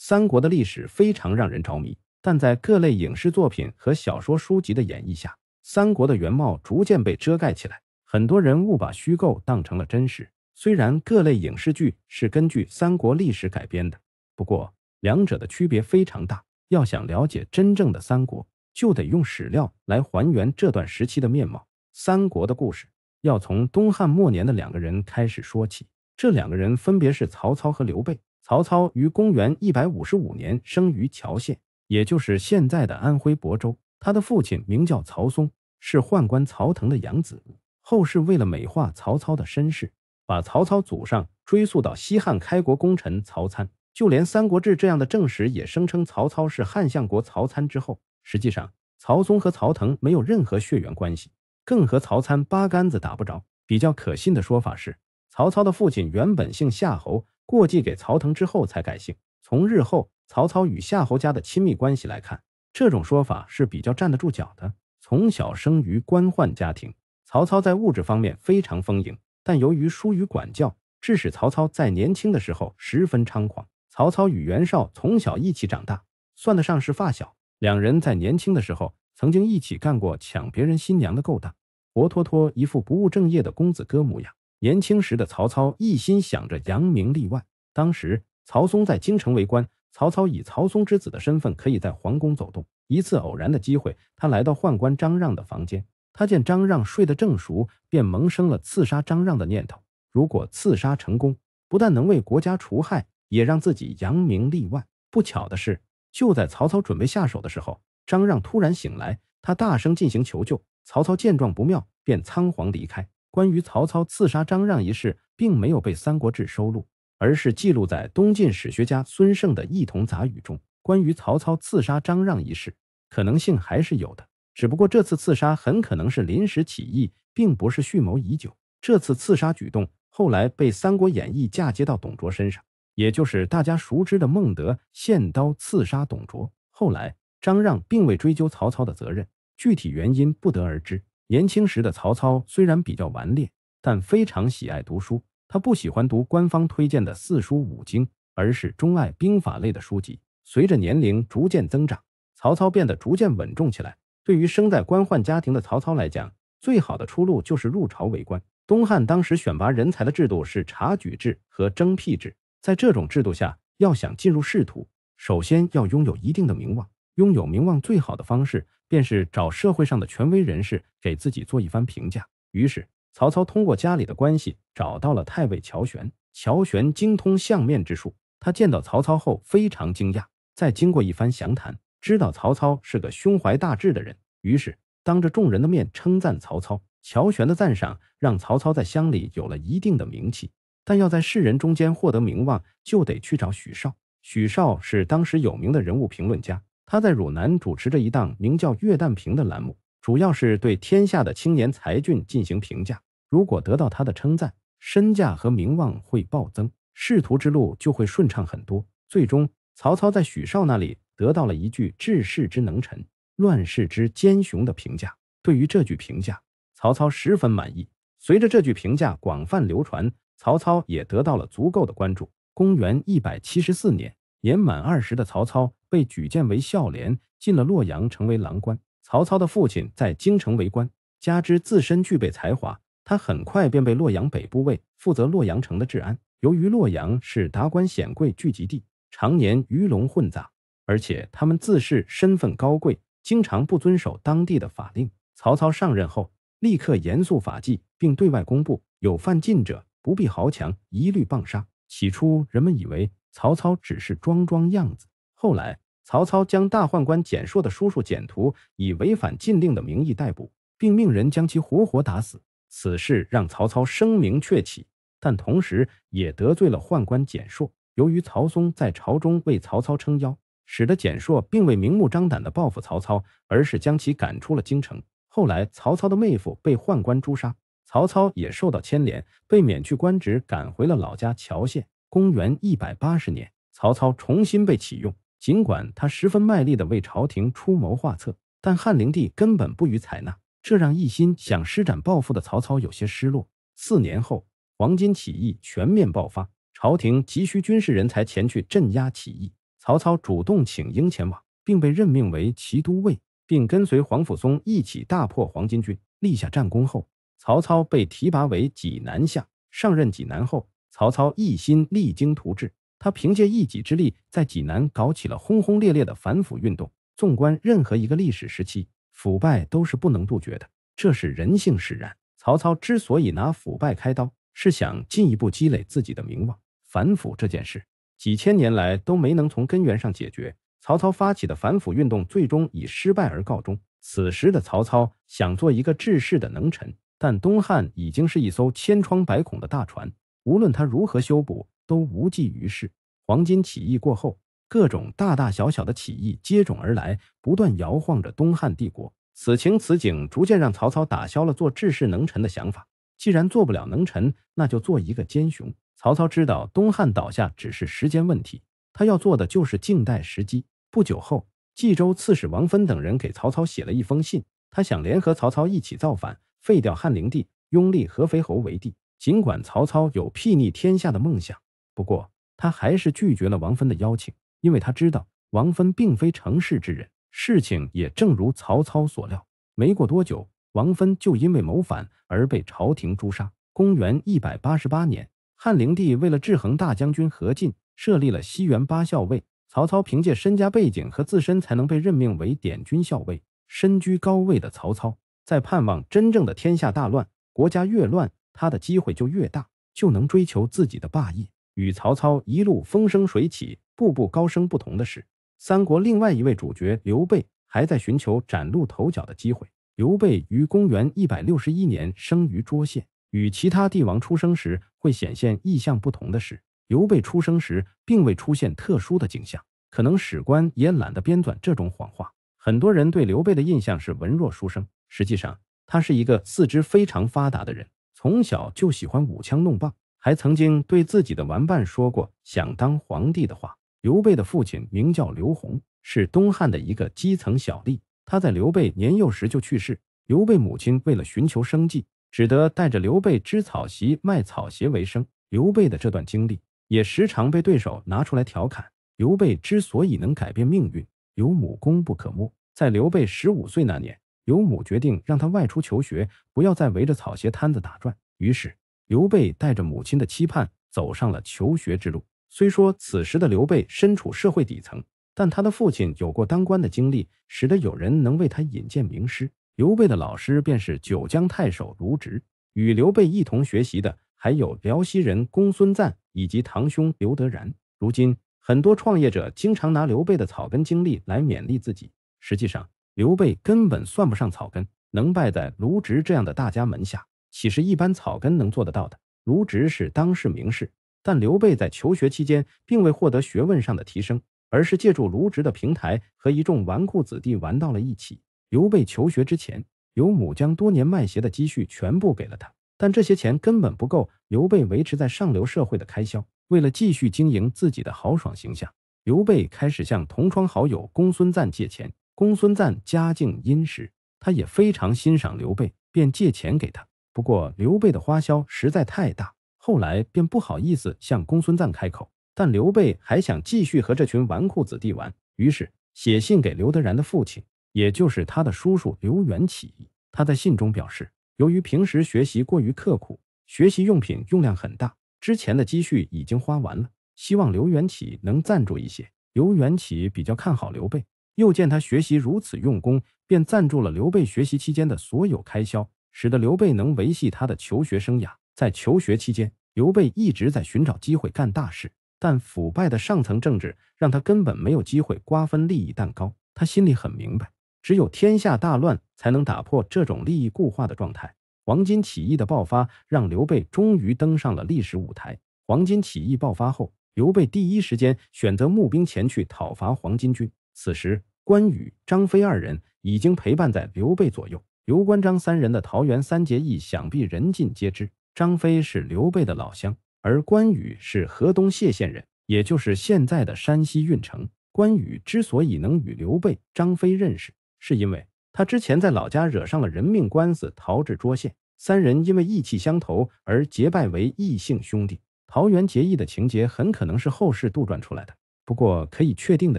三国的历史非常让人着迷，但在各类影视作品和小说书籍的演绎下，三国的原貌逐渐被遮盖起来。很多人误把虚构当成了真实。虽然各类影视剧是根据三国历史改编的，不过两者的区别非常大。要想了解真正的三国，就得用史料来还原这段时期的面貌。三国的故事要从东汉末年的两个人开始说起，这两个人分别是曹操和刘备。曹操于公元一百五十五年生于谯县，也就是现在的安徽亳州。他的父亲名叫曹嵩，是宦官曹腾的养子。后世为了美化曹操的身世，把曹操祖上追溯到西汉开国功臣曹参，就连《三国志》这样的正史也声称曹操是汉相国曹参之后。实际上，曹嵩和曹腾没有任何血缘关系，更和曹参八竿子打不着。比较可信的说法是，曹操的父亲原本姓夏侯。过继给曹腾之后才改姓。从日后曹操与夏侯家的亲密关系来看，这种说法是比较站得住脚的。从小生于官宦家庭，曹操在物质方面非常丰盈，但由于疏于管教，致使曹操在年轻的时候十分猖狂。曹操与袁绍从小一起长大，算得上是发小。两人在年轻的时候曾经一起干过抢别人新娘的勾当，活脱脱一副不务正业的公子哥模样。年轻时的曹操一心想着扬名立万。当时，曹嵩在京城为官，曹操以曹嵩之子的身份，可以在皇宫走动。一次偶然的机会，他来到宦官张让的房间，他见张让睡得正熟，便萌生了刺杀张让的念头。如果刺杀成功，不但能为国家除害，也让自己扬名立万。不巧的是，就在曹操准备下手的时候，张让突然醒来，他大声进行求救。曹操见状不妙，便仓皇离开。关于曹操刺杀张让一事，并没有被《三国志》收录。而是记录在东晋史学家孙盛的《异同杂语》中，关于曹操刺杀张让一事，可能性还是有的。只不过这次刺杀很可能是临时起意，并不是蓄谋已久。这次刺杀举动后来被《三国演义》嫁接到董卓身上，也就是大家熟知的孟德献刀刺杀董卓。后来张让并未追究曹操的责任，具体原因不得而知。年轻时的曹操虽然比较顽劣，但非常喜爱读书。他不喜欢读官方推荐的四书五经，而是钟爱兵法类的书籍。随着年龄逐渐增长，曹操变得逐渐稳重起来。对于生在官宦家庭的曹操来讲，最好的出路就是入朝为官。东汉当时选拔人才的制度是察举制和征辟制，在这种制度下，要想进入仕途，首先要拥有一定的名望。拥有名望最好的方式，便是找社会上的权威人士给自己做一番评价。于是。曹操通过家里的关系找到了太尉乔玄。乔玄精通相面之术，他见到曹操后非常惊讶。在经过一番详谈，知道曹操是个胸怀大志的人，于是当着众人的面称赞曹操。乔玄的赞赏让曹操在乡里有了一定的名气。但要在世人中间获得名望，就得去找许绍。许绍是当时有名的人物评论家，他在汝南主持着一档名叫《月旦评》的栏目。主要是对天下的青年才俊进行评价，如果得到他的称赞，身价和名望会暴增，仕途之路就会顺畅很多。最终，曹操在许绍那里得到了一句“治世之能臣，乱世之奸雄”的评价。对于这句评价，曹操十分满意。随着这句评价广泛流传，曹操也得到了足够的关注。公元一百七十四年，年满二十的曹操被举荐为孝廉，进了洛阳，成为郎官。曹操的父亲在京城为官，加之自身具备才华，他很快便被洛阳北部尉负责洛阳城的治安。由于洛阳是达官显贵聚集地，常年鱼龙混杂，而且他们自恃身份高贵，经常不遵守当地的法令。曹操上任后，立刻严肃法纪，并对外公布：有犯禁者，不必豪强，一律棒杀。起初，人们以为曹操只是装装样子，后来。曹操将大宦官蹇硕的叔叔蹇图以违反禁令的名义逮捕，并命人将其活活打死。此事让曹操声名鹊起，但同时也得罪了宦官蹇硕。由于曹嵩在朝中为曹操撑腰，使得蹇硕并未明目张胆地报复曹操，而是将其赶出了京城。后来，曹操的妹夫被宦官诛杀，曹操也受到牵连，被免去官职，赶回了老家谯县。公元一百八十年，曹操重新被启用。尽管他十分卖力地为朝廷出谋划策，但汉灵帝根本不予采纳，这让一心想施展抱负的曹操有些失落。四年后，黄巾起义全面爆发，朝廷急需军事人才前去镇压起义，曹操主动请缨前往，并被任命为骑都尉，并跟随黄甫嵩一起大破黄巾军，立下战功后，曹操被提拔为济南相。上任济南后，曹操一心励精图治。他凭借一己之力，在济南搞起了轰轰烈烈的反腐运动。纵观任何一个历史时期，腐败都是不能杜绝的，这是人性使然。曹操之所以拿腐败开刀，是想进一步积累自己的名望。反腐这件事，几千年来都没能从根源上解决。曹操发起的反腐运动，最终以失败而告终。此时的曹操想做一个治世的能臣，但东汉已经是一艘千疮百孔的大船，无论他如何修补。都无济于事。黄巾起义过后，各种大大小小的起义接踵而来，不断摇晃着东汉帝国。此情此景，逐渐让曹操打消了做治世能臣的想法。既然做不了能臣，那就做一个奸雄。曹操知道东汉倒下只是时间问题，他要做的就是静待时机。不久后，冀州刺史王芬等人给曹操写了一封信，他想联合曹操一起造反，废掉汉灵帝，拥立合肥侯为帝。尽管曹操有睥睨天下的梦想。不过，他还是拒绝了王芬的邀请，因为他知道王芬并非成事之人。事情也正如曹操所料，没过多久，王芬就因为谋反而被朝廷诛杀。公元一百八十八年，汉灵帝为了制衡大将军何进，设立了西园八校尉。曹操凭借身家背景和自身才能被任命为点军校尉。身居高位的曹操，在盼望真正的天下大乱，国家越乱，他的机会就越大，就能追求自己的霸业。与曹操一路风生水起、步步高升不同的是，三国另外一位主角刘备还在寻求崭露头角的机会。刘备于公元一百六十一年生于涿县。与其他帝王出生时会显现异象不同的是，刘备出生时并未出现特殊的景象，可能史官也懒得编纂这种谎话。很多人对刘备的印象是文弱书生，实际上他是一个四肢非常发达的人，从小就喜欢舞枪弄棒。还曾经对自己的玩伴说过想当皇帝的话。刘备的父亲名叫刘宏，是东汉的一个基层小吏。他在刘备年幼时就去世。刘备母亲为了寻求生计，只得带着刘备织草席、卖草鞋为生。刘备的这段经历也时常被对手拿出来调侃。刘备之所以能改变命运，有母功不可没。在刘备十五岁那年，有母决定让他外出求学，不要再围着草鞋摊子打转。于是。刘备带着母亲的期盼，走上了求学之路。虽说此时的刘备身处社会底层，但他的父亲有过当官的经历，使得有人能为他引荐名师。刘备的老师便是九江太守卢植，与刘备一同学习的还有辽西人公孙瓒以及堂兄刘德然。如今，很多创业者经常拿刘备的草根经历来勉励自己。实际上，刘备根本算不上草根，能拜在卢植这样的大家门下。岂是一般草根能做得到的？卢植是当世名士，但刘备在求学期间并未获得学问上的提升，而是借助卢植的平台和一众纨绔子弟玩到了一起。刘备求学之前，刘母将多年卖鞋的积蓄全部给了他，但这些钱根本不够刘备维持在上流社会的开销。为了继续经营自己的豪爽形象，刘备开始向同窗好友公孙瓒借钱。公孙瓒家境殷实，他也非常欣赏刘备，便借钱给他。不过刘备的花销实在太大，后来便不好意思向公孙瓒开口。但刘备还想继续和这群纨绔子弟玩，于是写信给刘德然的父亲，也就是他的叔叔刘元起。他在信中表示，由于平时学习过于刻苦，学习用品用量很大，之前的积蓄已经花完了，希望刘元起能赞助一些。刘元起比较看好刘备，又见他学习如此用功，便赞助了刘备学习期间的所有开销。使得刘备能维系他的求学生涯。在求学期间，刘备一直在寻找机会干大事，但腐败的上层政治让他根本没有机会瓜分利益蛋糕。他心里很明白，只有天下大乱才能打破这种利益固化的状态。黄巾起义的爆发让刘备终于登上了历史舞台。黄巾起义爆发后，刘备第一时间选择募兵前去讨伐黄巾军。此时，关羽、张飞二人已经陪伴在刘备左右。刘关张三人的桃园三结义想必人尽皆知。张飞是刘备的老乡，而关羽是河东解县人，也就是现在的山西运城。关羽之所以能与刘备、张飞认识，是因为他之前在老家惹上了人命官司，逃至涿县。三人因为义气相投而结拜为异姓兄弟。桃园结义的情节很可能是后世杜撰出来的。不过可以确定的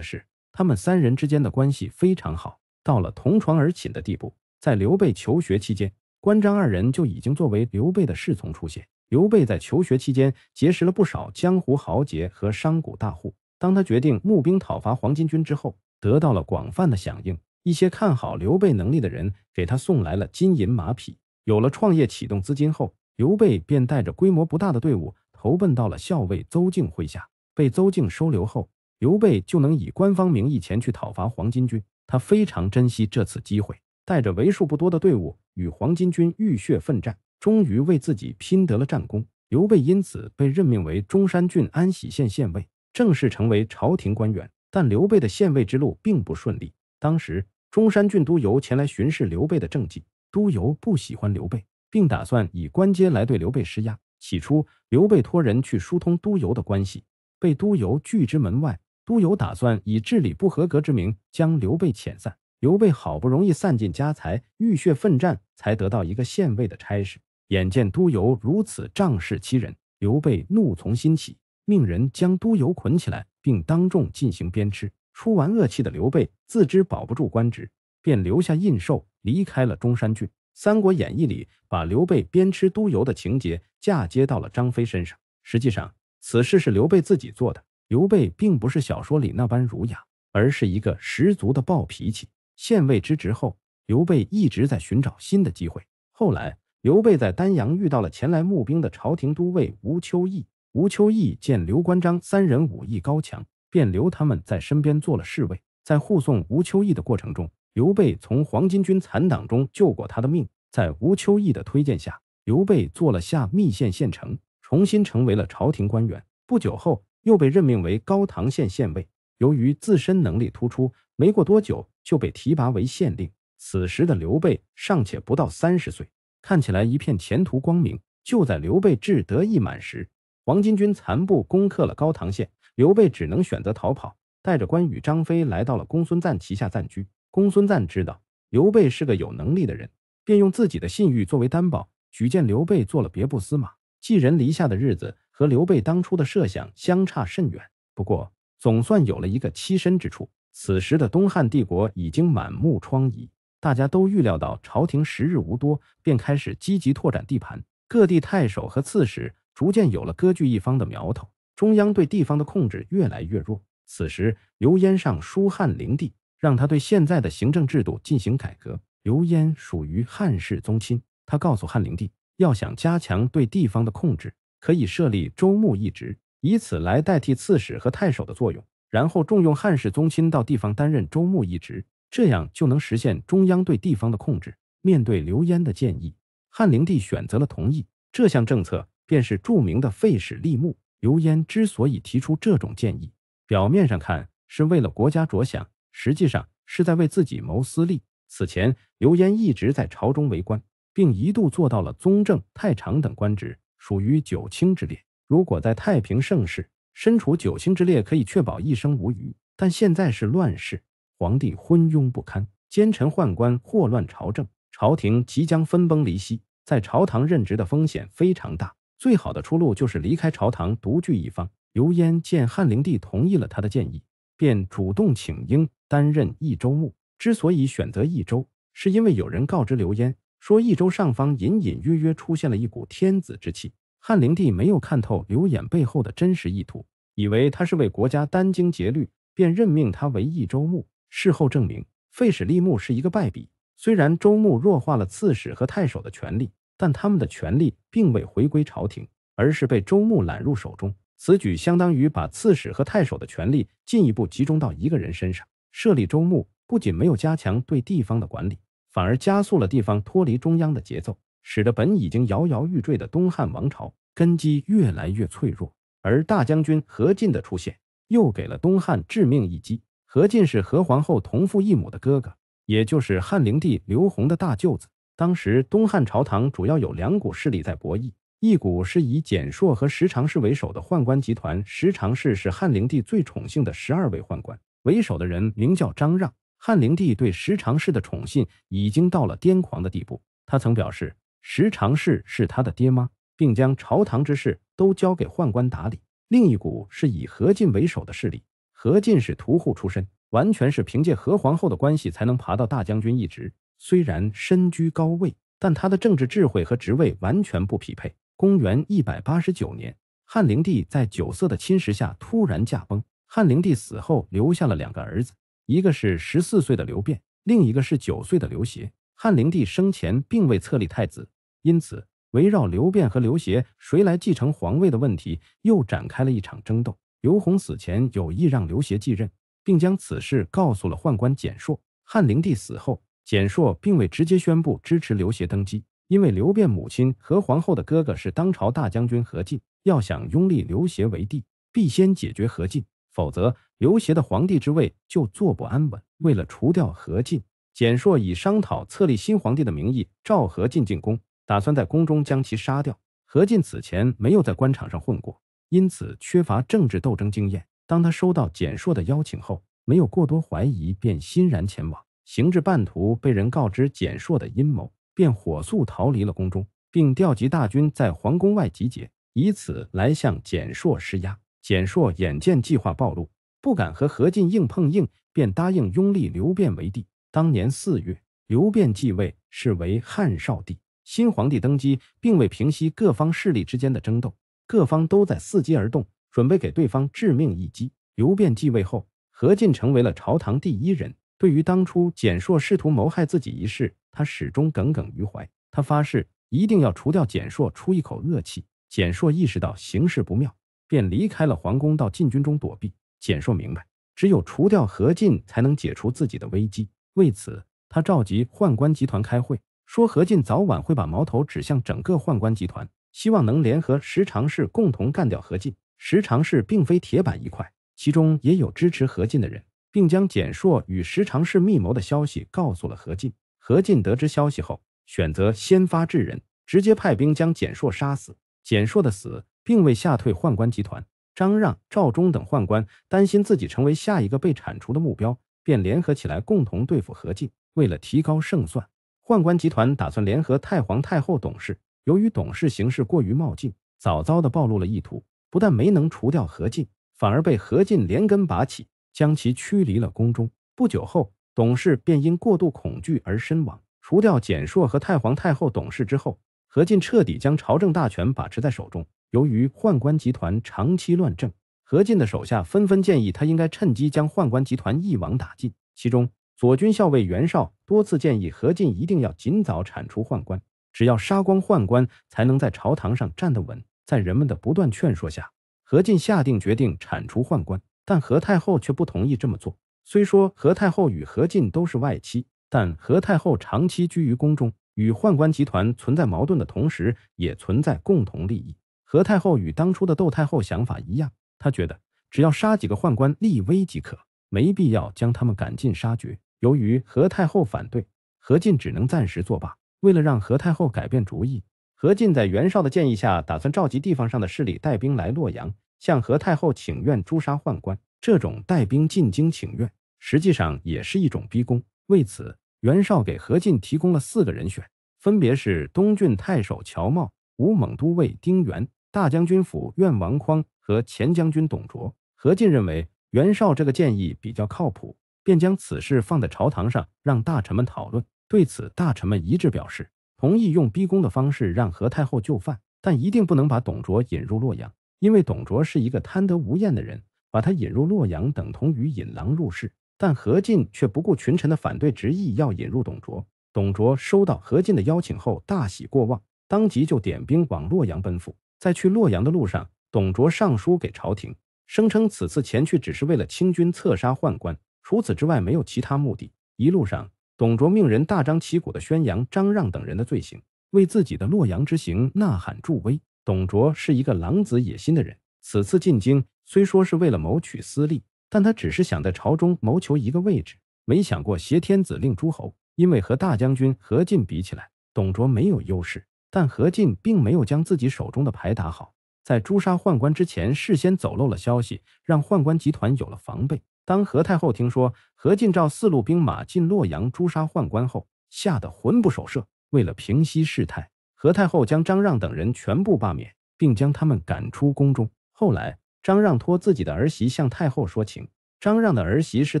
是，他们三人之间的关系非常好，到了同床而寝的地步。在刘备求学期间，关张二人就已经作为刘备的侍从出现。刘备在求学期间结识了不少江湖豪杰和商贾大户。当他决定募兵讨伐黄巾军之后，得到了广泛的响应。一些看好刘备能力的人给他送来了金银马匹。有了创业启动资金后，刘备便带着规模不大的队伍投奔到了校尉邹靖麾下。被邹靖收留后，刘备就能以官方名义前去讨伐黄巾军。他非常珍惜这次机会。带着为数不多的队伍与黄巾军浴血奋战，终于为自己拼得了战功。刘备因此被任命为中山郡安喜县县尉，正式成为朝廷官员。但刘备的县尉之路并不顺利。当时中山郡都游前来巡视刘备的政绩，都游不喜欢刘备，并打算以官阶来对刘备施压。起初，刘备托人去疏通都游的关系，被都游拒之门外。都游打算以治理不合格之名将刘备遣散。刘备好不容易散尽家财，浴血奋战，才得到一个县尉的差事。眼见督邮如此仗势欺人，刘备怒从心起，命人将督邮捆起来，并当众进行鞭笞。出完恶气的刘备，自知保不住官职，便留下印绶离开了中山郡。《三国演义》里把刘备鞭笞督邮的情节嫁接到了张飞身上。实际上，此事是刘备自己做的。刘备并不是小说里那般儒雅，而是一个十足的暴脾气。县尉之职后，刘备一直在寻找新的机会。后来，刘备在丹阳遇到了前来募兵的朝廷都尉吴秋义。吴秋义见刘关张三人武艺高强，便留他们在身边做了侍卫。在护送吴秋义的过程中，刘备从黄巾军残党中救过他的命。在吴秋义的推荐下，刘备做了下密县县丞，重新成为了朝廷官员。不久后，又被任命为高唐县县尉。由于自身能力突出，没过多久。就被提拔为县令。此时的刘备尚且不到三十岁，看起来一片前途光明。就在刘备志得意满时，黄巾军残部攻克了高唐县，刘备只能选择逃跑，带着关羽、张飞来到了公孙瓒旗下暂居。公孙瓒知道刘备是个有能力的人，便用自己的信誉作为担保，举荐刘备做了别部司马。寄人篱下的日子和刘备当初的设想相差甚远，不过总算有了一个栖身之处。此时的东汉帝国已经满目疮痍，大家都预料到朝廷时日无多，便开始积极拓展地盘。各地太守和刺史逐渐有了割据一方的苗头，中央对地方的控制越来越弱。此时，刘焉上书汉灵帝，让他对现在的行政制度进行改革。刘焉属于汉室宗亲，他告诉汉灵帝，要想加强对地方的控制，可以设立州牧一职，以此来代替刺史和太守的作用。然后重用汉室宗亲到地方担任州牧一职，这样就能实现中央对地方的控制。面对刘焉的建议，汉灵帝选择了同意这项政策，便是著名的废史立牧。刘焉之所以提出这种建议，表面上看是为了国家着想，实际上是在为自己谋私利。此前，刘焉一直在朝中为官，并一度做到了宗正、太常等官职，属于九卿之列。如果在太平盛世，身处九星之列，可以确保一生无虞。但现在是乱世，皇帝昏庸不堪，奸臣宦官祸乱朝政，朝廷即将分崩离析，在朝堂任职的风险非常大。最好的出路就是离开朝堂，独居一方。刘焉见汉灵帝同意了他的建议，便主动请缨，担任益州牧。之所以选择益州，是因为有人告知刘焉，说益州上方隐隐约约出现了一股天子之气。汉灵帝没有看透刘演背后的真实意图，以为他是为国家殚精竭虑，便任命他为益州牧。事后证明，废史立牧是一个败笔。虽然州牧弱化了刺史和太守的权力，但他们的权力并未回归朝廷，而是被州牧揽入手中。此举相当于把刺史和太守的权力进一步集中到一个人身上。设立州牧不仅没有加强对地方的管理，反而加速了地方脱离中央的节奏。使得本已经摇摇欲坠的东汉王朝根基越来越脆弱，而大将军何进的出现又给了东汉致命一击。何进是何皇后同父异母的哥哥，也就是汉灵帝刘宏的大舅子。当时东汉朝堂主要有两股势力在博弈，一股是以蹇硕和石常氏为首的宦官集团。石常氏是汉灵帝最宠幸的十二位宦官，为首的人名叫张让。汉灵帝对石常氏的宠信已经到了癫狂的地步，他曾表示。石长氏是他的爹妈，并将朝堂之事都交给宦官打理。另一股是以何进为首的势力。何进是屠户出身，完全是凭借何皇后的关系才能爬到大将军一职。虽然身居高位，但他的政治智慧和职位完全不匹配。公元一百八十九年，汉灵帝在酒色的侵蚀下突然驾崩。汉灵帝死后，留下了两个儿子，一个是十四岁的刘辩，另一个是九岁的刘协。汉灵帝生前并未册立太子，因此围绕刘辩和刘协谁来继承皇位的问题又展开了一场争斗。刘宏死前有意让刘协继任，并将此事告诉了宦官蹇硕。汉灵帝死后，蹇硕并未直接宣布支持刘协登基，因为刘辩母亲和皇后的哥哥是当朝大将军何进，要想拥立刘协为帝，必先解决何进，否则刘协的皇帝之位就坐不安稳。为了除掉何进。简硕以商讨册立新皇帝的名义召何进进宫，打算在宫中将其杀掉。何进此前没有在官场上混过，因此缺乏政治斗争经验。当他收到简硕的邀请后，没有过多怀疑，便欣然前往。行至半途，被人告知简硕的阴谋，便火速逃离了宫中，并调集大军在皇宫外集结，以此来向简硕施压。简硕眼见计划暴露，不敢和何进硬碰硬，便答应拥立刘辩为帝。当年四月，刘辩继位，是为汉少帝。新皇帝登基，并未平息各方势力之间的争斗，各方都在伺机而动，准备给对方致命一击。刘辩继位后，何进成为了朝堂第一人。对于当初简硕试图谋害自己一事，他始终耿耿于怀。他发誓一定要除掉简硕，出一口恶气。简硕意识到形势不妙，便离开了皇宫，到禁军中躲避。简硕明白，只有除掉何进，才能解除自己的危机。为此，他召集宦官集团开会，说何进早晚会把矛头指向整个宦官集团，希望能联合十常氏共同干掉何进。十常氏并非铁板一块，其中也有支持何进的人，并将简硕与十常氏密谋的消息告诉了何进。何进得知消息后，选择先发制人，直接派兵将简硕杀死。简硕的死并未吓退宦官集团，张让、赵忠等宦官担心自己成为下一个被铲除的目标。便联合起来共同对付何进。为了提高胜算，宦官集团打算联合太皇太后董氏。由于董氏行事过于冒进，早早的暴露了意图，不但没能除掉何进，反而被何进连根拔起，将其驱离了宫中。不久后，董氏便因过度恐惧而身亡。除掉蹇硕和太皇太后董氏之后，何进彻底将朝政大权把持在手中。由于宦官集团长期乱政。何进的手下纷纷建议他应该趁机将宦官集团一网打尽。其中左军校尉袁绍多次建议何进一定要尽早铲除宦官，只要杀光宦官，才能在朝堂上站得稳。在人们的不断劝说下，何进下定决定铲除宦官。但何太后却不同意这么做。虽说何太后与何进都是外戚，但何太后长期居于宫中，与宦官集团存在矛盾的同时，也存在共同利益。何太后与当初的窦太后想法一样。他觉得只要杀几个宦官立威即可，没必要将他们赶尽杀绝。由于何太后反对，何进只能暂时作罢。为了让何太后改变主意，何进在袁绍的建议下，打算召集地方上的势力带兵来洛阳，向何太后请愿诛杀宦官。这种带兵进京请愿，实际上也是一种逼宫。为此，袁绍给何进提供了四个人选，分别是东郡太守乔瑁、吴猛都尉丁原、大将军府愿王匡。和前将军董卓，何进认为袁绍这个建议比较靠谱，便将此事放在朝堂上让大臣们讨论。对此，大臣们一致表示同意用逼宫的方式让何太后就范，但一定不能把董卓引入洛阳，因为董卓是一个贪得无厌的人，把他引入洛阳等同于引狼入室。但何进却不顾群臣的反对，执意要引入董卓。董卓收到何进的邀请后，大喜过望，当即就点兵往洛阳奔赴。在去洛阳的路上。董卓上书给朝廷，声称此次前去只是为了清军策杀宦官，除此之外没有其他目的。一路上，董卓命人大张旗鼓的宣扬张让等人的罪行，为自己的洛阳之行呐喊助威。董卓是一个狼子野心的人，此次进京虽说是为了谋取私利，但他只是想在朝中谋求一个位置，没想过挟天子令诸侯。因为和大将军何进比起来，董卓没有优势，但何进并没有将自己手中的牌打好。在诛杀宦官之前，事先走漏了消息，让宦官集团有了防备。当何太后听说何进召四路兵马进洛阳诛杀宦官后，吓得魂不守舍。为了平息事态，何太后将张让等人全部罢免，并将他们赶出宫中。后来，张让托自己的儿媳向太后说情。张让的儿媳是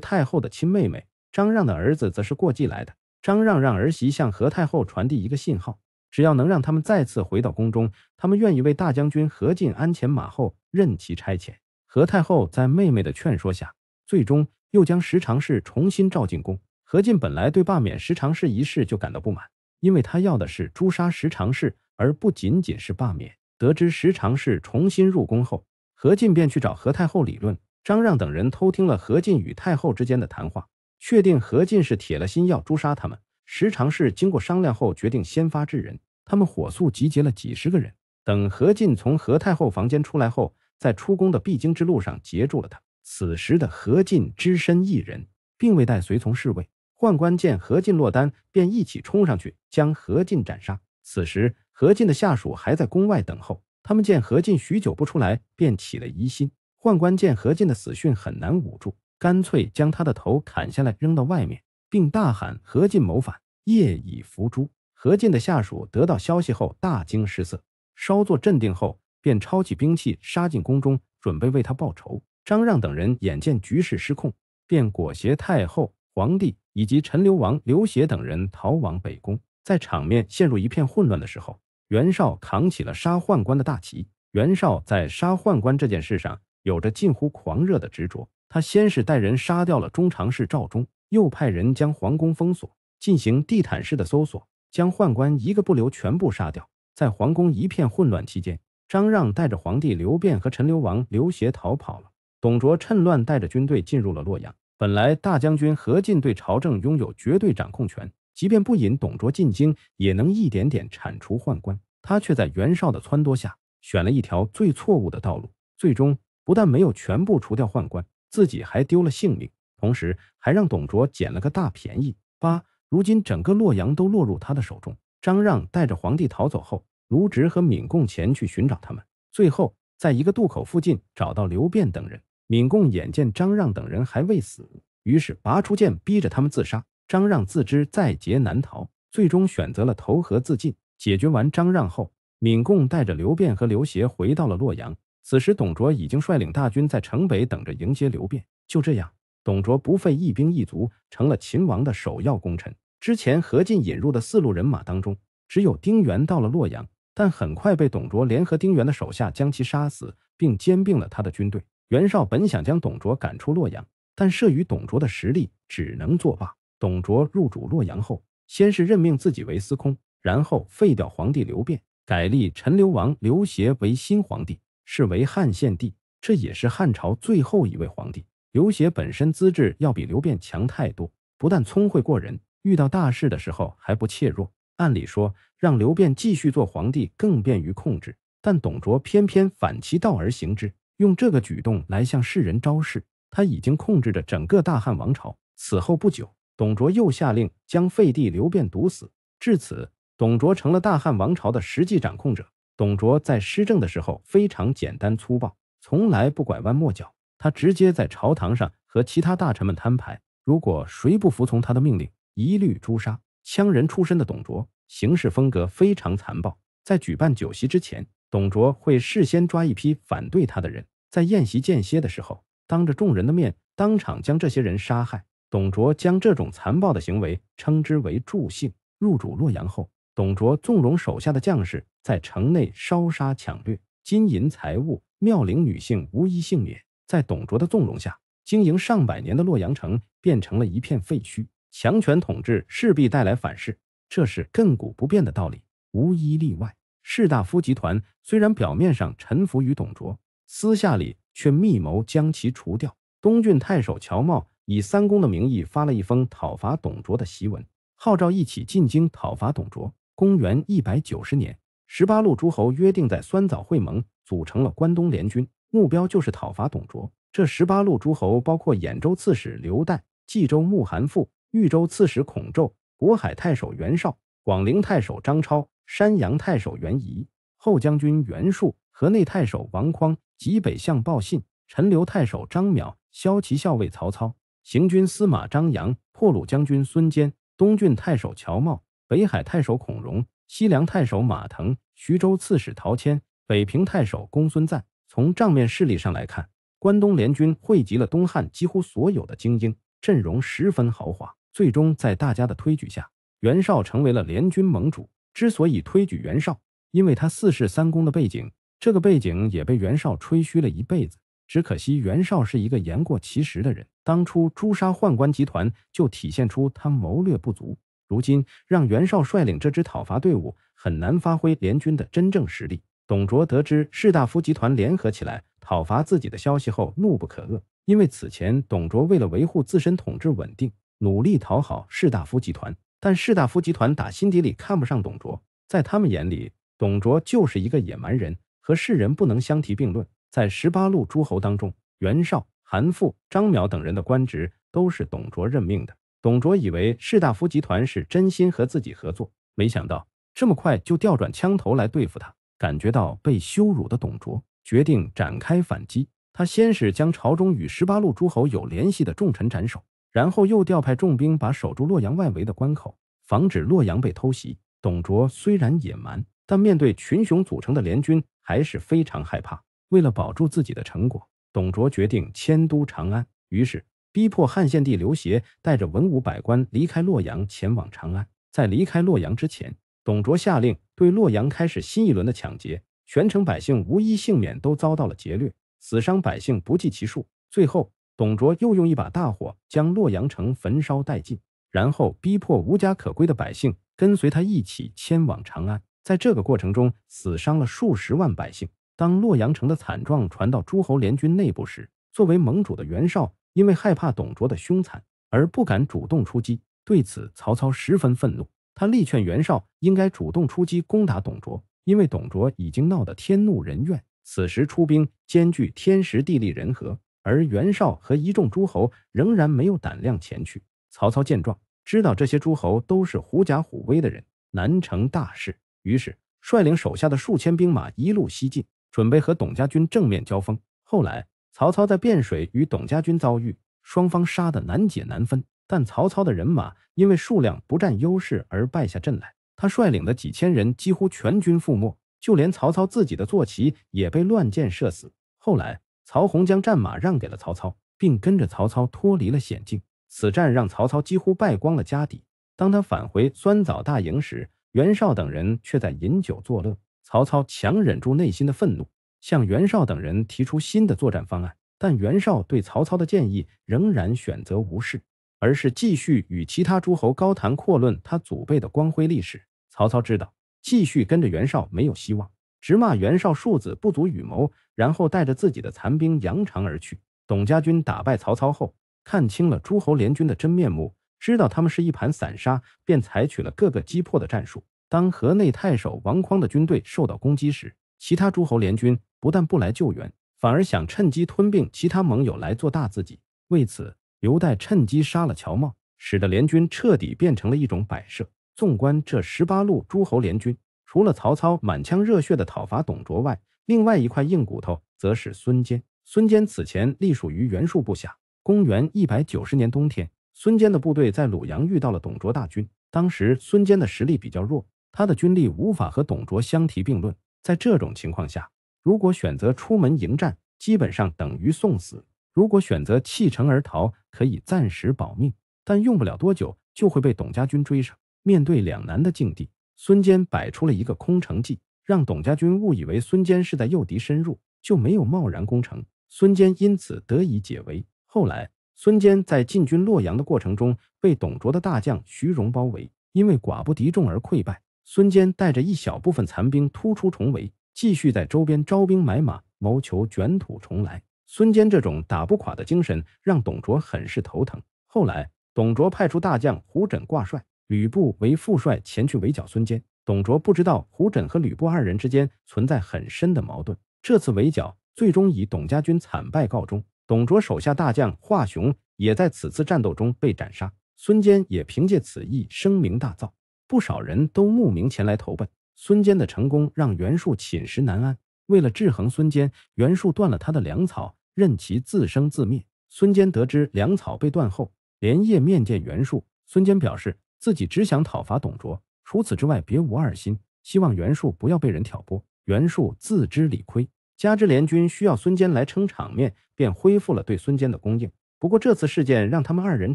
太后的亲妹妹，张让的儿子则是过继来的。张让让儿媳向何太后传递一个信号。只要能让他们再次回到宫中，他们愿意为大将军何进鞍前马后，任其差遣。何太后在妹妹的劝说下，最终又将十常侍重新召进宫。何进本来对罢免十常侍一事就感到不满，因为他要的是诛杀十常侍，而不仅仅是罢免。得知十常侍重新入宫后，何进便去找何太后理论。张让等人偷听了何进与太后之间的谈话，确定何进是铁了心要诛杀他们。时常是经过商量后，决定先发制人。他们火速集结了几十个人。等何进从何太后房间出来后，在出宫的必经之路上截住了他。此时的何进只身一人，并未带随从侍卫。宦官见何进落单，便一起冲上去将何进斩杀。此时何进的下属还在宫外等候，他们见何进许久不出来，便起了疑心。宦官见何进的死讯很难捂住，干脆将他的头砍下来扔到外面。并大喊：“何进谋反，夜已伏诛。”何进的下属得到消息后大惊失色，稍作镇定后便抄起兵器杀进宫中，准备为他报仇。张让等人眼见局势失控，便裹挟太后、皇帝以及陈留王刘协等人逃往北宫。在场面陷入一片混乱的时候，袁绍扛起了杀宦官的大旗。袁绍在杀宦官这件事上有着近乎狂热的执着。他先是带人杀掉了中常侍赵忠。又派人将皇宫封锁，进行地毯式的搜索，将宦官一个不留全部杀掉。在皇宫一片混乱期间，张让带着皇帝刘辩和陈留王刘协逃跑了。董卓趁乱带着军队进入了洛阳。本来大将军何进对朝政拥有绝对掌控权，即便不引董卓进京，也能一点点铲除宦官。他却在袁绍的撺掇下，选了一条最错误的道路，最终不但没有全部除掉宦官，自己还丢了性命。同时还让董卓捡了个大便宜。八，如今整个洛阳都落入他的手中。张让带着皇帝逃走后，卢植和闵贡前去寻找他们，最后在一个渡口附近找到刘辩等人。闵贡眼见张让等人还未死，于是拔出剑逼着他们自杀。张让自知在劫难逃，最终选择了投河自尽。解决完张让后，闵贡带着刘辩和刘协回到了洛阳。此时，董卓已经率领大军在城北等着迎接刘辩。就这样。董卓不费一兵一卒，成了秦王的首要功臣。之前何进引入的四路人马当中，只有丁原到了洛阳，但很快被董卓联合丁原的手下将其杀死，并兼并了他的军队。袁绍本想将董卓赶出洛阳，但慑于董卓的实力，只能作罢。董卓入主洛阳后，先是任命自己为司空，然后废掉皇帝刘辩，改立陈留王刘协为新皇帝，是为汉献帝，这也是汉朝最后一位皇帝。刘协本身资质要比刘辩强太多，不但聪慧过人，遇到大事的时候还不怯弱。按理说，让刘辩继续做皇帝更便于控制，但董卓偏偏反其道而行之，用这个举动来向世人昭示他已经控制着整个大汉王朝。此后不久，董卓又下令将废帝刘辩毒死，至此，董卓成了大汉王朝的实际掌控者。董卓在施政的时候非常简单粗暴，从来不拐弯抹角。他直接在朝堂上和其他大臣们摊牌，如果谁不服从他的命令，一律诛杀。羌人出身的董卓，行事风格非常残暴。在举办酒席之前，董卓会事先抓一批反对他的人，在宴席间歇的时候，当着众人的面，当场将这些人杀害。董卓将这种残暴的行为称之为“助兴”。入主洛阳后，董卓纵容手下的将士在城内烧杀抢掠，金银财物、妙龄女性无一幸免。在董卓的纵容下，经营上百年的洛阳城变成了一片废墟。强权统治势必带来反噬，这是亘古不变的道理，无一例外。士大夫集团虽然表面上臣服于董卓，私下里却密谋将其除掉。东郡太守乔瑁以三公的名义发了一封讨伐董卓的檄文，号召一起进京讨伐董卓。公元一百九十年，十八路诸侯约定在酸枣会盟，组成了关东联军。目标就是讨伐董卓。这十八路诸侯包括兖州刺史刘岱、冀州牧韩馥、豫州刺史孔宙、渤海太守袁绍、广陵太守张超、山阳太守袁宜。后将军袁术、河内太守王匡、济北相鲍信、陈留太守张邈、萧齐校尉曹操、行军司马张杨、破虏将军孙坚、东郡太守乔瑁、北海太守孔融、西凉太守马腾、徐州刺史陶谦、北平太守公孙瓒。从账面势力上来看，关东联军汇集了东汉几乎所有的精英，阵容十分豪华。最终在大家的推举下，袁绍成为了联军盟主。之所以推举袁绍，因为他四世三公的背景，这个背景也被袁绍吹嘘了一辈子。只可惜袁绍是一个言过其实的人，当初诛杀宦官集团就体现出他谋略不足。如今让袁绍率领这支讨伐队伍，很难发挥联军的真正实力。董卓得知士大夫集团联合起来讨伐自己的消息后，怒不可遏。因为此前董卓为了维护自身统治稳定，努力讨好士大夫集团，但士大夫集团打心底里看不上董卓，在他们眼里，董卓就是一个野蛮人，和世人不能相提并论。在十八路诸侯当中，袁绍、韩馥、张邈等人的官职都是董卓任命的。董卓以为士大夫集团是真心和自己合作，没想到这么快就调转枪头来对付他。感觉到被羞辱的董卓决定展开反击。他先是将朝中与十八路诸侯有联系的重臣斩首，然后又调派重兵把守住洛阳外围的关口，防止洛阳被偷袭。董卓虽然野蛮，但面对群雄组成的联军，还是非常害怕。为了保住自己的成果，董卓决定迁都长安，于是逼迫汉献帝刘协带着文武百官离开洛阳，前往长安。在离开洛阳之前。董卓下令对洛阳开始新一轮的抢劫，全城百姓无一幸免，都遭到了劫掠，死伤百姓不计其数。最后，董卓又用一把大火将洛阳城焚烧殆尽，然后逼迫无家可归的百姓跟随他一起迁往长安。在这个过程中，死伤了数十万百姓。当洛阳城的惨状传到诸侯联军内部时，作为盟主的袁绍因为害怕董卓的凶残而不敢主动出击。对此，曹操十分愤怒。他力劝袁绍应该主动出击攻打董卓，因为董卓已经闹得天怒人怨，此时出兵兼具天时地利人和。而袁绍和一众诸侯仍然没有胆量前去。曹操见状，知道这些诸侯都是狐假虎威的人，难成大事，于是率领手下的数千兵马一路西进，准备和董家军正面交锋。后来，曹操在汴水与董家军遭遇，双方杀得难解难分。但曹操的人马因为数量不占优势而败下阵来，他率领的几千人几乎全军覆没，就连曹操自己的坐骑也被乱箭射死。后来，曹洪将战马让给了曹操，并跟着曹操脱离了险境。此战让曹操几乎败光了家底。当他返回酸枣大营时，袁绍等人却在饮酒作乐。曹操强忍住内心的愤怒，向袁绍等人提出新的作战方案，但袁绍对曹操的建议仍然选择无视。而是继续与其他诸侯高谈阔论他祖辈的光辉历史。曹操知道继续跟着袁绍没有希望，直骂袁绍庶子不足与谋，然后带着自己的残兵扬长而去。董家军打败曹操后，看清了诸侯联军的真面目，知道他们是一盘散沙，便采取了各个击破的战术。当河内太守王匡的军队受到攻击时，其他诸侯联军不但不来救援，反而想趁机吞并其他盟友来做大自己。为此。刘岱趁机杀了乔瑁，使得联军彻底变成了一种摆设。纵观这十八路诸侯联军，除了曹操满腔热血的讨伐董卓外，另外一块硬骨头则是孙坚。孙坚此前隶属于袁术部下。公元一百九十年冬天，孙坚的部队在鲁阳遇到了董卓大军。当时孙坚的实力比较弱，他的军力无法和董卓相提并论。在这种情况下，如果选择出门迎战，基本上等于送死；如果选择弃城而逃，可以暂时保命，但用不了多久就会被董家军追上。面对两难的境地，孙坚摆出了一个空城计，让董家军误以为孙坚是在诱敌深入，就没有贸然攻城。孙坚因此得以解围。后来，孙坚在进军洛阳的过程中被董卓的大将徐荣包围，因为寡不敌众而溃败。孙坚带着一小部分残兵突出重围，继续在周边招兵买马，谋求卷土重来。孙坚这种打不垮的精神让董卓很是头疼。后来，董卓派出大将胡轸挂帅，吕布为副帅前去围剿孙坚。董卓不知道胡轸和吕布二人之间存在很深的矛盾。这次围剿最终以董家军惨败告终。董卓手下大将华雄也在此次战斗中被斩杀。孙坚也凭借此役声名大噪，不少人都慕名前来投奔。孙坚的成功让袁术寝食难安。为了制衡孙坚，袁术断了他的粮草。任其自生自灭。孙坚得知粮草被断后，连夜面见袁术。孙坚表示自己只想讨伐董卓，除此之外别无二心，希望袁术不要被人挑拨。袁术自知理亏，加之联军需要孙坚来撑场面，便恢复了对孙坚的供应。不过这次事件让他们二人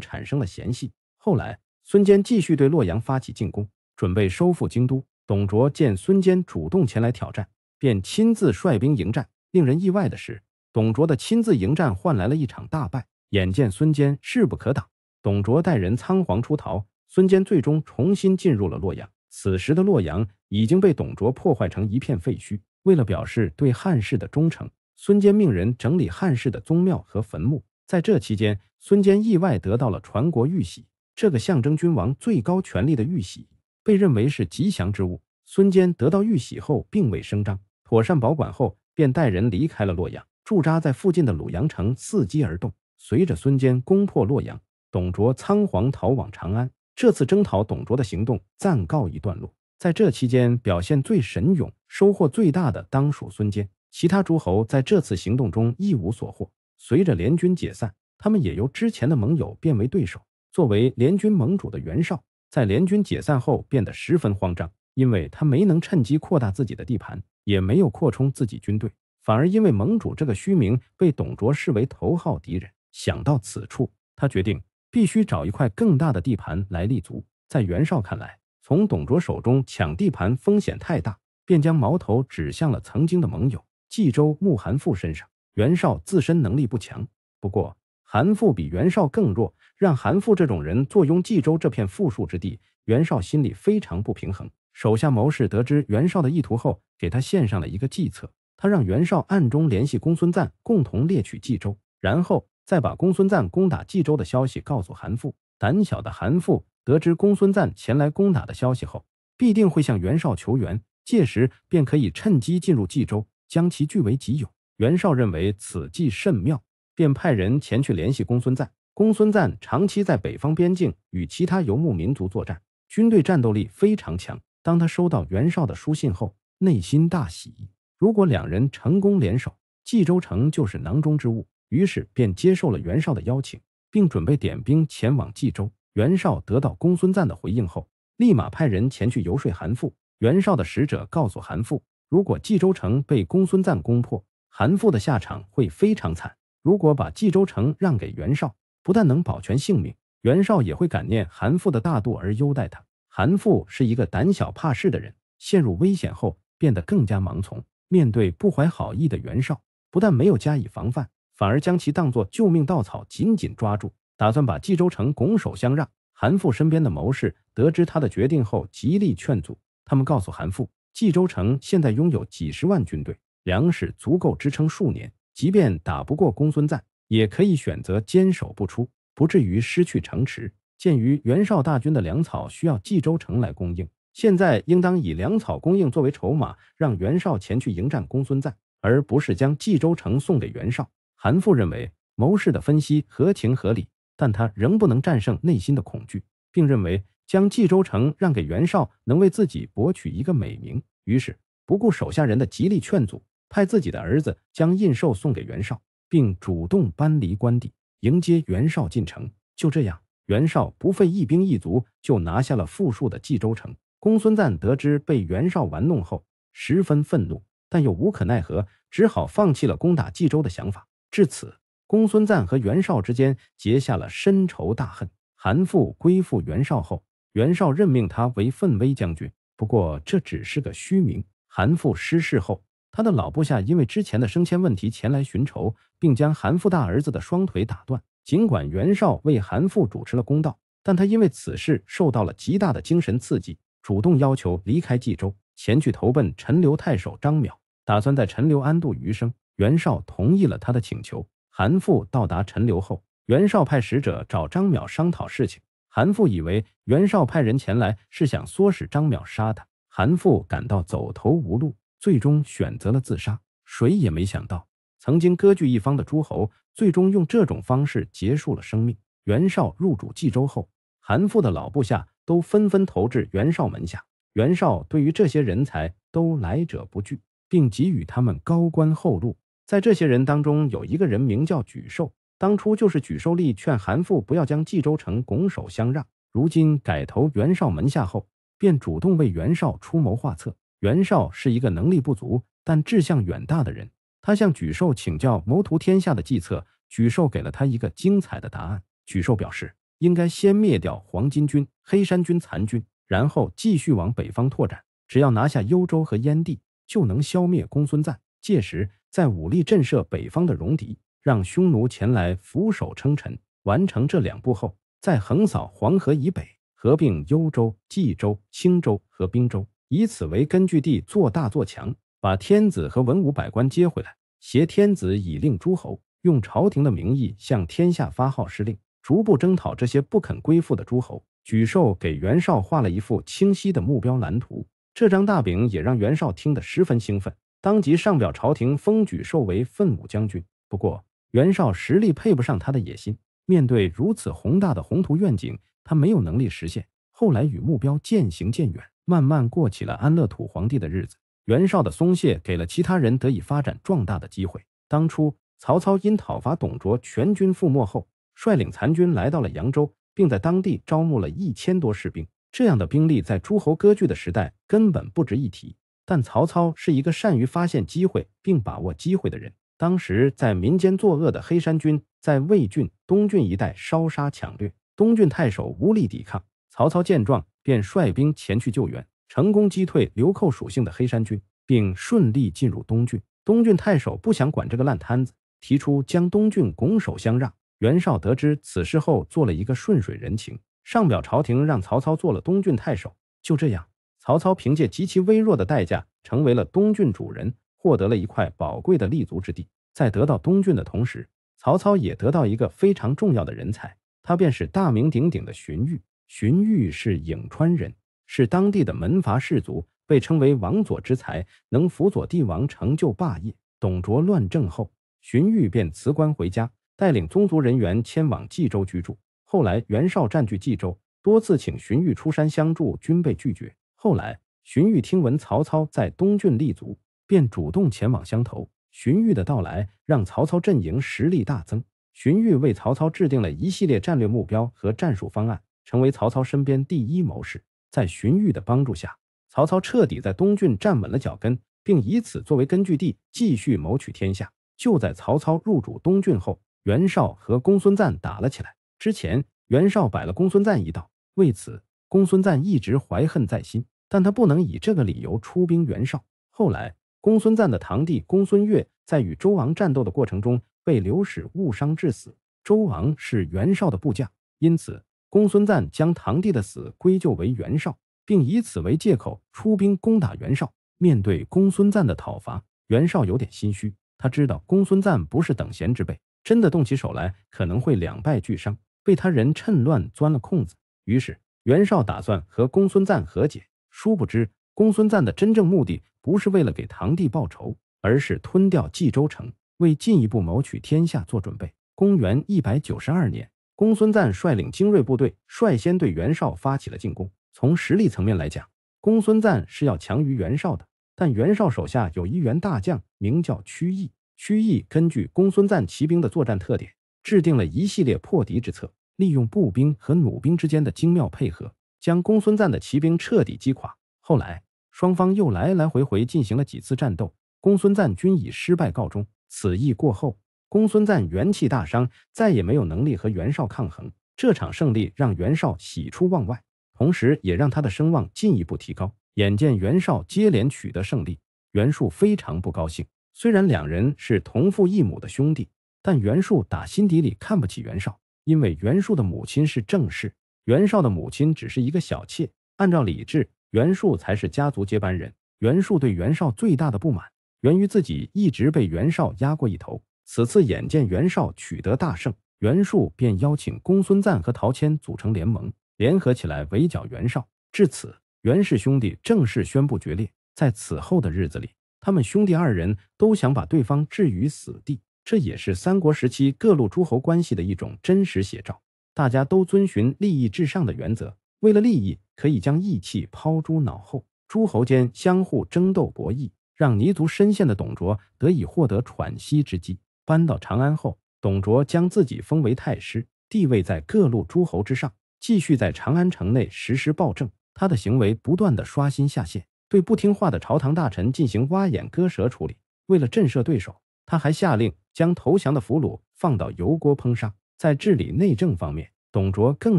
产生了嫌隙。后来，孙坚继续对洛阳发起进攻，准备收复京都。董卓见孙坚主动前来挑战，便亲自率兵迎战。令人意外的是。董卓的亲自迎战换来了一场大败，眼见孙坚势不可挡，董卓带人仓皇出逃。孙坚最终重新进入了洛阳。此时的洛阳已经被董卓破坏成一片废墟。为了表示对汉室的忠诚，孙坚命人整理汉室的宗庙和坟墓。在这期间，孙坚意外得到了传国玉玺，这个象征君王最高权力的玉玺，被认为是吉祥之物。孙坚得到玉玺后，并未声张，妥善保管后，便带人离开了洛阳。驻扎在附近的鲁阳城，伺机而动。随着孙坚攻破洛阳，董卓仓皇逃往长安。这次征讨董卓的行动暂告一段落。在这期间，表现最神勇、收获最大的当属孙坚。其他诸侯在这次行动中一无所获。随着联军解散，他们也由之前的盟友变为对手。作为联军盟主的袁绍，在联军解散后变得十分慌张，因为他没能趁机扩大自己的地盘，也没有扩充自己军队。反而因为盟主这个虚名，被董卓视为头号敌人。想到此处，他决定必须找一块更大的地盘来立足。在袁绍看来，从董卓手中抢地盘风险太大，便将矛头指向了曾经的盟友冀州牧韩馥身上。袁绍自身能力不强，不过韩馥比袁绍更弱，让韩馥这种人坐拥冀州这片富庶之地，袁绍心里非常不平衡。手下谋士得知袁绍的意图后，给他献上了一个计策。他让袁绍暗中联系公孙瓒，共同猎取冀州，然后再把公孙瓒攻打冀州的消息告诉韩馥。胆小的韩馥得知公孙瓒前来攻打的消息后，必定会向袁绍求援，届时便可以趁机进入冀州，将其据为己有。袁绍认为此计甚妙，便派人前去联系公孙瓒。公孙瓒长期在北方边境与其他游牧民族作战，军队战斗力非常强。当他收到袁绍的书信后，内心大喜。如果两人成功联手，冀州城就是囊中之物。于是便接受了袁绍的邀请，并准备点兵前往冀州。袁绍得到公孙瓒的回应后，立马派人前去游说韩馥。袁绍的使者告诉韩馥，如果冀州城被公孙瓒攻破，韩馥的下场会非常惨；如果把冀州城让给袁绍，不但能保全性命，袁绍也会感念韩馥的大度而优待他。韩馥是一个胆小怕事的人，陷入危险后变得更加盲从。面对不怀好意的袁绍，不但没有加以防范，反而将其当作救命稻草紧紧抓住，打算把冀州城拱手相让。韩馥身边的谋士得知他的决定后，极力劝阻。他们告诉韩馥，冀州城现在拥有几十万军队，粮食足够支撑数年，即便打不过公孙瓒，也可以选择坚守不出，不至于失去城池。鉴于袁绍大军的粮草需要冀州城来供应。现在应当以粮草供应作为筹码，让袁绍前去迎战公孙瓒，而不是将冀州城送给袁绍。韩馥认为谋士的分析合情合理，但他仍不能战胜内心的恐惧，并认为将冀州城让给袁绍能为自己博取一个美名，于是不顾手下人的极力劝阻，派自己的儿子将印绶送给袁绍，并主动搬离官邸，迎接袁绍进城。就这样，袁绍不费一兵一卒就拿下了富庶的冀州城。公孙瓒得知被袁绍玩弄后，十分愤怒，但又无可奈何，只好放弃了攻打冀州的想法。至此，公孙瓒和袁绍之间结下了深仇大恨。韩馥归附袁绍后，袁绍任命他为奋威将军，不过这只是个虚名。韩馥失势后，他的老部下因为之前的升迁问题前来寻仇，并将韩馥大儿子的双腿打断。尽管袁绍为韩馥主持了公道，但他因为此事受到了极大的精神刺激。主动要求离开冀州，前去投奔陈留太守张邈，打算在陈留安度余生。袁绍同意了他的请求。韩馥到达陈留后，袁绍派使者找张邈商讨事情。韩馥以为袁绍派人前来是想唆使张邈杀他，韩馥感到走投无路，最终选择了自杀。谁也没想到，曾经割据一方的诸侯，最终用这种方式结束了生命。袁绍入主冀州后，韩馥的老部下。都纷纷投至袁绍门下，袁绍对于这些人才都来者不拒，并给予他们高官厚禄。在这些人当中，有一个人名叫沮授，当初就是沮授力劝韩馥不要将冀州城拱手相让，如今改投袁绍门下后，便主动为袁绍出谋划策。袁绍是一个能力不足但志向远大的人，他向沮授请教谋图天下的计策，沮授给了他一个精彩的答案。沮授表示。应该先灭掉黄巾军、黑山军残军，然后继续往北方拓展。只要拿下幽州和燕地，就能消灭公孙瓒。届时再武力震慑北方的戎狄，让匈奴前来俯首称臣。完成这两步后，再横扫黄河以北，合并幽州、冀州、青州和滨州，以此为根据地做大做强，把天子和文武百官接回来，挟天子以令诸侯，用朝廷的名义向天下发号施令。逐步征讨这些不肯归附的诸侯，沮授给袁绍画了一幅清晰的目标蓝图。这张大饼也让袁绍听得十分兴奋，当即上表朝廷，封沮授为奋武将军。不过，袁绍实力配不上他的野心，面对如此宏大的宏图愿景，他没有能力实现，后来与目标渐行渐远，慢慢过起了安乐土皇帝的日子。袁绍的松懈给了其他人得以发展壮大的机会。当初曹操因讨伐董卓全军覆没后。率领残军来到了扬州，并在当地招募了一千多士兵。这样的兵力在诸侯割据的时代根本不值一提。但曹操是一个善于发现机会并把握机会的人。当时，在民间作恶的黑山军在魏郡、东郡一带烧杀抢掠，东郡太守无力抵抗。曹操见状，便率兵前去救援，成功击退流寇属性的黑山军，并顺利进入东郡。东郡太守不想管这个烂摊子，提出将东郡拱手相让。袁绍得知此事后，做了一个顺水人情，上表朝廷，让曹操做了东郡太守。就这样，曹操凭借极其微弱的代价，成为了东郡主人，获得了一块宝贵的立足之地。在得到东郡的同时，曹操也得到一个非常重要的人才，他便是大名鼎鼎的荀彧。荀彧是颍川人，是当地的门阀士族，被称为王佐之才，能辅佐帝王成就霸业。董卓乱政后，荀彧便辞官回家。带领宗族人员迁往冀州居住。后来，袁绍占据冀州，多次请荀彧出山相助，均被拒绝。后来，荀彧听闻曹操在东郡立足，便主动前往相投。荀彧的到来让曹操阵营实力大增。荀彧为曹操制定了一系列战略目标和战术方案，成为曹操身边第一谋士。在荀彧的帮助下，曹操彻底在东郡站稳了脚跟，并以此作为根据地，继续谋取天下。就在曹操入主东郡后，袁绍和公孙瓒打了起来。之前袁绍摆了公孙瓒一道，为此公孙瓒一直怀恨在心，但他不能以这个理由出兵袁绍。后来，公孙瓒的堂弟公孙越在与周王战斗的过程中被刘使误伤致死。周王是袁绍的部将，因此公孙瓒将堂弟的死归咎为袁绍，并以此为借口出兵攻打袁绍。面对公孙瓒的讨伐，袁绍有点心虚，他知道公孙瓒不是等闲之辈。真的动起手来，可能会两败俱伤，被他人趁乱钻了空子。于是，袁绍打算和公孙瓒和解，殊不知公孙瓒的真正目的不是为了给堂弟报仇，而是吞掉冀州城，为进一步谋取天下做准备。公元一百九十二年，公孙瓒率领精锐部队，率先对袁绍发起了进攻。从实力层面来讲，公孙瓒是要强于袁绍的，但袁绍手下有一员大将，名叫屈义。屈毅根据公孙瓒骑兵的作战特点，制定了一系列破敌之策，利用步兵和弩兵之间的精妙配合，将公孙瓒的骑兵彻底击垮。后来，双方又来来回回进行了几次战斗，公孙瓒均以失败告终。此役过后，公孙瓒元气大伤，再也没有能力和袁绍抗衡。这场胜利让袁绍喜出望外，同时也让他的声望进一步提高。眼见袁绍接连取得胜利，袁术非常不高兴。虽然两人是同父异母的兄弟，但袁术打心底里看不起袁绍，因为袁术的母亲是正室，袁绍的母亲只是一个小妾。按照礼制，袁术才是家族接班人。袁术对袁绍最大的不满，源于自己一直被袁绍压过一头。此次眼见袁绍取得大胜，袁术便邀请公孙瓒和陶谦组成联盟，联合起来围剿袁绍。至此，袁氏兄弟正式宣布决裂。在此后的日子里，他们兄弟二人都想把对方置于死地，这也是三国时期各路诸侯关系的一种真实写照。大家都遵循利益至上的原则，为了利益可以将义气抛诸脑后。诸侯间相互争斗博弈，让泥足深陷的董卓得以获得喘息之机。搬到长安后，董卓将自己封为太师，地位在各路诸侯之上，继续在长安城内实施暴政。他的行为不断的刷新下限。对不听话的朝堂大臣进行挖眼割舌处理。为了震慑对手，他还下令将投降的俘虏放到油锅烹杀。在治理内政方面，董卓更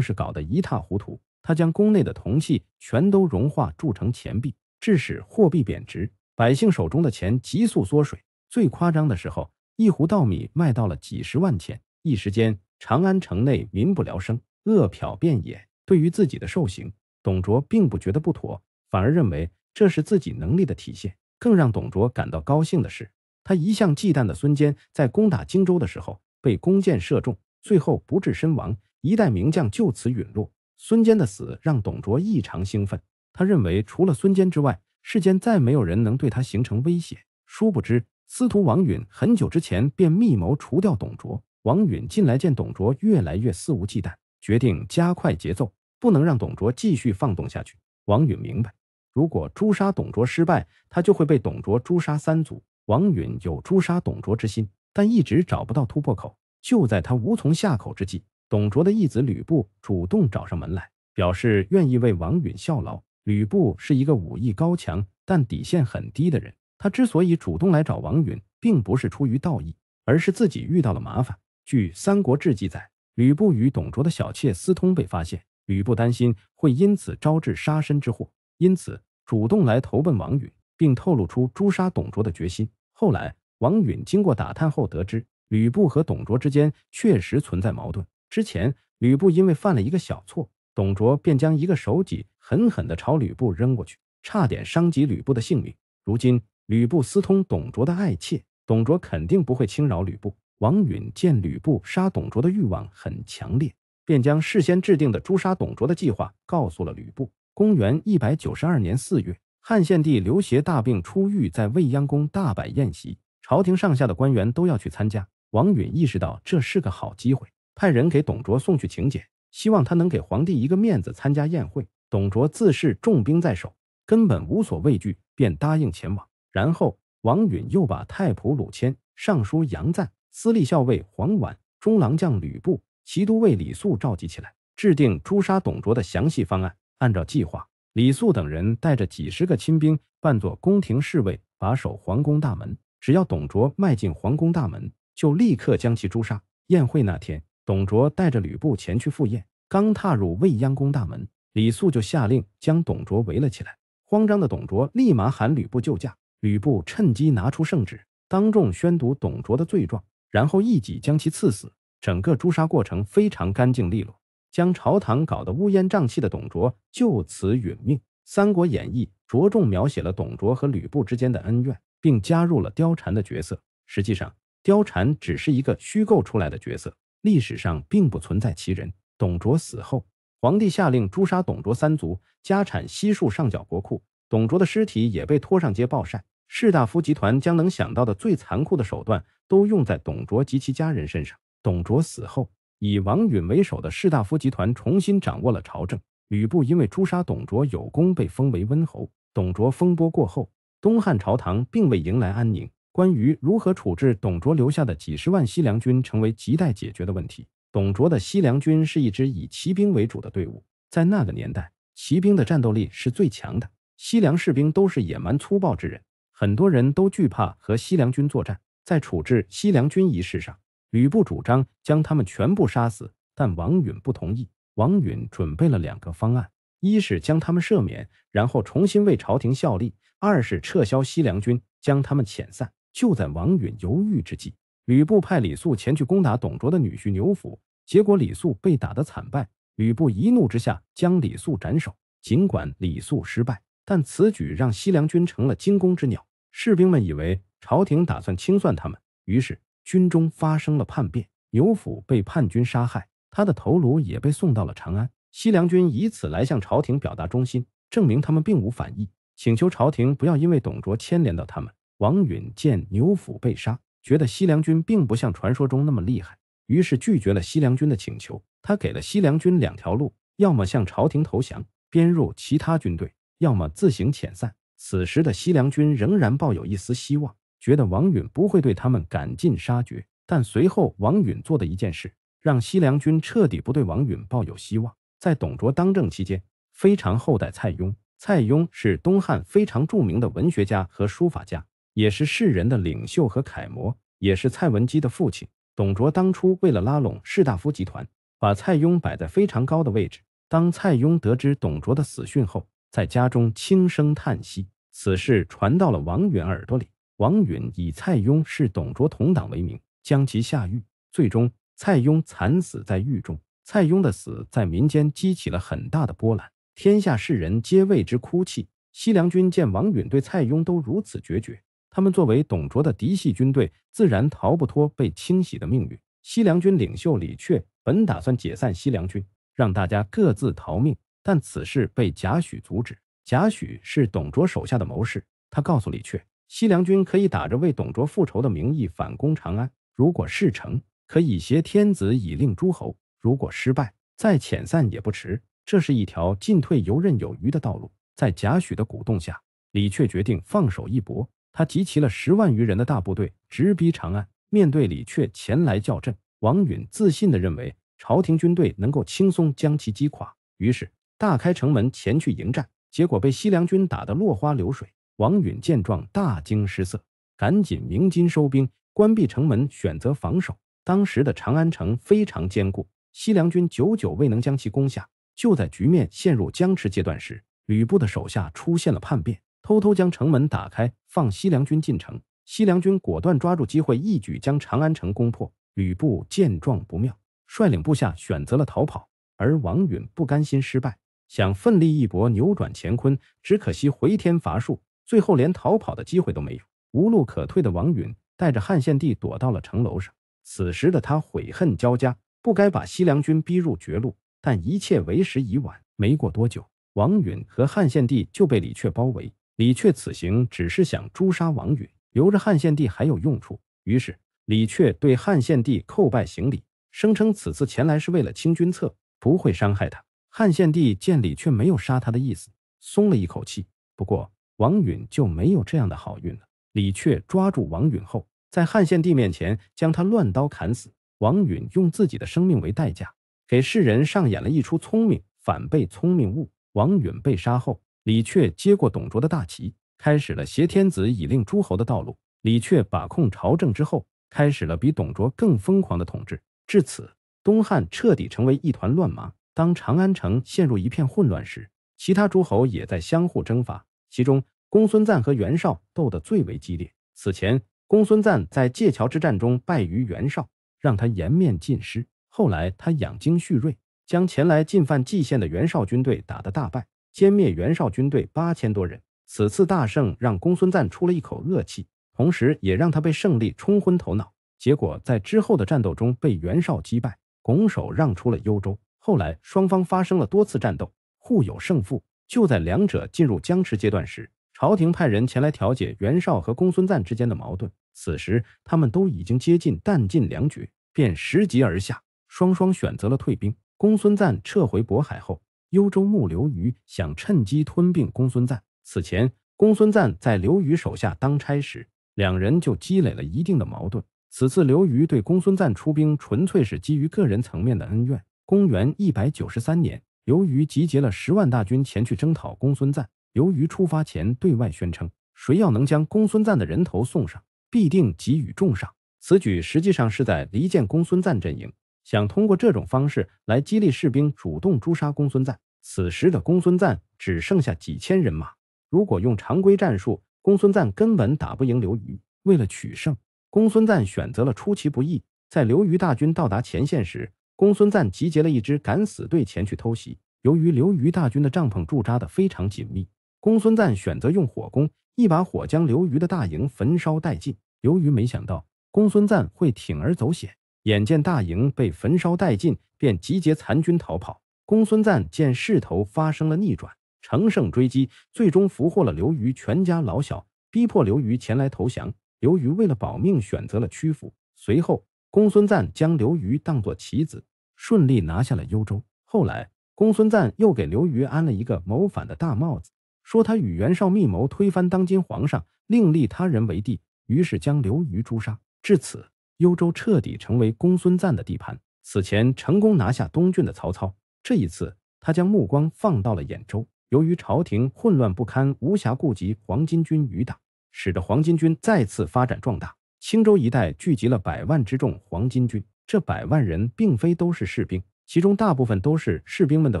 是搞得一塌糊涂。他将宫内的铜器全都融化铸成钱币，致使货币贬值，百姓手中的钱急速缩水。最夸张的时候，一壶稻米卖到了几十万钱。一时间，长安城内民不聊生，饿殍遍野。对于自己的受刑，董卓并不觉得不妥，反而认为。这是自己能力的体现。更让董卓感到高兴的是，他一向忌惮的孙坚在攻打荆州的时候被弓箭射中，最后不治身亡，一代名将就此陨落。孙坚的死让董卓异常兴奋，他认为除了孙坚之外，世间再没有人能对他形成威胁。殊不知，司徒王允很久之前便密谋除掉董卓。王允近来见董卓越来越肆无忌惮，决定加快节奏，不能让董卓继续放纵下去。王允明白。如果诛杀董卓失败，他就会被董卓诛杀三族。王允有诛杀董卓之心，但一直找不到突破口。就在他无从下口之际，董卓的义子吕布主动找上门来，表示愿意为王允效劳。吕布是一个武艺高强但底线很低的人。他之所以主动来找王允，并不是出于道义，而是自己遇到了麻烦。据《三国志》记载，吕布与董卓的小妾私通被发现，吕布担心会因此招致杀身之祸，因此。主动来投奔王允，并透露出诛杀董卓的决心。后来，王允经过打探后得知，吕布和董卓之间确实存在矛盾。之前，吕布因为犯了一个小错，董卓便将一个手戟狠狠地朝吕布扔过去，差点伤及吕布的性命。如今，吕布私通董卓的爱妾，董卓肯定不会轻饶吕布。王允见吕布杀董卓的欲望很强烈，便将事先制定的诛杀董卓的计划告诉了吕布。公元一百九十二年四月，汉献帝刘协大病初愈，在未央宫大摆宴席，朝廷上下的官员都要去参加。王允意识到这是个好机会，派人给董卓送去请柬，希望他能给皇帝一个面子参加宴会。董卓自恃重兵在手，根本无所畏惧，便答应前往。然后，王允又把太仆鲁谦、尚书杨瓒、司隶校尉黄绾、中郎将吕布、骑都尉李肃召集起来，制定诛杀董卓的详细方案。按照计划，李肃等人带着几十个亲兵，扮作宫廷侍卫，把守皇宫大门。只要董卓迈进皇宫大门，就立刻将其诛杀。宴会那天，董卓带着吕布前去赴宴，刚踏入未央宫大门，李肃就下令将董卓围了起来。慌张的董卓立马喊吕布救驾，吕布趁机拿出圣旨，当众宣读董卓的罪状，然后一戟将其刺死。整个诛杀过程非常干净利落。将朝堂搞得乌烟瘴气的董卓就此殒命。《三国演义》着重描写了董卓和吕布之间的恩怨，并加入了貂蝉的角色。实际上，貂蝉只是一个虚构出来的角色，历史上并不存在其人。董卓死后，皇帝下令诛杀董卓三族，家产悉数上缴国库。董卓的尸体也被拖上街暴晒。士大夫集团将能想到的最残酷的手段都用在董卓及其家人身上。董卓死后。以王允为首的士大夫集团重新掌握了朝政。吕布因为诛杀董卓有功，被封为温侯。董卓风波过后，东汉朝堂并未迎来安宁。关于如何处置董卓留下的几十万西凉军，成为亟待解决的问题。董卓的西凉军是一支以骑兵为主的队伍，在那个年代，骑兵的战斗力是最强的。西凉士兵都是野蛮粗暴之人，很多人都惧怕和西凉军作战。在处置西凉军一事上。吕布主张将他们全部杀死，但王允不同意。王允准备了两个方案：一是将他们赦免，然后重新为朝廷效力；二是撤销西凉军，将他们遣散。就在王允犹豫之际，吕布派李肃前去攻打董卓的女婿牛辅，结果李肃被打得惨败。吕布一怒之下将李肃斩首。尽管李肃失败，但此举让西凉军成了惊弓之鸟，士兵们以为朝廷打算清算他们，于是。军中发生了叛变，牛辅被叛军杀害，他的头颅也被送到了长安。西凉军以此来向朝廷表达忠心，证明他们并无反意，请求朝廷不要因为董卓牵连到他们。王允见牛辅被杀，觉得西凉军并不像传说中那么厉害，于是拒绝了西凉军的请求。他给了西凉军两条路：要么向朝廷投降，编入其他军队；要么自行遣散。此时的西凉军仍然抱有一丝希望。觉得王允不会对他们赶尽杀绝，但随后王允做的一件事，让西凉军彻底不对王允抱有希望。在董卓当政期间，非常厚待蔡邕。蔡邕是东汉非常著名的文学家和书法家，也是世人的领袖和楷模，也是蔡文姬的父亲。董卓当初为了拉拢士大夫集团，把蔡邕摆在非常高的位置。当蔡邕得知董卓的死讯后，在家中轻声叹息。此事传到了王允耳朵里。王允以蔡邕是董卓同党为名，将其下狱，最终蔡邕惨死在狱中。蔡邕的死在民间激起了很大的波澜，天下世人皆为之哭泣。西凉军见王允对蔡邕都如此决绝，他们作为董卓的嫡系军队，自然逃不脱被清洗的命运。西凉军领袖李榷本打算解散西凉军，让大家各自逃命，但此事被贾诩阻止。贾诩是董卓手下的谋士，他告诉李榷。西凉军可以打着为董卓复仇的名义反攻长安，如果事成，可以挟天子以令诸侯；如果失败，再遣散也不迟。这是一条进退游刃有余的道路。在贾诩的鼓动下，李榷决定放手一搏。他集齐了十万余人的大部队，直逼长安。面对李榷前来叫阵，王允自信地认为朝廷军队能够轻松将其击垮，于是大开城门前去迎战。结果被西凉军打得落花流水。王允见状大惊失色，赶紧鸣金收兵，关闭城门，选择防守。当时的长安城非常坚固，西凉军久久未能将其攻下。就在局面陷入僵持阶段时，吕布的手下出现了叛变，偷偷将城门打开，放西凉军进城。西凉军果断抓住机会，一举将长安城攻破。吕布见状不妙，率领部下选择了逃跑。而王允不甘心失败，想奋力一搏，扭转乾坤，只可惜回天乏术。最后连逃跑的机会都没有，无路可退的王允带着汉献帝躲到了城楼上。此时的他悔恨交加，不该把西凉军逼入绝路，但一切为时已晚。没过多久，王允和汉献帝就被李榷包围。李榷此行只是想诛杀王允，留着汉献帝还有用处。于是李榷对汉献帝叩拜行礼，声称此次前来是为了清君侧，不会伤害他。汉献帝见李榷没有杀他的意思，松了一口气。不过，王允就没有这样的好运了。李榷抓住王允后，在汉献帝面前将他乱刀砍死。王允用自己的生命为代价，给世人上演了一出“聪明反被聪明误”。王允被杀后，李榷接过董卓的大旗，开始了挟天子以令诸侯的道路。李榷把控朝政之后，开始了比董卓更疯狂的统治。至此，东汉彻底成为一团乱麻。当长安城陷入一片混乱时，其他诸侯也在相互征伐。其中，公孙瓒和袁绍斗得最为激烈。此前，公孙瓒在界桥之战中败于袁绍，让他颜面尽失。后来，他养精蓄锐，将前来进犯蓟县的袁绍军队打得大败，歼灭袁绍军队八千多人。此次大胜让公孙瓒出了一口恶气，同时也让他被胜利冲昏头脑，结果在之后的战斗中被袁绍击败，拱手让出了幽州。后来，双方发生了多次战斗，互有胜负。就在两者进入僵持阶段时，朝廷派人前来调解袁绍和公孙瓒之间的矛盾。此时，他们都已经接近弹尽粮绝，便拾级而下，双双选择了退兵。公孙瓒撤回渤海后，幽州牧刘虞想趁机吞并公孙瓒。此前，公孙瓒在刘虞手下当差时，两人就积累了一定的矛盾。此次刘虞对公孙瓒出兵，纯粹是基于个人层面的恩怨。公元一百九十三年。刘于集结了十万大军前去征讨公孙瓒。刘于出发前对外宣称，谁要能将公孙瓒的人头送上，必定给予重赏。此举实际上是在离间公孙瓒阵营，想通过这种方式来激励士兵主动诛杀公孙瓒。此时的公孙瓒只剩下几千人马，如果用常规战术，公孙瓒根本打不赢刘瑜。为了取胜，公孙瓒选择了出其不意，在刘瑜大军到达前线时。公孙瓒集结了一支敢死队前去偷袭。由于刘虞大军的帐篷驻扎的非常紧密，公孙瓒选择用火攻，一把火将刘虞的大营焚烧殆尽。刘虞没想到公孙瓒会铤而走险，眼见大营被焚烧殆尽，便集结残军逃跑。公孙瓒见势头发生了逆转，乘胜追击，最终俘获了刘虞全家老小，逼迫刘虞前来投降。刘虞为了保命，选择了屈服。随后。公孙瓒将刘虞当作棋子，顺利拿下了幽州。后来，公孙瓒又给刘虞安了一个谋反的大帽子，说他与袁绍密谋推翻当今皇上，另立他人为帝，于是将刘虞诛杀。至此，幽州彻底成为公孙瓒的地盘。此前成功拿下东郡的曹操，这一次他将目光放到了兖州。由于朝廷混乱不堪，无暇顾及黄巾军余党，使得黄巾军再次发展壮大。青州一带聚集了百万之众黄巾军，这百万人并非都是士兵，其中大部分都是士兵们的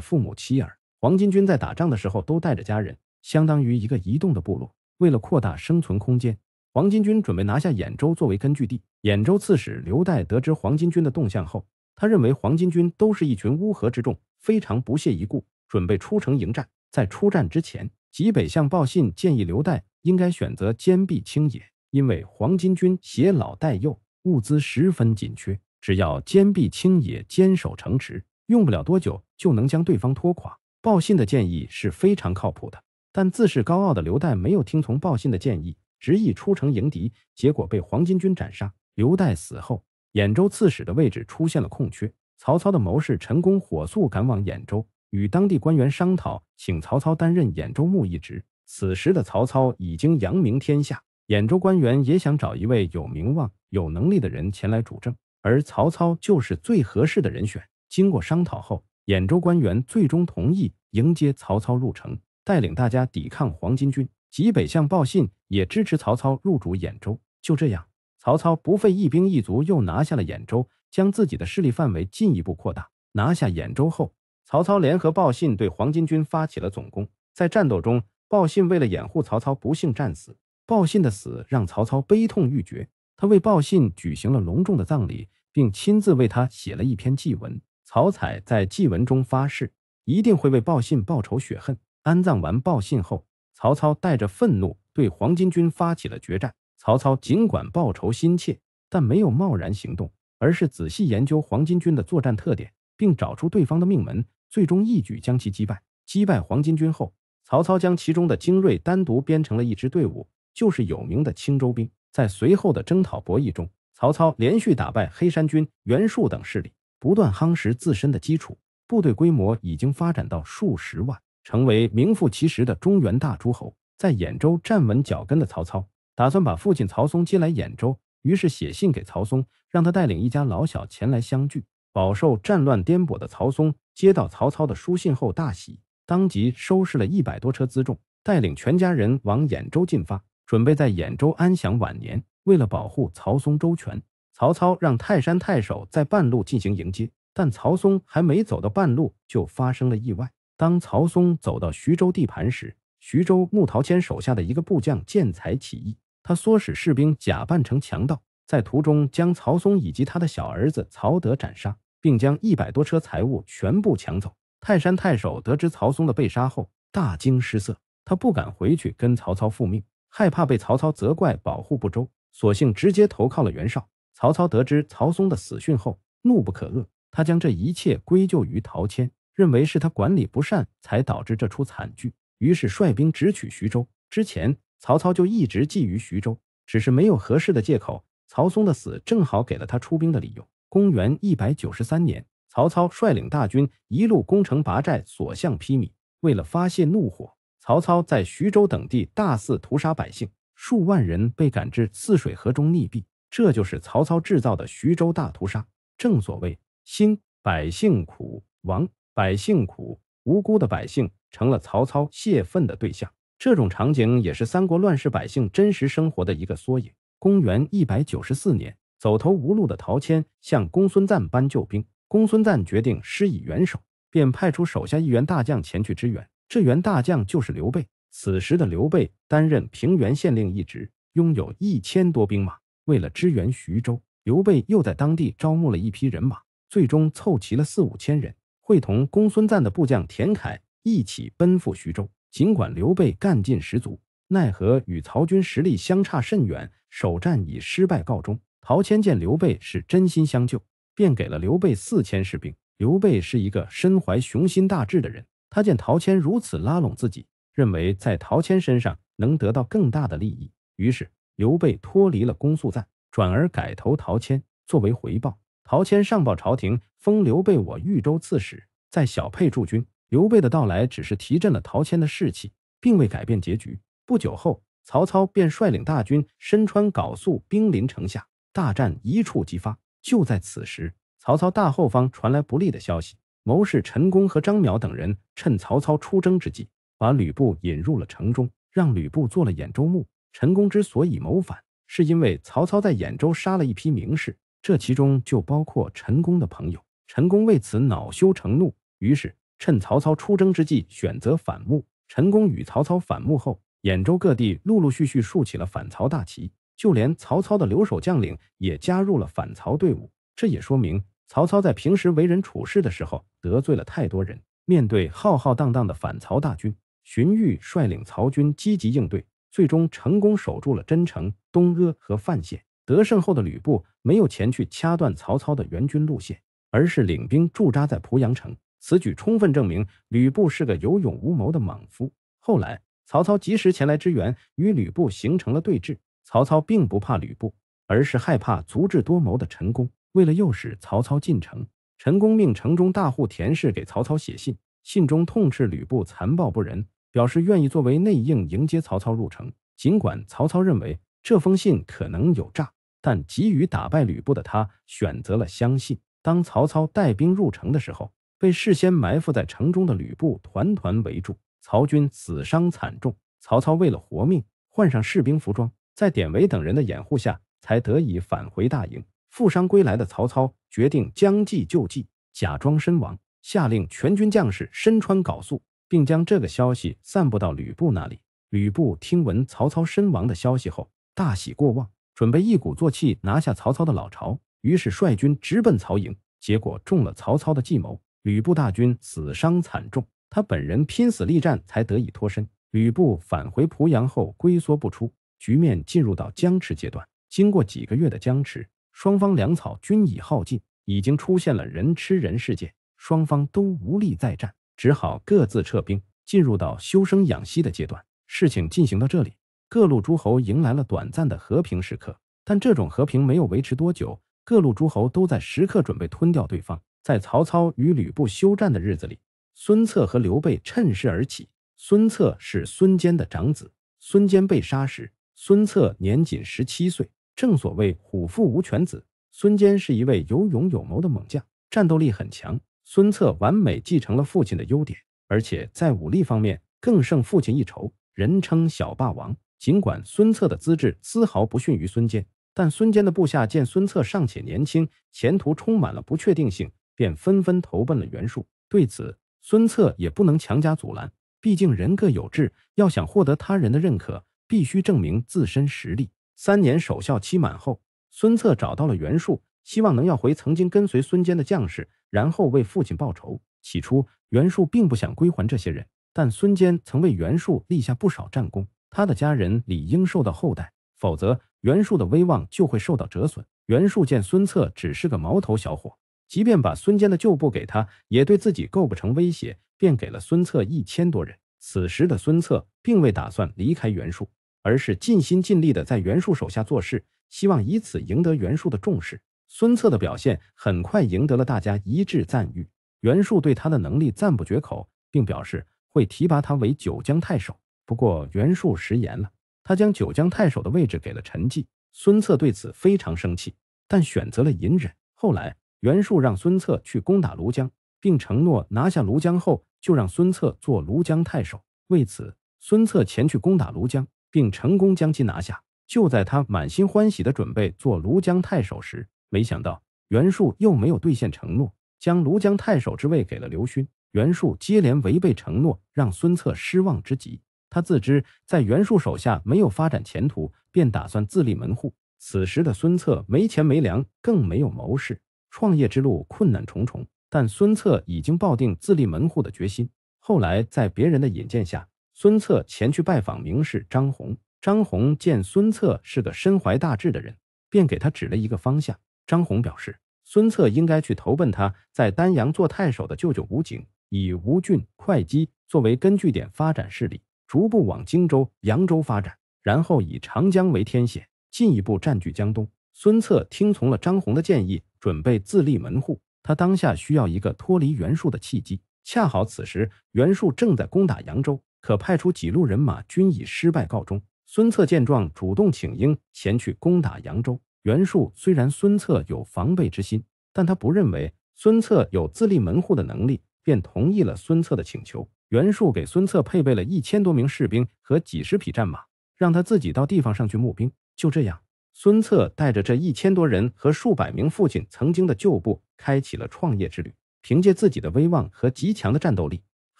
父母妻儿。黄巾军在打仗的时候都带着家人，相当于一个移动的部落。为了扩大生存空间，黄巾军准备拿下兖州作为根据地。兖州刺史刘岱得知黄巾军的动向后，他认为黄巾军都是一群乌合之众，非常不屑一顾，准备出城迎战。在出战之前，吉北相报信建议刘岱应该选择坚壁清野。因为黄巾军携老带幼，物资十分紧缺，只要坚壁清野、坚守城池，用不了多久就能将对方拖垮。报信的建议是非常靠谱的，但自视高傲的刘岱没有听从报信的建议，执意出城迎敌，结果被黄巾军斩杀。刘岱死后，兖州刺史的位置出现了空缺，曹操的谋士陈宫火速赶往兖州，与当地官员商讨，请曹操担任兖州牧一职。此时的曹操已经扬名天下。兖州官员也想找一位有名望、有能力的人前来主政，而曹操就是最合适的人选。经过商讨后，兖州官员最终同意迎接曹操入城，带领大家抵抗黄巾军。冀北相报信也支持曹操入主兖州。就这样，曹操不费一兵一卒，又拿下了兖州，将自己的势力范围进一步扩大。拿下兖州后，曹操联合报信对黄巾军发起了总攻。在战斗中，报信为了掩护曹操，不幸战死。报信的死让曹操悲痛欲绝，他为报信举行了隆重的葬礼，并亲自为他写了一篇祭文。曹采在祭文中发誓，一定会为报信报仇雪恨。安葬完报信后，曹操带着愤怒对黄巾军发起了决战。曹操尽管报仇心切，但没有贸然行动，而是仔细研究黄巾军的作战特点，并找出对方的命门，最终一举将其击败。击败黄巾军后，曹操将其中的精锐单独编成了一支队伍。就是有名的青州兵，在随后的征讨博弈中，曹操连续打败黑山军、袁术等势力，不断夯实自身的基础，部队规模已经发展到数十万，成为名副其实的中原大诸侯。在兖州站稳脚跟的曹操，打算把父亲曹嵩接来兖州，于是写信给曹嵩，让他带领一家老小前来相聚。饱受战乱颠簸的曹嵩，接到曹操的书信后大喜，当即收拾了一百多车辎重，带领全家人往兖州进发。准备在兖州安享晚年。为了保护曹嵩周全，曹操让泰山太守在半路进行迎接。但曹嵩还没走到半路，就发生了意外。当曹嵩走到徐州地盘时，徐州穆陶谦手下的一个部将见财起意，他唆使士兵假扮成强盗，在途中将曹嵩以及他的小儿子曹德斩杀，并将一百多车财物全部抢走。泰山太守得知曹嵩的被杀后，大惊失色，他不敢回去跟曹操复命。害怕被曹操责怪保护不周，索性直接投靠了袁绍。曹操得知曹松的死讯后，怒不可遏，他将这一切归咎于陶谦，认为是他管理不善才导致这出惨剧。于是率兵直取徐州。之前曹操就一直觊觎徐州，只是没有合适的借口。曹松的死正好给了他出兵的理由。公元一百九十三年，曹操率领大军一路攻城拔寨，所向披靡。为了发泄怒火。曹操在徐州等地大肆屠杀百姓，数万人被赶至泗水河中溺毙，这就是曹操制造的徐州大屠杀。正所谓“兴，百姓苦；亡，百姓苦”，无辜的百姓成了曹操泄愤的对象。这种场景也是三国乱世百姓真实生活的一个缩影。公元一百九十四年，走投无路的陶谦向公孙瓒搬救兵，公孙瓒决定施以援手，便派出手下一员大将前去支援。这员大将就是刘备。此时的刘备担任平原县令一职，拥有一千多兵马。为了支援徐州，刘备又在当地招募了一批人马，最终凑齐了四五千人，会同公孙瓒的部将田凯一起奔赴徐州。尽管刘备干劲十足，奈何与曹军实力相差甚远，首战以失败告终。陶谦见刘备是真心相救，便给了刘备四千士兵。刘备是一个身怀雄心大志的人。他见陶谦如此拉拢自己，认为在陶谦身上能得到更大的利益，于是刘备脱离了公诉战，转而改投陶谦。作为回报，陶谦上报朝廷，封刘备我豫州刺史，在小沛驻军。刘备的到来只是提振了陶谦的士气，并未改变结局。不久后，曹操便率领大军，身穿缟素，兵临城下，大战一触即发。就在此时，曹操大后方传来不利的消息。谋士陈宫和张邈等人趁曹操出征之际，把吕布引入了城中，让吕布做了兖州牧。陈宫之所以谋反，是因为曹操在兖州杀了一批名士，这其中就包括陈宫的朋友。陈宫为此恼羞成怒，于是趁曹操出征之际选择反目。陈宫与曹操反目后，兖州各地陆陆续续竖起了反曹大旗，就连曹操的留守将领也加入了反曹队伍。这也说明。曹操在平时为人处事的时候得罪了太多人。面对浩浩荡荡的反曹大军，荀彧率领曹军积极应对，最终成功守住了真城、东阿和范县。得胜后的吕布没有前去掐断曹操的援军路线，而是领兵驻扎在濮阳城。此举充分证明吕布是个有勇无谋的莽夫。后来，曹操及时前来支援，与吕布形成了对峙。曹操并不怕吕布，而是害怕足智多谋的陈宫。为了诱使曹操进城，陈宫命城中大户田氏给曹操写信，信中痛斥吕布残暴不仁，表示愿意作为内应迎接曹操入城。尽管曹操认为这封信可能有诈，但急于打败吕布的他选择了相信。当曹操带兵入城的时候，被事先埋伏在城中的吕布团团围住，曹军死伤惨重。曹操为了活命，换上士兵服装，在典韦等人的掩护下，才得以返回大营。负伤归来的曹操决定将计就计，假装身亡，下令全军将士身穿缟素，并将这个消息散布到吕布那里。吕布听闻曹操身亡的消息后，大喜过望，准备一鼓作气拿下曹操的老巢，于是率军直奔曹营。结果中了曹操的计谋，吕布大军死伤惨重，他本人拼死力战才得以脱身。吕布返回濮阳后，龟缩不出，局面进入到僵持阶段。经过几个月的僵持。双方粮草均已耗尽，已经出现了人吃人事件，双方都无力再战，只好各自撤兵，进入到休生养息的阶段。事情进行到这里，各路诸侯迎来了短暂的和平时刻，但这种和平没有维持多久，各路诸侯都在时刻准备吞掉对方。在曹操与吕布休战的日子里，孙策和刘备趁势而起。孙策是孙坚的长子，孙坚被杀时，孙策年仅十七岁。正所谓虎父无犬子，孙坚是一位有勇有谋的猛将，战斗力很强。孙策完美继承了父亲的优点，而且在武力方面更胜父亲一筹，人称小霸王。尽管孙策的资质丝毫不逊于孙坚，但孙坚的部下见孙策尚且年轻，前途充满了不确定性，便纷纷投奔了袁术。对此，孙策也不能强加阻拦，毕竟人各有志，要想获得他人的认可，必须证明自身实力。三年守孝期满后，孙策找到了袁术，希望能要回曾经跟随孙坚的将士，然后为父亲报仇。起初，袁术并不想归还这些人，但孙坚曾为袁术立下不少战功，他的家人理应受到厚待，否则袁术的威望就会受到折损。袁术见孙策只是个毛头小伙，即便把孙坚的旧部给他，也对自己构不成威胁，便给了孙策一千多人。此时的孙策并未打算离开袁术。而是尽心尽力的在袁术手下做事，希望以此赢得袁术的重视。孙策的表现很快赢得了大家一致赞誉，袁术对他的能力赞不绝口，并表示会提拔他为九江太守。不过袁术食言了，他将九江太守的位置给了陈纪。孙策对此非常生气，但选择了隐忍。后来袁术让孙策去攻打庐江，并承诺拿下庐江后就让孙策做庐江太守。为此，孙策前去攻打庐江。并成功将其拿下。就在他满心欢喜的准备做庐江太守时，没想到袁术又没有兑现承诺，将庐江太守之位给了刘勋。袁术接连违背承诺，让孙策失望之极。他自知在袁术手下没有发展前途，便打算自立门户。此时的孙策没钱没粮，更没有谋士，创业之路困难重重。但孙策已经抱定自立门户的决心。后来在别人的引荐下。孙策前去拜访名士张宏，张宏见孙策是个身怀大志的人，便给他指了一个方向。张宏表示，孙策应该去投奔他在丹阳做太守的舅舅吴景，以吴郡会稽作为根据点发展势力，逐步往荆州扬州发展，然后以长江为天险，进一步占据江东。孙策听从了张宏的建议，准备自立门户。他当下需要一个脱离袁术的契机，恰好此时袁术正在攻打扬州。可派出几路人马，均以失败告终。孙策见状，主动请缨，前去攻打扬州。袁术虽然孙策有防备之心，但他不认为孙策有自立门户的能力，便同意了孙策的请求。袁术给孙策配备了一千多名士兵和几十匹战马，让他自己到地方上去募兵。就这样，孙策带着这一千多人和数百名父亲曾经的旧部，开启了创业之旅。凭借自己的威望和极强的战斗力。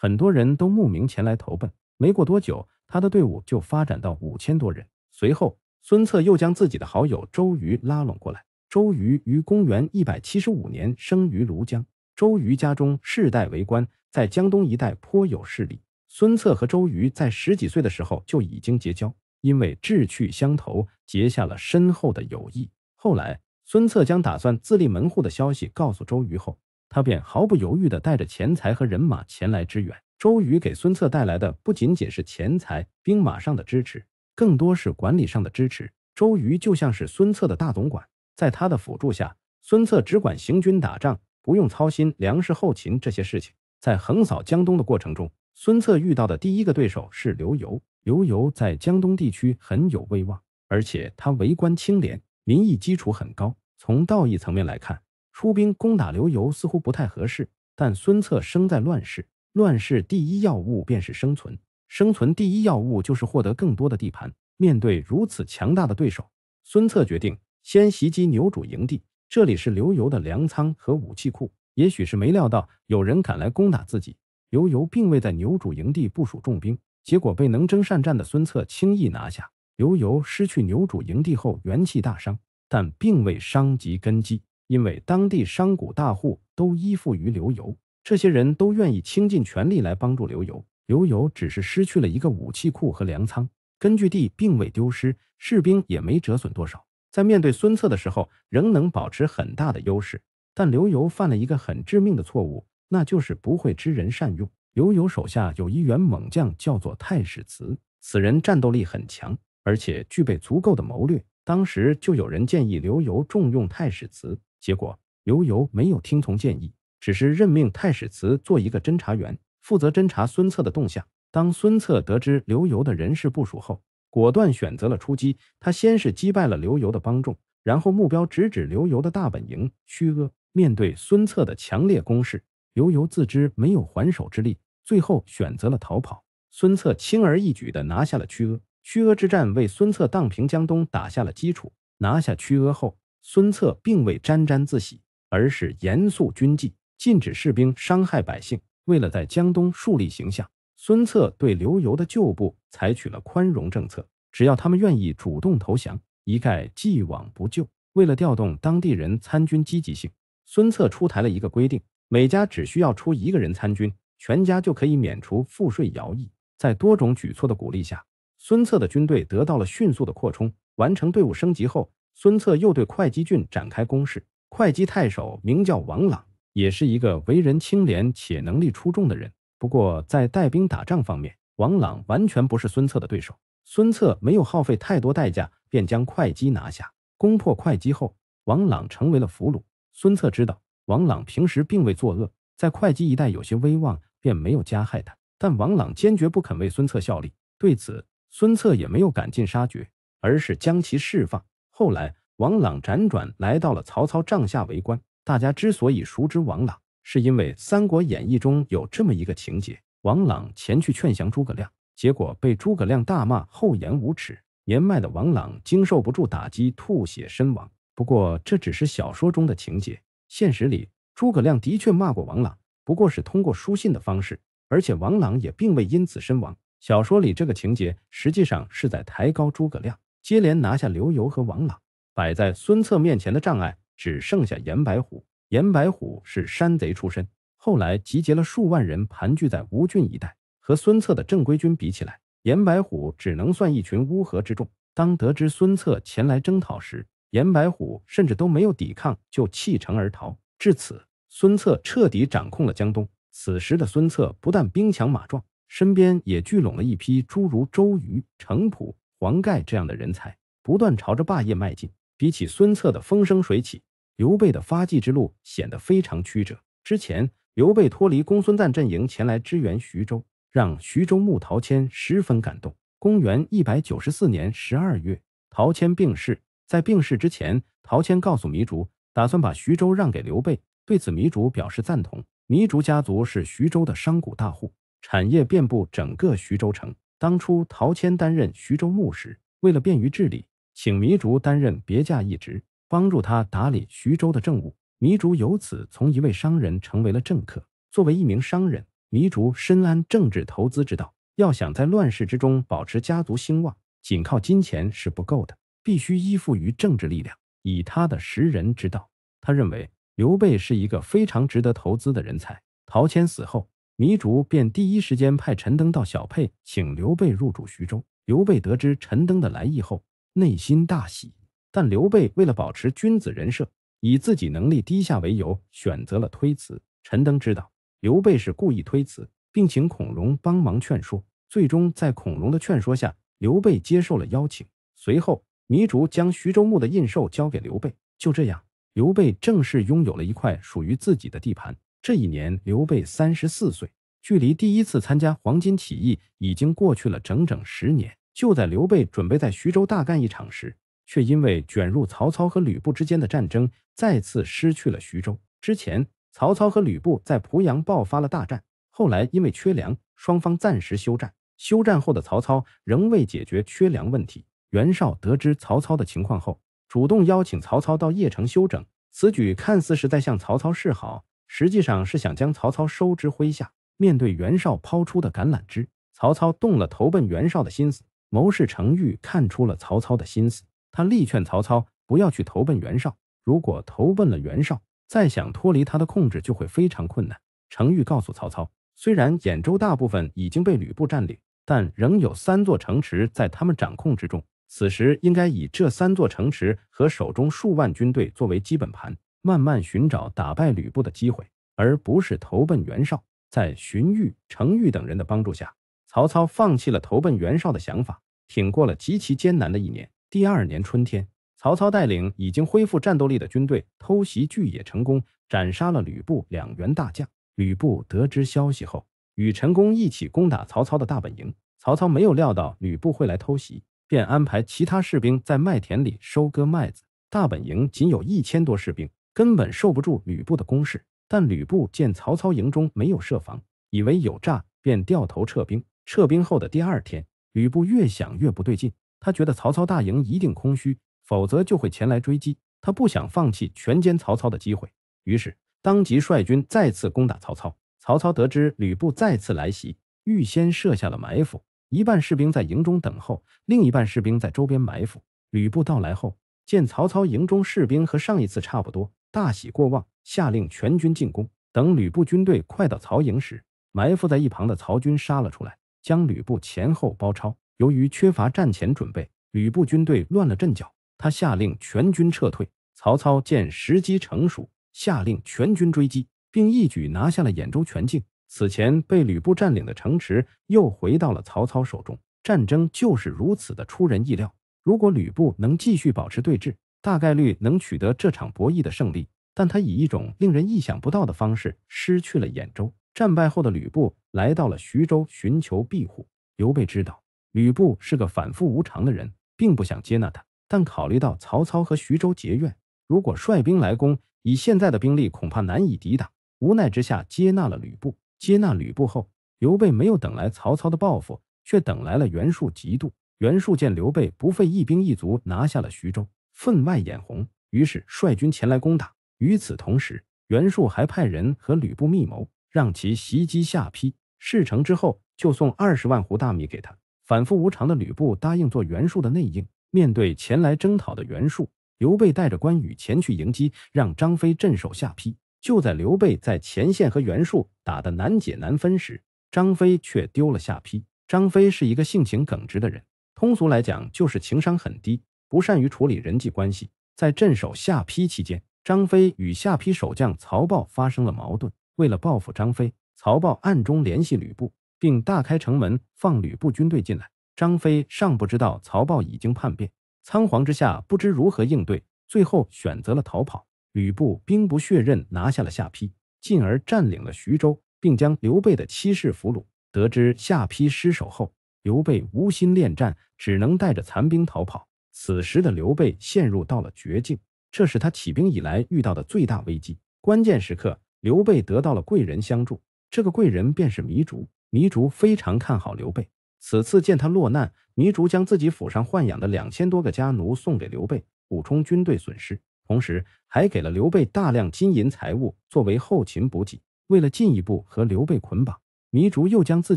很多人都慕名前来投奔，没过多久，他的队伍就发展到五千多人。随后，孙策又将自己的好友周瑜拉拢过来。周瑜于公元一百七十五年生于庐江，周瑜家中世代为官，在江东一带颇有势力。孙策和周瑜在十几岁的时候就已经结交，因为志趣相投，结下了深厚的友谊。后来，孙策将打算自立门户的消息告诉周瑜后。他便毫不犹豫的带着钱财和人马前来支援。周瑜给孙策带来的不仅仅是钱财、兵马上的支持，更多是管理上的支持。周瑜就像是孙策的大总管，在他的辅助下，孙策只管行军打仗，不用操心粮食后勤这些事情。在横扫江东的过程中，孙策遇到的第一个对手是刘繇。刘繇在江东地区很有威望，而且他为官清廉，民意基础很高。从道义层面来看。出兵攻打刘游似乎不太合适，但孙策生在乱世，乱世第一要务便是生存，生存第一要务就是获得更多的地盘。面对如此强大的对手，孙策决定先袭击牛主营地，这里是刘游的粮仓和武器库。也许是没料到有人敢来攻打自己，刘游并未在牛主营地部署重兵，结果被能征善战的孙策轻易拿下。刘游失去牛主营地后元气大伤，但并未伤及根基。因为当地商贾大户都依附于刘游，这些人都愿意倾尽全力来帮助刘游。刘游只是失去了一个武器库和粮仓，根据地并未丢失，士兵也没折损多少，在面对孙策的时候仍能保持很大的优势。但刘游犯了一个很致命的错误，那就是不会知人善用。刘游手下有一员猛将，叫做太史慈，此人战斗力很强，而且具备足够的谋略。当时就有人建议刘游重用太史慈。结果，刘游没有听从建议，只是任命太史慈做一个侦察员，负责侦查孙策的动向。当孙策得知刘游的人事部署后，果断选择了出击。他先是击败了刘游的帮众，然后目标直指刘游的大本营曲阿。面对孙策的强烈攻势，刘游自知没有还手之力，最后选择了逃跑。孙策轻而易举地拿下了曲阿。曲阿之战为孙策荡平江东打下了基础。拿下曲阿后，孙策并未沾沾自喜，而是严肃军纪，禁止士兵伤害百姓。为了在江东树立形象，孙策对刘繇的旧部采取了宽容政策，只要他们愿意主动投降，一概既往不咎。为了调动当地人参军积极性，孙策出台了一个规定：每家只需要出一个人参军，全家就可以免除赋税徭役。在多种举措的鼓励下，孙策的军队得到了迅速的扩充。完成队伍升级后。孙策又对会稽郡展开攻势，会稽太守名叫王朗，也是一个为人清廉且能力出众的人。不过在带兵打仗方面，王朗完全不是孙策的对手。孙策没有耗费太多代价，便将会稽拿下。攻破会稽后，王朗成为了俘虏。孙策知道王朗平时并未作恶，在会稽一带有些威望，便没有加害他。但王朗坚决不肯为孙策效力，对此，孙策也没有赶尽杀绝，而是将其释放。后来，王朗辗转来到了曹操帐下为官。大家之所以熟知王朗，是因为《三国演义》中有这么一个情节：王朗前去劝降诸葛亮，结果被诸葛亮大骂“厚颜无耻”。年迈的王朗经受不住打击，吐血身亡。不过，这只是小说中的情节。现实里，诸葛亮的确骂过王朗，不过是通过书信的方式，而且王朗也并未因此身亡。小说里这个情节实际上是在抬高诸葛亮。接连拿下刘游和王朗，摆在孙策面前的障碍只剩下严白虎。严白虎是山贼出身，后来集结了数万人，盘踞在吴郡一带。和孙策的正规军比起来，严白虎只能算一群乌合之众。当得知孙策前来征讨时，严白虎甚至都没有抵抗，就弃城而逃。至此，孙策彻底掌控了江东。此时的孙策不但兵强马壮，身边也聚拢了一批诸如周瑜、程普。黄盖这样的人才不断朝着霸业迈进。比起孙策的风生水起，刘备的发迹之路显得非常曲折。之前，刘备脱离公孙瓒阵营前来支援徐州，让徐州牧陶谦十分感动。公元一百九十四年十二月，陶谦病逝。在病逝之前，陶谦告诉糜竺，打算把徐州让给刘备。对此，糜竺表示赞同。糜竺家族是徐州的商贾大户，产业遍布整个徐州城。当初陶谦担任徐州牧时，为了便于治理，请糜竺担任别驾一职，帮助他打理徐州的政务。糜竺由此从一位商人成为了政客。作为一名商人，糜竺深谙政治投资之道。要想在乱世之中保持家族兴旺，仅靠金钱是不够的，必须依附于政治力量。以他的识人之道，他认为刘备是一个非常值得投资的人才。陶谦死后。糜竺便第一时间派陈登到小沛，请刘备入主徐州。刘备得知陈登的来意后，内心大喜。但刘备为了保持君子人设，以自己能力低下为由，选择了推辞。陈登知道刘备是故意推辞，并请孔融帮忙劝说。最终在孔融的劝说下，刘备接受了邀请。随后，糜竺将徐州牧的印绶交给刘备。就这样，刘备正式拥有了一块属于自己的地盘。这一年，刘备三十四岁，距离第一次参加黄巾起义已经过去了整整十年。就在刘备准备在徐州大干一场时，却因为卷入曹操和吕布之间的战争，再次失去了徐州。之前，曹操和吕布在濮阳爆发了大战，后来因为缺粮，双方暂时休战。休战后的曹操仍未解决缺粮问题。袁绍得知曹操的情况后，主动邀请曹操到邺城休整，此举看似是在向曹操示好。实际上是想将曹操收之麾下。面对袁绍抛出的橄榄枝，曹操动了投奔袁绍的心思。谋士程昱看出了曹操的心思，他力劝曹操不要去投奔袁绍。如果投奔了袁绍，再想脱离他的控制就会非常困难。程昱告诉曹操，虽然兖州大部分已经被吕布占领，但仍有三座城池在他们掌控之中。此时应该以这三座城池和手中数万军队作为基本盘。慢慢寻找打败吕布的机会，而不是投奔袁绍。在荀彧、程昱等人的帮助下，曹操放弃了投奔袁绍的想法，挺过了极其艰难的一年。第二年春天，曹操带领已经恢复战斗力的军队偷袭巨野成功，斩杀了吕布两员大将。吕布得知消息后，与陈宫一起攻打曹操的大本营。曹操没有料到吕布会来偷袭，便安排其他士兵在麦田里收割麦子。大本营仅有一千多士兵。根本受不住吕布的攻势，但吕布见曹操营中没有设防，以为有诈，便掉头撤兵。撤兵后的第二天，吕布越想越不对劲，他觉得曹操大营一定空虚，否则就会前来追击。他不想放弃全歼曹操的机会，于是当即率军再次攻打曹操。曹操得知吕布再次来袭，预先设下了埋伏，一半士兵在营中等候，另一半士兵在周边埋伏。吕布到来后，见曹操营中士兵和上一次差不多。大喜过望，下令全军进攻。等吕布军队快到曹营时，埋伏在一旁的曹军杀了出来，将吕布前后包抄。由于缺乏战前准备，吕布军队乱了阵脚，他下令全军撤退。曹操见时机成熟，下令全军追击，并一举拿下了兖州全境。此前被吕布占领的城池又回到了曹操手中。战争就是如此的出人意料。如果吕布能继续保持对峙，大概率能取得这场博弈的胜利，但他以一种令人意想不到的方式失去了兖州。战败后的吕布来到了徐州寻求庇护。刘备知道吕布是个反复无常的人，并不想接纳他。但考虑到曹操和徐州结怨，如果率兵来攻，以现在的兵力恐怕难以抵挡。无奈之下，接纳了吕布。接纳吕布后，刘备没有等来曹操的报复，却等来了袁术嫉妒。袁术见刘备不费一兵一卒拿下了徐州。分外眼红，于是率军前来攻打。与此同时，袁术还派人和吕布密谋，让其袭击下邳。事成之后，就送二十万斛大米给他。反复无常的吕布答应做袁术的内应。面对前来征讨的袁术，刘备带着关羽前去迎击，让张飞镇守下邳。就在刘备在前线和袁术打得难解难分时，张飞却丢了下邳。张飞是一个性情耿直的人，通俗来讲就是情商很低。不善于处理人际关系，在镇守下邳期间，张飞与下邳守将曹豹发生了矛盾。为了报复张飞，曹豹暗中联系吕布，并大开城门放吕布军队进来。张飞尚不知道曹豹已经叛变，仓皇之下不知如何应对，最后选择了逃跑。吕布兵不血刃拿下了下邳，进而占领了徐州，并将刘备的妻室俘虏。得知下邳失守后，刘备无心恋战，只能带着残兵逃跑。此时的刘备陷入到了绝境，这是他起兵以来遇到的最大危机。关键时刻，刘备得到了贵人相助，这个贵人便是糜竺。糜竺非常看好刘备，此次见他落难，糜竺将自己府上豢养的两千多个家奴送给刘备，补充军队损失，同时还给了刘备大量金银财物作为后勤补给。为了进一步和刘备捆绑，糜竺又将自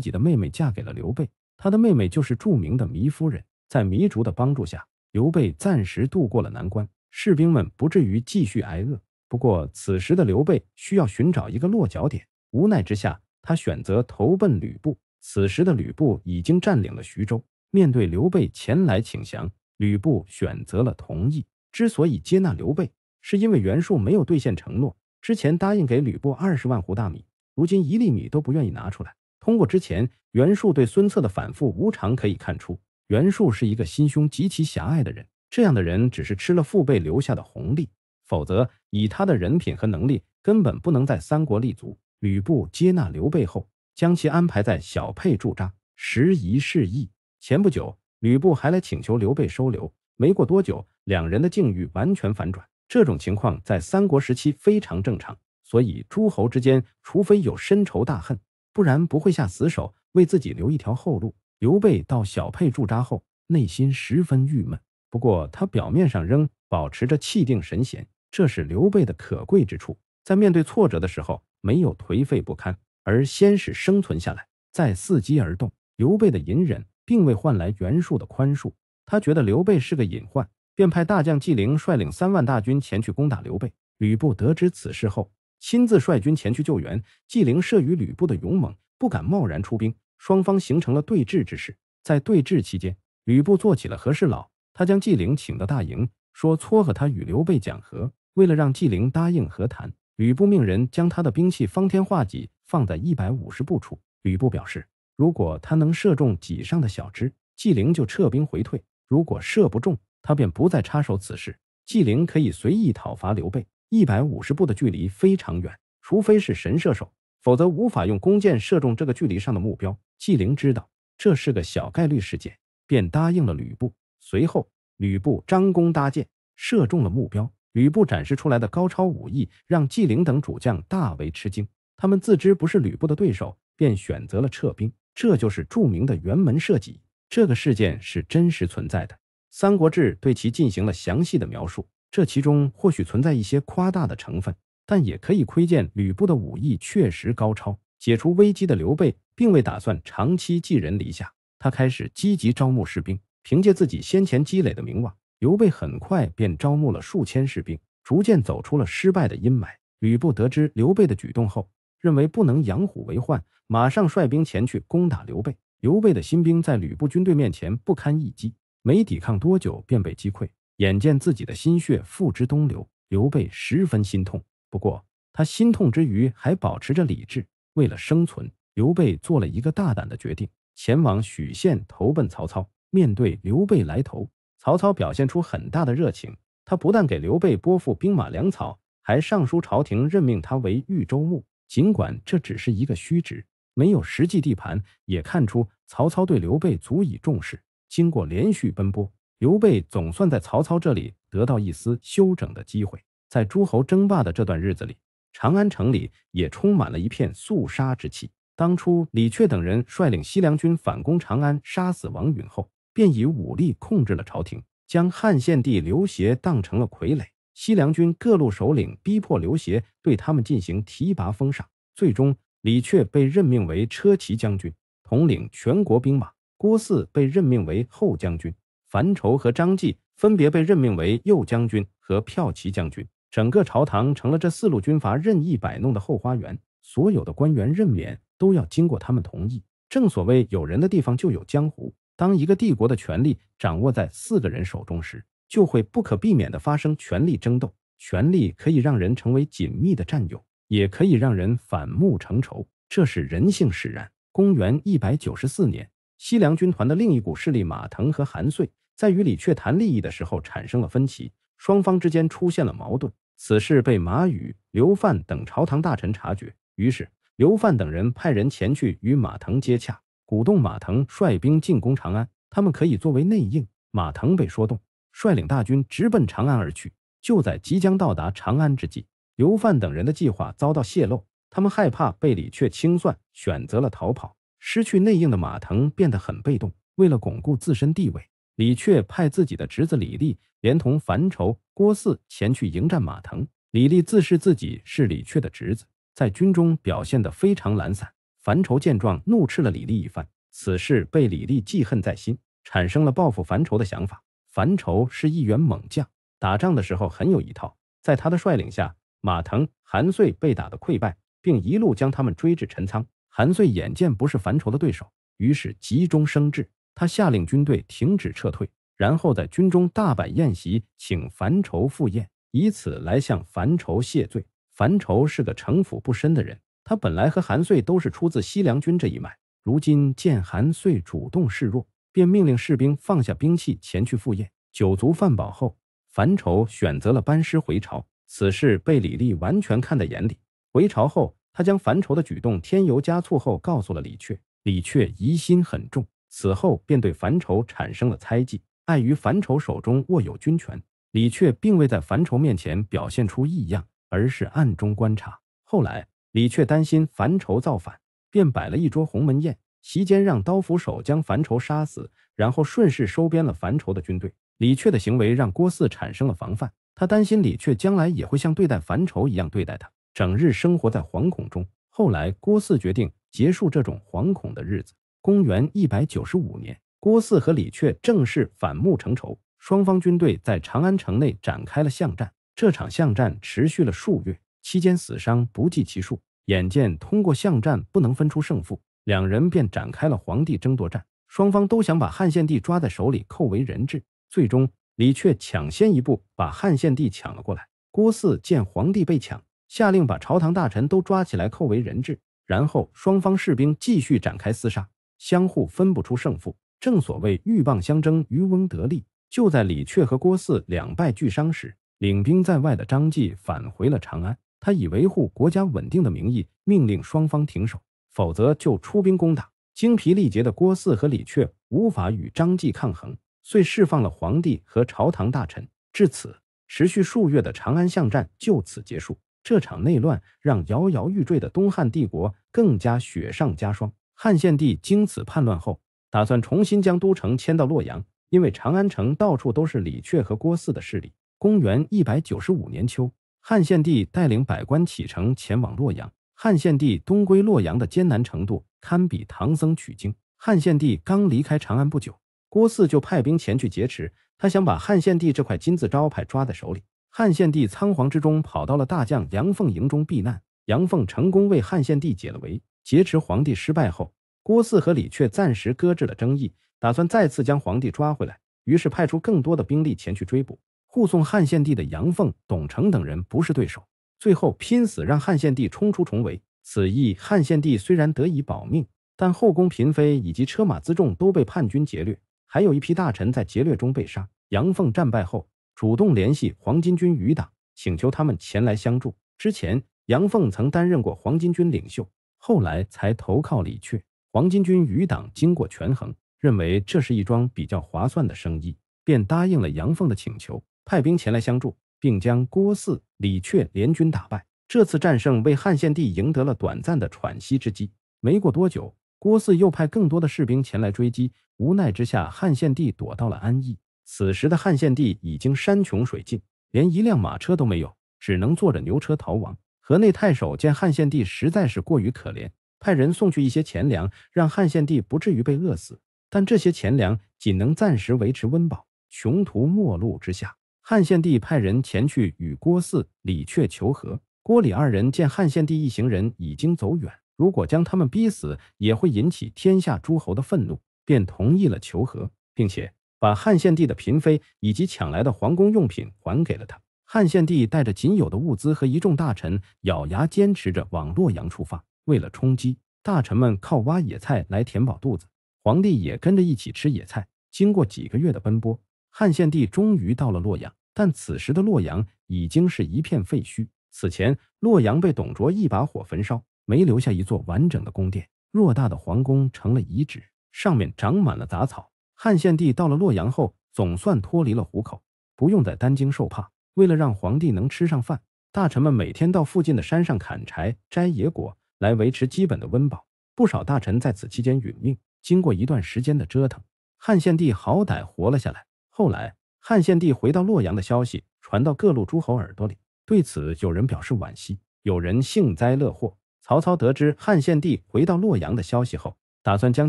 己的妹妹嫁给了刘备，他的妹妹就是著名的糜夫人。在糜竺的帮助下，刘备暂时渡过了难关，士兵们不至于继续挨饿。不过，此时的刘备需要寻找一个落脚点。无奈之下，他选择投奔吕布。此时的吕布已经占领了徐州，面对刘备前来请降，吕布选择了同意。之所以接纳刘备，是因为袁术没有兑现承诺，之前答应给吕布二十万斛大米，如今一粒米都不愿意拿出来。通过之前袁术对孙策的反复无常可以看出。袁术是一个心胸极其狭隘的人，这样的人只是吃了父辈留下的红利，否则以他的人品和能力，根本不能在三国立足。吕布接纳刘备后，将其安排在小沛驻扎，时移世易。前不久，吕布还来请求刘备收留。没过多久，两人的境遇完全反转。这种情况在三国时期非常正常，所以诸侯之间，除非有深仇大恨，不然不会下死手，为自己留一条后路。刘备到小沛驻扎后，内心十分郁闷。不过他表面上仍保持着气定神闲，这是刘备的可贵之处。在面对挫折的时候，没有颓废不堪，而先是生存下来，再伺机而动。刘备的隐忍，并未换来袁术的宽恕。他觉得刘备是个隐患，便派大将纪灵率领三万大军前去攻打刘备。吕布得知此事后，亲自率军前去救援。纪灵慑于吕布的勇猛，不敢贸然出兵。双方形成了对峙之势。在对峙期间，吕布做起了和事佬。他将纪灵请到大营，说撮合他与刘备讲和。为了让纪灵答应和谈，吕布命人将他的兵器方天画戟放在一百五十步处。吕布表示，如果他能射中戟上的小枝，纪灵就撤兵回退；如果射不中，他便不再插手此事。纪灵可以随意讨伐刘备。一百五十步的距离非常远，除非是神射手，否则无法用弓箭射中这个距离上的目标。纪灵知道这是个小概率事件，便答应了吕布。随后，吕布张弓搭箭，射中了目标。吕布展示出来的高超武艺，让纪灵等主将大为吃惊。他们自知不是吕布的对手，便选择了撤兵。这就是著名的辕门射戟。这个事件是真实存在的，《三国志》对其进行了详细的描述。这其中或许存在一些夸大的成分，但也可以窥见吕布的武艺确实高超。解除危机的刘备，并未打算长期寄人篱下。他开始积极招募士兵，凭借自己先前积累的名望，刘备很快便招募了数千士兵，逐渐走出了失败的阴霾。吕布得知刘备的举动后，认为不能养虎为患，马上率兵前去攻打刘备。刘备的新兵在吕布军队面前不堪一击，没抵抗多久便被击溃。眼见自己的心血付之东流，刘备十分心痛。不过，他心痛之余还保持着理智。为了生存，刘备做了一个大胆的决定，前往许县投奔曹操。面对刘备来投，曹操表现出很大的热情，他不但给刘备拨付兵马粮草，还上书朝廷任命他为豫州牧。尽管这只是一个虚职，没有实际地盘，也看出曹操对刘备足以重视。经过连续奔波，刘备总算在曹操这里得到一丝休整的机会。在诸侯争霸的这段日子里。长安城里也充满了一片肃杀之气。当初李榷等人率领西凉军反攻长安，杀死王允后，便以武力控制了朝廷，将汉献帝刘协当成了傀儡。西凉军各路首领逼迫刘协对他们进行提拔封赏，最终李榷被任命为车骑将军，统领全国兵马；郭汜被任命为后将军；樊稠和张继分别被任命为右将军和骠骑将军。整个朝堂成了这四路军阀任意摆弄的后花园，所有的官员任免都要经过他们同意。正所谓有人的地方就有江湖，当一个帝国的权力掌握在四个人手中时，就会不可避免的发生权力争斗。权力可以让人成为紧密的战友，也可以让人反目成仇，这是人性使然。公元一百九十四年，西凉军团的另一股势力马腾和韩遂在与李榷谈利益的时候产生了分歧，双方之间出现了矛盾。此事被马宇、刘范等朝堂大臣察觉，于是刘范等人派人前去与马腾接洽，鼓动马腾率兵进攻长安，他们可以作为内应。马腾被说动，率领大军直奔长安而去。就在即将到达长安之际，刘范等人的计划遭到泄露，他们害怕被李榷清算，选择了逃跑。失去内应的马腾变得很被动，为了巩固自身地位。李榷派自己的侄子李立，连同樊稠、郭汜前去迎战马腾。李立自恃自己是李榷的侄子，在军中表现得非常懒散。樊稠见状，怒斥了李立一番。此事被李立记恨在心，产生了报复樊稠的想法。樊稠是一员猛将，打仗的时候很有一套。在他的率领下，马腾、韩遂被打得溃败，并一路将他们追至陈仓。韩遂眼见不是樊稠的对手，于是急中生智。他下令军队停止撤退，然后在军中大摆宴席，请樊稠赴宴，以此来向樊稠谢罪。樊稠是个城府不深的人，他本来和韩遂都是出自西凉军这一脉，如今见韩遂主动示弱，便命令士兵放下兵器前去赴宴。酒足饭饱后，樊稠选择了班师回朝。此事被李密完全看在眼里。回朝后，他将樊稠的举动添油加醋后告诉了李榷，李榷疑心很重。此后便对樊稠产生了猜忌，碍于樊稠手中握有军权，李榷并未在樊稠面前表现出异样，而是暗中观察。后来，李榷担心樊稠造反，便摆了一桌鸿门宴，席间让刀斧手将樊稠杀死，然后顺势收编了樊稠的军队。李榷的行为让郭汜产生了防范，他担心李榷将来也会像对待樊稠一样对待他，整日生活在惶恐中。后来，郭汜决定结束这种惶恐的日子。公元一百九十五年，郭汜和李榷正式反目成仇，双方军队在长安城内展开了巷战。这场巷战持续了数月，期间死伤不计其数。眼见通过巷战不能分出胜负，两人便展开了皇帝争夺战。双方都想把汉献帝抓在手里扣为人质。最终，李榷抢先一步把汉献帝抢了过来。郭汜见皇帝被抢，下令把朝堂大臣都抓起来扣为人质，然后双方士兵继续展开厮杀。相互分不出胜负，正所谓鹬蚌相争，渔翁得利。就在李榷和郭汜两败俱伤时，领兵在外的张继返回了长安。他以维护国家稳定的名义，命令双方停手，否则就出兵攻打。精疲力竭的郭汜和李榷无法与张继抗衡，遂释放了皇帝和朝堂大臣。至此，持续数月的长安巷战就此结束。这场内乱让摇摇欲坠的东汉帝国更加雪上加霜。汉献帝经此叛乱后，打算重新将都城迁到洛阳，因为长安城到处都是李榷和郭汜的势力。公元一百九十五年秋，汉献帝带领百官启程前往洛阳。汉献帝东归洛阳的艰难程度堪比唐僧取经。汉献帝刚离开长安不久，郭汜就派兵前去劫持他，想把汉献帝这块金字招牌抓在手里。汉献帝仓皇之中跑到了大将杨凤营中避难，杨凤成功为汉献帝解了围。劫持皇帝失败后，郭汜和李榷暂时搁置了争议，打算再次将皇帝抓回来，于是派出更多的兵力前去追捕护送汉献帝的杨凤、董承等人不是对手，最后拼死让汉献帝冲出重围。此役，汉献帝虽然得以保命，但后宫嫔妃以及车马辎重都被叛军劫掠，还有一批大臣在劫掠中被杀。杨凤战败后，主动联系黄巾军余党，请求他们前来相助。之前，杨凤曾担任过黄巾军领袖。后来才投靠李榷，黄巾军余党经过权衡，认为这是一桩比较划算的生意，便答应了杨凤的请求，派兵前来相助，并将郭汜、李榷联军打败。这次战胜为汉献帝赢得了短暂的喘息之机。没过多久，郭汜又派更多的士兵前来追击，无奈之下，汉献帝躲到了安邑。此时的汉献帝已经山穷水尽，连一辆马车都没有，只能坐着牛车逃亡。河内太守见汉献帝实在是过于可怜，派人送去一些钱粮，让汉献帝不至于被饿死。但这些钱粮仅能暂时维持温饱。穷途末路之下，汉献帝派人前去与郭汜、李榷求和。郭李二人见汉献帝一行人已经走远，如果将他们逼死，也会引起天下诸侯的愤怒，便同意了求和，并且把汉献帝的嫔妃以及抢来的皇宫用品还给了他。汉献帝带着仅有的物资和一众大臣，咬牙坚持着往洛阳出发。为了充饥，大臣们靠挖野菜来填饱肚子，皇帝也跟着一起吃野菜。经过几个月的奔波，汉献帝终于到了洛阳，但此时的洛阳已经是一片废墟。此前，洛阳被董卓一把火焚烧，没留下一座完整的宫殿，偌大的皇宫成了遗址，上面长满了杂草。汉献帝到了洛阳后，总算脱离了虎口，不用再担惊受怕。为了让皇帝能吃上饭，大臣们每天到附近的山上砍柴、摘野果来维持基本的温饱。不少大臣在此期间殒命。经过一段时间的折腾，汉献帝好歹活了下来。后来，汉献帝回到洛阳的消息传到各路诸侯耳朵里，对此有人表示惋惜，有人幸灾乐祸。曹操得知汉献帝回到洛阳的消息后，打算将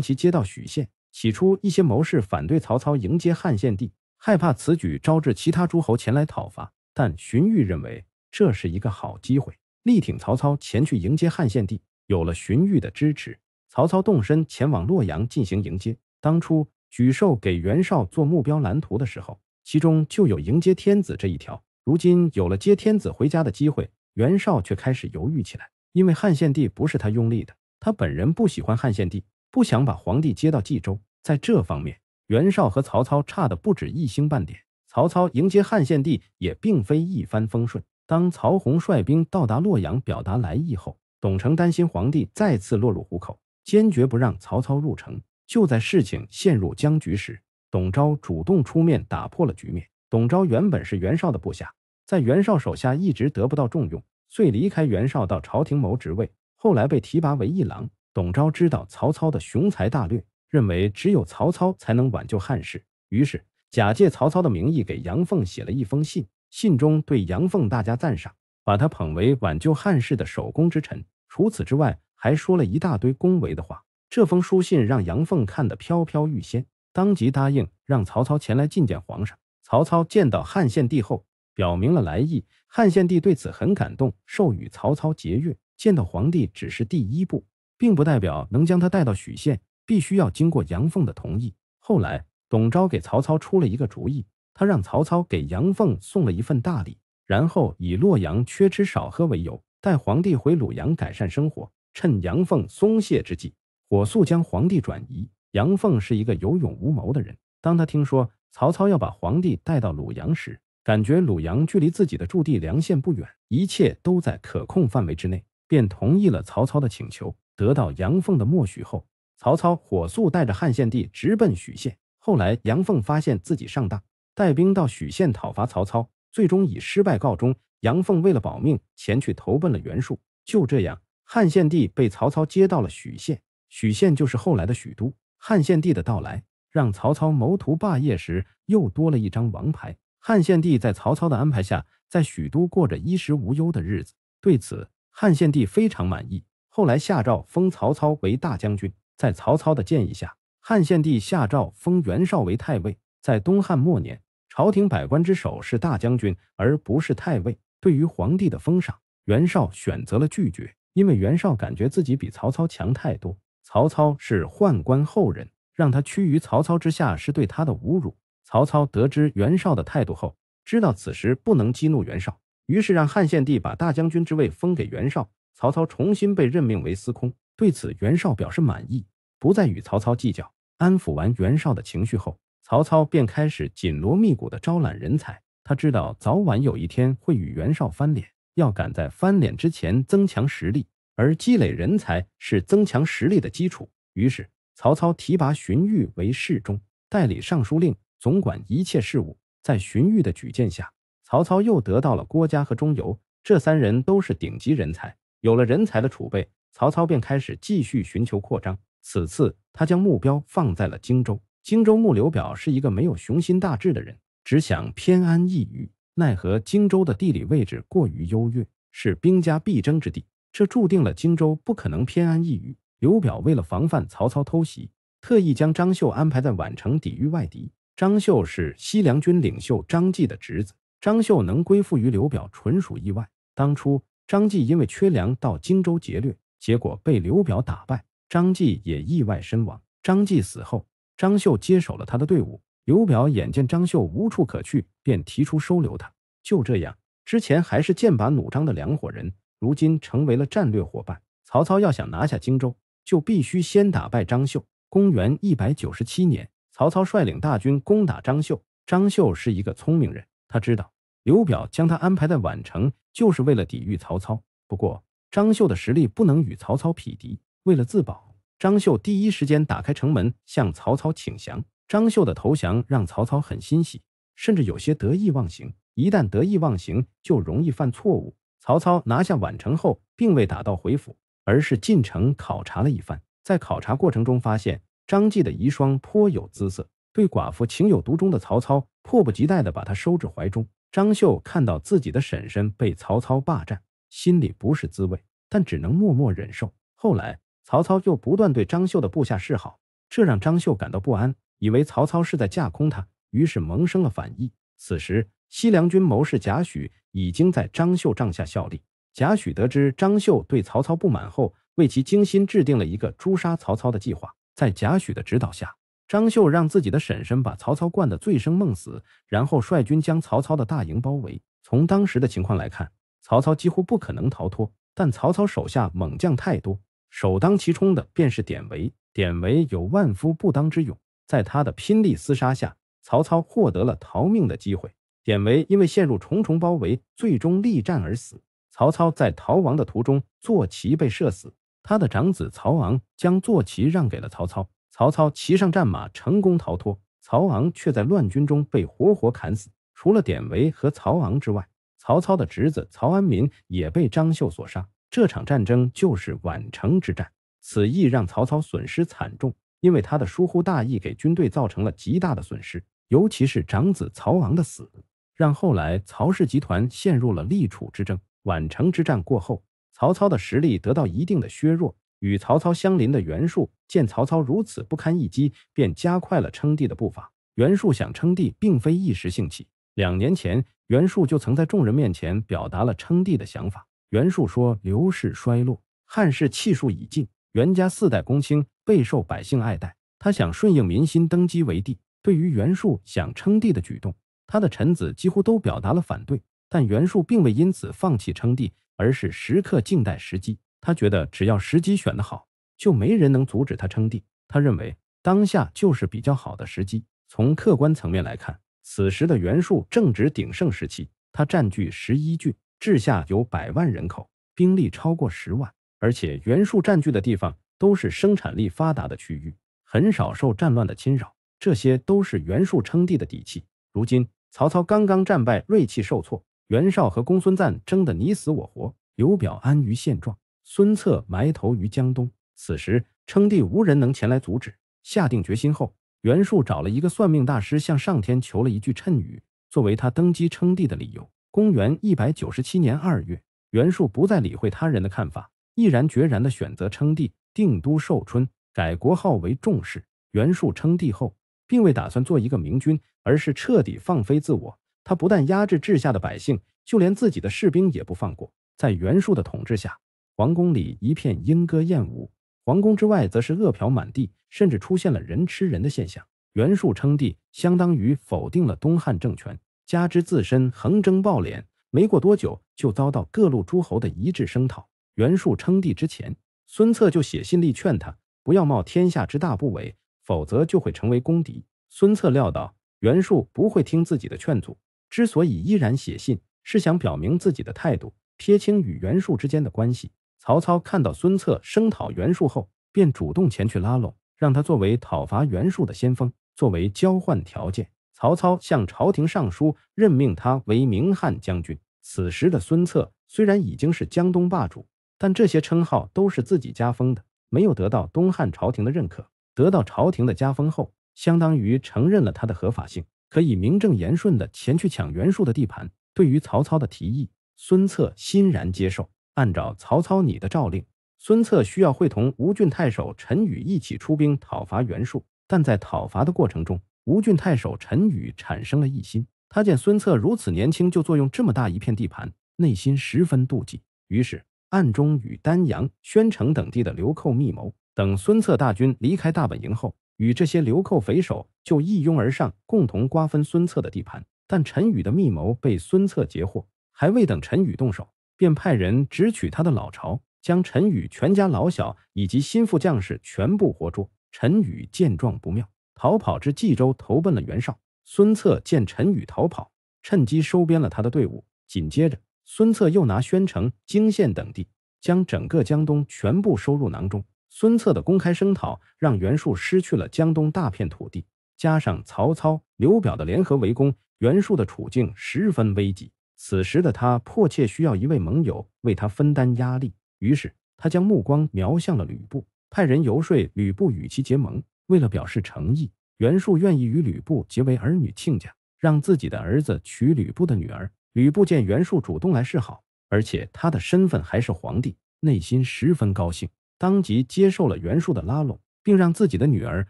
其接到许县。起初，一些谋士反对曹操迎接汉献帝。害怕此举招致其他诸侯前来讨伐，但荀彧认为这是一个好机会，力挺曹操前去迎接汉献帝。有了荀彧的支持，曹操动身前往洛阳进行迎接。当初沮授给袁绍做目标蓝图的时候，其中就有迎接天子这一条。如今有了接天子回家的机会，袁绍却开始犹豫起来，因为汉献帝不是他拥立的，他本人不喜欢汉献帝，不想把皇帝接到冀州。在这方面。袁绍和曹操差的不止一星半点。曹操迎接汉献帝也并非一帆风顺。当曹洪率兵到达洛阳，表达来意后，董承担心皇帝再次落入虎口，坚决不让曹操入城。就在事情陷入僵局时，董昭主动出面打破了局面。董昭原本是袁绍的部下，在袁绍手下一直得不到重用，遂离开袁绍到朝廷谋职位，后来被提拔为议郎。董昭知道曹操的雄才大略。认为只有曹操才能挽救汉室，于是假借曹操的名义给杨凤写了一封信，信中对杨凤大加赞赏，把他捧为挽救汉室的首功之臣。除此之外，还说了一大堆恭维的话。这封书信让杨凤看得飘飘欲仙，当即答应让曹操前来觐见皇上。曹操见到汉献帝后，表明了来意。汉献帝对此很感动，授予曹操节钺。见到皇帝只是第一步，并不代表能将他带到许县。必须要经过杨凤的同意。后来，董昭给曹操出了一个主意，他让曹操给杨凤送了一份大礼，然后以洛阳缺吃少喝为由，带皇帝回鲁阳改善生活。趁杨凤松懈之际，火速将皇帝转移。杨凤是一个有勇无谋的人，当他听说曹操要把皇帝带到鲁阳时，感觉鲁阳距离自己的驻地梁县不远，一切都在可控范围之内，便同意了曹操的请求。得到杨凤的默许后。曹操火速带着汉献帝直奔许县，后来杨凤发现自己上当，带兵到许县讨伐曹操，最终以失败告终。杨凤为了保命，前去投奔了袁术。就这样，汉献帝被曹操接到了许县，许县就是后来的许都。汉献帝的到来，让曹操谋图霸业时又多了一张王牌。汉献帝在曹操的安排下，在许都过着衣食无忧的日子，对此汉献帝非常满意。后来下诏封曹操为大将军。在曹操的建议下，汉献帝下诏封袁绍为太尉。在东汉末年，朝廷百官之首是大将军，而不是太尉。对于皇帝的封赏，袁绍选择了拒绝，因为袁绍感觉自己比曹操强太多。曹操是宦官后人，让他屈于曹操之下是对他的侮辱。曹操得知袁绍的态度后，知道此时不能激怒袁绍，于是让汉献帝把大将军之位封给袁绍。曹操重新被任命为司空。对此，袁绍表示满意，不再与曹操计较。安抚完袁绍的情绪后，曹操便开始紧锣密鼓的招揽人才。他知道早晚有一天会与袁绍翻脸，要赶在翻脸之前增强实力，而积累人才是增强实力的基础。于是，曹操提拔荀彧为侍中，代理尚书令，总管一切事务。在荀彧的举荐下，曹操又得到了郭嘉和钟繇这三人，都是顶级人才。有了人才的储备。曹操便开始继续寻求扩张。此次，他将目标放在了荆州。荆州牧刘表是一个没有雄心大志的人，只想偏安一隅。奈何荆州的地理位置过于优越，是兵家必争之地，这注定了荆州不可能偏安一隅。刘表为了防范曹操偷袭，特意将张绣安排在宛城抵御外敌。张绣是西凉军领袖张继的侄子，张绣能归附于刘表，纯属意外。当初张继因为缺粮到荆州劫掠。结果被刘表打败，张继也意外身亡。张继死后，张绣接手了他的队伍。刘表眼见张绣无处可去，便提出收留他。就这样，之前还是剑拔弩张的两伙人，如今成为了战略伙伴。曹操要想拿下荆州，就必须先打败张绣。公元一百九十七年，曹操率领大军攻打张绣。张绣是一个聪明人，他知道刘表将他安排在宛城，就是为了抵御曹操。不过，张绣的实力不能与曹操匹敌，为了自保，张绣第一时间打开城门向曹操请降。张绣的投降让曹操很欣喜，甚至有些得意忘形。一旦得意忘形，就容易犯错误。曹操拿下宛城后，并未打道回府，而是进城考察了一番。在考察过程中，发现张继的遗孀颇有姿色，对寡妇情有独钟的曹操迫不及待地把她收至怀中。张绣看到自己的婶婶被曹操霸占。心里不是滋味，但只能默默忍受。后来，曹操又不断对张绣的部下示好，这让张绣感到不安，以为曹操是在架空他，于是萌生了反意。此时，西凉军谋士贾诩已经在张绣帐下效力。贾诩得知张绣对曹操不满后，为其精心制定了一个诛杀曹操的计划。在贾诩的指导下，张绣让自己的婶婶把曹操灌得醉生梦死，然后率军将曹操的大营包围。从当时的情况来看。曹操几乎不可能逃脱，但曹操手下猛将太多，首当其冲的便是典韦。典韦有万夫不当之勇，在他的拼力厮杀下，曹操获得了逃命的机会。典韦因为陷入重重包围，最终力战而死。曹操在逃亡的途中，坐骑被射死，他的长子曹昂将坐骑让给了曹操，曹操骑上战马，成功逃脱。曹昂却在乱军中被活活砍死。除了典韦和曹昂之外，曹操的侄子曹安民也被张绣所杀。这场战争就是宛城之战。此役让曹操损失惨重，因为他的疏忽大意给军队造成了极大的损失。尤其是长子曹昂的死，让后来曹氏集团陷入了立储之争。宛城之战过后，曹操的实力得到一定的削弱。与曹操相邻的袁术见曹操如此不堪一击，便加快了称帝的步伐。袁术想称帝，并非一时兴起。两年前，袁术就曾在众人面前表达了称帝的想法。袁术说：“刘氏衰落，汉室气数已尽，袁家四代公卿，备受百姓爱戴。他想顺应民心，登基为帝。”对于袁术想称帝的举动，他的臣子几乎都表达了反对，但袁术并未因此放弃称帝，而是时刻静待时机。他觉得，只要时机选得好，就没人能阻止他称帝。他认为，当下就是比较好的时机。从客观层面来看。此时的袁术正值鼎盛时期，他占据十一郡，治下有百万人口，兵力超过十万。而且袁术占据的地方都是生产力发达的区域，很少受战乱的侵扰，这些都是袁术称帝的底气。如今曹操刚刚战败，锐气受挫；袁绍和公孙瓒争得你死我活；刘表安于现状；孙策埋头于江东。此时称帝无人能前来阻止。下定决心后。袁术找了一个算命大师，向上天求了一句谶语，作为他登基称帝的理由。公元一百九十七年二月，袁术不再理会他人的看法，毅然决然地选择称帝，定都寿春，改国号为仲氏。袁术称帝后，并未打算做一个明君，而是彻底放飞自我。他不但压制治下的百姓，就连自己的士兵也不放过。在袁术的统治下，皇宫里一片莺歌燕舞。皇宫之外，则是饿殍满地，甚至出现了人吃人的现象。袁术称帝，相当于否定了东汉政权，加之自身横征暴敛，没过多久就遭到各路诸侯的一致声讨。袁术称帝之前，孙策就写信力劝他不要冒天下之大不韪，否则就会成为公敌。孙策料到袁术不会听自己的劝阻，之所以依然写信，是想表明自己的态度，撇清与袁术之间的关系。曹操看到孙策声讨袁术后，便主动前去拉拢，让他作为讨伐袁术的先锋。作为交换条件，曹操向朝廷上书，任命他为明汉将军。此时的孙策虽然已经是江东霸主，但这些称号都是自己加封的，没有得到东汉朝廷的认可。得到朝廷的加封后，相当于承认了他的合法性，可以名正言顺的前去抢袁术的地盘。对于曹操的提议，孙策欣然接受。按照曹操你的诏令，孙策需要会同吴郡太守陈宇一起出兵讨伐袁术。但在讨伐的过程中，吴郡太守陈宇产生了异心。他见孙策如此年轻就坐拥这么大一片地盘，内心十分妒忌，于是暗中与丹阳、宣城等地的流寇密谋。等孙策大军离开大本营后，与这些流寇匪首就一拥而上，共同瓜分孙策的地盘。但陈宇的密谋被孙策截获，还未等陈宇动手。便派人直取他的老巢，将陈宇全家老小以及心腹将士全部活捉。陈宇见状不妙，逃跑至冀州投奔了袁绍。孙策见陈宇逃跑，趁机收编了他的队伍。紧接着，孙策又拿宣城、泾县等地，将整个江东全部收入囊中。孙策的公开声讨，让袁术失去了江东大片土地。加上曹操、刘表的联合围攻，袁术的处境十分危急。此时的他迫切需要一位盟友为他分担压力，于是他将目光瞄向了吕布，派人游说吕布与其结盟。为了表示诚意，袁术愿意与吕布结为儿女亲家，让自己的儿子娶吕布的女儿。吕布见袁术主动来示好，而且他的身份还是皇帝，内心十分高兴，当即接受了袁术的拉拢，并让自己的女儿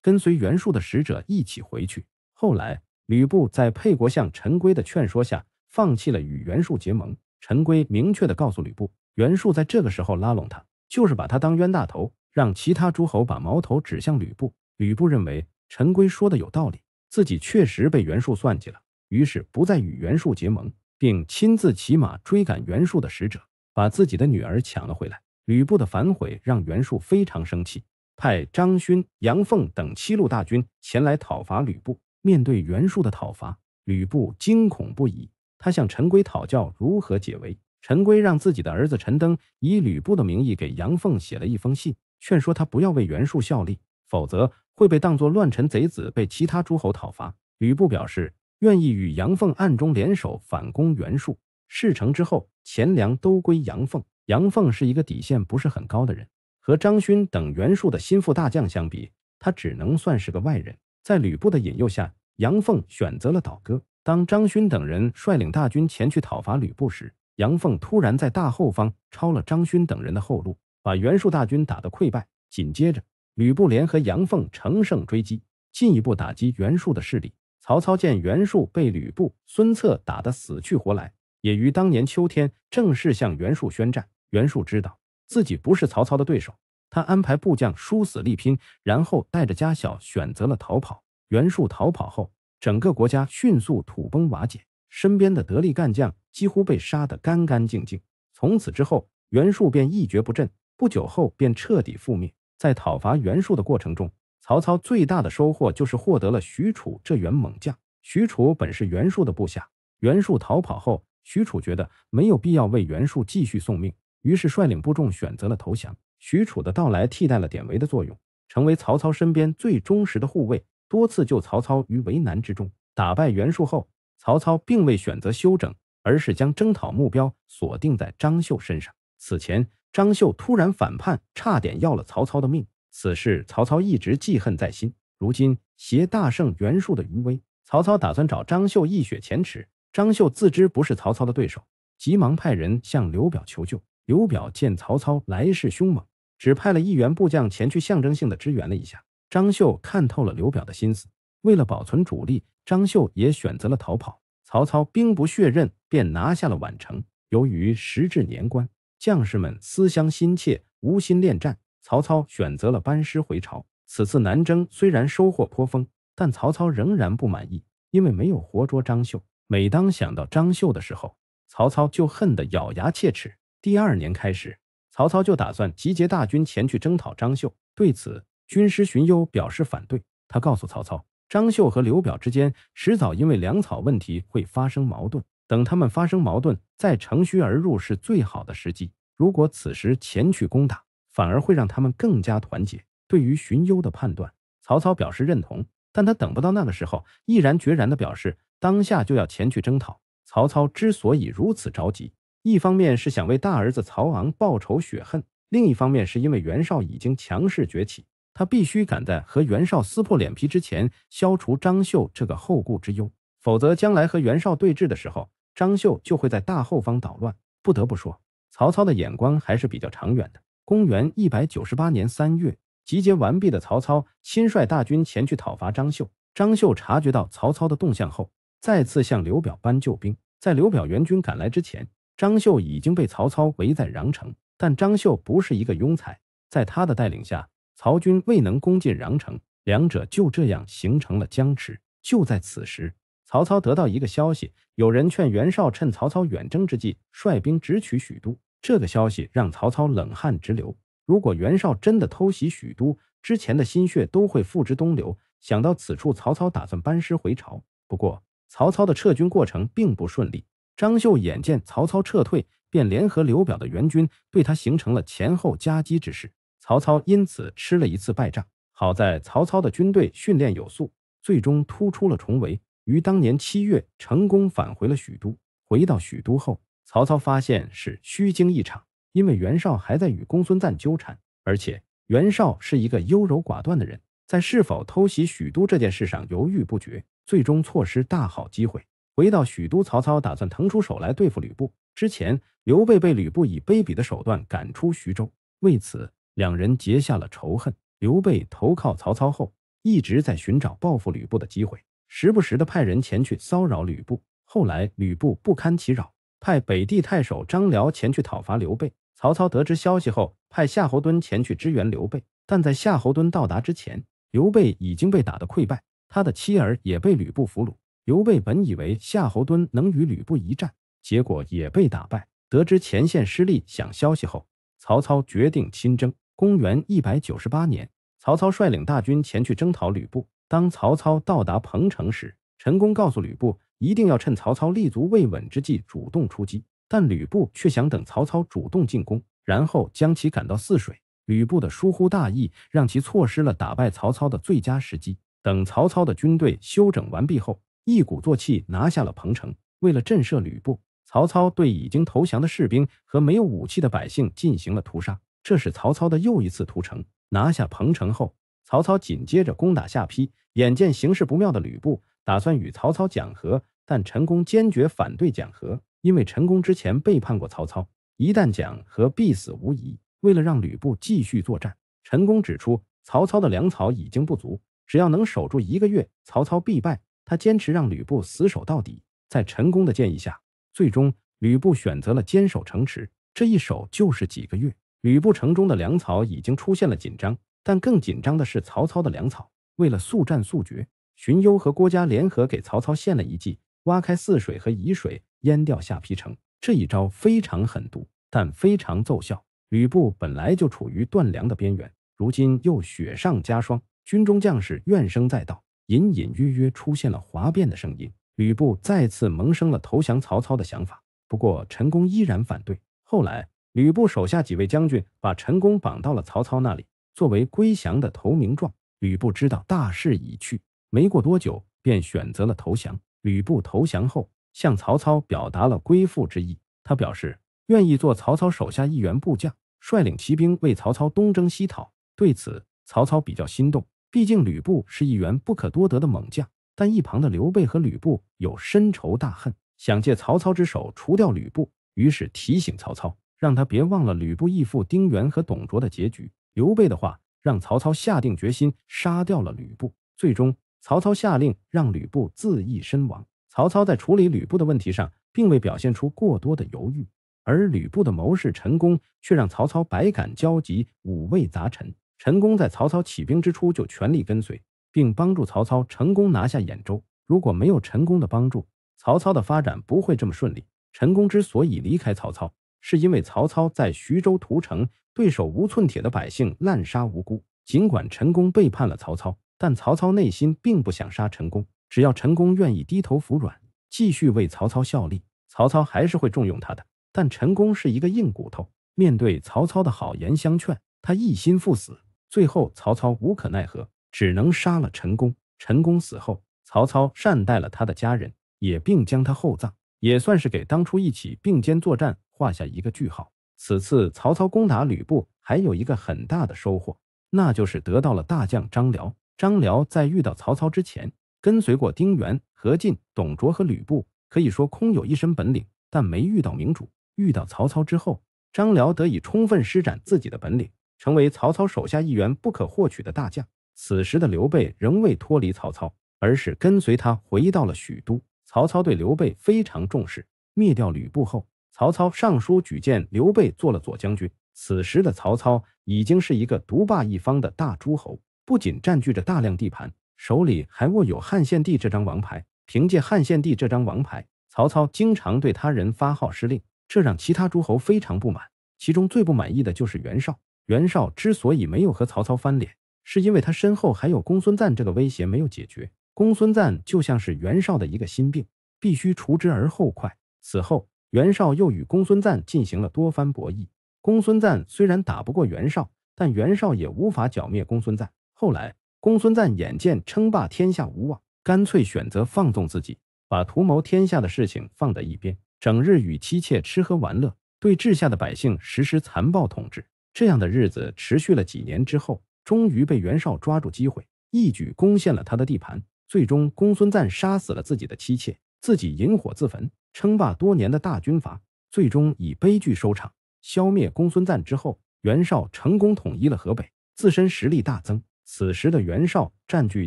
跟随袁术的使者一起回去。后来，吕布在沛国相陈规的劝说下。放弃了与袁术结盟，陈规明确地告诉吕布，袁术在这个时候拉拢他，就是把他当冤大头，让其他诸侯把矛头指向吕布。吕布认为陈规说的有道理，自己确实被袁术算计了，于是不再与袁术结盟，并亲自骑马追赶袁术的使者，把自己的女儿抢了回来。吕布的反悔让袁术非常生气，派张勋、杨凤等七路大军前来讨伐吕布。面对袁术的讨伐，吕布惊恐不已。他向陈规讨教如何解围，陈规让自己的儿子陈登以吕布的名义给杨凤写了一封信，劝说他不要为袁术效力，否则会被当作乱臣贼子被其他诸侯讨伐。吕布表示愿意与杨凤暗中联手反攻袁术，事成之后钱粮都归杨凤。杨凤是一个底线不是很高的人，和张勋等袁术的心腹大将相比，他只能算是个外人。在吕布的引诱下，杨凤选择了倒戈。当张勋等人率领大军前去讨伐吕布时，杨奉突然在大后方抄了张勋等人的后路，把袁术大军打得溃败。紧接着，吕布联合杨奉乘胜追击，进一步打击袁术的势力。曹操见袁术被吕布、孙策打得死去活来，也于当年秋天正式向袁术宣战。袁术知道自己不是曹操的对手，他安排部将殊死力拼，然后带着家小选择了逃跑。袁术逃跑后。整个国家迅速土崩瓦解，身边的得力干将几乎被杀得干干净净。从此之后，袁术便一蹶不振，不久后便彻底覆灭。在讨伐袁术的过程中，曹操最大的收获就是获得了许褚这员猛将。许褚本是袁术的部下，袁术逃跑后，许褚觉得没有必要为袁术继续送命，于是率领部众选择了投降。许褚的到来替代了典韦的作用，成为曹操身边最忠实的护卫。多次救曹操于危难之中，打败袁术后，曹操并未选择休整，而是将征讨目标锁定在张绣身上。此前，张绣突然反叛，差点要了曹操的命，此事曹操一直记恨在心。如今，携大胜袁术的余威，曹操打算找张绣一雪前耻。张绣自知不是曹操的对手，急忙派人向刘表求救。刘表见曹操来势凶猛，只派了一员部将前去，象征性的支援了一下。张绣看透了刘表的心思，为了保存主力，张绣也选择了逃跑。曹操兵不血刃便拿下了宛城。由于时至年关，将士们思乡心切，无心恋战，曹操选择了班师回朝。此次南征虽然收获颇丰，但曹操仍然不满意，因为没有活捉张绣。每当想到张绣的时候，曹操就恨得咬牙切齿。第二年开始，曹操就打算集结大军前去征讨张绣。对此。军师荀攸表示反对，他告诉曹操，张绣和刘表之间迟早因为粮草问题会发生矛盾，等他们发生矛盾再乘虚而入是最好的时机。如果此时前去攻打，反而会让他们更加团结。对于荀攸的判断，曹操表示认同，但他等不到那个时候，毅然决然地表示当下就要前去征讨。曹操之所以如此着急，一方面是想为大儿子曹昂报仇雪恨，另一方面是因为袁绍已经强势崛起。他必须赶在和袁绍撕破脸皮之前消除张绣这个后顾之忧，否则将来和袁绍对峙的时候，张绣就会在大后方捣乱。不得不说，曹操的眼光还是比较长远的。公元一百九十八年三月，集结完毕的曹操亲率大军前去讨伐张绣。张绣察觉到曹操的动向后，再次向刘表搬救兵。在刘表援军赶来之前，张绣已经被曹操围在穰城。但张绣不是一个庸才，在他的带领下。曹军未能攻进穰城，两者就这样形成了僵持。就在此时，曹操得到一个消息，有人劝袁绍趁曹操远征之际，率兵直取许都。这个消息让曹操冷汗直流。如果袁绍真的偷袭许都，之前的心血都会付之东流。想到此处，曹操打算班师回朝。不过，曹操的撤军过程并不顺利。张绣眼见曹操撤退，便联合刘表的援军，对他形成了前后夹击之势。曹操因此吃了一次败仗，好在曹操的军队训练有素，最终突出了重围，于当年七月成功返回了许都。回到许都后，曹操发现是虚惊一场，因为袁绍还在与公孙瓒纠缠，而且袁绍是一个优柔寡断的人，在是否偷袭许都这件事上犹豫不决，最终错失大好机会。回到许都，曹操打算腾出手来对付吕布。之前，刘备被吕布以卑鄙的手段赶出徐州，为此。两人结下了仇恨。刘备投靠曹操后，一直在寻找报复吕布的机会，时不时地派人前去骚扰吕布。后来，吕布不堪其扰，派北地太守张辽前去讨伐刘备。曹操得知消息后，派夏侯惇前去支援刘备。但在夏侯惇到达之前，刘备已经被打得溃败，他的妻儿也被吕布俘虏。刘备本以为夏侯惇能与吕布一战，结果也被打败。得知前线失利，想消息后，曹操决定亲征。公元一百九十八年，曹操率领大军前去征讨吕布。当曹操到达彭城时，陈宫告诉吕布，一定要趁曹操立足未稳之际主动出击。但吕布却想等曹操主动进攻，然后将其赶到泗水。吕布的疏忽大意，让其错失了打败曹操的最佳时机。等曹操的军队休整完毕后，一鼓作气拿下了彭城。为了震慑吕布，曹操对已经投降的士兵和没有武器的百姓进行了屠杀。这是曹操的又一次屠城。拿下彭城后，曹操紧接着攻打下邳。眼见形势不妙的吕布，打算与曹操讲和，但陈宫坚决反对讲和，因为陈宫之前背叛过曹操，一旦讲和必死无疑。为了让吕布继续作战，陈宫指出曹操的粮草已经不足，只要能守住一个月，曹操必败。他坚持让吕布死守到底。在陈宫的建议下，最终吕布选择了坚守城池，这一守就是几个月。吕布城中的粮草已经出现了紧张，但更紧张的是曹操的粮草。为了速战速决，荀攸和郭嘉联合给曹操献了一计：挖开泗水和沂水，淹掉下邳城。这一招非常狠毒，但非常奏效。吕布本来就处于断粮的边缘，如今又雪上加霜，军中将士怨声载道，隐隐约约出现了哗变的声音。吕布再次萌生了投降曹操的想法，不过陈宫依然反对。后来。吕布手下几位将军把陈宫绑到了曹操那里，作为归降的投名状。吕布知道大势已去，没过多久便选择了投降。吕布投降后，向曹操表达了归附之意，他表示愿意做曹操手下一员部将，率领骑兵为曹操东征西讨。对此，曹操比较心动，毕竟吕布是一员不可多得的猛将。但一旁的刘备和吕布有深仇大恨，想借曹操之手除掉吕布，于是提醒曹操。让他别忘了吕布义父丁原和董卓的结局。刘备的话让曹操下定决心杀掉了吕布。最终，曹操下令让吕布自缢身亡。曹操在处理吕布的问题上，并未表现出过多的犹豫，而吕布的谋士陈宫却让曹操百感交集，五味杂陈。陈宫在曹操起兵之初就全力跟随，并帮助曹操成功拿下兖州。如果没有陈宫的帮助，曹操的发展不会这么顺利。陈宫之所以离开曹操，是因为曹操在徐州屠城，对手无寸铁的百姓滥杀无辜。尽管陈宫背叛了曹操，但曹操内心并不想杀陈宫。只要陈宫愿意低头服软，继续为曹操效力，曹操还是会重用他的。但陈宫是一个硬骨头，面对曹操的好言相劝，他一心赴死。最后，曹操无可奈何，只能杀了陈宫。陈宫死后，曹操善待了他的家人，也并将他厚葬，也算是给当初一起并肩作战。画下一个句号。此次曹操攻打吕布，还有一个很大的收获，那就是得到了大将张辽。张辽在遇到曹操之前，跟随过丁原、何进、董卓和吕布，可以说空有一身本领，但没遇到明主。遇到曹操之后，张辽得以充分施展自己的本领，成为曹操手下一员不可或缺的大将。此时的刘备仍未脱离曹操，而是跟随他回到了许都。曹操对刘备非常重视，灭掉吕布后。曹操上书举荐刘备做了左将军。此时的曹操已经是一个独霸一方的大诸侯，不仅占据着大量地盘，手里还握有汉献帝这张王牌。凭借汉献帝这张王牌，曹操经常对他人发号施令，这让其他诸侯非常不满。其中最不满意的就是袁绍。袁绍之所以没有和曹操翻脸，是因为他身后还有公孙瓒这个威胁没有解决。公孙瓒就像是袁绍的一个心病，必须除之而后快。此后。袁绍又与公孙瓒进行了多番博弈。公孙瓒虽然打不过袁绍，但袁绍也无法剿灭公孙瓒。后来，公孙瓒眼见称霸天下无望，干脆选择放纵自己，把图谋天下的事情放在一边，整日与妻妾吃喝玩乐，对治下的百姓实施残暴统治。这样的日子持续了几年之后，终于被袁绍抓住机会，一举攻陷了他的地盘。最终，公孙瓒杀死了自己的妻妾，自己引火自焚。称霸多年的大军阀最终以悲剧收场。消灭公孙瓒之后，袁绍成功统一了河北，自身实力大增。此时的袁绍占据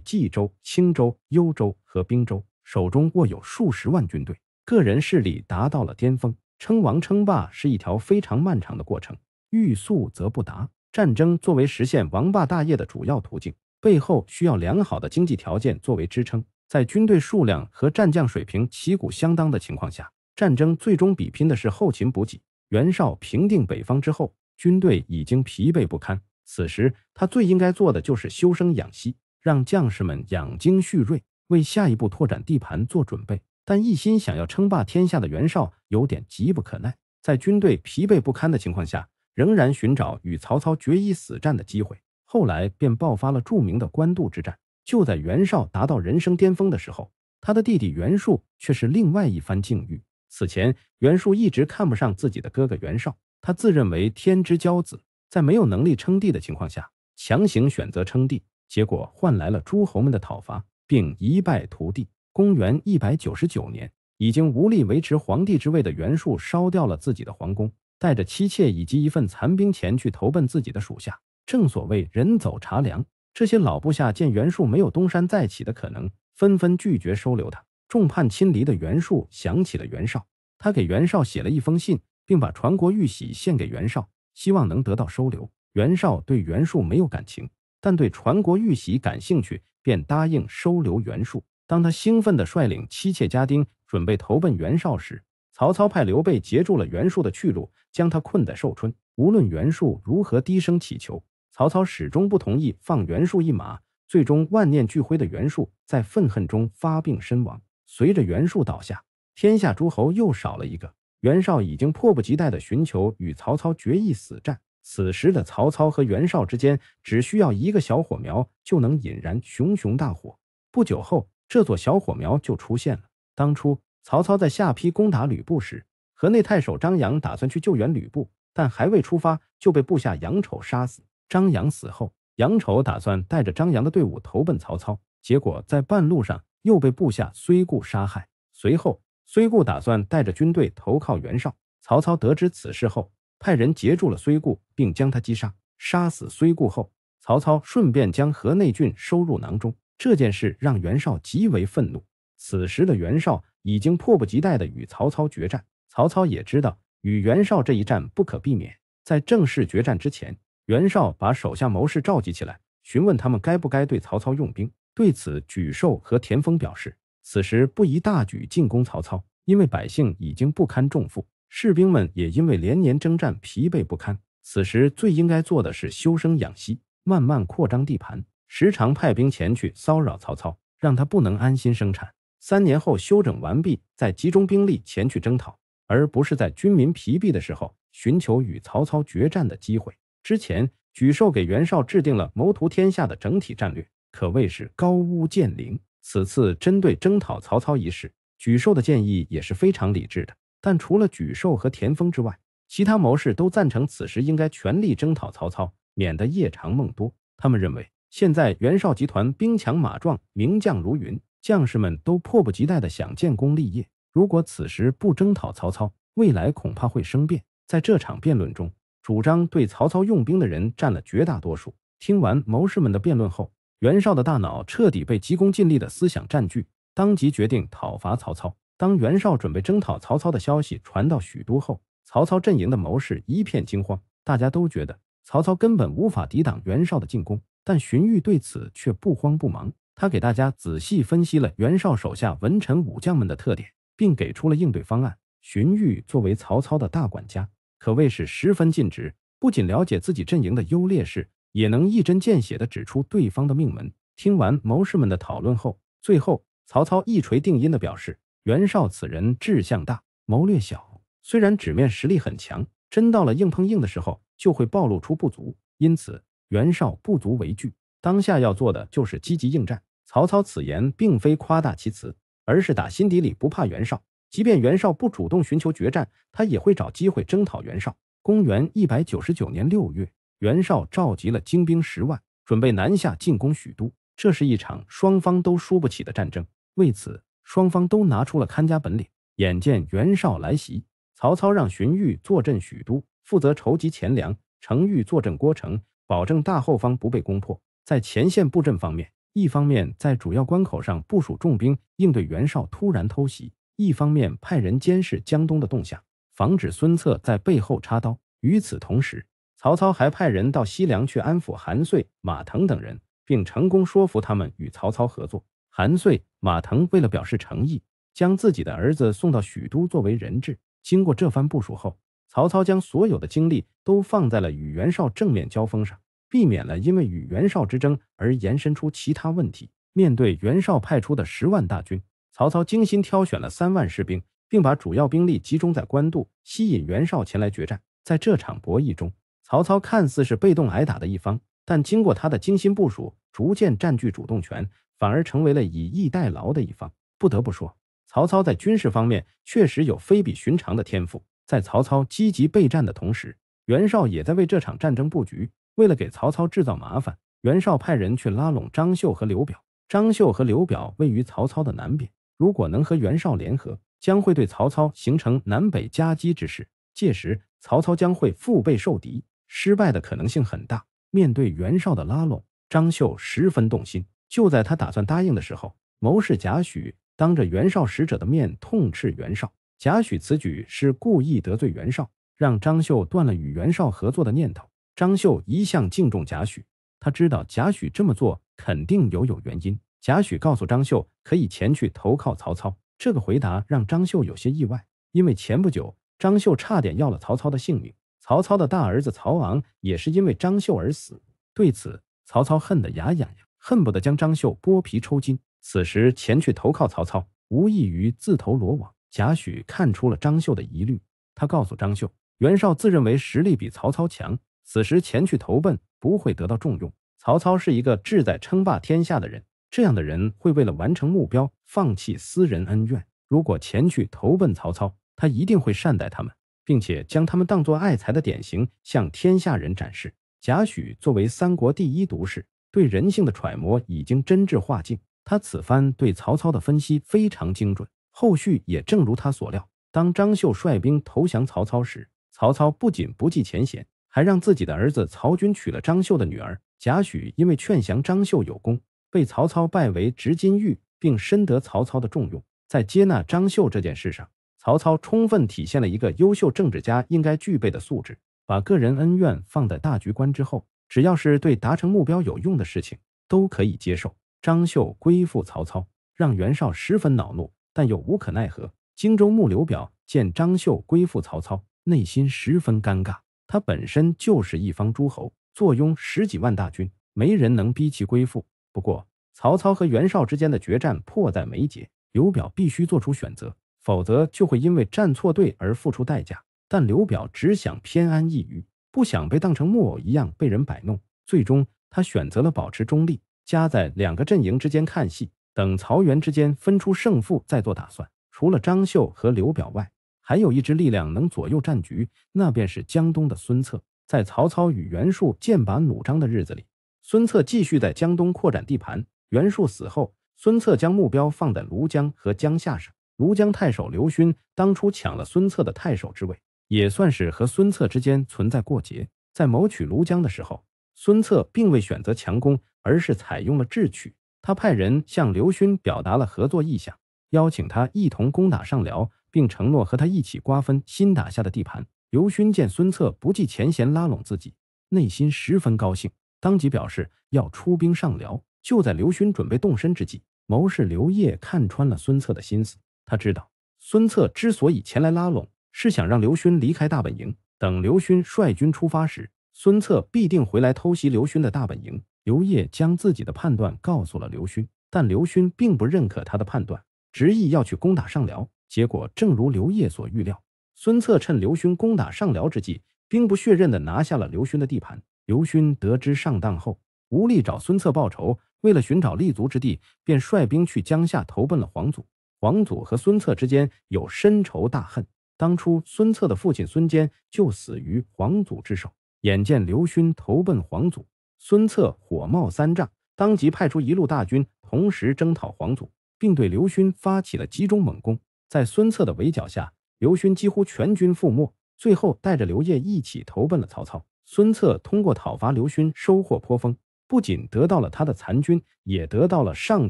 冀州、青州、幽州和并州，手中握有数十万军队，个人势力达到了巅峰。称王称霸是一条非常漫长的过程，欲速则不达。战争作为实现王霸大业的主要途径，背后需要良好的经济条件作为支撑。在军队数量和战将水平旗鼓相当的情况下，战争最终比拼的是后勤补给。袁绍平定北方之后，军队已经疲惫不堪。此时，他最应该做的就是休生养息，让将士们养精蓄锐，为下一步拓展地盘做准备。但一心想要称霸天下的袁绍有点急不可耐，在军队疲惫不堪的情况下，仍然寻找与曹操决一死战的机会。后来便爆发了著名的官渡之战。就在袁绍达到人生巅峰的时候，他的弟弟袁术却是另外一番境遇。此前，袁术一直看不上自己的哥哥袁绍，他自认为天之骄子，在没有能力称帝的情况下，强行选择称帝，结果换来了诸侯们的讨伐，并一败涂地。公元一百九十九年，已经无力维持皇帝之位的袁术烧掉了自己的皇宫，带着妻妾以及一份残兵前去投奔自己的属下。正所谓人走茶凉。这些老部下见袁术没有东山再起的可能，纷纷拒绝收留他。众叛亲离的袁术想起了袁绍，他给袁绍写了一封信，并把传国玉玺献给袁绍，希望能得到收留。袁绍对袁术没有感情，但对传国玉玺感兴趣，便答应收留袁术。当他兴奋地率领妻妾家丁准备投奔袁绍时，曹操派刘备截住了袁术的去路，将他困在寿春。无论袁术如何低声乞求。曹操始终不同意放袁术一马，最终万念俱灰的袁术在愤恨中发病身亡。随着袁术倒下，天下诸侯又少了一个。袁绍已经迫不及待的寻求与曹操决一死战。此时的曹操和袁绍之间只需要一个小火苗就能引燃熊熊大火。不久后，这座小火苗就出现了。当初曹操在下邳攻打吕布时，河内太守张扬打算去救援吕布，但还未出发就被部下杨丑杀死。张扬死后，杨丑打算带着张扬的队伍投奔曹操，结果在半路上又被部下崔固杀害。随后，崔固打算带着军队投靠袁绍。曹操得知此事后，派人截住了崔固，并将他击杀。杀死崔固后，曹操顺便将河内郡收入囊中。这件事让袁绍极为愤怒。此时的袁绍已经迫不及待的与曹操决战。曹操也知道与袁绍这一战不可避免。在正式决战之前。袁绍把手下谋士召集起来，询问他们该不该对曹操用兵。对此，沮授和田丰表示，此时不宜大举进攻曹操，因为百姓已经不堪重负，士兵们也因为连年征战疲惫不堪。此时最应该做的是休生养息，慢慢扩张地盘，时常派兵前去骚扰曹操，让他不能安心生产。三年后休整完毕，再集中兵力前去征讨，而不是在军民疲惫的时候寻求与曹操决战的机会。之前，沮授给袁绍制定了谋图天下的整体战略，可谓是高屋建瓴。此次针对征讨曹操一事，沮授的建议也是非常理智的。但除了沮授和田丰之外，其他谋士都赞成此时应该全力征讨曹操，免得夜长梦多。他们认为，现在袁绍集团兵强马壮，名将如云，将士们都迫不及待的想建功立业。如果此时不征讨曹操，未来恐怕会生变。在这场辩论中。主张对曹操用兵的人占了绝大多数。听完谋士们的辩论后，袁绍的大脑彻底被急功近利的思想占据，当即决定讨伐曹操。当袁绍准备征讨曹操的消息传到许都后，曹操阵营的谋士一片惊慌，大家都觉得曹操根本无法抵挡袁绍的进攻。但荀彧对此却不慌不忙，他给大家仔细分析了袁绍手下文臣武将们的特点，并给出了应对方案。荀彧作为曹操的大管家。可谓是十分尽职，不仅了解自己阵营的优劣势，也能一针见血地指出对方的命门。听完谋士们的讨论后，最后曹操一锤定音地表示：“袁绍此人志向大，谋略小，虽然纸面实力很强，真到了硬碰硬的时候就会暴露出不足，因此袁绍不足为惧。当下要做的就是积极应战。”曹操此言并非夸大其词，而是打心底里不怕袁绍。即便袁绍不主动寻求决战，他也会找机会征讨袁绍。公元一百九十九年六月，袁绍召集了精兵十万，准备南下进攻许都。这是一场双方都输不起的战争。为此，双方都拿出了看家本领。眼见袁绍来袭，曹操让荀彧坐镇许都，负责筹集钱粮；程昱坐镇郭城，保证大后方不被攻破。在前线布阵方面，一方面在主要关口上部署重兵，应对袁绍突然偷袭。一方面派人监视江东的动向，防止孙策在背后插刀。与此同时，曹操还派人到西凉去安抚韩遂、马腾等人，并成功说服他们与曹操合作。韩遂、马腾为了表示诚意，将自己的儿子送到许都作为人质。经过这番部署后，曹操将所有的精力都放在了与袁绍正面交锋上，避免了因为与袁绍之争而延伸出其他问题。面对袁绍派出的十万大军。曹操精心挑选了三万士兵，并把主要兵力集中在官渡，吸引袁绍前来决战。在这场博弈中，曹操看似是被动挨打的一方，但经过他的精心部署，逐渐占据主动权，反而成为了以逸待劳的一方。不得不说，曹操在军事方面确实有非比寻常的天赋。在曹操积极备战的同时，袁绍也在为这场战争布局。为了给曹操制造麻烦，袁绍派人去拉拢张绣和刘表。张绣和刘表位于曹操的南边。如果能和袁绍联合，将会对曹操形成南北夹击之势。届时，曹操将会腹背受敌，失败的可能性很大。面对袁绍的拉拢，张绣十分动心。就在他打算答应的时候，谋士贾诩当着袁绍使者的面痛斥袁绍。贾诩此举是故意得罪袁绍，让张绣断了与袁绍合作的念头。张绣一向敬重贾诩，他知道贾诩这么做肯定有有原因。贾诩告诉张绣，可以前去投靠曹操。这个回答让张绣有些意外，因为前不久张绣差点要了曹操的性命，曹操的大儿子曹昂也是因为张绣而死。对此，曹操恨得牙痒痒，恨不得将张绣剥皮抽筋。此时前去投靠曹操，无异于自投罗网。贾诩看出了张绣的疑虑，他告诉张绣，袁绍自认为实力比曹操强，此时前去投奔不会得到重用。曹操是一个志在称霸天下的人。这样的人会为了完成目标放弃私人恩怨。如果前去投奔曹操，他一定会善待他们，并且将他们当作爱才的典型向天下人展示。贾诩作为三国第一毒士，对人性的揣摩已经真至化境。他此番对曹操的分析非常精准，后续也正如他所料。当张绣率兵投降曹操时，曹操不仅不计前嫌，还让自己的儿子曹军娶了张绣的女儿。贾诩因为劝降张绣有功。被曹操拜为执金玉，并深得曹操的重用。在接纳张绣这件事上，曹操充分体现了一个优秀政治家应该具备的素质，把个人恩怨放在大局观之后，只要是对达成目标有用的事情，都可以接受。张绣归附曹操，让袁绍十分恼怒，但又无可奈何。荆州牧刘表见张绣归附曹操，内心十分尴尬。他本身就是一方诸侯，坐拥十几万大军，没人能逼其归附。不过，曹操和袁绍之间的决战迫在眉睫，刘表必须做出选择，否则就会因为站错队而付出代价。但刘表只想偏安一隅，不想被当成木偶一样被人摆弄。最终，他选择了保持中立，夹在两个阵营之间看戏，等曹袁之间分出胜负再做打算。除了张绣和刘表外，还有一支力量能左右战局，那便是江东的孙策。在曹操与袁术剑拔弩张的日子里。孙策继续在江东扩展地盘。袁术死后，孙策将目标放在庐江和江夏上。庐江太守刘勋当初抢了孙策的太守之位，也算是和孙策之间存在过节。在谋取庐江的时候，孙策并未选择强攻，而是采用了智取。他派人向刘勋表达了合作意向，邀请他一同攻打上辽，并承诺和他一起瓜分新打下的地盘。刘勋见孙策不计前嫌拉拢自己，内心十分高兴。当即表示要出兵上辽。就在刘勋准备动身之际，谋士刘烨看穿了孙策的心思。他知道，孙策之所以前来拉拢，是想让刘勋离开大本营。等刘勋率军出发时，孙策必定回来偷袭刘勋的大本营。刘烨将自己的判断告诉了刘勋，但刘勋并不认可他的判断，执意要去攻打上辽。结果正如刘烨所预料，孙策趁刘勋攻打上辽之际，兵不血刃地拿下了刘勋的地盘。刘勋得知上当后，无力找孙策报仇。为了寻找立足之地，便率兵去江夏投奔了黄祖。黄祖和孙策之间有深仇大恨，当初孙策的父亲孙坚就死于黄祖之手。眼见刘勋投奔黄祖，孙策火冒三丈，当即派出一路大军，同时征讨黄祖，并对刘勋发起了集中猛攻。在孙策的围剿下，刘勋几乎全军覆没，最后带着刘烨一起投奔了曹操。孙策通过讨伐刘勋，收获颇丰，不仅得到了他的残军，也得到了上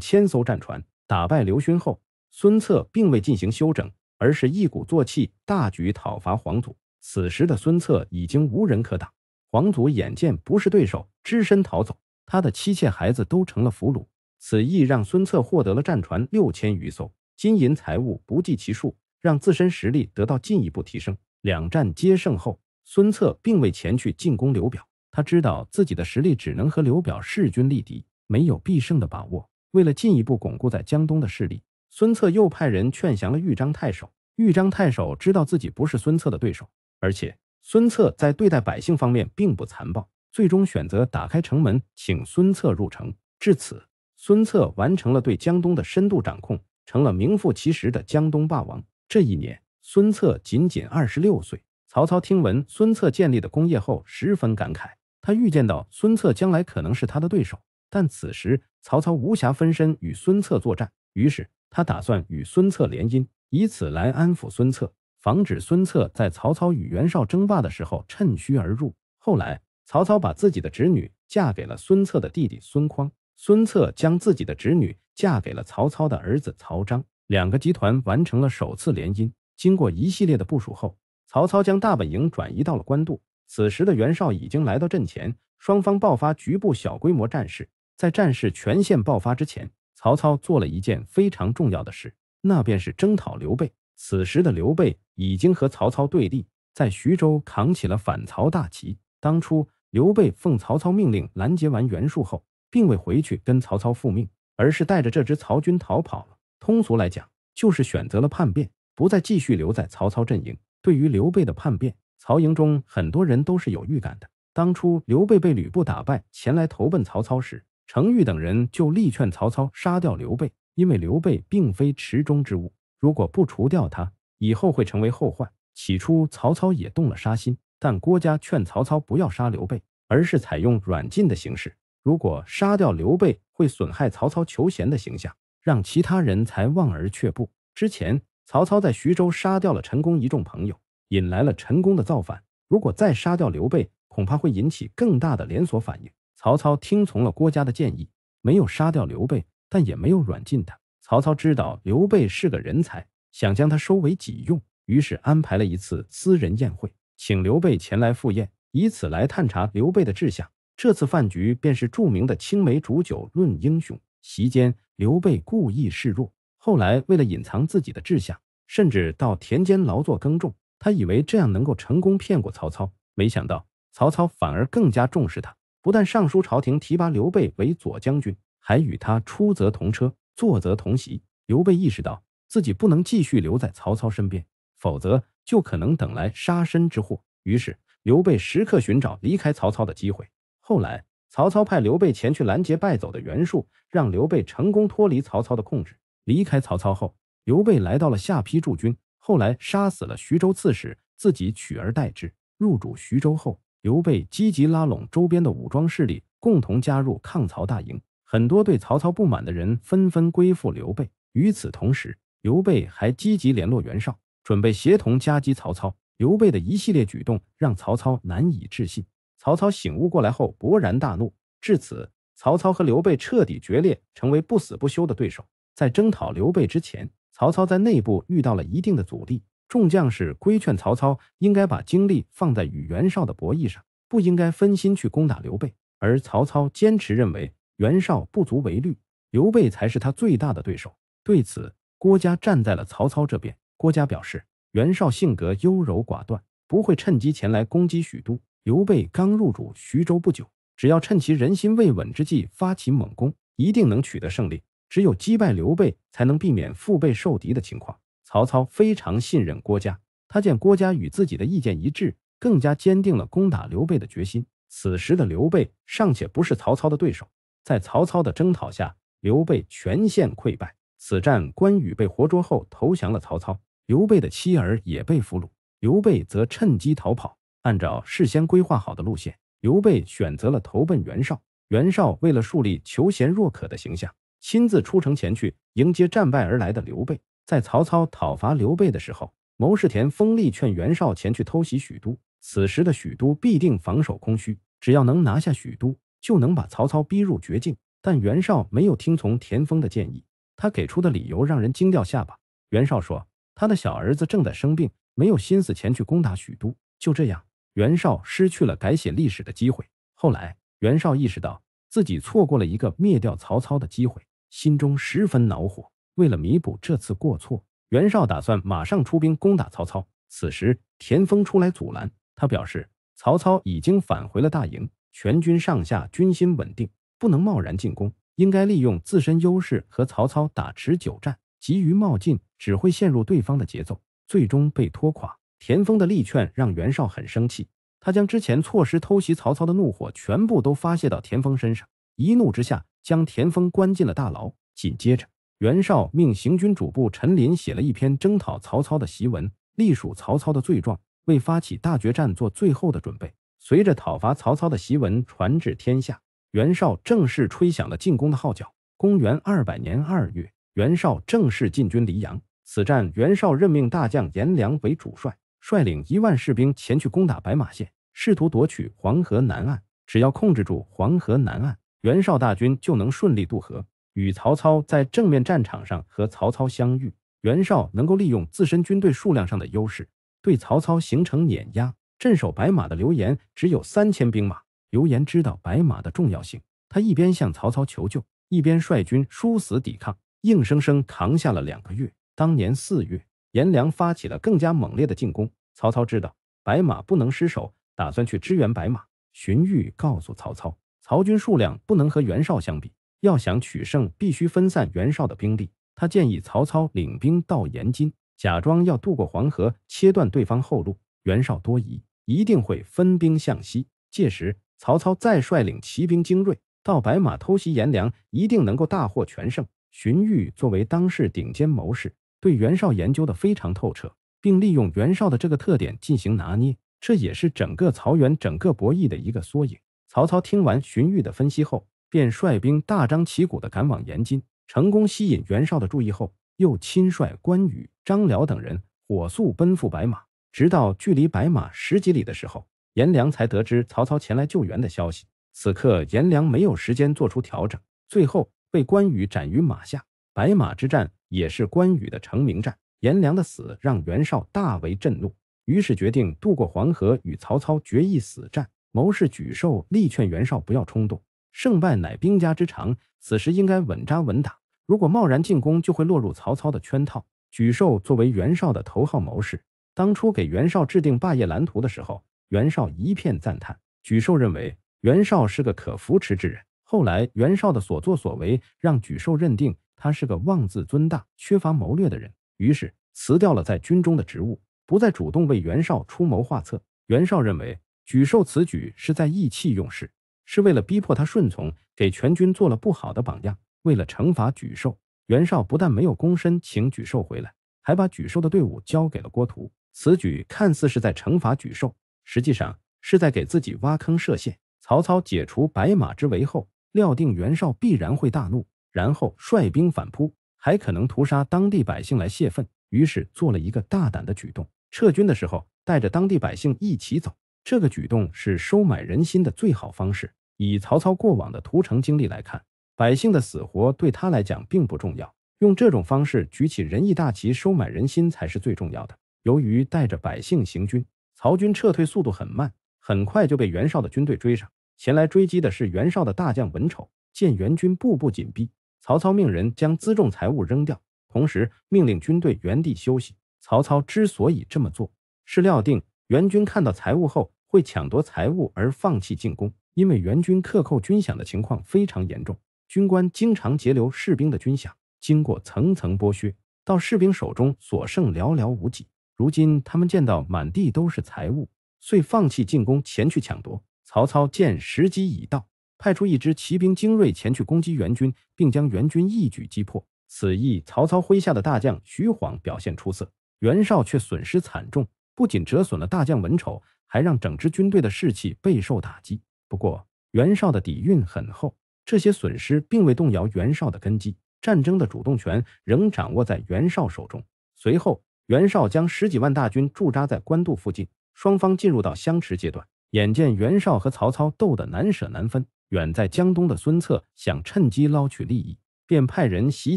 千艘战船。打败刘勋后，孙策并未进行休整，而是一鼓作气，大举讨伐黄祖。此时的孙策已经无人可挡，黄祖眼见不是对手，只身逃走，他的妻妾孩子都成了俘虏。此役让孙策获得了战船六千余艘，金银财物不计其数，让自身实力得到进一步提升。两战皆胜后。孙策并未前去进攻刘表，他知道自己的实力只能和刘表势均力敌，没有必胜的把握。为了进一步巩固在江东的势力，孙策又派人劝降了豫章太守。豫章太守知道自己不是孙策的对手，而且孙策在对待百姓方面并不残暴，最终选择打开城门，请孙策入城。至此，孙策完成了对江东的深度掌控，成了名副其实的江东霸王。这一年，孙策仅仅二十六岁。曹操听闻孙策建立的功业后，十分感慨。他预见到孙策将来可能是他的对手，但此时曹操无暇分身与孙策作战，于是他打算与孙策联姻，以此来安抚孙策，防止孙策在曹操与袁绍争霸的时候趁虚而入。后来，曹操把自己的侄女嫁给了孙策的弟弟孙匡，孙策将自己的侄女嫁给了曹操的儿子曹彰，两个集团完成了首次联姻。经过一系列的部署后。曹操将大本营转移到了官渡，此时的袁绍已经来到阵前，双方爆发局部小规模战事。在战事全线爆发之前，曹操做了一件非常重要的事，那便是征讨刘备。此时的刘备已经和曹操对立，在徐州扛起了反曹大旗。当初刘备奉曹操命令拦截完袁术后，并未回去跟曹操复命，而是带着这支曹军逃跑了。通俗来讲，就是选择了叛变，不再继续留在曹操阵营。对于刘备的叛变，曹营中很多人都是有预感的。当初刘备被吕布打败，前来投奔曹操时，程昱等人就力劝曹操杀掉刘备，因为刘备并非池中之物，如果不除掉他，以后会成为后患。起初曹操也动了杀心，但郭嘉劝曹操不要杀刘备，而是采用软禁的形式。如果杀掉刘备，会损害曹操求贤的形象，让其他人才望而却步。之前。曹操在徐州杀掉了陈宫一众朋友，引来了陈宫的造反。如果再杀掉刘备，恐怕会引起更大的连锁反应。曹操听从了郭嘉的建议，没有杀掉刘备，但也没有软禁他。曹操知道刘备是个人才，想将他收为己用，于是安排了一次私人宴会，请刘备前来赴宴，以此来探查刘备的志向。这次饭局便是著名的青梅煮酒论英雄。席间，刘备故意示弱。后来，为了隐藏自己的志向，甚至到田间劳作耕种。他以为这样能够成功骗过曹操，没想到曹操反而更加重视他，不但上书朝廷提拔刘备为左将军，还与他出则同车，坐则同席。刘备意识到自己不能继续留在曹操身边，否则就可能等来杀身之祸。于是，刘备时刻寻找离开曹操的机会。后来，曹操派刘备前去拦截败走的袁术，让刘备成功脱离曹操的控制。离开曹操后，刘备来到了下邳驻军，后来杀死了徐州刺史，自己取而代之。入主徐州后，刘备积极拉拢周边的武装势力，共同加入抗曹大营。很多对曹操不满的人纷纷归附刘备。与此同时，刘备还积极联络袁绍，准备协同夹击曹操。刘备的一系列举动让曹操难以置信。曹操醒悟过来后，勃然大怒。至此，曹操和刘备彻底决裂，成为不死不休的对手。在征讨刘备之前，曹操在内部遇到了一定的阻力。众将士规劝曹操应该把精力放在与袁绍的博弈上，不应该分心去攻打刘备。而曹操坚持认为袁绍不足为虑，刘备才是他最大的对手。对此，郭嘉站在了曹操这边。郭嘉表示，袁绍性格优柔寡断，不会趁机前来攻击许都。刘备刚入主徐州不久，只要趁其人心未稳之际发起猛攻，一定能取得胜利。只有击败刘备，才能避免腹背受敌的情况。曹操非常信任郭嘉，他见郭嘉与自己的意见一致，更加坚定了攻打刘备的决心。此时的刘备尚且不是曹操的对手，在曹操的征讨下，刘备全线溃败。此战，关羽被活捉后投降了曹操，刘备的妻儿也被俘虏，刘备则趁机逃跑。按照事先规划好的路线，刘备选择了投奔袁绍。袁绍为了树立求贤若渴的形象。亲自出城前去迎接战败而来的刘备。在曹操讨伐刘备的时候，谋士田丰力劝袁绍前去偷袭许都。此时的许都必定防守空虚，只要能拿下许都，就能把曹操逼入绝境。但袁绍没有听从田丰的建议，他给出的理由让人惊掉下巴。袁绍说他的小儿子正在生病，没有心思前去攻打许都。就这样，袁绍失去了改写历史的机会。后来，袁绍意识到自己错过了一个灭掉曹操的机会。心中十分恼火，为了弥补这次过错，袁绍打算马上出兵攻打曹操。此时，田丰出来阻拦，他表示曹操已经返回了大营，全军上下军心稳定，不能贸然进攻，应该利用自身优势和曹操打持久战。急于冒进，只会陷入对方的节奏，最终被拖垮。田丰的力劝让袁绍很生气，他将之前错失偷袭曹操的怒火全部都发泄到田丰身上，一怒之下。将田丰关进了大牢。紧接着，袁绍命行军主簿陈琳写了一篇征讨曹操的檄文，隶属曹操的罪状，为发起大决战做最后的准备。随着讨伐曹操的檄文传至天下，袁绍正式吹响了进攻的号角。公元二百年二月，袁绍正式进军黎阳。此战，袁绍任命大将颜良为主帅，率领一万士兵前去攻打白马县，试图夺取黄河南岸。只要控制住黄河南岸。袁绍大军就能顺利渡河，与曹操在正面战场上和曹操相遇。袁绍能够利用自身军队数量上的优势，对曹操形成碾压。镇守白马的刘延只有三千兵马，刘延知道白马的重要性，他一边向曹操求救，一边率军殊死抵抗，硬生生扛下了两个月。当年四月，颜良发起了更加猛烈的进攻，曹操知道白马不能失守，打算去支援白马。荀彧告诉曹操。曹军数量不能和袁绍相比，要想取胜，必须分散袁绍的兵力。他建议曹操领兵到延津，假装要渡过黄河，切断对方后路。袁绍多疑，一定会分兵向西。届时，曹操再率领骑兵精锐到白马偷袭颜良，一定能够大获全胜。荀彧作为当世顶尖谋士，对袁绍研究的非常透彻，并利用袁绍的这个特点进行拿捏。这也是整个曹袁整个博弈的一个缩影。曹操听完荀彧的分析后，便率兵大张旗鼓地赶往延津，成功吸引袁绍的注意后，又亲率关羽、张辽等人火速奔赴白马。直到距离白马十几里的时候，颜良才得知曹操前来救援的消息。此刻，颜良没有时间做出调整，最后被关羽斩于马下。白马之战也是关羽的成名战，颜良的死让袁绍大为震怒，于是决定渡过黄河与曹操决一死战。谋士沮授力劝袁绍不要冲动，胜败乃兵家之常，此时应该稳扎稳打。如果贸然进攻，就会落入曹操的圈套。沮授作为袁绍的头号谋士，当初给袁绍制定霸业蓝图的时候，袁绍一片赞叹。沮授认为袁绍是个可扶持之人。后来袁绍的所作所为让沮授认定他是个妄自尊大、缺乏谋略的人，于是辞掉了在军中的职务，不再主动为袁绍出谋划策。袁绍认为。沮授此举是在意气用事，是为了逼迫他顺从，给全军做了不好的榜样。为了惩罚沮授，袁绍不但没有躬身请沮授回来，还把沮授的队伍交给了郭图。此举看似是在惩罚沮授，实际上是在给自己挖坑设陷。曹操解除白马之围后，料定袁绍必然会大怒，然后率兵反扑，还可能屠杀当地百姓来泄愤。于是做了一个大胆的举动：撤军的时候带着当地百姓一起走。这个举动是收买人心的最好方式。以曹操过往的屠城经历来看，百姓的死活对他来讲并不重要，用这种方式举起仁义大旗，收买人心才是最重要的。由于带着百姓行军，曹军撤退速度很慢，很快就被袁绍的军队追上。前来追击的是袁绍的大将文丑。见袁军步步紧逼，曹操命人将辎重财物扔掉，同时命令军队原地休息。曹操之所以这么做，是料定袁军看到财物后。会抢夺财物而放弃进攻，因为援军克扣军饷的情况非常严重，军官经常截留士兵的军饷，经过层层剥削，到士兵手中所剩寥寥无几。如今他们见到满地都是财物，遂放弃进攻前去抢夺。曹操见时机已到，派出一支骑兵精锐前去攻击援军，并将援军一举击破。此役，曹操麾下的大将徐晃表现出色，袁绍却损失惨重，不仅折损了大将文丑。还让整支军队的士气备受打击。不过，袁绍的底蕴很厚，这些损失并未动摇袁绍的根基，战争的主动权仍掌握在袁绍手中。随后，袁绍将十几万大军驻扎在官渡附近，双方进入到相持阶段。眼见袁绍和曹操斗得难舍难分，远在江东的孙策想趁机捞取利益，便派人袭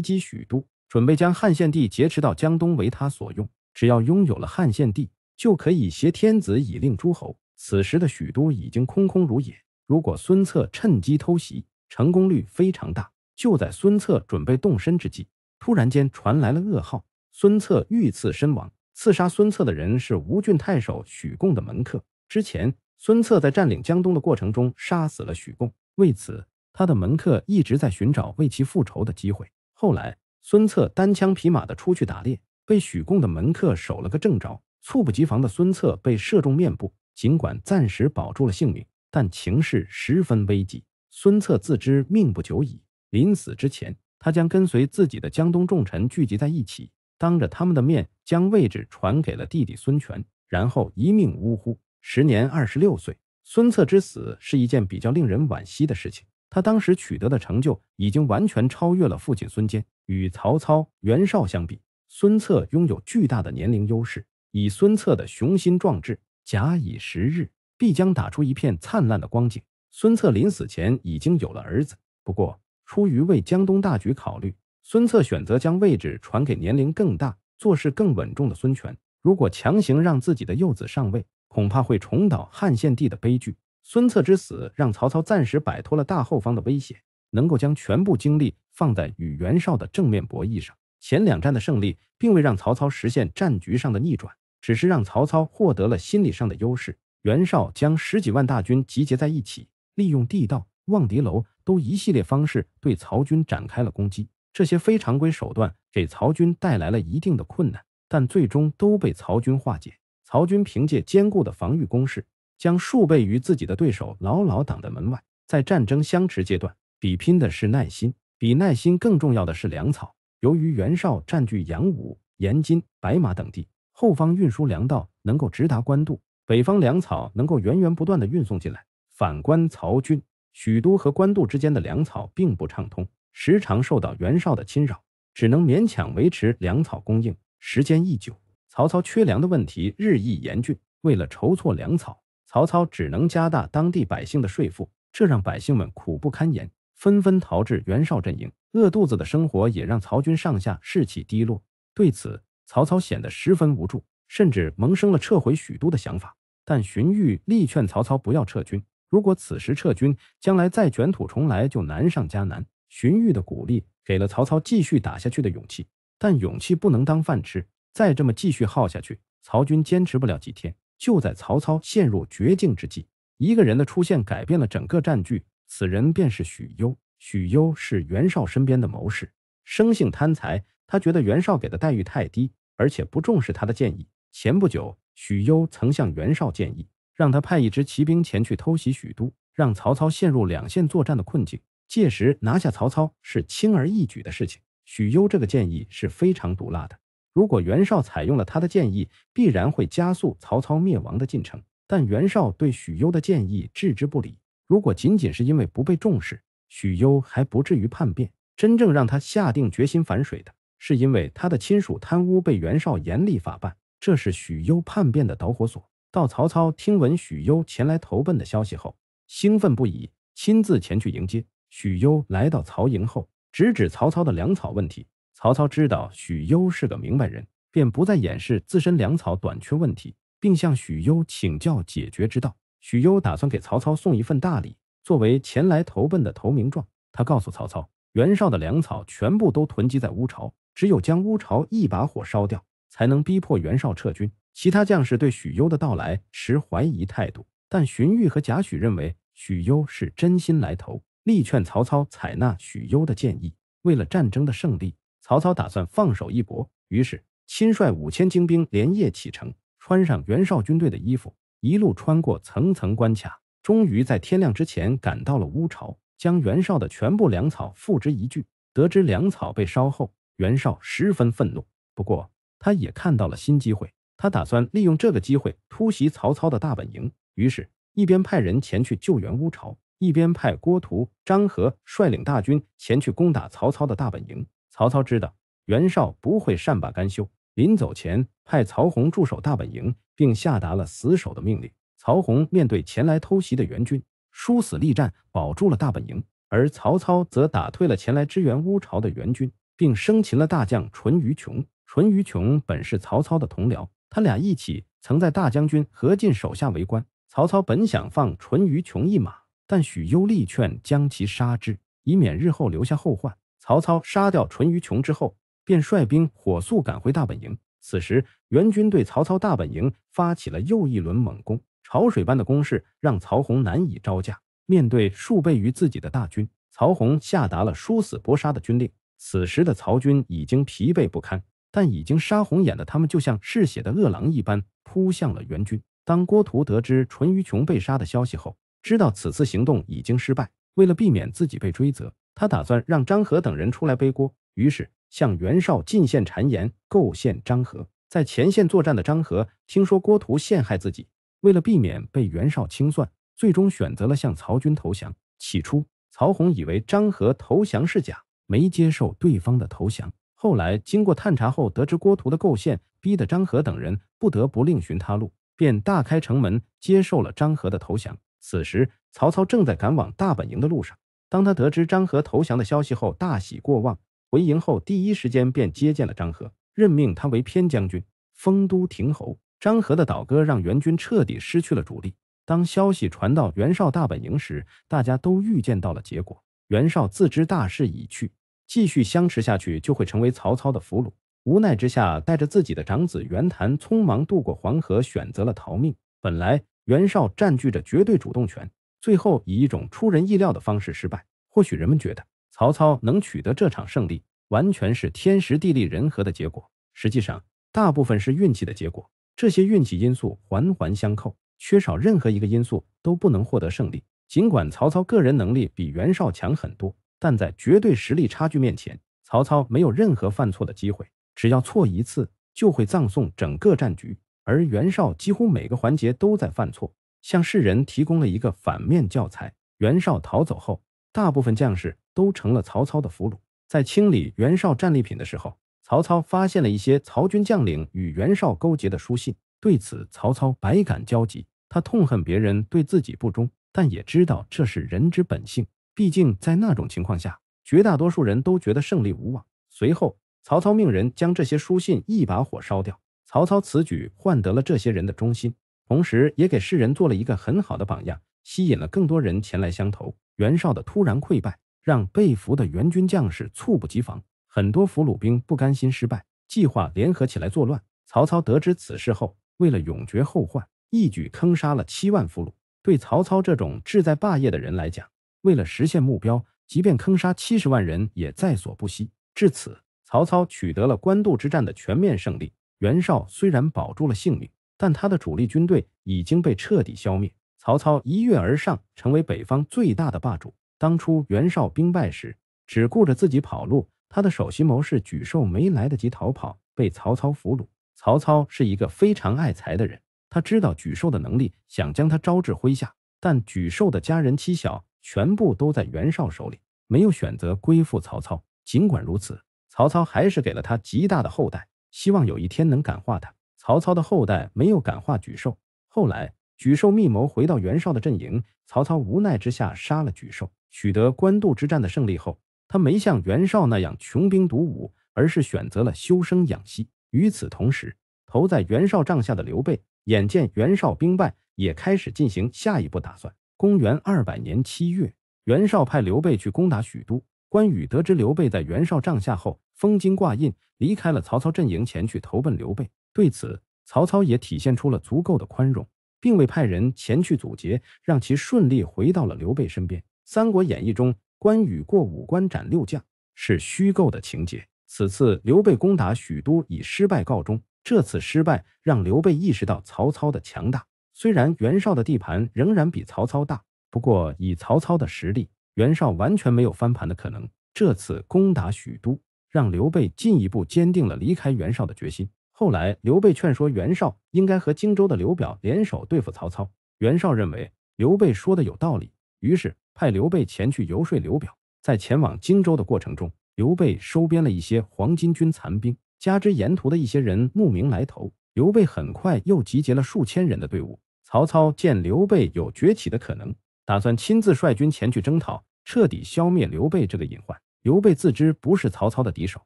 击许都，准备将汉献帝劫持到江东为他所用。只要拥有了汉献帝。就可以挟天子以令诸侯。此时的许都已经空空如也，如果孙策趁机偷袭，成功率非常大。就在孙策准备动身之际，突然间传来了噩耗：孙策遇刺身亡。刺杀孙策的人是吴郡太守许贡的门客。之前孙策在占领江东的过程中杀死了许贡，为此他的门客一直在寻找为其复仇的机会。后来孙策单枪匹马的出去打猎，被许贡的门客守了个正着。猝不及防的孙策被射中面部，尽管暂时保住了性命，但情势十分危急。孙策自知命不久矣，临死之前，他将跟随自己的江东重臣聚集在一起，当着他们的面将位置传给了弟弟孙权，然后一命呜呼，时年二十六岁。孙策之死是一件比较令人惋惜的事情。他当时取得的成就已经完全超越了父亲孙坚，与曹操、袁绍相比，孙策拥有巨大的年龄优势。以孙策的雄心壮志，假以时日，必将打出一片灿烂的光景。孙策临死前已经有了儿子，不过出于为江东大局考虑，孙策选择将位置传给年龄更大、做事更稳重的孙权。如果强行让自己的幼子上位，恐怕会重蹈汉献帝的悲剧。孙策之死让曹操暂时摆脱了大后方的威胁，能够将全部精力放在与袁绍的正面博弈上。前两战的胜利，并未让曹操实现战局上的逆转，只是让曹操获得了心理上的优势。袁绍将十几万大军集结在一起，利用地道、望敌楼都一系列方式对曹军展开了攻击。这些非常规手段给曹军带来了一定的困难，但最终都被曹军化解。曹军凭借坚固的防御工事，将数倍于自己的对手牢牢挡在门外。在战争相持阶段，比拼的是耐心，比耐心更重要的是粮草。由于袁绍占据阳武、延津、白马等地，后方运输粮道能够直达官渡，北方粮草能够源源不断的运送进来。反观曹军，许都和官渡之间的粮草并不畅通，时常受到袁绍的侵扰，只能勉强维持粮草供应。时间一久，曹操缺粮的问题日益严峻。为了筹措粮草，曹操只能加大当地百姓的税赋，这让百姓们苦不堪言，纷纷逃至袁绍阵营。饿肚子的生活也让曹军上下士气低落，对此，曹操显得十分无助，甚至萌生了撤回许都的想法。但荀彧力劝曹操不要撤军，如果此时撤军，将来再卷土重来就难上加难。荀彧的鼓励给了曹操继续打下去的勇气，但勇气不能当饭吃，再这么继续耗下去，曹军坚持不了几天。就在曹操陷入绝境之际，一个人的出现改变了整个战局，此人便是许攸。许攸是袁绍身边的谋士，生性贪财。他觉得袁绍给的待遇太低，而且不重视他的建议。前不久，许攸曾向袁绍建议，让他派一支骑兵前去偷袭许都，让曹操陷入两线作战的困境，届时拿下曹操是轻而易举的事情。许攸这个建议是非常毒辣的，如果袁绍采用了他的建议，必然会加速曹操灭亡的进程。但袁绍对许攸的建议置之不理。如果仅仅是因为不被重视，许攸还不至于叛变，真正让他下定决心反水的，是因为他的亲属贪污被袁绍严厉法办，这是许攸叛变的导火索。到曹操听闻许攸前来投奔的消息后，兴奋不已，亲自前去迎接。许攸来到曹营后，直指曹操的粮草问题。曹操知道许攸是个明白人，便不再掩饰自身粮草短缺问题，并向许攸请教解决之道。许攸打算给曹操送一份大礼。作为前来投奔的投名状，他告诉曹操，袁绍的粮草全部都囤积在乌巢，只有将乌巢一把火烧掉，才能逼迫袁绍撤军。其他将士对许攸的到来持怀疑态度，但荀彧和贾诩认为许攸是真心来投，力劝曹操采纳许攸的建议。为了战争的胜利，曹操打算放手一搏，于是亲率五千精兵连夜启程，穿上袁绍军队的衣服，一路穿过层层关卡。终于在天亮之前赶到了乌巢，将袁绍的全部粮草付之一炬。得知粮草被烧后，袁绍十分愤怒，不过他也看到了新机会，他打算利用这个机会突袭曹操的大本营。于是，一边派人前去救援乌巢，一边派郭图、张合率领大军前去攻打曹操的大本营。曹操知道袁绍不会善罢甘休，临走前派曹洪驻守大本营，并下达了死守的命令。曹洪面对前来偷袭的援军，殊死力战，保住了大本营。而曹操则打退了前来支援乌巢的援军，并生擒了大将淳于琼。淳于琼本是曹操的同僚，他俩一起曾在大将军何进手下为官。曹操本想放淳于琼一马，但许攸力劝将其杀之，以免日后留下后患。曹操杀掉淳于琼之后，便率兵火速赶回大本营。此时，援军对曹操大本营发起了又一轮猛攻。潮水般的攻势让曹洪难以招架。面对数倍于自己的大军，曹洪下达了殊死搏杀的军令。此时的曹军已经疲惫不堪，但已经杀红眼的他们就像嗜血的饿狼一般扑向了援军。当郭图得知淳于琼被杀的消息后，知道此次行动已经失败，为了避免自己被追责，他打算让张和等人出来背锅，于是向袁绍进献谗言，构陷张和。在前线作战的张和听说郭图陷害自己。为了避免被袁绍清算，最终选择了向曹军投降。起初，曹洪以为张合投降是假，没接受对方的投降。后来经过探查后，得知郭图的构陷，逼得张合等人不得不另寻他路，便大开城门接受了张合的投降。此时，曹操正在赶往大本营的路上，当他得知张合投降的消息后，大喜过望，回营后第一时间便接见了张合，任命他为偏将军、封都亭侯。张合的倒戈让袁军彻底失去了主力。当消息传到袁绍大本营时，大家都预见到了结果。袁绍自知大势已去，继续相持下去就会成为曹操的俘虏。无奈之下，带着自己的长子袁谭，匆忙渡过黄河，选择了逃命。本来袁绍占据着绝对主动权，最后以一种出人意料的方式失败。或许人们觉得曹操能取得这场胜利，完全是天时地利人和的结果。实际上，大部分是运气的结果。这些运气因素环环相扣，缺少任何一个因素都不能获得胜利。尽管曹操个人能力比袁绍强很多，但在绝对实力差距面前，曹操没有任何犯错的机会。只要错一次，就会葬送整个战局。而袁绍几乎每个环节都在犯错，向世人提供了一个反面教材。袁绍逃走后，大部分将士都成了曹操的俘虏。在清理袁绍战利品的时候，曹操发现了一些曹军将领与袁绍勾结的书信，对此曹操百感交集。他痛恨别人对自己不忠，但也知道这是人之本性。毕竟在那种情况下，绝大多数人都觉得胜利无望。随后，曹操命人将这些书信一把火烧掉。曹操此举换得了这些人的忠心，同时也给世人做了一个很好的榜样，吸引了更多人前来相投。袁绍的突然溃败，让被俘的袁军将士猝不及防。很多俘虏兵不甘心失败，计划联合起来作乱。曹操得知此事后，为了永绝后患，一举坑杀了七万俘虏。对曹操这种志在霸业的人来讲，为了实现目标，即便坑杀七十万人也在所不惜。至此，曹操取得了官渡之战的全面胜利。袁绍虽然保住了性命，但他的主力军队已经被彻底消灭。曹操一跃而上，成为北方最大的霸主。当初袁绍兵败时，只顾着自己跑路。他的首席谋士沮授没来得及逃跑，被曹操俘虏。曹操是一个非常爱才的人，他知道沮授的能力，想将他招至麾下，但沮授的家人妻小全部都在袁绍手里，没有选择归附曹操。尽管如此，曹操还是给了他极大的厚待，希望有一天能感化他。曹操的后代没有感化沮授，后来沮授密谋回到袁绍的阵营，曹操无奈之下杀了沮授。取得官渡之战的胜利后。他没像袁绍那样穷兵黩武，而是选择了修身养息。与此同时，投在袁绍帐下的刘备，眼见袁绍兵败，也开始进行下一步打算。公元二百年七月，袁绍派刘备去攻打许都。关羽得知刘备在袁绍帐下后，封金挂印，离开了曹操阵营，前去投奔刘备。对此，曹操也体现出了足够的宽容，并未派人前去阻截，让其顺利回到了刘备身边。《三国演义》中。关羽过五关斩六将是虚构的情节。此次刘备攻打许都以失败告终，这次失败让刘备意识到曹操的强大。虽然袁绍的地盘仍然比曹操大，不过以曹操的实力，袁绍完全没有翻盘的可能。这次攻打许都，让刘备进一步坚定了离开袁绍的决心。后来，刘备劝说袁绍应该和荆州的刘表联手对付曹操。袁绍认为刘备说的有道理，于是。派刘备前去游说刘表，在前往荆州的过程中，刘备收编了一些黄巾军残兵，加之沿途的一些人慕名来投，刘备很快又集结了数千人的队伍。曹操见刘备有崛起的可能，打算亲自率军前去征讨，彻底消灭刘备这个隐患。刘备自知不是曹操的敌手，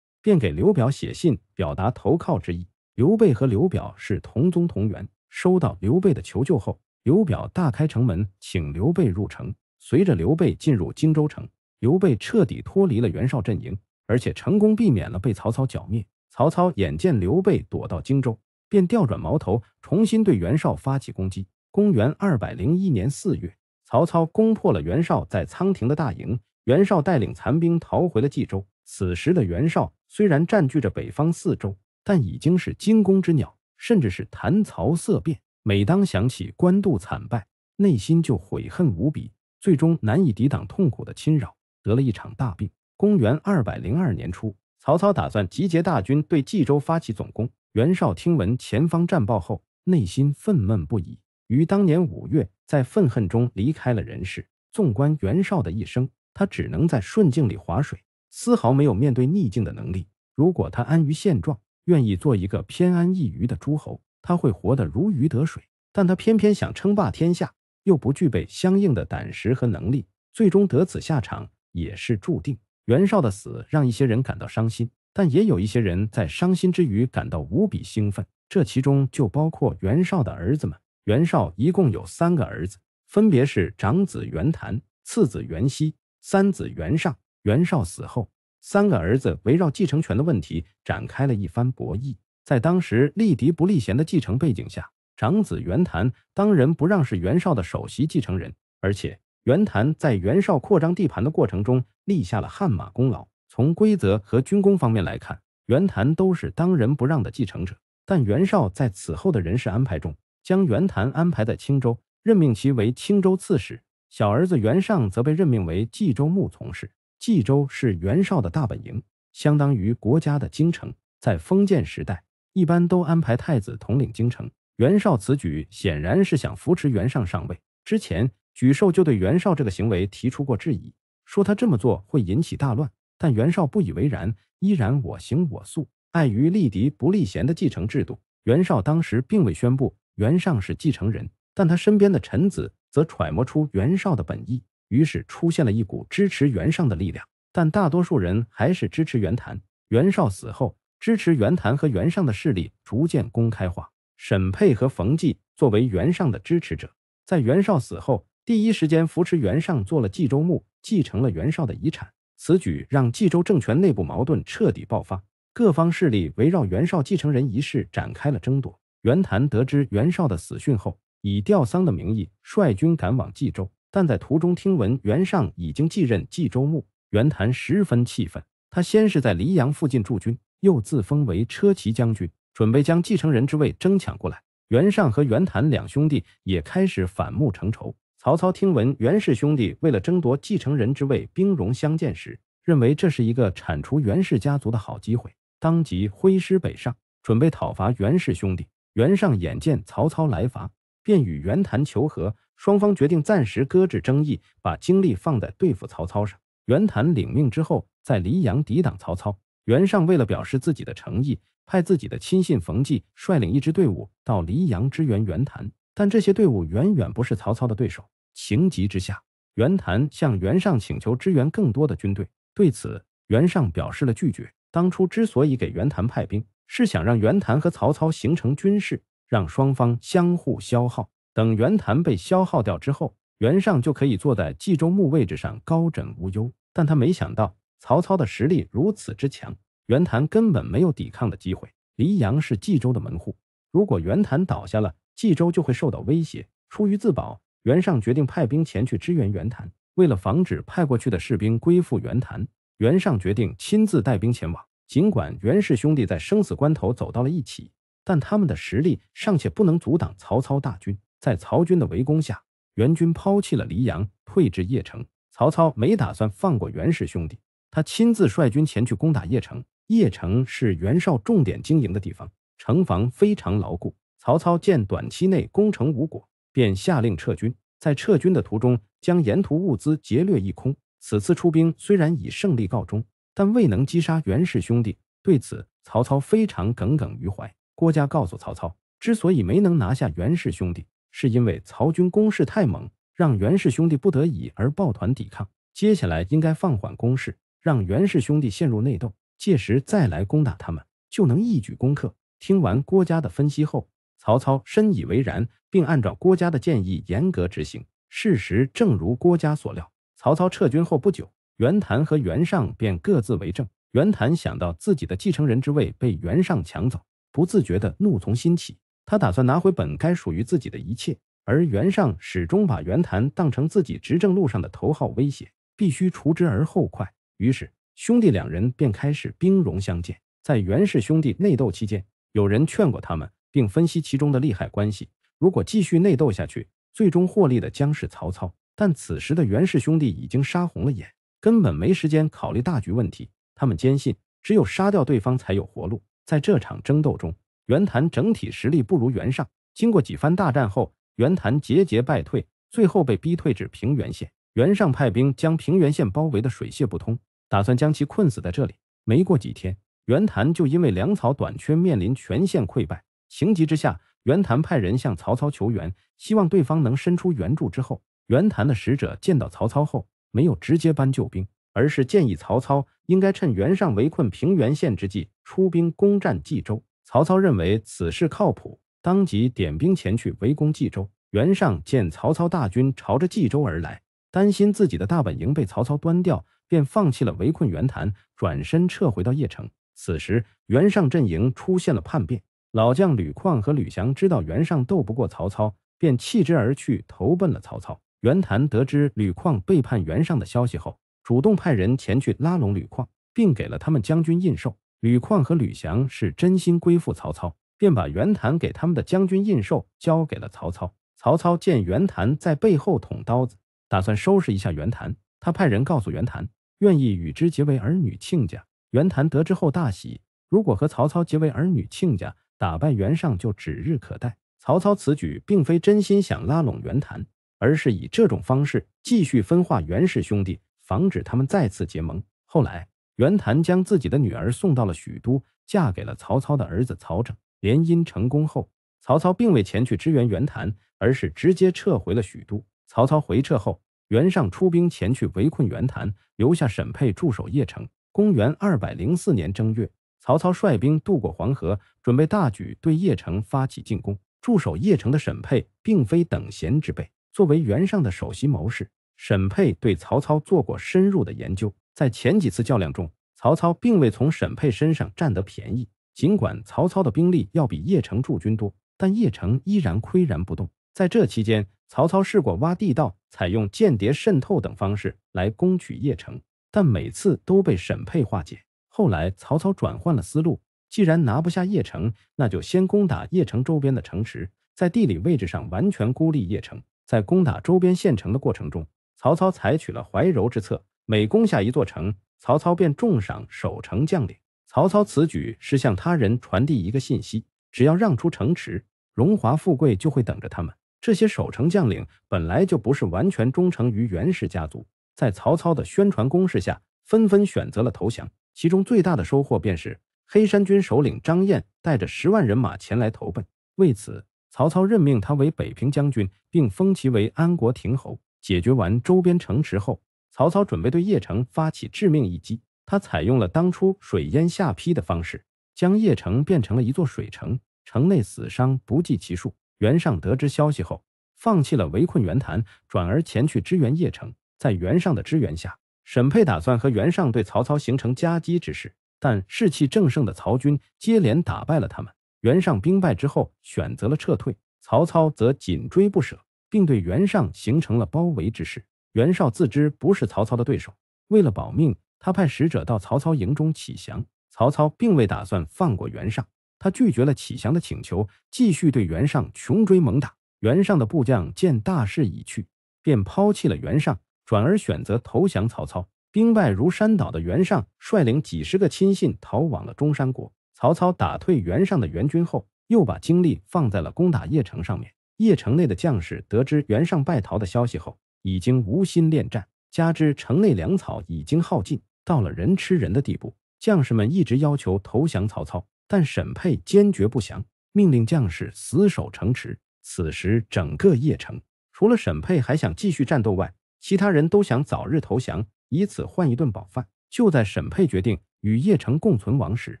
便给刘表写信表达投靠之意。刘备和刘表是同宗同源，收到刘备的求救后，刘表大开城门，请刘备入城。随着刘备进入荆州城，刘备彻底脱离了袁绍阵营，而且成功避免了被曹操剿灭。曹操眼见刘备躲到荆州，便调转矛头，重新对袁绍发起攻击。公元二百零一年四月，曹操攻破了袁绍在仓亭的大营，袁绍带领残兵逃回了冀州。此时的袁绍虽然占据着北方四州，但已经是惊弓之鸟，甚至是谈曹色变。每当想起官渡惨败，内心就悔恨无比。最终难以抵挡痛苦的侵扰，得了一场大病。公元二百零二年初，曹操打算集结大军对冀州发起总攻。袁绍听闻前方战报后，内心愤懑不已。于当年五月，在愤恨中离开了人世。纵观袁绍的一生，他只能在顺境里划水，丝毫没有面对逆境的能力。如果他安于现状，愿意做一个偏安一隅的诸侯，他会活得如鱼得水。但他偏偏想称霸天下。又不具备相应的胆识和能力，最终得此下场也是注定。袁绍的死让一些人感到伤心，但也有一些人在伤心之余感到无比兴奋。这其中就包括袁绍的儿子们。袁绍一共有三个儿子，分别是长子袁谭、次子袁熙、三子袁尚。袁绍死后，三个儿子围绕继承权的问题展开了一番博弈。在当时立嫡不立贤的继承背景下。长子袁谭当仁不让是袁绍的首席继承人，而且袁谭在袁绍扩张地盘的过程中立下了汗马功劳。从规则和军功方面来看，袁谭都是当仁不让的继承者。但袁绍在此后的人事安排中，将袁谭安排在青州，任命其为青州刺史；小儿子袁尚则被任命为冀州牧，从事冀州是袁绍的大本营，相当于国家的京城。在封建时代，一般都安排太子统领京城。袁绍此举显然是想扶持袁尚上位。之前沮授就对袁绍这个行为提出过质疑，说他这么做会引起大乱。但袁绍不以为然，依然我行我素。碍于立嫡不立贤的继承制度，袁绍当时并未宣布袁尚是继承人。但他身边的臣子则揣摩出袁绍的本意，于是出现了一股支持袁尚的力量。但大多数人还是支持袁谭。袁绍死后，支持袁谭和袁尚的势力逐渐公开化。沈佩和冯骥作为袁尚的支持者，在袁绍死后，第一时间扶持袁尚做了冀州牧，继承了袁绍的遗产。此举让冀州政权内部矛盾彻底爆发，各方势力围绕袁绍继承人一事展开了争夺。袁谭得知袁绍的死讯后，以吊丧的名义率军赶往冀州，但在途中听闻袁尚已经继任冀州牧，袁谭十分气愤。他先是在黎阳附近驻军，又自封为车骑将军。准备将继承人之位争抢过来，袁尚和袁谭两兄弟也开始反目成仇。曹操听闻袁氏兄弟为了争夺继承人之位兵戎相见时，认为这是一个铲除袁氏家族的好机会，当即挥师北上，准备讨伐袁氏兄弟。袁尚眼见曹操来伐，便与袁谭求和，双方决定暂时搁置争议，把精力放在对付曹操上。袁谭领命之后，在黎阳抵挡曹操。袁尚为了表示自己的诚意，派自己的亲信冯骥率领一支队伍到黎阳支援袁谭，但这些队伍远远不是曹操的对手。情急之下，袁谭向袁尚请求支援更多的军队，对此袁尚表示了拒绝。当初之所以给袁谭派兵，是想让袁谭和曹操形成军事，让双方相互消耗。等袁谭被消耗掉之后，袁尚就可以坐在冀州牧位置上高枕无忧。但他没想到。曹操的实力如此之强，袁谭根本没有抵抗的机会。黎阳是冀州的门户，如果袁谭倒下了，冀州就会受到威胁。出于自保，袁尚决定派兵前去支援袁谭。为了防止派过去的士兵归附袁谭，袁尚决定亲自带兵前往。尽管袁氏兄弟在生死关头走到了一起，但他们的实力尚且不能阻挡曹操大军。在曹军的围攻下，袁军抛弃了黎阳，退至邺城。曹操没打算放过袁氏兄弟。他亲自率军前去攻打邺城，邺城是袁绍重点经营的地方，城防非常牢固。曹操见短期内攻城无果，便下令撤军。在撤军的途中，将沿途物资劫掠一空。此次出兵虽然以胜利告终，但未能击杀袁氏兄弟，对此曹操非常耿耿于怀。郭嘉告诉曹操，之所以没能拿下袁氏兄弟，是因为曹军攻势太猛，让袁氏兄弟不得已而抱团抵抗。接下来应该放缓攻势。让袁氏兄弟陷入内斗，届时再来攻打他们，就能一举攻克。听完郭嘉的分析后，曹操深以为然，并按照郭嘉的建议严格执行。事实正如郭嘉所料，曹操撤军后不久，袁谭和袁尚便各自为政。袁谭想到自己的继承人之位被袁尚抢走，不自觉地怒从心起，他打算拿回本该属于自己的一切。而袁尚始终把袁谭当成自己执政路上的头号威胁，必须除之而后快。于是兄弟两人便开始兵戎相见。在袁氏兄弟内斗期间，有人劝过他们，并分析其中的利害关系。如果继续内斗下去，最终获利的将是曹操。但此时的袁氏兄弟已经杀红了眼，根本没时间考虑大局问题。他们坚信，只有杀掉对方才有活路。在这场争斗中，袁谭整体实力不如袁尚。经过几番大战后，袁谭节节败退，最后被逼退至平原县。袁尚派兵将平原县包围得水泄不通。打算将其困死在这里。没过几天，袁谭就因为粮草短缺，面临全线溃败。情急之下，袁谭派人向曹操求援，希望对方能伸出援助。之后，袁谭的使者见到曹操后，没有直接搬救兵，而是建议曹操应该趁袁尚围困平原县之际，出兵攻占冀州。曹操认为此事靠谱，当即点兵前去围攻冀州。袁尚见曹操大军朝着冀州而来，担心自己的大本营被曹操端掉。便放弃了围困袁谭，转身撤回到邺城。此时，袁尚阵营出现了叛变，老将吕旷和吕翔知道袁尚斗不过曹操，便弃之而去，投奔了曹操。袁谭得知吕旷背叛袁尚的消息后，主动派人前去拉拢吕旷，并给了他们将军印绶。吕旷和吕翔是真心归附曹操，便把袁谭给他们的将军印绶交给了曹操。曹操见袁谭在背后捅刀子，打算收拾一下袁谭，他派人告诉袁谭。愿意与之结为儿女亲家。袁谭得知后大喜，如果和曹操结为儿女亲家，打败袁尚就指日可待。曹操此举并非真心想拉拢袁谭，而是以这种方式继续分化袁氏兄弟，防止他们再次结盟。后来，袁谭将自己的女儿送到了许都，嫁给了曹操的儿子曹整。联姻成功后，曹操并未前去支援袁谭，而是直接撤回了许都。曹操回撤后。袁尚出兵前去围困袁谭，留下沈佩驻守邺城。公元二百零四年正月，曹操率兵渡过黄河，准备大举对邺城发起进攻。驻守邺城的沈佩并非等闲之辈，作为袁尚的首席谋士，沈佩对曹操做过深入的研究。在前几次较量中，曹操并未从沈佩身上占得便宜。尽管曹操的兵力要比邺城驻军多，但邺城依然岿然不动。在这期间，曹操试过挖地道、采用间谍渗透等方式来攻取邺城，但每次都被沈佩化解。后来，曹操转换了思路，既然拿不下邺城，那就先攻打邺城周边的城池，在地理位置上完全孤立邺城。在攻打周边县城的过程中，曹操采取了怀柔之策，每攻下一座城，曹操便重赏守城将领。曹操此举是向他人传递一个信息：只要让出城池，荣华富贵就会等着他们。这些守城将领本来就不是完全忠诚于袁氏家族，在曹操的宣传攻势下，纷纷选择了投降。其中最大的收获便是黑山军首领张燕带着十万人马前来投奔，为此，曹操任命他为北平将军，并封其为安国亭侯。解决完周边城池后，曹操准备对邺城发起致命一击。他采用了当初水淹下邳的方式，将邺城变成了一座水城，城内死伤不计其数。袁尚得知消息后，放弃了围困袁谭，转而前去支援邺城。在袁尚的支援下，沈佩打算和袁尚对曹操形成夹击之势。但士气正盛的曹军接连打败了他们。袁尚兵败之后，选择了撤退。曹操则紧追不舍，并对袁尚形成了包围之势。袁绍自知不是曹操的对手，为了保命，他派使者到曹操营中乞降。曹操并未打算放过袁尚。他拒绝了启祥的请求，继续对袁尚穷追猛打。袁尚的部将见大势已去，便抛弃了袁尚，转而选择投降曹操。兵败如山倒的袁尚率领几十个亲信逃往了中山国。曹操打退袁尚的援军后，又把精力放在了攻打邺城上面。邺城内的将士得知袁尚败逃的消息后，已经无心恋战，加之城内粮草已经耗尽，到了人吃人的地步，将士们一直要求投降曹操。但沈佩坚决不降，命令将士死守城池。此时，整个邺城除了沈佩还想继续战斗外，其他人都想早日投降，以此换一顿饱饭。就在沈佩决定与邺城共存亡时，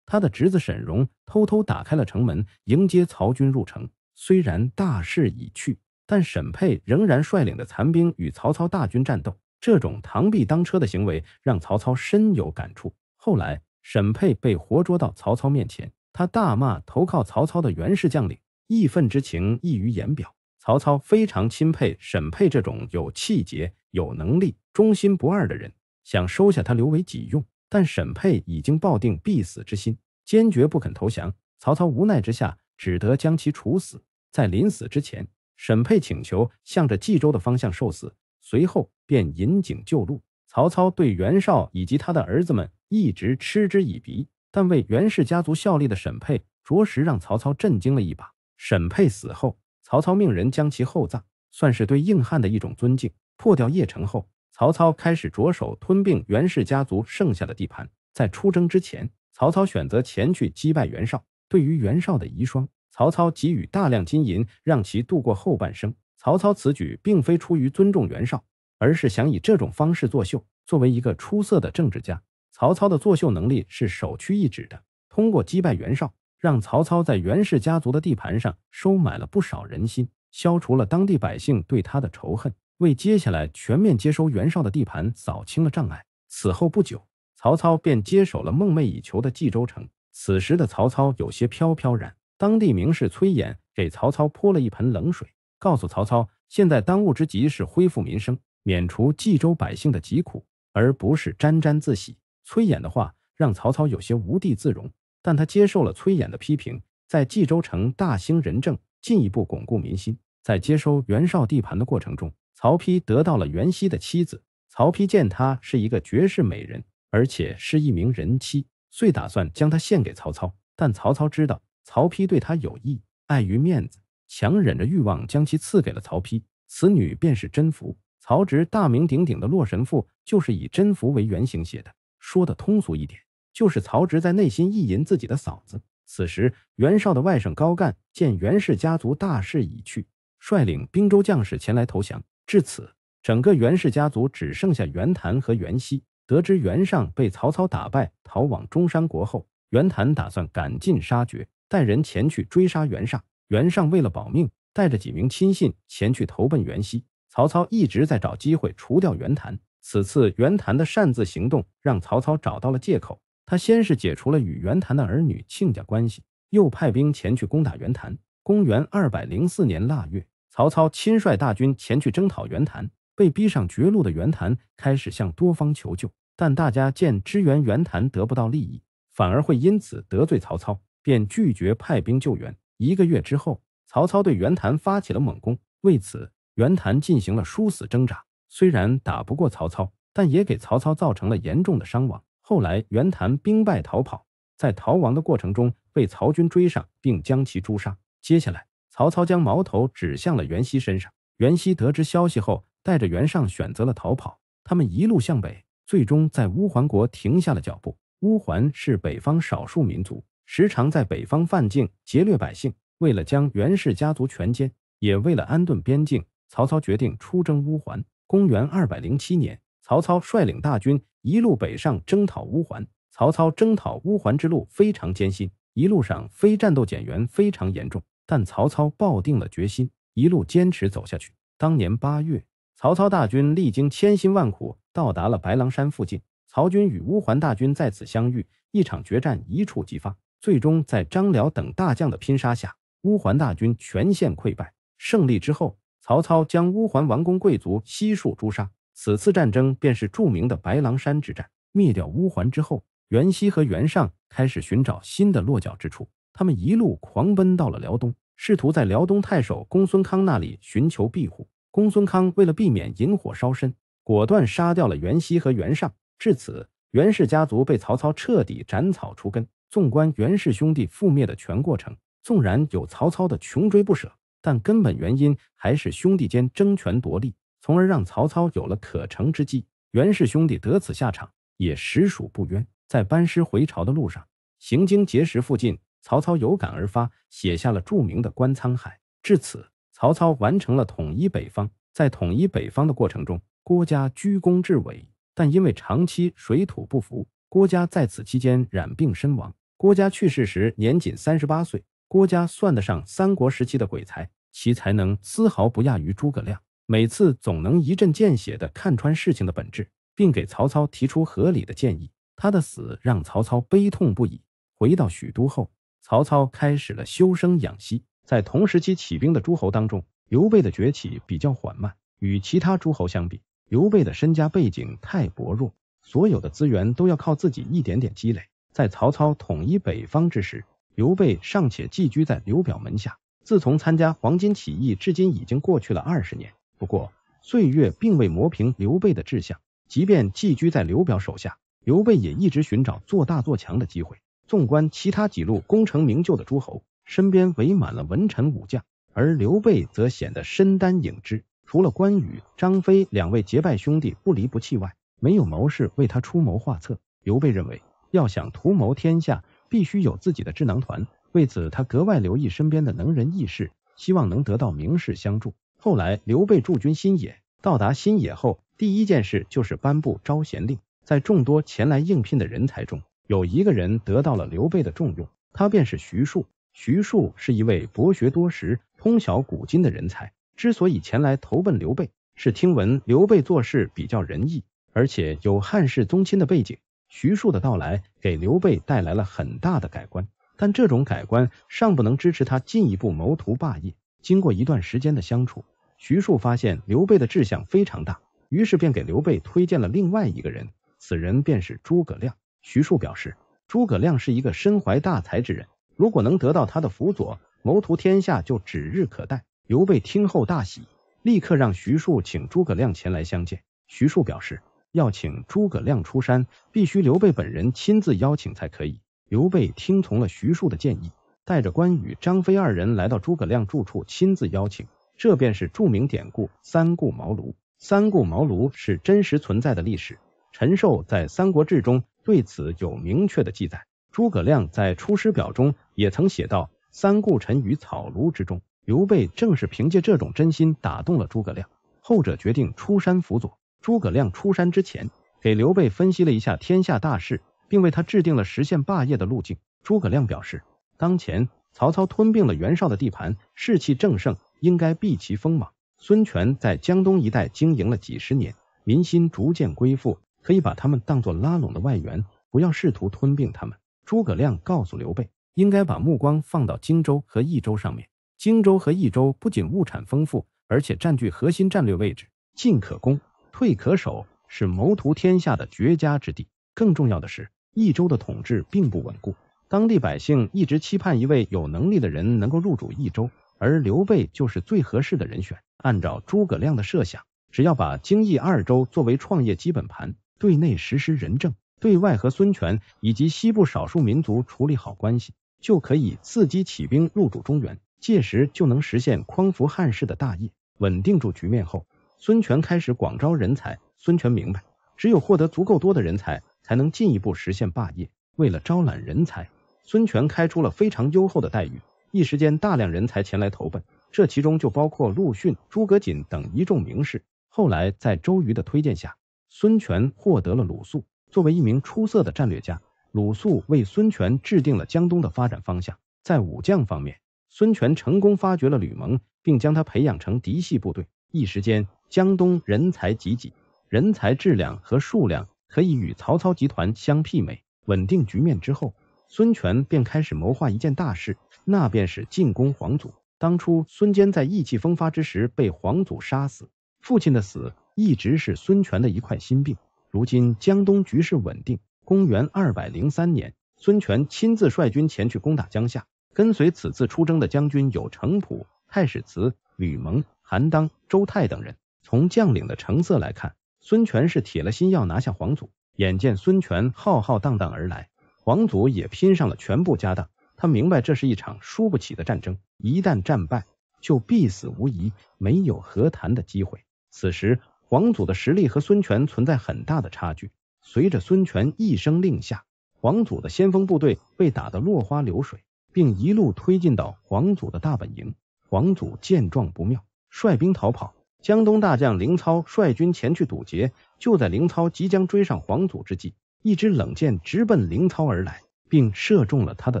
他的侄子沈荣偷偷打开了城门，迎接曹军入城。虽然大势已去，但沈佩仍然率领着残兵与曹操大军战斗。这种螳臂当车的行为让曹操深有感触。后来，沈佩被活捉到曹操面前，他大骂投靠曹操的袁氏将领，义愤之情溢于言表。曹操非常钦佩沈佩这种有气节、有能力、忠心不二的人，想收下他留为己用，但沈佩已经抱定必死之心，坚决不肯投降。曹操无奈之下，只得将其处死。在临死之前，沈佩请求向着冀州的方向受死，随后便引颈就戮。曹操对袁绍以及他的儿子们。一直嗤之以鼻，但为袁氏家族效力的沈佩，着实让曹操震惊了一把。沈佩死后，曹操命人将其厚葬，算是对硬汉的一种尊敬。破掉邺城后，曹操开始着手吞并袁氏家族剩下的地盘。在出征之前，曹操选择前去击败袁绍。对于袁绍的遗孀，曹操给予大量金银，让其度过后半生。曹操此举并非出于尊重袁绍，而是想以这种方式作秀。作为一个出色的政治家。曹操的作秀能力是首屈一指的。通过击败袁绍，让曹操在袁氏家族的地盘上收买了不少人心，消除了当地百姓对他的仇恨，为接下来全面接收袁绍的地盘扫清了障碍。此后不久，曹操便接手了梦寐以求的冀州城。此时的曹操有些飘飘然，当地名士崔琰给曹操泼了一盆冷水，告诉曹操，现在当务之急是恢复民生，免除冀州百姓的疾苦，而不是沾沾自喜。崔琰的话让曹操有些无地自容，但他接受了崔琰的批评，在冀州城大兴仁政，进一步巩固民心。在接收袁绍地盘的过程中，曹丕得到了袁熙的妻子。曹丕见她是一个绝世美人，而且是一名人妻，遂打算将她献给曹操。但曹操知道曹丕对他有意，碍于面子，强忍着欲望将其赐给了曹丕。此女便是甄宓。曹植大名鼎鼎的《洛神赋》就是以甄宓为原型写的。说的通俗一点，就是曹植在内心意淫自己的嫂子。此时，袁绍的外甥高干见袁氏家族大势已去，率领兵州将士前来投降。至此，整个袁氏家族只剩下袁谭和袁熙。得知袁尚被曹操打败，逃往中山国后，袁谭打算赶尽杀绝，带人前去追杀袁尚。袁尚为了保命，带着几名亲信前去投奔袁熙。曹操一直在找机会除掉袁谭。此次袁谭的擅自行动，让曹操找到了借口。他先是解除了与袁谭的儿女亲家关系，又派兵前去攻打袁谭。公元二百零四年腊月，曹操亲率大军前去征讨袁谭。被逼上绝路的袁谭开始向多方求救，但大家见支援袁谭得不到利益，反而会因此得罪曹操，便拒绝派兵救援。一个月之后，曹操对袁谭发起了猛攻，为此袁谭进行了殊死挣扎。虽然打不过曹操，但也给曹操造成了严重的伤亡。后来，袁谭兵败逃跑，在逃亡的过程中被曹军追上，并将其诛杀。接下来，曹操将矛头指向了袁熙身上。袁熙得知消息后，带着袁尚选择了逃跑。他们一路向北，最终在乌桓国停下了脚步。乌桓是北方少数民族，时常在北方犯境劫掠百姓。为了将袁氏家族全歼，也为了安顿边境，曹操决定出征乌桓。公元二百零七年，曹操率领大军一路北上征讨乌桓。曹操征讨乌桓之路非常艰辛，一路上非战斗减员非常严重，但曹操抱定了决心，一路坚持走下去。当年八月，曹操大军历经千辛万苦，到达了白狼山附近。曹军与乌桓大军在此相遇，一场决战一触即发。最终，在张辽等大将的拼杀下，乌桓大军全线溃败。胜利之后。曹操将乌桓王公贵族悉数诛杀，此次战争便是著名的白狼山之战。灭掉乌桓之后，袁熙和袁尚开始寻找新的落脚之处，他们一路狂奔到了辽东，试图在辽东太守公孙康那里寻求庇护。公孙康为了避免引火烧身，果断杀掉了袁熙和袁尚。至此，袁氏家族被曹操彻底斩草除根。纵观袁氏兄弟覆灭的全过程，纵然有曹操的穷追不舍。但根本原因还是兄弟间争权夺利，从而让曹操有了可乘之机。袁氏兄弟得此下场，也实属不冤。在班师回朝的路上，行经碣石附近，曹操有感而发，写下了著名的《观沧海》。至此，曹操完成了统一北方。在统一北方的过程中，郭嘉居功至伟，但因为长期水土不服，郭嘉在此期间染病身亡。郭嘉去世时年仅三十八岁。郭嘉算得上三国时期的鬼才，其才能丝毫不亚于诸葛亮。每次总能一针见血地看穿事情的本质，并给曹操提出合理的建议。他的死让曹操悲痛不已。回到许都后，曹操开始了修身养息。在同时期起兵的诸侯当中，刘备的崛起比较缓慢。与其他诸侯相比，刘备的身家背景太薄弱，所有的资源都要靠自己一点点积累。在曹操统一北方之时，刘备尚且寄居在刘表门下，自从参加黄巾起义至今已经过去了二十年。不过，岁月并未磨平刘备的志向。即便寄居在刘表手下，刘备也一直寻找做大做强的机会。纵观其他几路功成名就的诸侯，身边围满了文臣武将，而刘备则显得身单影只。除了关羽、张飞两位结拜兄弟不离不弃外，没有谋士为他出谋划策。刘备认为，要想图谋天下。必须有自己的智囊团，为此他格外留意身边的能人异士，希望能得到名士相助。后来，刘备驻军新野，到达新野后，第一件事就是颁布招贤令。在众多前来应聘的人才中，有一个人得到了刘备的重用，他便是徐庶。徐庶是一位博学多识、通晓古今的人才。之所以前来投奔刘备，是听闻刘备做事比较仁义，而且有汉室宗亲的背景。徐庶的到来给刘备带来了很大的改观，但这种改观尚不能支持他进一步谋图霸业。经过一段时间的相处，徐庶发现刘备的志向非常大，于是便给刘备推荐了另外一个人，此人便是诸葛亮。徐庶表示，诸葛亮是一个身怀大才之人，如果能得到他的辅佐，谋图天下就指日可待。刘备听后大喜，立刻让徐庶请诸葛亮前来相见。徐庶表示。要请诸葛亮出山，必须刘备本人亲自邀请才可以。刘备听从了徐庶的建议，带着关羽、张飞二人来到诸葛亮住处，亲自邀请，这便是著名典故“三顾茅庐”。三顾茅庐是真实存在的历史，陈寿在《三国志》中对此有明确的记载。诸葛亮在《出师表》中也曾写道：“三顾臣于草庐之中。”刘备正是凭借这种真心打动了诸葛亮，后者决定出山辅佐。诸葛亮出山之前，给刘备分析了一下天下大势，并为他制定了实现霸业的路径。诸葛亮表示，当前曹操吞并了袁绍的地盘，士气正盛，应该避其锋芒。孙权在江东一带经营了几十年，民心逐渐归附，可以把他们当作拉拢的外援，不要试图吞并他们。诸葛亮告诉刘备，应该把目光放到荆州和益州上面。荆州和益州不仅物产丰富，而且占据核心战略位置，进可攻。退可守，是谋图天下的绝佳之地。更重要的是，益州的统治并不稳固，当地百姓一直期盼一位有能力的人能够入主益州，而刘备就是最合适的人选。按照诸葛亮的设想，只要把荆益二州作为创业基本盘，对内实施仁政，对外和孙权以及西部少数民族处理好关系，就可以伺机起兵入主中原。届时就能实现匡扶汉室的大业，稳定住局面后。孙权开始广招人才。孙权明白，只有获得足够多的人才，才能进一步实现霸业。为了招揽人才，孙权开出了非常优厚的待遇，一时间大量人才前来投奔。这其中就包括陆逊、诸葛瑾等一众名士。后来在周瑜的推荐下，孙权获得了鲁肃。作为一名出色的战略家，鲁肃为孙权制定了江东的发展方向。在武将方面，孙权成功发掘了吕蒙，并将他培养成嫡系部队。一时间，江东人才济济，人才质量和数量可以与曹操集团相媲美。稳定局面之后，孙权便开始谋划一件大事，那便是进攻黄祖。当初孙坚在意气风发之时被黄祖杀死，父亲的死一直是孙权的一块心病。如今江东局势稳定，公元二百零三年，孙权亲自率军前去攻打江夏。跟随此次出征的将军有程普、太史慈、吕蒙。韩当、周泰等人从将领的成色来看，孙权是铁了心要拿下皇祖。眼见孙权浩浩荡荡而来，皇祖也拼上了全部家当。他明白这是一场输不起的战争，一旦战败，就必死无疑，没有和谈的机会。此时，皇祖的实力和孙权存在很大的差距。随着孙权一声令下，皇祖的先锋部队被打得落花流水，并一路推进到皇祖的大本营。皇祖见状不妙。率兵逃跑，江东大将凌操率军前去堵截。就在凌操即将追上黄祖之际，一支冷箭直奔凌操而来，并射中了他的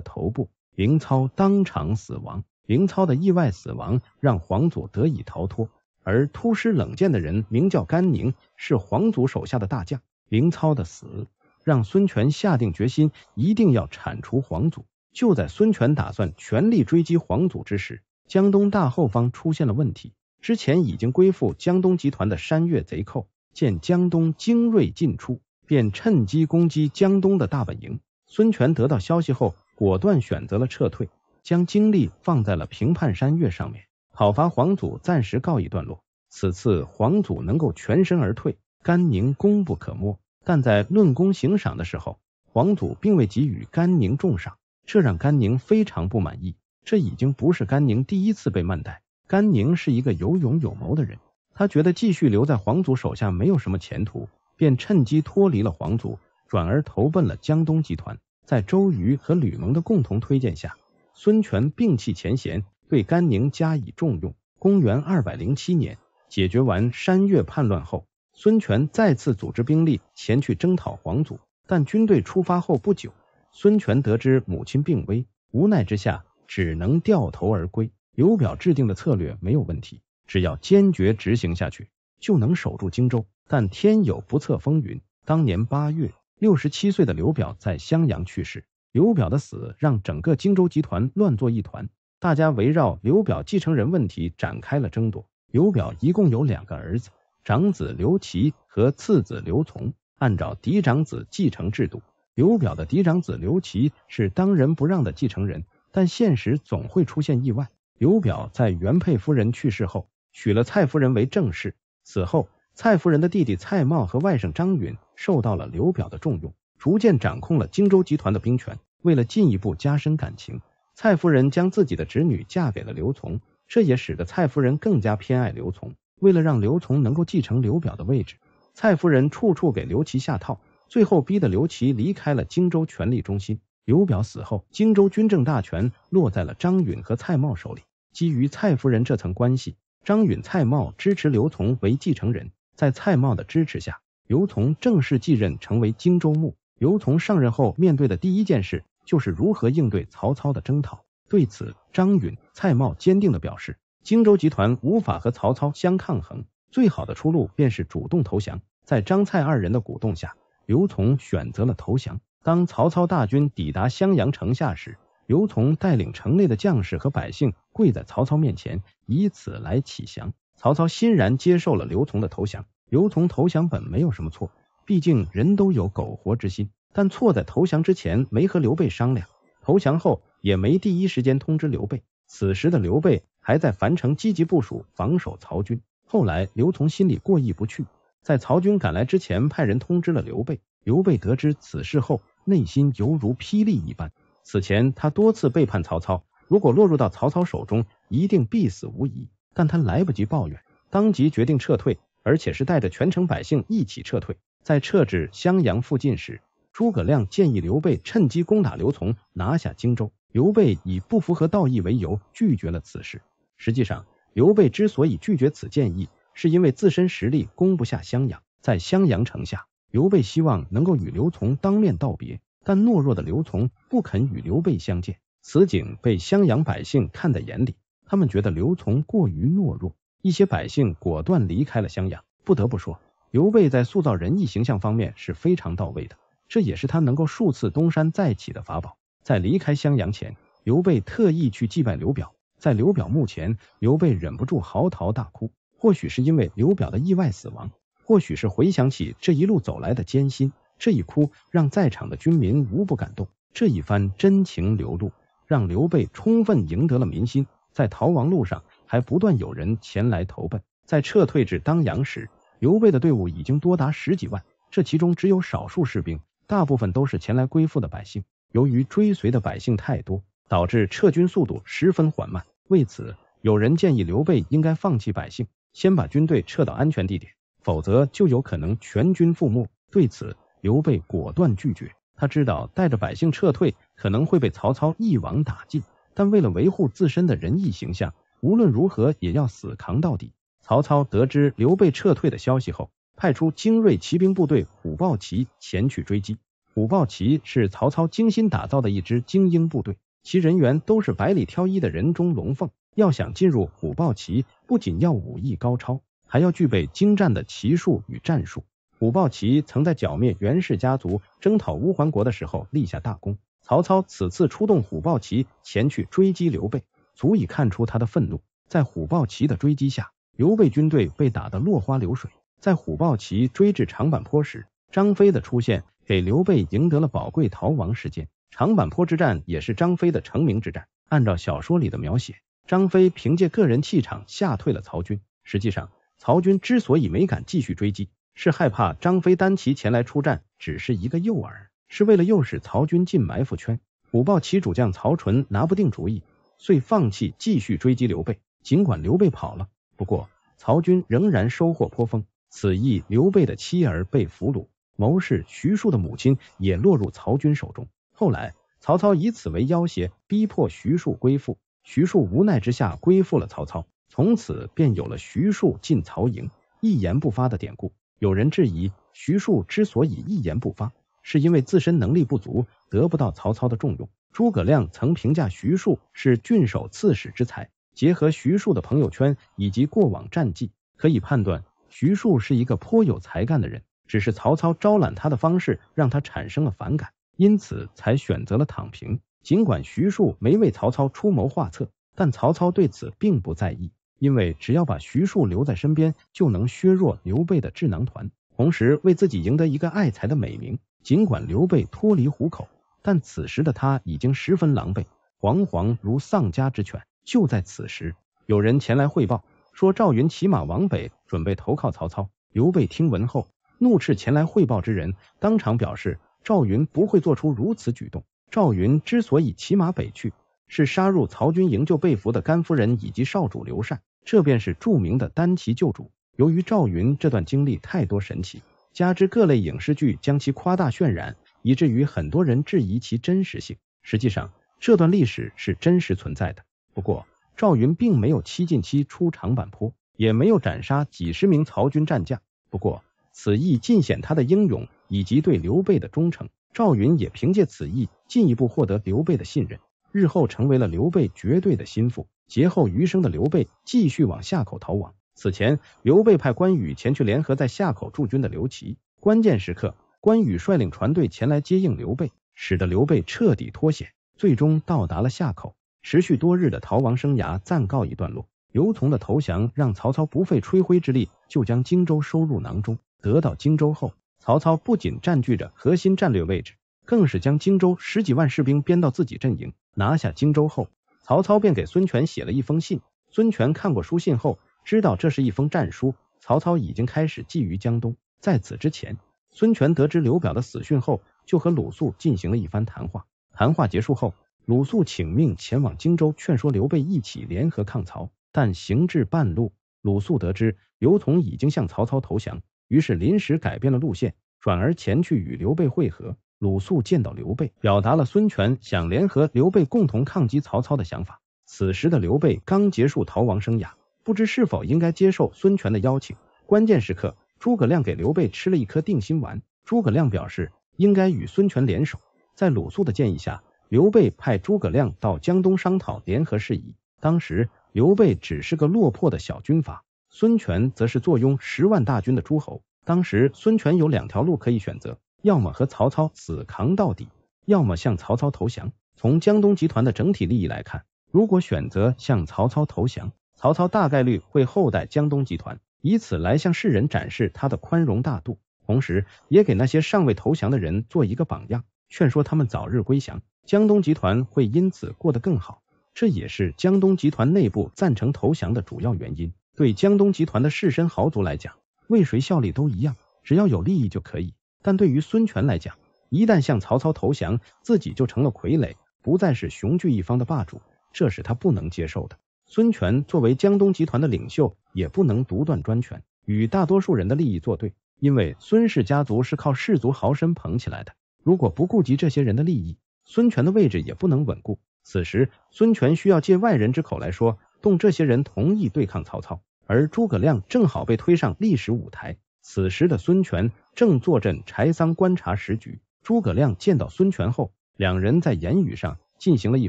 头部，凌操当场死亡。凌操的意外死亡让黄祖得以逃脱，而突施冷箭的人名叫甘宁，是黄祖手下的大将。凌操的死让孙权下定决心，一定要铲除黄祖。就在孙权打算全力追击黄祖之时，江东大后方出现了问题。之前已经归附江东集团的山越贼寇，见江东精锐进出，便趁机攻击江东的大本营。孙权得到消息后，果断选择了撤退，将精力放在了平叛山越上面。讨伐黄祖暂时告一段落。此次黄祖能够全身而退，甘宁功不可没。但在论功行赏的时候，黄祖并未给予甘宁重赏，这让甘宁非常不满意。这已经不是甘宁第一次被慢待。甘宁是一个有勇有谋的人，他觉得继续留在皇族手下没有什么前途，便趁机脱离了皇族，转而投奔了江东集团。在周瑜和吕蒙的共同推荐下，孙权摒弃前嫌，对甘宁加以重用。公元二百零七年，解决完山越叛乱后，孙权再次组织兵力前去征讨皇族，但军队出发后不久，孙权得知母亲病危，无奈之下只能掉头而归。刘表制定的策略没有问题，只要坚决执行下去，就能守住荆州。但天有不测风云，当年八月，六十七岁的刘表在襄阳去世。刘表的死让整个荆州集团乱作一团，大家围绕刘表继承人问题展开了争夺。刘表一共有两个儿子，长子刘琦和次子刘琮。按照嫡长子继承制度，刘表的嫡长子刘琦是当仁不让的继承人，但现实总会出现意外。刘表在原配夫人去世后，娶了蔡夫人为正室。此后，蔡夫人的弟弟蔡瑁和外甥张允受到了刘表的重用，逐渐掌控了荆州集团的兵权。为了进一步加深感情，蔡夫人将自己的侄女嫁给了刘琮，这也使得蔡夫人更加偏爱刘琮。为了让刘琮能够继承刘表的位置，蔡夫人处处给刘琦下套，最后逼得刘琦离开了荆州权力中心。刘表死后，荆州军政大权落在了张允和蔡瑁手里。基于蔡夫人这层关系，张允、蔡瑁支持刘琮为继承人。在蔡瑁的支持下，刘琮正式继任成为荆州牧。刘琮上任后，面对的第一件事就是如何应对曹操的征讨。对此，张允、蔡瑁坚定的表示，荆州集团无法和曹操相抗衡，最好的出路便是主动投降。在张蔡二人的鼓动下，刘琮选择了投降。当曹操大军抵达襄阳城下时，刘琮带领城内的将士和百姓跪在曹操面前，以此来乞降。曹操欣然接受了刘琮的投降。刘琮投降本没有什么错，毕竟人都有苟活之心，但错在投降之前没和刘备商量，投降后也没第一时间通知刘备。此时的刘备还在樊城积极部署防守曹军。后来刘琮心里过意不去，在曹军赶来之前派人通知了刘备。刘备得知此事后，内心犹如霹雳一般。此前他多次背叛曹操，如果落入到曹操手中，一定必死无疑。但他来不及抱怨，当即决定撤退，而且是带着全城百姓一起撤退。在撤至襄阳附近时，诸葛亮建议刘备趁机攻打刘琮，拿下荆州。刘备以不符合道义为由拒绝了此事。实际上，刘备之所以拒绝此建议，是因为自身实力攻不下襄阳。在襄阳城下，刘备希望能够与刘琮当面道别。但懦弱的刘琮不肯与刘备相见，此景被襄阳百姓看在眼里，他们觉得刘琮过于懦弱，一些百姓果断离开了襄阳。不得不说，刘备在塑造仁义形象方面是非常到位的，这也是他能够数次东山再起的法宝。在离开襄阳前，刘备特意去祭拜刘表，在刘表墓前，刘备忍不住嚎啕大哭，或许是因为刘表的意外死亡，或许是回想起这一路走来的艰辛。这一哭让在场的军民无不感动，这一番真情流露让刘备充分赢得了民心。在逃亡路上还不断有人前来投奔，在撤退至当阳时，刘备的队伍已经多达十几万，这其中只有少数士兵，大部分都是前来归附的百姓。由于追随的百姓太多，导致撤军速度十分缓慢。为此，有人建议刘备应该放弃百姓，先把军队撤到安全地点，否则就有可能全军覆没。对此，刘备果断拒绝，他知道带着百姓撤退可能会被曹操一网打尽，但为了维护自身的仁义形象，无论如何也要死扛到底。曹操得知刘备撤退的消息后，派出精锐骑兵部队虎豹骑前去追击。虎豹骑是曹操精心打造的一支精英部队，其人员都是百里挑一的人中龙凤。要想进入虎豹骑，不仅要武艺高超，还要具备精湛的骑术与战术。虎豹骑曾在剿灭袁氏家族、征讨乌桓国的时候立下大功。曹操此次出动虎豹骑前去追击刘备，足以看出他的愤怒。在虎豹骑的追击下，刘备军队被打得落花流水。在虎豹骑追至长坂坡时，张飞的出现给刘备赢得了宝贵逃亡时间。长坂坡之战也是张飞的成名之战。按照小说里的描写，张飞凭借个人气场吓退了曹军。实际上，曹军之所以没敢继续追击。是害怕张飞单骑前来出战，只是一个诱饵，是为了诱使曹军进埋伏圈。虎豹骑主将曹纯拿不定主意，遂放弃继续追击刘备。尽管刘备跑了，不过曹军仍然收获颇丰。此役，刘备的妻儿被俘虏，谋士徐庶的母亲也落入曹军手中。后来，曹操以此为要挟，逼迫徐庶归附。徐庶无奈之下归附了曹操，从此便有了徐庶进曹营，一言不发的典故。有人质疑，徐庶之所以一言不发，是因为自身能力不足，得不到曹操的重用。诸葛亮曾评价徐庶是郡守刺史之才，结合徐庶的朋友圈以及过往战绩，可以判断徐庶是一个颇有才干的人，只是曹操招揽他的方式让他产生了反感，因此才选择了躺平。尽管徐庶没为曹操出谋划策，但曹操对此并不在意。因为只要把徐庶留在身边，就能削弱刘备的智囊团，同时为自己赢得一个爱才的美名。尽管刘备脱离虎口，但此时的他已经十分狼狈，惶惶如丧家之犬。就在此时，有人前来汇报说赵云骑马往北，准备投靠曹操。刘备听闻后，怒斥前来汇报之人，当场表示赵云不会做出如此举动。赵云之所以骑马北去，是杀入曹军营救被俘的甘夫人以及少主刘禅。这便是著名的单骑救主。由于赵云这段经历太多神奇，加之各类影视剧将其夸大渲染，以至于很多人质疑其真实性。实际上，这段历史是真实存在的。不过，赵云并没有七进七出长坂坡，也没有斩杀几十名曹军战将。不过，此役尽显他的英勇以及对刘备的忠诚。赵云也凭借此役进一步获得刘备的信任，日后成为了刘备绝对的心腹。劫后余生的刘备继续往夏口逃亡。此前，刘备派关羽前去联合在夏口驻军的刘琦。关键时刻，关羽率领船队前来接应刘备，使得刘备彻底脱险，最终到达了夏口。持续多日的逃亡生涯暂告一段落。刘琮的投降让曹操不费吹灰之力就将荆州收入囊中。得到荆州后，曹操不仅占据着核心战略位置，更是将荆州十几万士兵编到自己阵营。拿下荆州后。曹操便给孙权写了一封信，孙权看过书信后，知道这是一封战书，曹操已经开始觊觎江东。在此之前，孙权得知刘表的死讯后，就和鲁肃进行了一番谈话。谈话结束后，鲁肃请命前往荆州劝说刘备一起联合抗曹，但行至半路，鲁肃得知刘琮已经向曹操投降，于是临时改变了路线，转而前去与刘备会合。鲁肃见到刘备，表达了孙权想联合刘备共同抗击曹操的想法。此时的刘备刚结束逃亡生涯，不知是否应该接受孙权的邀请。关键时刻，诸葛亮给刘备吃了一颗定心丸。诸葛亮表示应该与孙权联手。在鲁肃的建议下，刘备派诸葛亮到江东商讨联合事宜。当时刘备只是个落魄的小军阀，孙权则是坐拥十万大军的诸侯。当时孙权有两条路可以选择。要么和曹操死扛到底，要么向曹操投降。从江东集团的整体利益来看，如果选择向曹操投降，曹操大概率会厚待江东集团，以此来向世人展示他的宽容大度，同时也给那些尚未投降的人做一个榜样，劝说他们早日归降。江东集团会因此过得更好，这也是江东集团内部赞成投降的主要原因。对江东集团的士绅豪族来讲，为谁效力都一样，只要有利益就可以。但对于孙权来讲，一旦向曹操投降，自己就成了傀儡，不再是雄踞一方的霸主，这是他不能接受的。孙权作为江东集团的领袖，也不能独断专权，与大多数人的利益作对，因为孙氏家族是靠士族豪绅捧起来的，如果不顾及这些人的利益，孙权的位置也不能稳固。此时，孙权需要借外人之口来说动这些人同意对抗曹操，而诸葛亮正好被推上历史舞台。此时的孙权正坐镇柴桑观察时局。诸葛亮见到孙权后，两人在言语上进行了一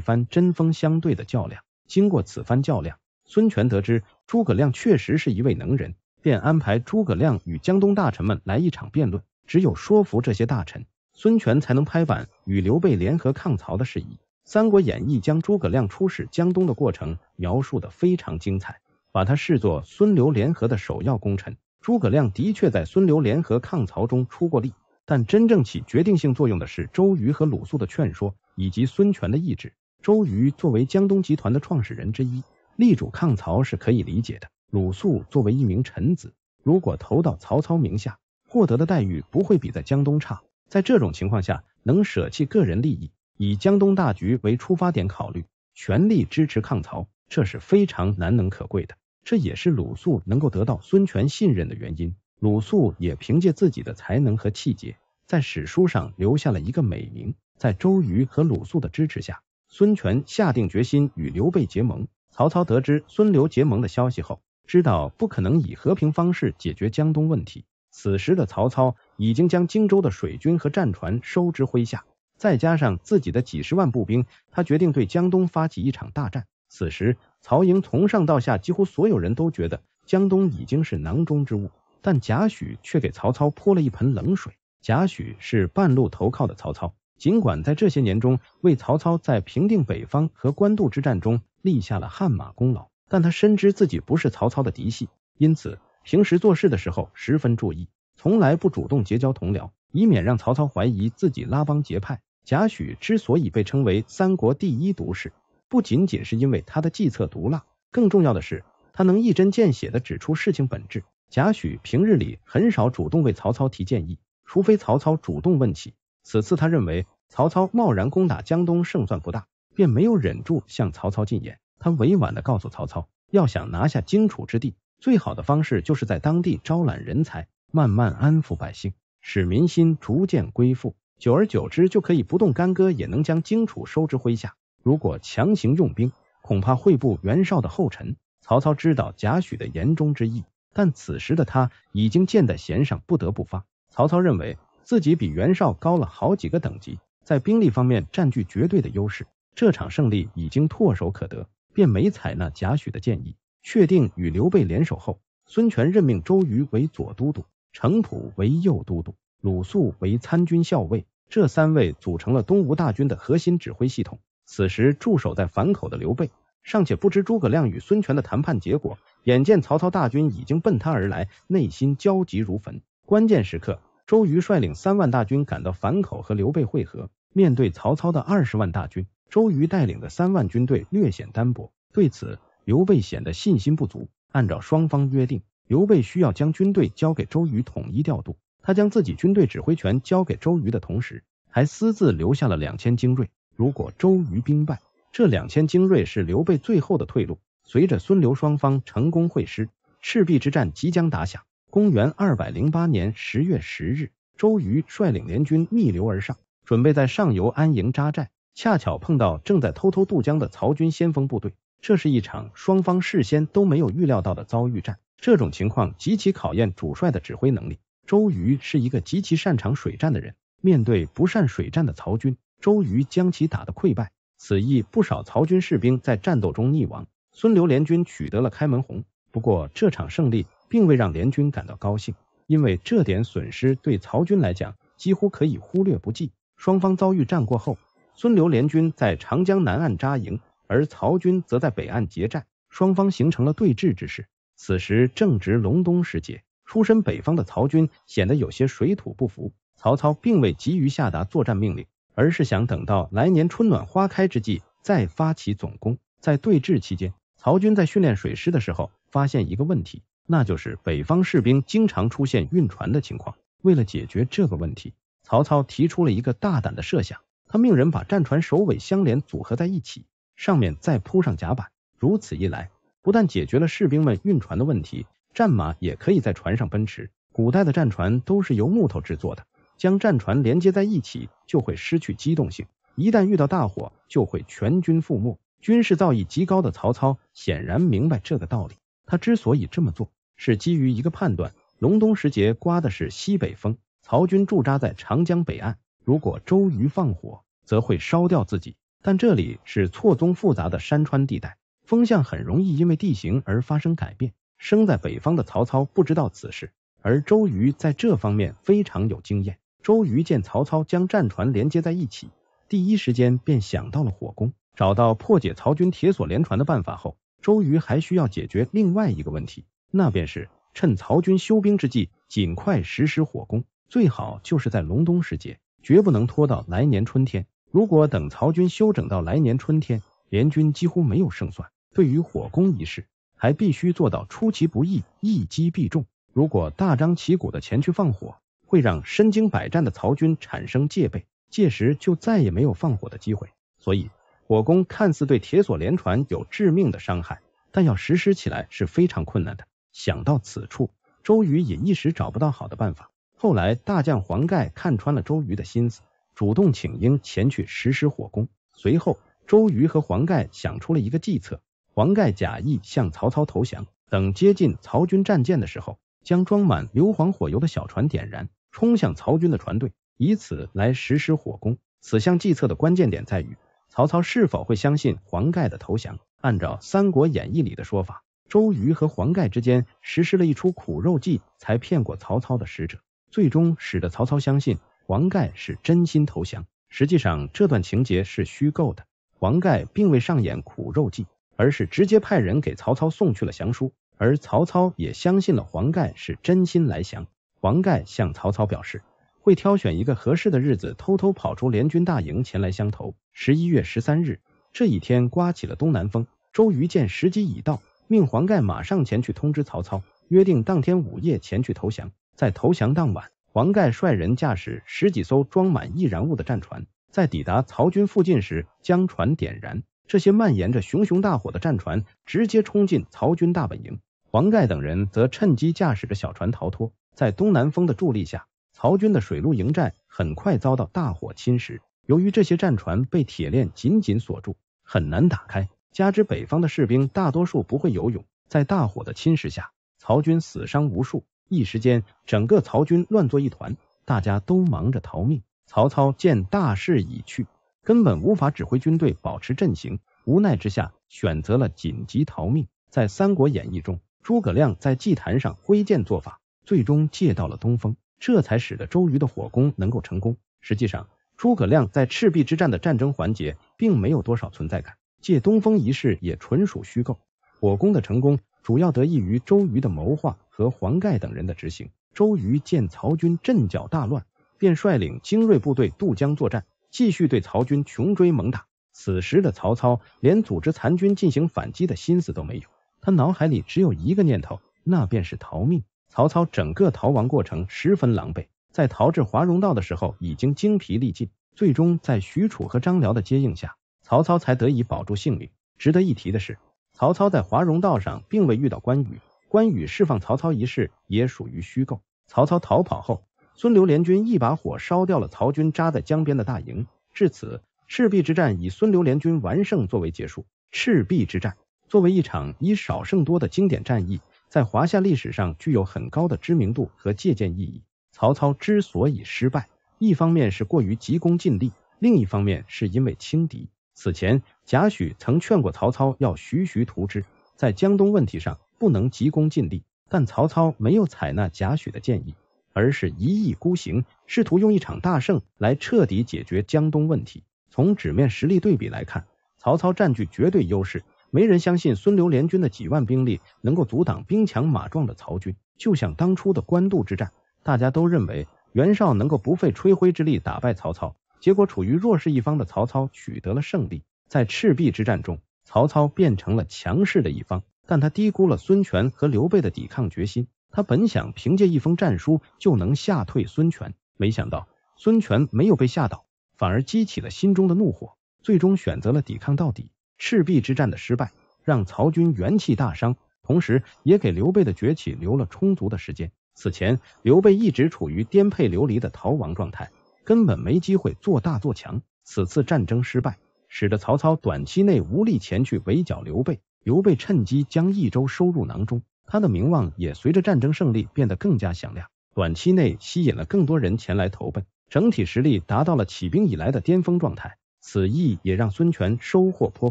番针锋相对的较量。经过此番较量，孙权得知诸葛亮确实是一位能人，便安排诸葛亮与江东大臣们来一场辩论。只有说服这些大臣，孙权才能拍板与刘备联合抗曹的事宜。《三国演义》将诸葛亮出使江东的过程描述的非常精彩，把他视作孙刘联合的首要功臣。诸葛亮的确在孙刘联合抗曹中出过力，但真正起决定性作用的是周瑜和鲁肃的劝说，以及孙权的意志。周瑜作为江东集团的创始人之一，力主抗曹是可以理解的。鲁肃作为一名臣子，如果投到曹操名下，获得的待遇不会比在江东差。在这种情况下，能舍弃个人利益，以江东大局为出发点考虑，全力支持抗曹，这是非常难能可贵的。这也是鲁肃能够得到孙权信任的原因。鲁肃也凭借自己的才能和气节，在史书上留下了一个美名。在周瑜和鲁肃的支持下，孙权下定决心与刘备结盟。曹操得知孙刘结盟的消息后，知道不可能以和平方式解决江东问题。此时的曹操已经将荆州的水军和战船收之麾下，再加上自己的几十万步兵，他决定对江东发起一场大战。此时。曹营从上到下，几乎所有人都觉得江东已经是囊中之物，但贾诩却给曹操泼了一盆冷水。贾诩是半路投靠的曹操，尽管在这些年中为曹操在平定北方和官渡之战中立下了汗马功劳，但他深知自己不是曹操的嫡系，因此平时做事的时候十分注意，从来不主动结交同僚，以免让曹操怀疑自己拉帮结派。贾诩之所以被称为三国第一毒士。不仅仅是因为他的计策毒辣，更重要的是他能一针见血的指出事情本质。贾诩平日里很少主动为曹操提建议，除非曹操主动问起。此次他认为曹操贸然攻打江东胜算不大，便没有忍住向曹操进言。他委婉的告诉曹操，要想拿下荆楚之地，最好的方式就是在当地招揽人才，慢慢安抚百姓，使民心逐渐归附，久而久之就可以不动干戈也能将荆楚收之麾下。如果强行用兵，恐怕会步袁绍的后尘。曹操知道贾诩的言中之意，但此时的他已经箭在弦上，不得不发。曹操认为自己比袁绍高了好几个等级，在兵力方面占据绝对的优势，这场胜利已经唾手可得，便没采纳贾诩的建议，确定与刘备联手后，孙权任命周瑜为左都督，程普为右都督，鲁肃为参军校尉，这三位组成了东吴大军的核心指挥系统。此时驻守在樊口的刘备尚且不知诸葛亮与孙权的谈判结果，眼见曹操大军已经奔他而来，内心焦急如焚。关键时刻，周瑜率领三万大军赶到樊口和刘备会合。面对曹操的二十万大军，周瑜带领的三万军队略显单薄。对此，刘备显得信心不足。按照双方约定，刘备需要将军队交给周瑜统一调度。他将自己军队指挥权交给周瑜的同时，还私自留下了两千精锐。如果周瑜兵败，这两千精锐是刘备最后的退路。随着孙刘双方成功会师，赤壁之战即将打响。公元二百零八年十月十日，周瑜率领联军逆流而上，准备在上游安营扎寨，恰巧碰到正在偷偷渡江的曹军先锋部队。这是一场双方事先都没有预料到的遭遇战，这种情况极其考验主帅的指挥能力。周瑜是一个极其擅长水战的人，面对不善水战的曹军。周瑜将其打得溃败，此役不少曹军士兵在战斗中溺亡，孙刘联军取得了开门红。不过，这场胜利并未让联军感到高兴，因为这点损失对曹军来讲几乎可以忽略不计。双方遭遇战过后，孙刘联军在长江南岸扎营，而曹军则在北岸结寨，双方形成了对峙之势。此时正值隆冬时节，出身北方的曹军显得有些水土不服，曹操并未急于下达作战命令。而是想等到来年春暖花开之际再发起总攻。在对峙期间，曹军在训练水师的时候发现一个问题，那就是北方士兵经常出现晕船的情况。为了解决这个问题，曹操提出了一个大胆的设想，他命人把战船首尾相连组合在一起，上面再铺上甲板。如此一来，不但解决了士兵们晕船的问题，战马也可以在船上奔驰。古代的战船都是由木头制作的。将战船连接在一起，就会失去机动性；一旦遇到大火，就会全军覆没。军事造诣极高的曹操显然明白这个道理。他之所以这么做，是基于一个判断：隆冬时节刮的是西北风，曹军驻扎在长江北岸，如果周瑜放火，则会烧掉自己。但这里是错综复杂的山川地带，风向很容易因为地形而发生改变。生在北方的曹操不知道此事，而周瑜在这方面非常有经验。周瑜见曹操将战船连接在一起，第一时间便想到了火攻。找到破解曹军铁索连船的办法后，周瑜还需要解决另外一个问题，那便是趁曹军休兵之际，尽快实施火攻，最好就是在隆冬时节，绝不能拖到来年春天。如果等曹军休整到来年春天，联军几乎没有胜算。对于火攻一事，还必须做到出其不意，一击必中。如果大张旗鼓的前去放火，会让身经百战的曹军产生戒备，届时就再也没有放火的机会。所以火攻看似对铁索连船有致命的伤害，但要实施起来是非常困难的。想到此处，周瑜也一时找不到好的办法。后来大将黄盖看穿了周瑜的心思，主动请缨前去实施火攻。随后，周瑜和黄盖想出了一个计策：黄盖假意向曹操投降，等接近曹军战舰的时候，将装满硫磺火油的小船点燃。冲向曹军的船队，以此来实施火攻。此项计策的关键点在于曹操是否会相信黄盖的投降。按照《三国演义》里的说法，周瑜和黄盖之间实施了一出苦肉计，才骗过曹操的使者，最终使得曹操相信黄盖是真心投降。实际上，这段情节是虚构的，黄盖并未上演苦肉计，而是直接派人给曹操送去了降书，而曹操也相信了黄盖是真心来降。黄盖向曹操表示，会挑选一个合适的日子，偷偷跑出联军大营前来相投。十一月十三日，这一天刮起了东南风。周瑜见时机已到，命黄盖马上前去通知曹操，约定当天午夜前去投降。在投降当晚，黄盖率人驾驶十几艘装满易燃物的战船，在抵达曹军附近时将船点燃。这些蔓延着熊熊大火的战船直接冲进曹军大本营，黄盖等人则趁机驾驶着小船逃脱。在东南风的助力下，曹军的水陆营寨很快遭到大火侵蚀。由于这些战船被铁链紧紧锁住，很难打开，加之北方的士兵大多数不会游泳，在大火的侵蚀下，曹军死伤无数。一时间，整个曹军乱作一团，大家都忙着逃命。曹操见大势已去，根本无法指挥军队保持阵型，无奈之下选择了紧急逃命。在《三国演义》中，诸葛亮在祭坛上挥剑做法。最终借到了东风，这才使得周瑜的火攻能够成功。实际上，诸葛亮在赤壁之战的战争环节并没有多少存在感，借东风一事也纯属虚构。火攻的成功主要得益于周瑜的谋划和黄盖等人的执行。周瑜见曹军阵脚大乱，便率领精锐部队渡江作战，继续对曹军穷追猛打。此时的曹操连组织残军进行反击的心思都没有，他脑海里只有一个念头，那便是逃命。曹操整个逃亡过程十分狼狈，在逃至华容道的时候已经精疲力尽，最终在许褚和张辽的接应下，曹操才得以保住性命。值得一提的是，曹操在华容道上并未遇到关羽，关羽释放曹操一事也属于虚构。曹操逃跑后，孙刘联军一把火烧掉了曹军扎在江边的大营，至此赤壁之战以孙刘联军完胜作为结束。赤壁之战作为一场以少胜多的经典战役。在华夏历史上具有很高的知名度和借鉴意义。曹操之所以失败，一方面是过于急功近利，另一方面是因为轻敌。此前，贾诩曾劝过曹操要徐徐图之，在江东问题上不能急功近利，但曹操没有采纳贾诩的建议，而是一意孤行，试图用一场大胜来彻底解决江东问题。从纸面实力对比来看，曹操占据绝对优势。没人相信孙刘联军的几万兵力能够阻挡兵强马壮的曹军，就像当初的官渡之战，大家都认为袁绍能够不费吹灰之力打败曹操，结果处于弱势一方的曹操取得了胜利。在赤壁之战中，曹操变成了强势的一方，但他低估了孙权和刘备的抵抗决心。他本想凭借一封战书就能吓退孙权，没想到孙权没有被吓倒，反而激起了心中的怒火，最终选择了抵抗到底。赤壁之战的失败，让曹军元气大伤，同时也给刘备的崛起留了充足的时间。此前，刘备一直处于颠沛流离的逃亡状态，根本没机会做大做强。此次战争失败，使得曹操短期内无力前去围剿刘备，刘备趁机将益州收入囊中，他的名望也随着战争胜利变得更加响亮，短期内吸引了更多人前来投奔，整体实力达到了起兵以来的巅峰状态。此役也让孙权收获颇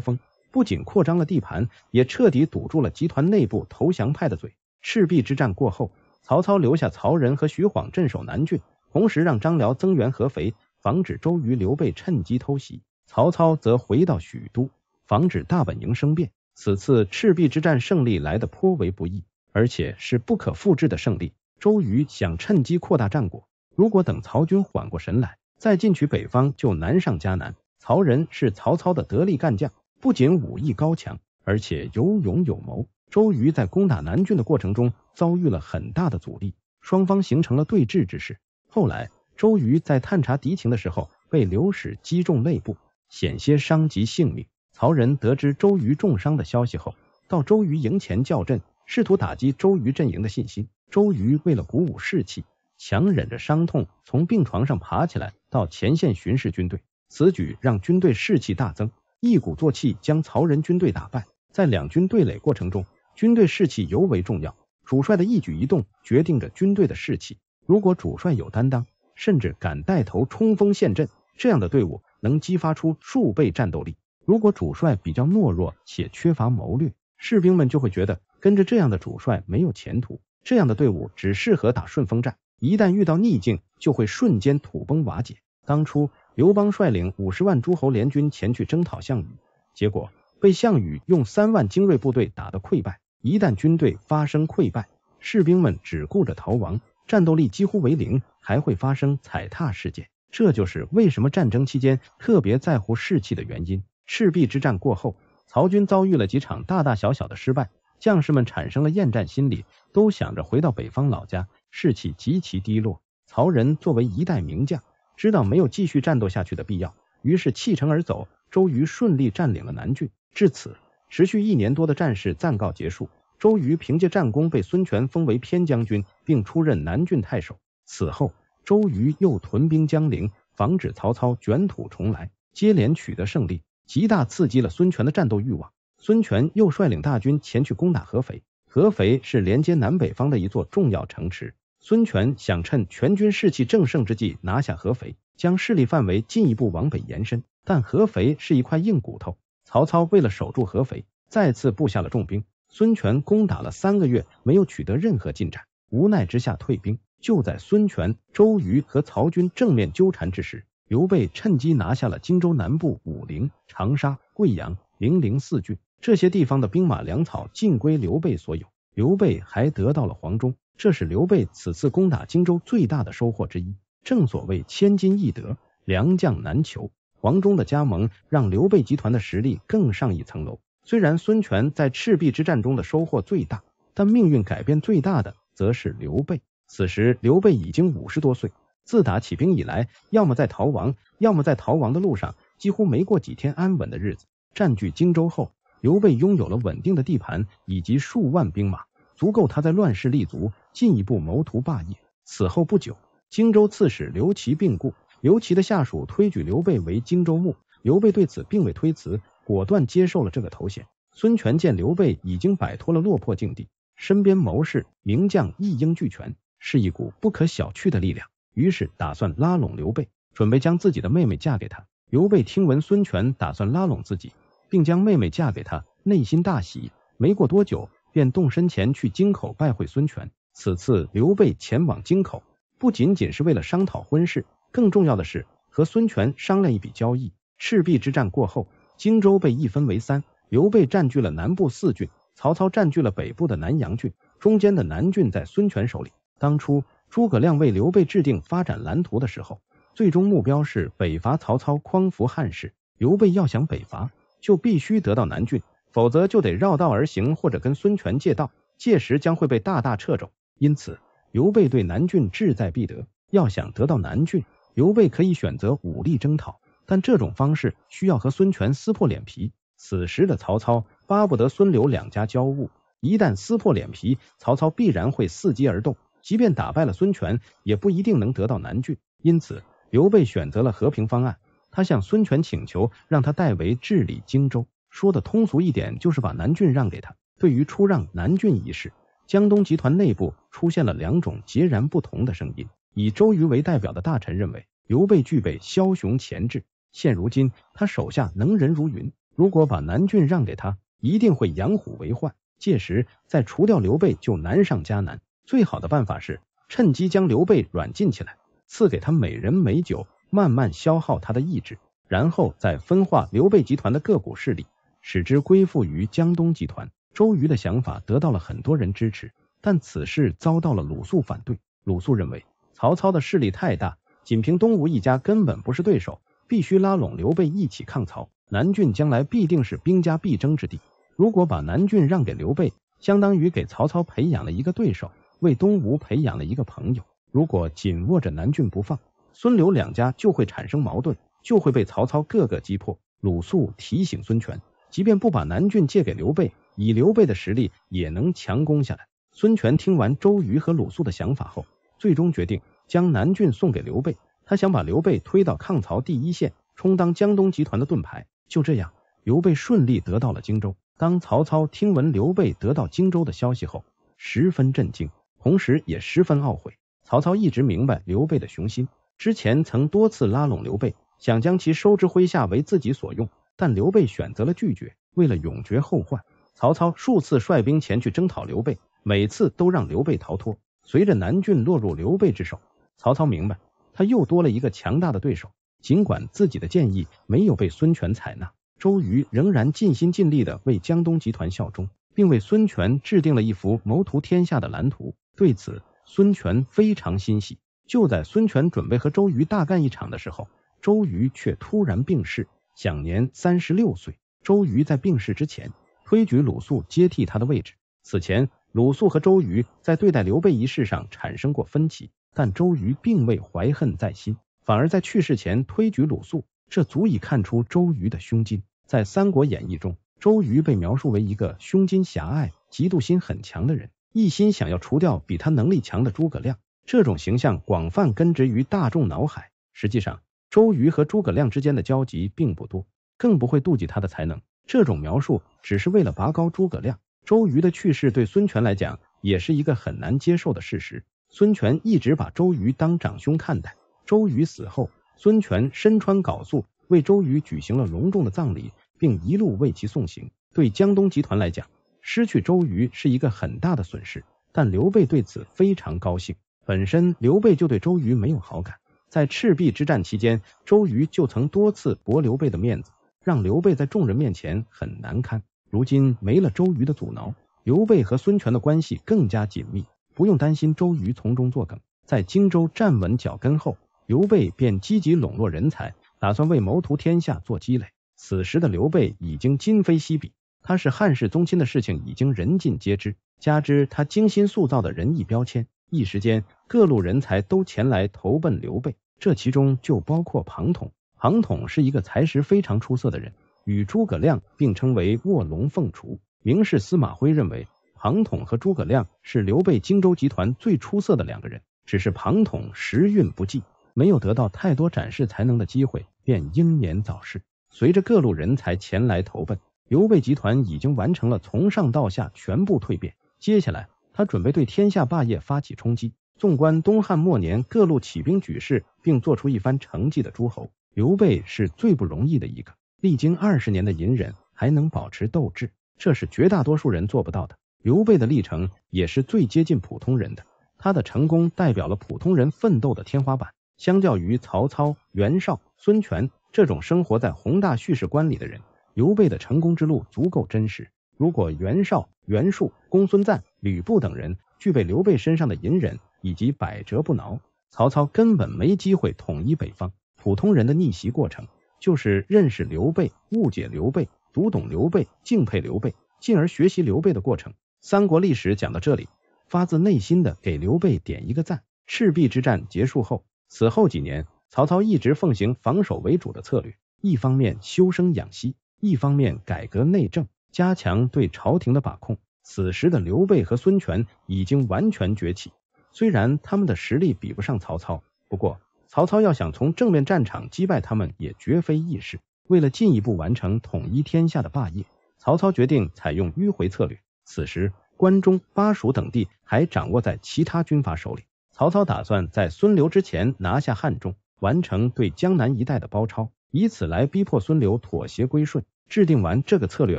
丰，不仅扩张了地盘，也彻底堵住了集团内部投降派的嘴。赤壁之战过后，曹操留下曹仁和徐晃镇守南郡，同时让张辽增援合肥，防止周瑜、刘备趁机偷袭。曹操则回到许都，防止大本营生变。此次赤壁之战胜利来得颇为不易，而且是不可复制的胜利。周瑜想趁机扩大战果，如果等曹军缓过神来，再进取北方就难上加难。曹仁是曹操的得力干将，不仅武艺高强，而且有勇有谋。周瑜在攻打南郡的过程中遭遇了很大的阻力，双方形成了对峙之势。后来，周瑜在探查敌情的时候被刘史击中肋部，险些伤及性命。曹仁得知周瑜重伤的消息后，到周瑜营前叫阵，试图打击周瑜阵营的信心。周瑜为了鼓舞士气，强忍着伤痛从病床上爬起来，到前线巡视军队。此举让军队士气大增，一鼓作气将曹仁军队打败。在两军对垒过程中，军队士气尤为重要。主帅的一举一动决定着军队的士气。如果主帅有担当，甚至敢带头冲锋陷阵，这样的队伍能激发出数倍战斗力。如果主帅比较懦弱且缺乏谋略，士兵们就会觉得跟着这样的主帅没有前途。这样的队伍只适合打顺风战，一旦遇到逆境，就会瞬间土崩瓦解。当初。刘邦率领五十万诸侯联军前去征讨项羽，结果被项羽用三万精锐部队打得溃败。一旦军队发生溃败，士兵们只顾着逃亡，战斗力几乎为零，还会发生踩踏事件。这就是为什么战争期间特别在乎士气的原因。赤壁之战过后，曹军遭遇了几场大大小小的失败，将士们产生了厌战心理，都想着回到北方老家，士气极其低落。曹仁作为一代名将。知道没有继续战斗下去的必要，于是弃城而走。周瑜顺利占领了南郡，至此持续一年多的战事暂告结束。周瑜凭借战功被孙权封为偏将军，并出任南郡太守。此后，周瑜又屯兵江陵，防止曹操卷土重来，接连取得胜利，极大刺激了孙权的战斗欲望。孙权又率领大军前去攻打合肥，合肥是连接南北方的一座重要城池。孙权想趁全军士气正盛之际拿下合肥，将势力范围进一步往北延伸。但合肥是一块硬骨头，曹操为了守住合肥，再次布下了重兵。孙权攻打了三个月，没有取得任何进展，无奈之下退兵。就在孙权、周瑜和曹军正面纠缠之时，刘备趁机拿下了荆州南部武陵、长沙、贵阳、零陵四郡，这些地方的兵马粮草尽归刘备所有。刘备还得到了黄忠。这是刘备此次攻打荆州最大的收获之一。正所谓千金易得，良将难求。黄忠的加盟让刘备集团的实力更上一层楼。虽然孙权在赤壁之战中的收获最大，但命运改变最大的则是刘备。此时刘备已经五十多岁，自打起兵以来，要么在逃亡，要么在逃亡的路上，几乎没过几天安稳的日子。占据荆州后，刘备拥有了稳定的地盘以及数万兵马，足够他在乱世立足。进一步谋图霸业。此后不久，荆州刺史刘琦病故，刘琦的下属推举刘备为荆州牧。刘备对此并未推辞，果断接受了这个头衔。孙权见刘备已经摆脱了落魄境地，身边谋士名将一应俱全，是一股不可小觑的力量，于是打算拉拢刘备，准备将自己的妹妹嫁给他。刘备听闻孙权打算拉拢自己，并将妹妹嫁给他，内心大喜。没过多久，便动身前去京口拜会孙权。此次刘备前往京口，不仅仅是为了商讨婚事，更重要的是和孙权商量一笔交易。赤壁之战过后，荆州被一分为三，刘备占据了南部四郡，曹操占据了北部的南阳郡，中间的南郡在孙权手里。当初诸葛亮为刘备制定发展蓝图的时候，最终目标是北伐曹操，匡扶汉室。刘备要想北伐，就必须得到南郡，否则就得绕道而行，或者跟孙权借道，届时将会被大大掣肘。因此，刘备对南郡志在必得。要想得到南郡，刘备可以选择武力征讨，但这种方式需要和孙权撕破脸皮。此时的曹操巴不得孙刘两家交恶，一旦撕破脸皮，曹操必然会伺机而动。即便打败了孙权，也不一定能得到南郡。因此，刘备选择了和平方案，他向孙权请求让他代为治理荆州，说的通俗一点就是把南郡让给他。对于出让南郡一事，江东集团内部出现了两种截然不同的声音。以周瑜为代表的大臣认为，刘备具备枭雄潜质，现如今他手下能人如云，如果把南郡让给他，一定会养虎为患，届时再除掉刘备就难上加难。最好的办法是趁机将刘备软禁起来，赐给他美人美酒，慢慢消耗他的意志，然后再分化刘备集团的各股势力，使之归附于江东集团。周瑜的想法得到了很多人支持，但此事遭到了鲁肃反对。鲁肃认为曹操的势力太大，仅凭东吴一家根本不是对手，必须拉拢刘备一起抗曹。南郡将来必定是兵家必争之地，如果把南郡让给刘备，相当于给曹操培养了一个对手，为东吴培养了一个朋友。如果紧握着南郡不放，孙刘两家就会产生矛盾，就会被曹操各个击破。鲁肃提醒孙权，即便不把南郡借给刘备。以刘备的实力也能强攻下来。孙权听完周瑜和鲁肃的想法后，最终决定将南郡送给刘备。他想把刘备推到抗曹第一线，充当江东集团的盾牌。就这样，刘备顺利得到了荆州。当曹操听闻刘备得到荆州的消息后，十分震惊，同时也十分懊悔。曹操一直明白刘备的雄心，之前曾多次拉拢刘备，想将其收之麾下为自己所用，但刘备选择了拒绝。为了永绝后患。曹操数次率兵前去征讨刘备，每次都让刘备逃脱。随着南郡落入刘备之手，曹操明白他又多了一个强大的对手。尽管自己的建议没有被孙权采纳，周瑜仍然尽心尽力的为江东集团效忠，并为孙权制定了一幅谋图天下的蓝图。对此，孙权非常欣喜。就在孙权准备和周瑜大干一场的时候，周瑜却突然病逝，享年三十六岁。周瑜在病逝之前。推举鲁肃接替他的位置。此前，鲁肃和周瑜在对待刘备一事上产生过分歧，但周瑜并未怀恨在心，反而在去世前推举鲁肃，这足以看出周瑜的胸襟。在《三国演义》中，周瑜被描述为一个胸襟狭隘、嫉妒心很强的人，一心想要除掉比他能力强的诸葛亮。这种形象广泛根植于大众脑海。实际上，周瑜和诸葛亮之间的交集并不多，更不会妒忌他的才能。这种描述只是为了拔高诸葛亮。周瑜的去世对孙权来讲也是一个很难接受的事实。孙权一直把周瑜当长兄看待，周瑜死后，孙权身穿缟素，为周瑜举行了隆重的葬礼，并一路为其送行。对江东集团来讲，失去周瑜是一个很大的损失。但刘备对此非常高兴，本身刘备就对周瑜没有好感，在赤壁之战期间，周瑜就曾多次驳刘备的面子。让刘备在众人面前很难堪。如今没了周瑜的阻挠，刘备和孙权的关系更加紧密，不用担心周瑜从中作梗。在荆州站稳脚跟后，刘备便积极笼络人才，打算为谋图天下做积累。此时的刘备已经今非昔比，他是汉室宗亲的事情已经人尽皆知，加之他精心塑造的仁义标签，一时间各路人才都前来投奔刘备，这其中就包括庞统。庞统是一个才识非常出色的人，与诸葛亮并称为卧龙凤雏。名士司马徽认为，庞统和诸葛亮是刘备荆州集团最出色的两个人。只是庞统时运不济，没有得到太多展示才能的机会，便英年早逝。随着各路人才前来投奔，刘备集团已经完成了从上到下全部蜕变。接下来，他准备对天下霸业发起冲击。纵观东汉末年各路起兵举事并做出一番成绩的诸侯。刘备是最不容易的一个，历经二十年的隐忍，还能保持斗志，这是绝大多数人做不到的。刘备的历程也是最接近普通人的，他的成功代表了普通人奋斗的天花板。相较于曹操、袁绍、孙权这种生活在宏大叙事观里的人，刘备的成功之路足够真实。如果袁绍、袁术、公孙瓒、吕布等人具备刘备身上的隐忍以及百折不挠，曹操根本没机会统一北方。普通人的逆袭过程，就是认识刘备、误解刘备、读懂刘备、敬佩刘备，进而学习刘备的过程。三国历史讲到这里，发自内心的给刘备点一个赞。赤壁之战结束后，此后几年，曹操一直奉行防守为主的策略，一方面修身养息，一方面改革内政，加强对朝廷的把控。此时的刘备和孙权已经完全崛起，虽然他们的实力比不上曹操，不过。曹操要想从正面战场击败他们，也绝非易事。为了进一步完成统一天下的霸业，曹操决定采用迂回策略。此时，关中、巴蜀等地还掌握在其他军阀手里。曹操打算在孙刘之前拿下汉中，完成对江南一带的包抄，以此来逼迫孙刘妥协归顺。制定完这个策略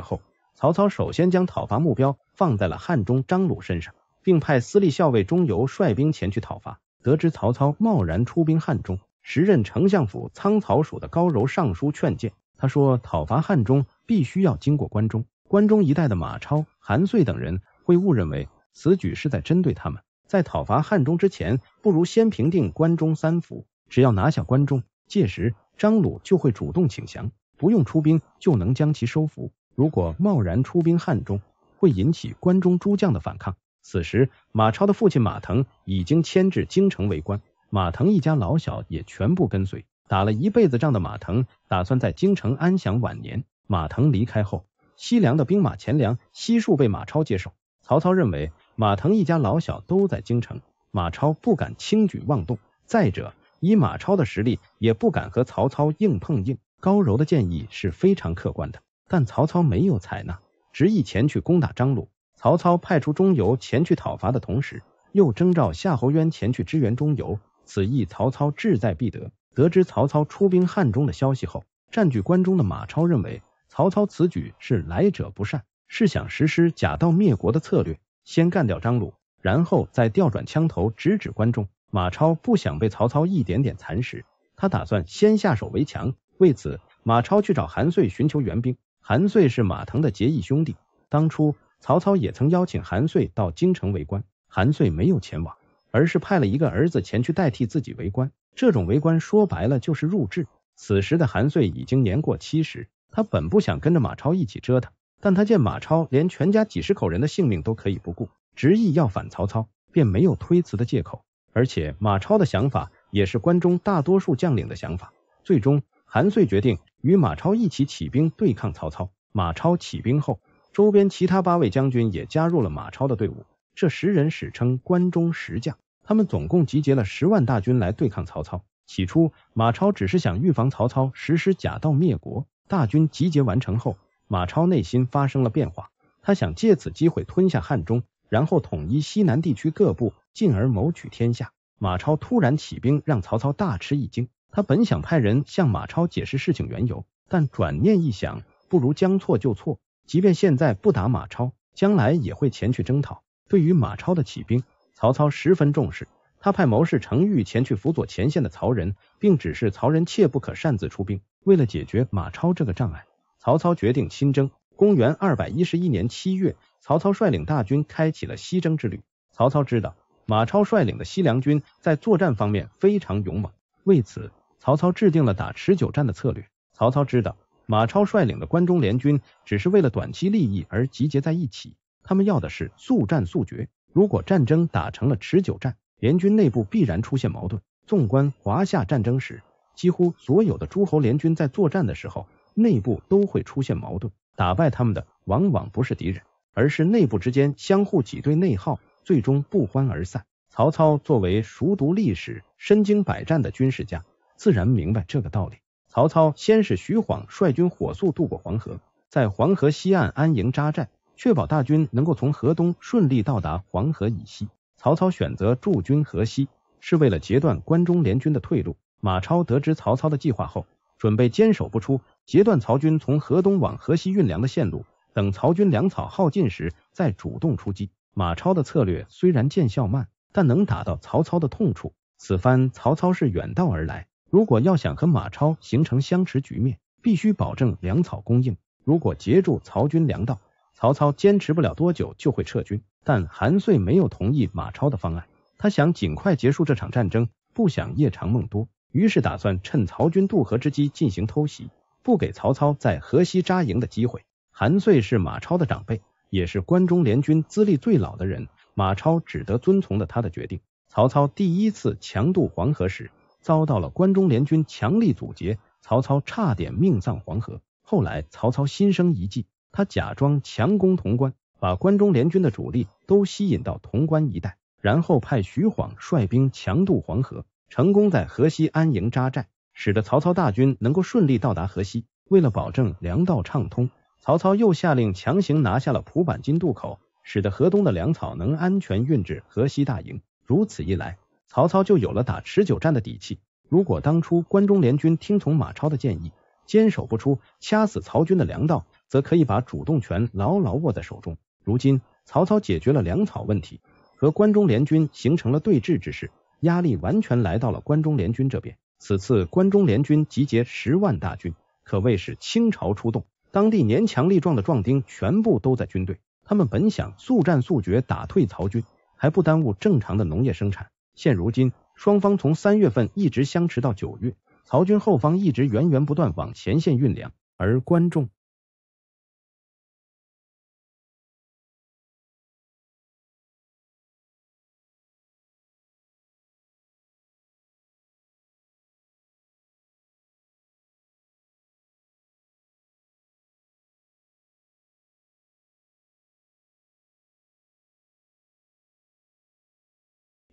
后，曹操首先将讨伐目标放在了汉中张鲁身上，并派私立校尉钟繇率兵前去讨伐。得知曹操贸然出兵汉中，时任丞相府仓曹署的高柔上书劝谏。他说，讨伐汉中必须要经过关中，关中一带的马超、韩遂等人会误认为此举是在针对他们。在讨伐汉中之前，不如先平定关中三府。只要拿下关中，届时张鲁就会主动请降，不用出兵就能将其收服。如果贸然出兵汉中，会引起关中诸将的反抗。此时，马超的父亲马腾已经迁至京城为官，马腾一家老小也全部跟随。打了一辈子仗的马腾，打算在京城安享晚年。马腾离开后，西凉的兵马、钱粮悉数被马超接手。曹操认为马腾一家老小都在京城，马超不敢轻举妄动。再者，以马超的实力，也不敢和曹操硬碰硬。高柔的建议是非常客观的，但曹操没有采纳，执意前去攻打张鲁。曹操派出钟繇前去讨伐的同时，又征召夏侯渊前去支援钟繇。此役，曹操志在必得。得知曹操出兵汉中的消息后，占据关中的马超认为曹操此举是来者不善，是想实施假道灭国的策略，先干掉张鲁，然后再调转枪头直指关中。马超不想被曹操一点点蚕食，他打算先下手为强。为此，马超去找韩遂寻求援兵。韩遂是马腾的结义兄弟，当初。曹操也曾邀请韩遂到京城为官，韩遂没有前往，而是派了一个儿子前去代替自己为官。这种为官说白了就是入赘。此时的韩遂已经年过七十，他本不想跟着马超一起折腾，但他见马超连全家几十口人的性命都可以不顾，执意要反曹操，便没有推辞的借口。而且马超的想法也是关中大多数将领的想法。最终，韩遂决定与马超一起起兵对抗曹操。马超起兵后。周边其他八位将军也加入了马超的队伍，这十人史称关中十将。他们总共集结了十万大军来对抗曹操。起初，马超只是想预防曹操实施假道灭国。大军集结完成后，马超内心发生了变化，他想借此机会吞下汉中，然后统一西南地区各部，进而谋取天下。马超突然起兵，让曹操大吃一惊。他本想派人向马超解释事情缘由，但转念一想，不如将错就错。即便现在不打马超，将来也会前去征讨。对于马超的起兵，曹操十分重视，他派谋士程昱前去辅佐前线的曹仁，并指示曹仁切不可擅自出兵。为了解决马超这个障碍，曹操决定亲征。公元二百一十一年七月，曹操率领大军开启了西征之旅。曹操知道马超率领的西凉军在作战方面非常勇猛，为此，曹操制定了打持久战的策略。曹操知道。马超率领的关中联军只是为了短期利益而集结在一起，他们要的是速战速决。如果战争打成了持久战，联军内部必然出现矛盾。纵观华夏战争史，几乎所有的诸侯联军在作战的时候，内部都会出现矛盾。打败他们的往往不是敌人，而是内部之间相互挤兑内耗，最终不欢而散。曹操作为熟读历史、身经百战的军事家，自然明白这个道理。曹操先是徐晃率军火速渡过黄河，在黄河西岸安营扎寨，确保大军能够从河东顺利到达黄河以西。曹操选择驻军河西，是为了截断关中联军的退路。马超得知曹操的计划后，准备坚守不出，截断曹军从河东往河西运粮的线路。等曹军粮草耗尽时，再主动出击。马超的策略虽然见效慢，但能打到曹操的痛处。此番曹操是远道而来。如果要想和马超形成相持局面，必须保证粮草供应。如果截住曹军粮道，曹操坚持不了多久就会撤军。但韩遂没有同意马超的方案，他想尽快结束这场战争，不想夜长梦多，于是打算趁曹军渡河之机进行偷袭，不给曹操在河西扎营的机会。韩遂是马超的长辈，也是关中联军资历最老的人，马超只得遵从了他的决定。曹操第一次强渡黄河时。遭到了关中联军强力阻截，曹操差点命丧黄河。后来，曹操心生一计，他假装强攻潼关，把关中联军的主力都吸引到潼关一带，然后派徐晃率兵强渡黄河，成功在河西安营扎寨，使得曹操大军能够顺利到达河西。为了保证粮道畅通，曹操又下令强行拿下了蒲坂金渡口，使得河东的粮草能安全运至河西大营。如此一来。曹操就有了打持久战的底气。如果当初关中联军听从马超的建议，坚守不出，掐死曹军的粮道，则可以把主动权牢牢握在手中。如今曹操解决了粮草问题，和关中联军形成了对峙之势，压力完全来到了关中联军这边。此次关中联军集结十万大军，可谓是倾巢出动，当地年强力壮的壮丁全部都在军队。他们本想速战速决，打退曹军，还不耽误正常的农业生产。现如今，双方从三月份一直相持到九月，曹军后方一直源源不断往前线运粮，而关众。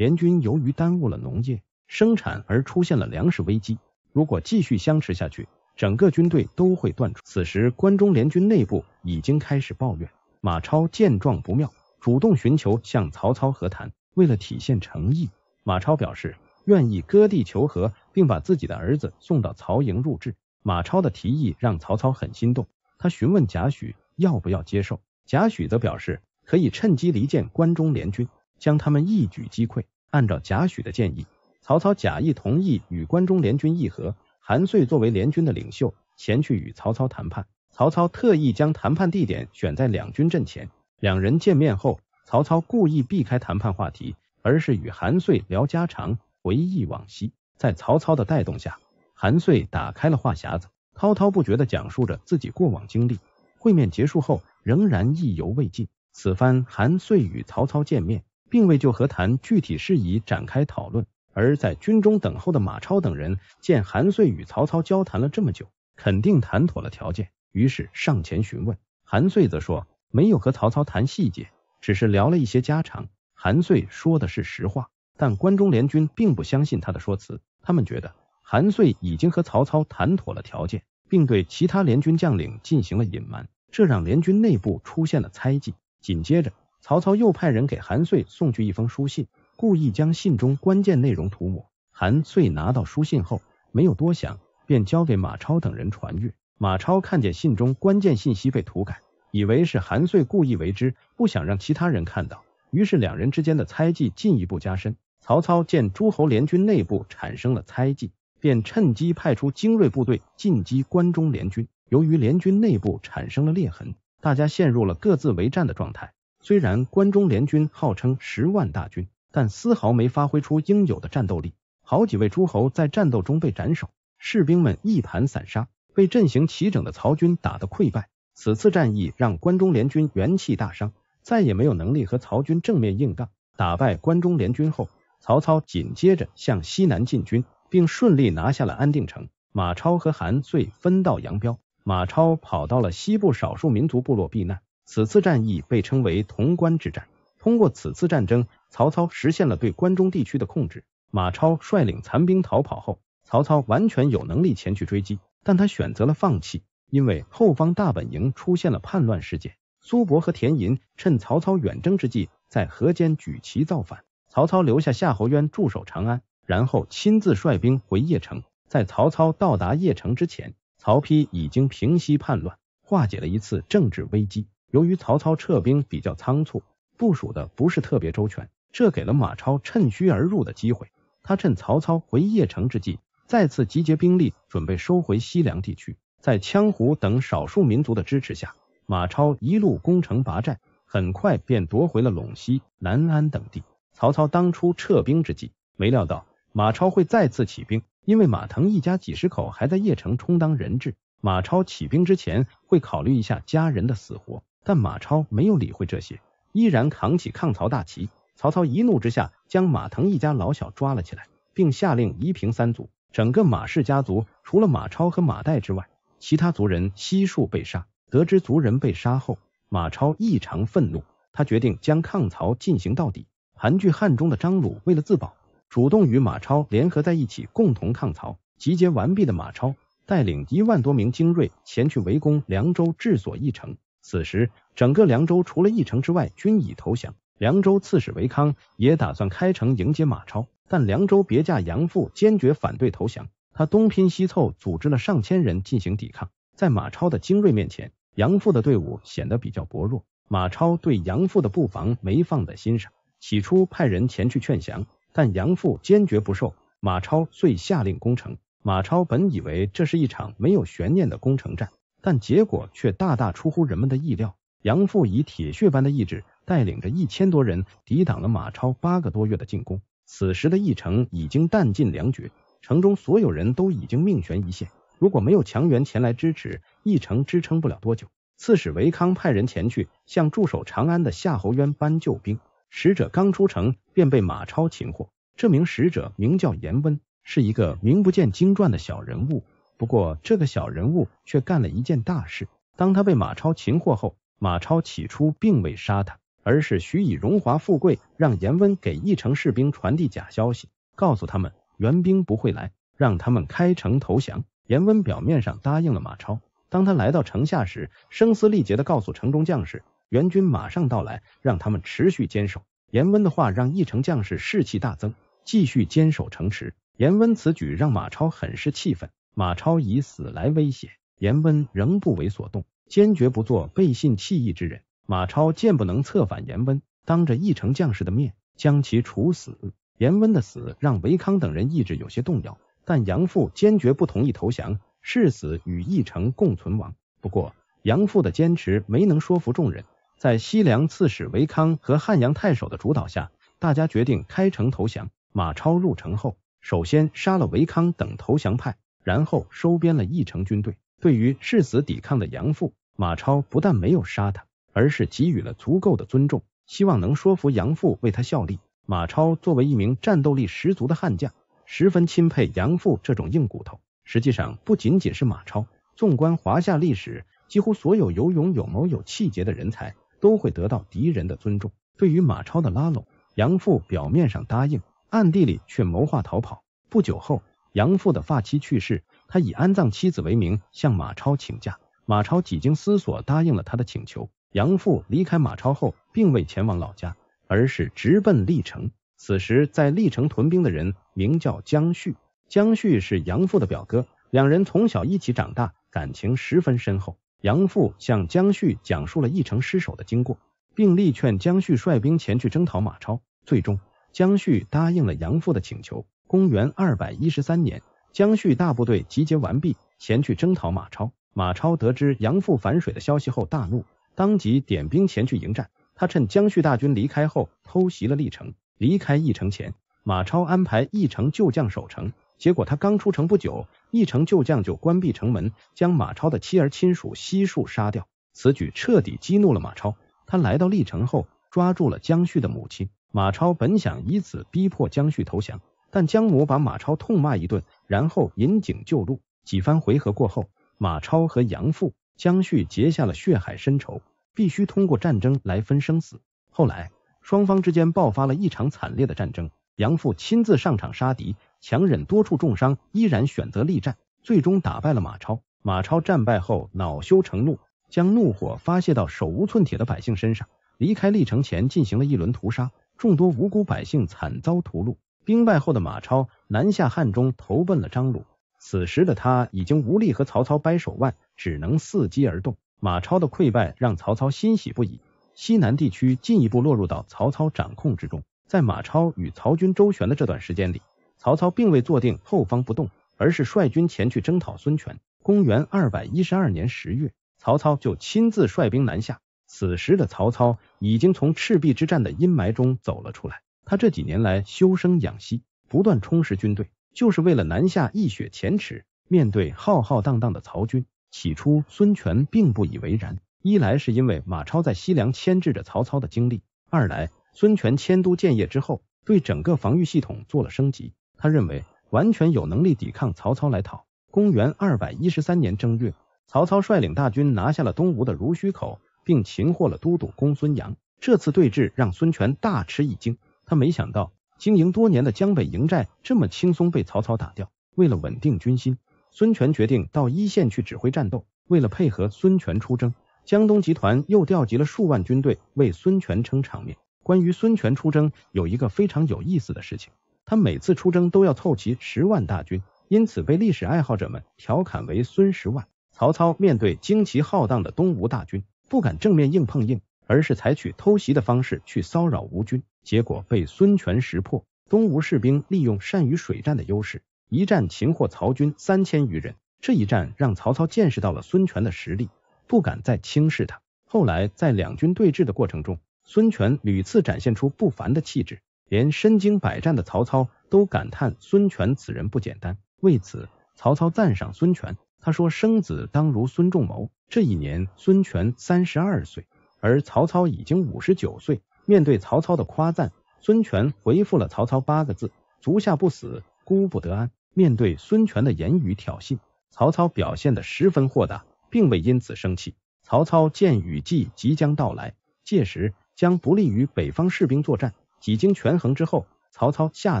联军由于耽误了农业生产，而出现了粮食危机。如果继续相持下去，整个军队都会断炊。此时，关中联军内部已经开始抱怨。马超见状不妙，主动寻求向曹操和谈。为了体现诚意，马超表示愿意割地求和，并把自己的儿子送到曹营入质。马超的提议让曹操很心动，他询问贾诩要不要接受。贾诩则表示可以趁机离间关中联军。将他们一举击溃。按照贾诩的建议，曹操假意同意与关中联军议和。韩遂作为联军的领袖，前去与曹操谈判。曹操特意将谈判地点选在两军阵前。两人见面后，曹操故意避开谈判话题，而是与韩遂聊家常，回忆往昔。在曹操的带动下，韩遂打开了话匣子，滔滔不绝的讲述着自己过往经历。会面结束后，仍然意犹未尽。此番韩遂与曹操见面。并未就和谈具体事宜展开讨论，而在军中等候的马超等人见韩遂与曹操交谈了这么久，肯定谈妥了条件，于是上前询问。韩遂则说没有和曹操谈细节，只是聊了一些家常。韩遂说的是实话，但关中联军并不相信他的说辞，他们觉得韩遂已经和曹操谈妥了条件，并对其他联军将领进行了隐瞒，这让联军内部出现了猜忌。紧接着。曹操又派人给韩遂送去一封书信，故意将信中关键内容涂抹。韩遂拿到书信后，没有多想，便交给马超等人传阅。马超看见信中关键信息被涂改，以为是韩遂故意为之，不想让其他人看到。于是两人之间的猜忌进一步加深。曹操见诸侯联军内部产生了猜忌，便趁机派出精锐部队进击关中联军。由于联军内部产生了裂痕，大家陷入了各自为战的状态。虽然关中联军号称十万大军，但丝毫没发挥出应有的战斗力。好几位诸侯在战斗中被斩首，士兵们一盘散沙，被阵型齐整的曹军打得溃败。此次战役让关中联军元气大伤，再也没有能力和曹军正面硬杠。打败关中联军后，曹操紧接着向西南进军，并顺利拿下了安定城。马超和韩遂分道扬镳，马超跑到了西部少数民族部落避难。此次战役被称为潼关之战。通过此次战争，曹操实现了对关中地区的控制。马超率领残兵逃跑后，曹操完全有能力前去追击，但他选择了放弃，因为后方大本营出现了叛乱事件。苏博和田银趁曹操远征之际，在河间举旗造反。曹操留下夏侯渊驻守长安，然后亲自率兵回邺城。在曹操到达邺城之前，曹丕已经平息叛乱，化解了一次政治危机。由于曹操撤兵比较仓促，部署的不是特别周全，这给了马超趁虚而入的机会。他趁曹操回邺城之际，再次集结兵力，准备收回西凉地区。在羌胡等少数民族的支持下，马超一路攻城拔寨，很快便夺回了陇西、南安等地。曹操当初撤兵之际，没料到马超会再次起兵，因为马腾一家几十口还在邺城充当人质。马超起兵之前，会考虑一下家人的死活。但马超没有理会这些，依然扛起抗曹大旗。曹操一怒之下，将马腾一家老小抓了起来，并下令夷平三族。整个马氏家族除了马超和马岱之外，其他族人悉数被杀。得知族人被杀后，马超异常愤怒，他决定将抗曹进行到底。盘踞汉中的张鲁为了自保，主动与马超联合在一起，共同抗曹。集结完毕的马超，带领一万多名精锐前去围攻凉州治所一城。此时，整个凉州除了义城之外，均已投降。凉州刺史韦康也打算开城迎接马超，但凉州别驾杨阜坚决反对投降。他东拼西凑，组织了上千人进行抵抗。在马超的精锐面前，杨阜的队伍显得比较薄弱。马超对杨阜的布防没放在心上，起初派人前去劝降，但杨阜坚决不受。马超遂下令攻城。马超本以为这是一场没有悬念的攻城战。但结果却大大出乎人们的意料。杨阜以铁血般的意志，带领着一千多人抵挡了马超八个多月的进攻。此时的义城已经弹尽粮绝，城中所有人都已经命悬一线。如果没有强援前来支持，义城支撑不了多久。刺史韦康派人前去向驻守长安的夏侯渊搬救兵，使者刚出城便被马超擒获。这名使者名叫严温，是一个名不见经传的小人物。不过，这个小人物却干了一件大事。当他被马超擒获后，马超起初并未杀他，而是许以荣华富贵，让严温给一城士兵传递假消息，告诉他们援兵不会来，让他们开城投降。严温表面上答应了马超。当他来到城下时，声嘶力竭的告诉城中将士，援军马上到来，让他们持续坚守。严温的话让一城将士士气大增，继续坚守城池。严温此举让马超很是气愤。马超以死来威胁严温，仍不为所动，坚决不做背信弃义之人。马超见不能策反严温，当着义城将士的面将其处死。严温的死让韦康等人意志有些动摇，但杨父坚决不同意投降，誓死与义城共存亡。不过杨父的坚持没能说服众人，在西凉刺史韦康和汉阳太守的主导下，大家决定开城投降。马超入城后，首先杀了韦康等投降派。然后收编了义城军队。对于誓死抵抗的杨阜，马超不但没有杀他，而是给予了足够的尊重，希望能说服杨阜为他效力。马超作为一名战斗力十足的悍将，十分钦佩杨阜这种硬骨头。实际上，不仅仅是马超，纵观华夏历史，几乎所有有勇有谋有气节的人才都会得到敌人的尊重。对于马超的拉拢，杨阜表面上答应，暗地里却谋划逃跑。不久后。杨父的发妻去世，他以安葬妻子为名向马超请假。马超几经思索，答应了他的请求。杨父离开马超后，并未前往老家，而是直奔历城。此时，在历城屯兵的人名叫江旭，江旭是杨父的表哥，两人从小一起长大，感情十分深厚。杨父向江旭讲述了历城失守的经过，并力劝江旭率兵前去征讨马超。最终，江旭答应了杨父的请求。公元二百一十三年，江绪大部队集结完毕，前去征讨马超。马超得知杨阜反水的消息后大怒，当即点兵前去迎战。他趁江绪大军离开后偷袭了历城。离开历城前，马超安排历城旧将守城。结果他刚出城不久，历城旧将就关闭城门，将马超的妻儿亲属悉数杀掉。此举彻底激怒了马超。他来到历城后，抓住了江绪的母亲。马超本想以此逼迫江绪投降。但江母把马超痛骂一顿，然后引颈就戮。几番回合过后，马超和杨父、江旭结下了血海深仇，必须通过战争来分生死。后来，双方之间爆发了一场惨烈的战争。杨父亲自上场杀敌，强忍多处重伤，依然选择力战，最终打败了马超。马超战败后恼羞成怒，将怒火发泄到手无寸铁的百姓身上，离开历城前进行了一轮屠杀，众多无辜百姓惨遭屠戮。兵败后的马超南下汉中投奔了张鲁，此时的他已经无力和曹操掰手腕，只能伺机而动。马超的溃败让曹操欣喜不已，西南地区进一步落入到曹操掌控之中。在马超与曹军周旋的这段时间里，曹操并未坐定后方不动，而是率军前去征讨孙权。公元二百一十二年十月，曹操就亲自率兵南下。此时的曹操已经从赤壁之战的阴霾中走了出来。他这几年来修身养息，不断充实军队，就是为了南下一雪前耻。面对浩浩荡荡的曹军，起初孙权并不以为然。一来是因为马超在西凉牵制着曹操的精力，二来孙权迁都建业之后，对整个防御系统做了升级，他认为完全有能力抵抗曹操来讨。公元二百一十三年正月，曹操率领大军拿下了东吴的濡须口，并擒获了都督公孙阳。这次对峙让孙权大吃一惊。他没想到，经营多年的江北营寨这么轻松被曹操打掉。为了稳定军心，孙权决定到一线去指挥战斗。为了配合孙权出征，江东集团又调集了数万军队为孙权撑场面。关于孙权出征，有一个非常有意思的事情，他每次出征都要凑齐十万大军，因此被历史爱好者们调侃为“孙十万”。曹操面对旌旗浩荡的东吴大军，不敢正面硬碰硬。而是采取偷袭的方式去骚扰吴军，结果被孙权识破。东吴士兵利用善于水战的优势，一战擒获曹军三千余人。这一战让曹操见识到了孙权的实力，不敢再轻视他。后来在两军对峙的过程中，孙权屡次展现出不凡的气质，连身经百战的曹操都感叹孙权此人不简单。为此，曹操赞赏孙权，他说：“生子当如孙仲谋。”这一年，孙权三十二岁。而曹操已经五十九岁，面对曹操的夸赞，孙权回复了曹操八个字：“足下不死，孤不得安。”面对孙权的言语挑衅，曹操表现得十分豁达，并未因此生气。曹操见雨季即将到来，届时将不利于北方士兵作战，几经权衡之后，曹操下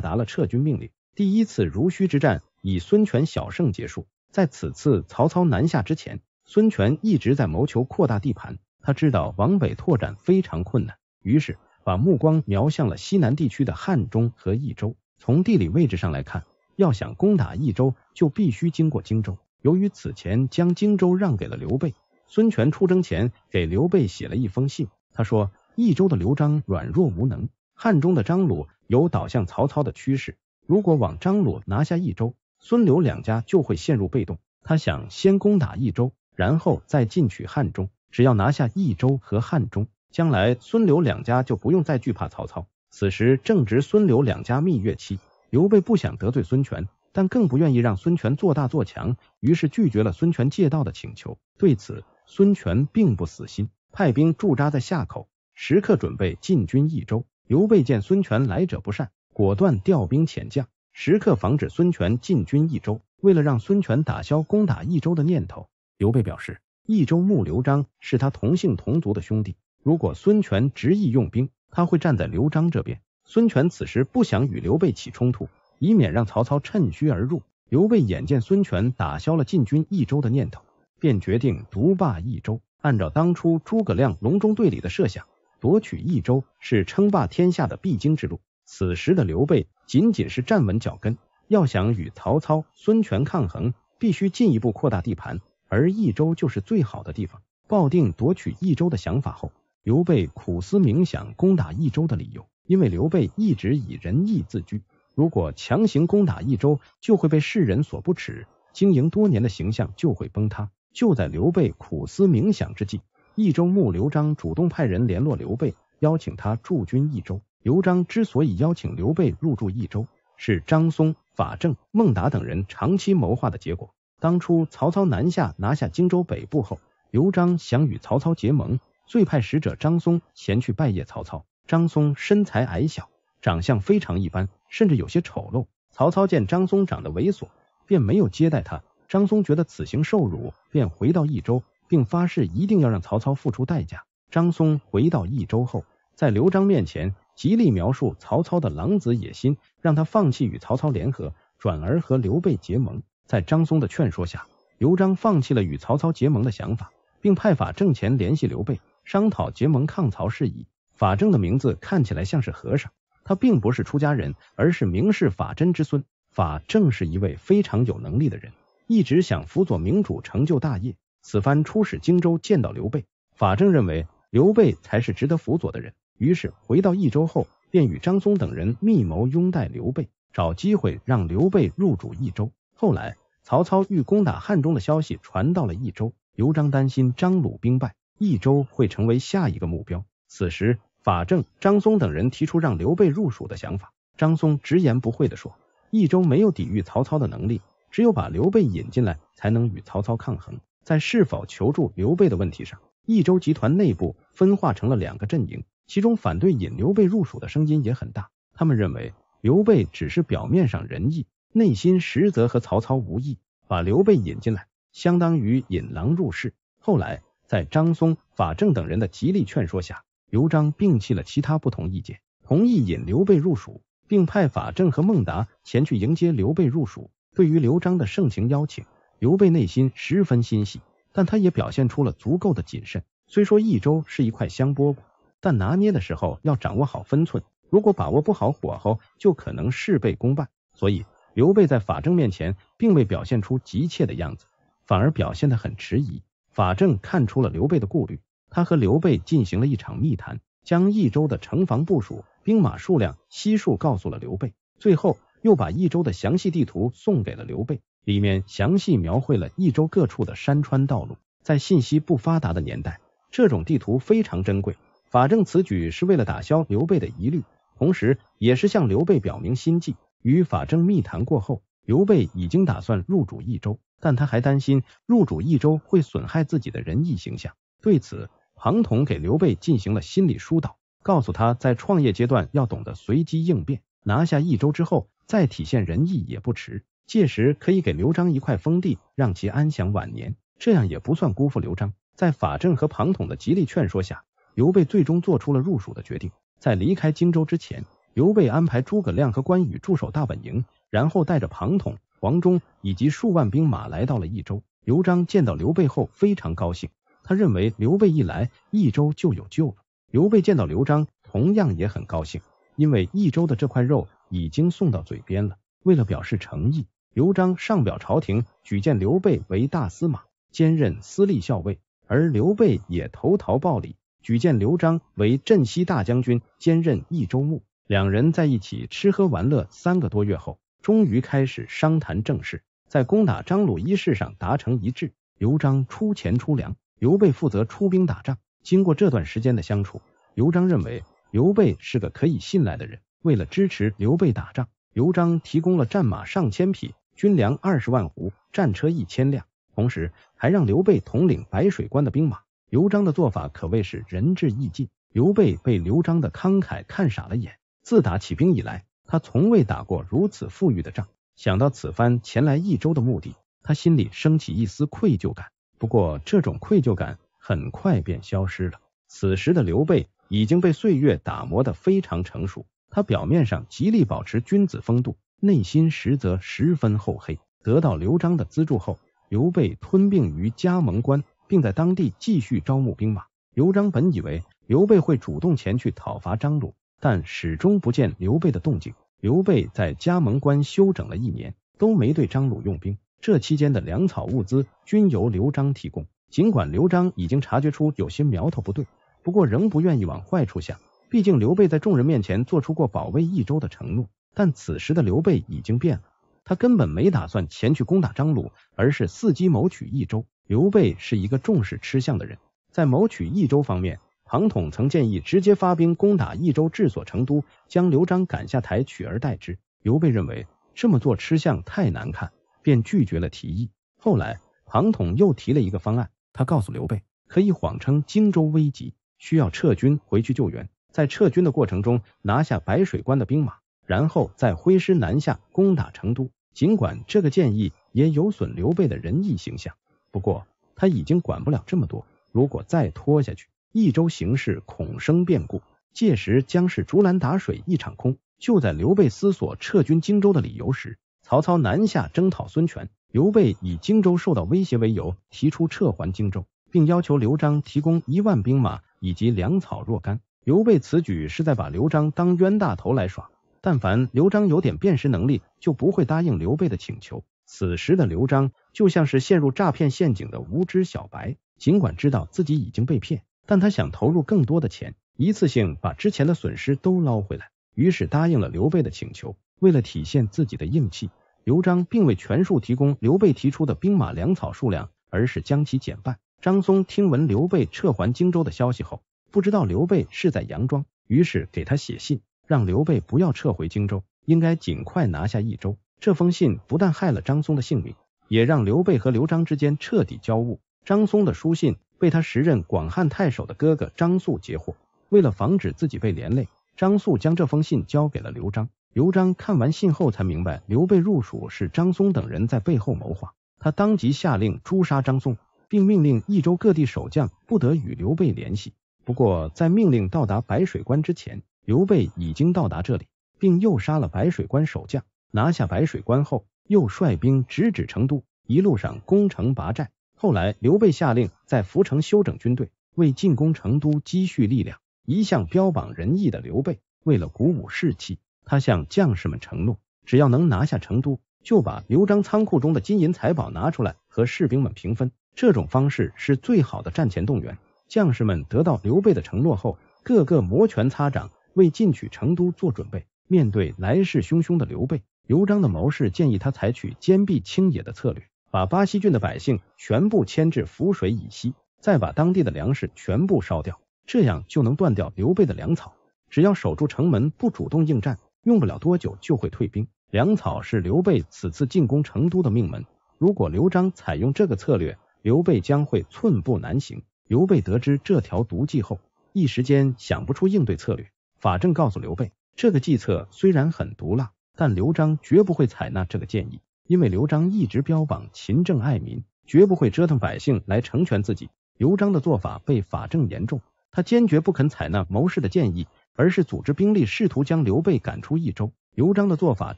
达了撤军命令。第一次濡须之战以孙权小胜结束。在此次曹操南下之前，孙权一直在谋求扩大地盘。他知道往北拓展非常困难，于是把目光瞄向了西南地区的汉中和益州。从地理位置上来看，要想攻打益州，就必须经过荆州。由于此前将荆州让给了刘备，孙权出征前给刘备写了一封信，他说：“益州的刘璋软弱无能，汉中的张鲁有倒向曹操的趋势。如果往张鲁拿下益州，孙刘两家就会陷入被动。他想先攻打益州，然后再进取汉中。”只要拿下益州和汉中，将来孙刘两家就不用再惧怕曹操。此时正值孙刘两家蜜月期，刘备不想得罪孙权，但更不愿意让孙权做大做强，于是拒绝了孙权借道的请求。对此，孙权并不死心，派兵驻扎在夏口，时刻准备进军益州。刘备见孙权来者不善，果断调兵遣将，时刻防止孙权进军益州。为了让孙权打消攻打益州的念头，刘备表示。益州牧刘璋是他同姓同族的兄弟，如果孙权执意用兵，他会站在刘璋这边。孙权此时不想与刘备起冲突，以免让曹操趁虚而入。刘备眼见孙权打消了进军益州的念头，便决定独霸益州。按照当初诸葛亮《隆中对》里的设想，夺取益州是称霸天下的必经之路。此时的刘备仅仅是站稳脚跟，要想与曹操、孙权抗衡，必须进一步扩大地盘。而益州就是最好的地方。抱定夺取益州的想法后，刘备苦思冥想攻打益州的理由。因为刘备一直以仁义自居，如果强行攻打益州，就会被世人所不齿，经营多年的形象就会崩塌。就在刘备苦思冥想之际，益州牧刘璋主动派人联络刘备，邀请他驻军益州。刘璋之所以邀请刘备入驻益州，是张松、法正、孟达等人长期谋划的结果。当初曹操南下拿下荆州北部后，刘璋想与曹操结盟，遂派使者张松前去拜谒曹操。张松身材矮小，长相非常一般，甚至有些丑陋。曹操见张松长得猥琐，便没有接待他。张松觉得此行受辱，便回到益州，并发誓一定要让曹操付出代价。张松回到益州后，在刘璋面前极力描述曹操的狼子野心，让他放弃与曹操联合，转而和刘备结盟。在张松的劝说下，刘璋放弃了与曹操结盟的想法，并派法正前联系刘备，商讨结盟抗曹事宜。法正的名字看起来像是和尚，他并不是出家人，而是名士法真之孙。法正是一位非常有能力的人，一直想辅佐明主成就大业。此番出使荆州，见到刘备，法正认为刘备才是值得辅佐的人，于是回到益州后，便与张松等人密谋拥戴刘备，找机会让刘备入主益州。后来，曹操欲攻打汉中的消息传到了益州，刘璋担心张鲁兵败，益州会成为下一个目标。此时，法正、张松等人提出让刘备入蜀的想法。张松直言不讳地说：“益州没有抵御曹操的能力，只有把刘备引进来，才能与曹操抗衡。”在是否求助刘备的问题上，益州集团内部分化成了两个阵营，其中反对引刘备入蜀的声音也很大。他们认为刘备只是表面上仁义。内心实则和曹操无异，把刘备引进来，相当于引狼入室。后来，在张松、法正等人的极力劝说下，刘璋摒弃了其他不同意见，同意引刘备入蜀，并派法正和孟达前去迎接刘备入蜀。对于刘璋的盛情邀请，刘备内心十分欣喜，但他也表现出了足够的谨慎。虽说益州是一块香饽饽，但拿捏的时候要掌握好分寸，如果把握不好火候，就可能事倍功半。所以。刘备在法正面前并未表现出急切的样子，反而表现得很迟疑。法正看出了刘备的顾虑，他和刘备进行了一场密谈，将益州的城防部署、兵马数量悉数告诉了刘备，最后又把益州的详细地图送给了刘备，里面详细描绘了益州各处的山川道路。在信息不发达的年代，这种地图非常珍贵。法正此举是为了打消刘备的疑虑，同时也是向刘备表明心迹。与法正密谈过后，刘备已经打算入主益州，但他还担心入主益州会损害自己的仁义形象。对此，庞统给刘备进行了心理疏导，告诉他在创业阶段要懂得随机应变，拿下益州之后再体现仁义也不迟。届时可以给刘璋一块封地，让其安享晚年，这样也不算辜负刘璋。在法正和庞统的极力劝说下，刘备最终做出了入蜀的决定。在离开荆州之前。刘备安排诸葛亮和关羽驻守大本营，然后带着庞统、黄忠以及数万兵马来到了益州。刘璋见到刘备后非常高兴，他认为刘备一来，益州就有救了。刘备见到刘璋同样也很高兴，因为益州的这块肉已经送到嘴边了。为了表示诚意，刘璋上表朝廷举荐刘备为大司马，兼任司隶校尉；而刘备也投桃报李，举荐刘璋为镇西大将军，兼任益州牧。两人在一起吃喝玩乐三个多月后，终于开始商谈正事，在攻打张鲁一事上达成一致。刘璋出钱出粮，刘备负责出兵打仗。经过这段时间的相处，刘璋认为刘备是个可以信赖的人。为了支持刘备打仗，刘璋提供了战马上千匹军粮二十万斛战车一千辆，同时还让刘备统领白水关的兵马。刘璋的做法可谓是仁至义尽，刘备被刘璋的慷慨看傻了眼。自打起兵以来，他从未打过如此富裕的仗。想到此番前来益州的目的，他心里升起一丝愧疚感。不过，这种愧疚感很快便消失了。此时的刘备已经被岁月打磨得非常成熟，他表面上极力保持君子风度，内心实则十分厚黑。得到刘璋的资助后，刘备吞并于加盟关，并在当地继续招募兵马。刘璋本以为刘备会主动前去讨伐张鲁。但始终不见刘备的动静。刘备在加盟关休整了一年，都没对张鲁用兵。这期间的粮草物资均由刘璋提供。尽管刘璋已经察觉出有些苗头不对，不过仍不愿意往坏处想。毕竟刘备在众人面前做出过保卫益州的承诺，但此时的刘备已经变了。他根本没打算前去攻打张鲁，而是伺机谋取益州。刘备是一个重视吃相的人，在谋取益州方面。庞统曾建议直接发兵攻打益州，治所成都，将刘璋赶下台，取而代之。刘备认为这么做吃相太难看，便拒绝了提议。后来，庞统又提了一个方案，他告诉刘备，可以谎称荆州危急，需要撤军回去救援，在撤军的过程中拿下白水关的兵马，然后再挥师南下攻打成都。尽管这个建议也有损刘备的仁义形象，不过他已经管不了这么多，如果再拖下去。益州形势恐生变故，届时将是竹篮打水一场空。就在刘备思索撤军荆州的理由时，曹操南下征讨孙权。刘备以荆州受到威胁为由，提出撤还荆州，并要求刘璋提供一万兵马以及粮草若干。刘备此举是在把刘璋当冤大头来耍。但凡刘璋有点辨识能力，就不会答应刘备的请求。此时的刘璋就像是陷入诈骗陷阱的无知小白，尽管知道自己已经被骗。但他想投入更多的钱，一次性把之前的损失都捞回来，于是答应了刘备的请求。为了体现自己的硬气，刘璋并未全数提供刘备提出的兵马粮草数量，而是将其减半。张松听闻刘备撤还荆州的消息后，不知道刘备是在佯装，于是给他写信，让刘备不要撤回荆州，应该尽快拿下益州。这封信不但害了张松的性命，也让刘备和刘璋之间彻底交恶。张松的书信。被他时任广汉太守的哥哥张肃截获。为了防止自己被连累，张肃将这封信交给了刘璋。刘璋看完信后，才明白刘备入蜀是张松等人在背后谋划。他当即下令诛杀张松，并命令益州各地守将不得与刘备联系。不过，在命令到达白水关之前，刘备已经到达这里，并诱杀了白水关守将，拿下白水关后，又率兵直指成都，一路上攻城拔寨。后来，刘备下令在涪城休整军队，为进攻成都积蓄力量。一向标榜仁义的刘备，为了鼓舞士气，他向将士们承诺，只要能拿下成都，就把刘璋仓库中的金银财宝拿出来和士兵们平分。这种方式是最好的战前动员。将士们得到刘备的承诺后，个个摩拳擦掌，为进取成都做准备。面对来势汹汹的刘备，刘璋的谋士建议他采取坚壁清野的策略。把巴西郡的百姓全部迁至涪水以西，再把当地的粮食全部烧掉，这样就能断掉刘备的粮草。只要守住城门，不主动应战，用不了多久就会退兵。粮草是刘备此次进攻成都的命门，如果刘璋采用这个策略，刘备将会寸步难行。刘备得知这条毒计后，一时间想不出应对策略。法正告诉刘备，这个计策虽然很毒辣，但刘璋绝不会采纳这个建议。因为刘璋一直标榜勤政爱民，绝不会折腾百姓来成全自己。刘璋的做法被法正严重，他坚决不肯采纳谋士的建议，而是组织兵力试图将刘备赶出益州。刘璋的做法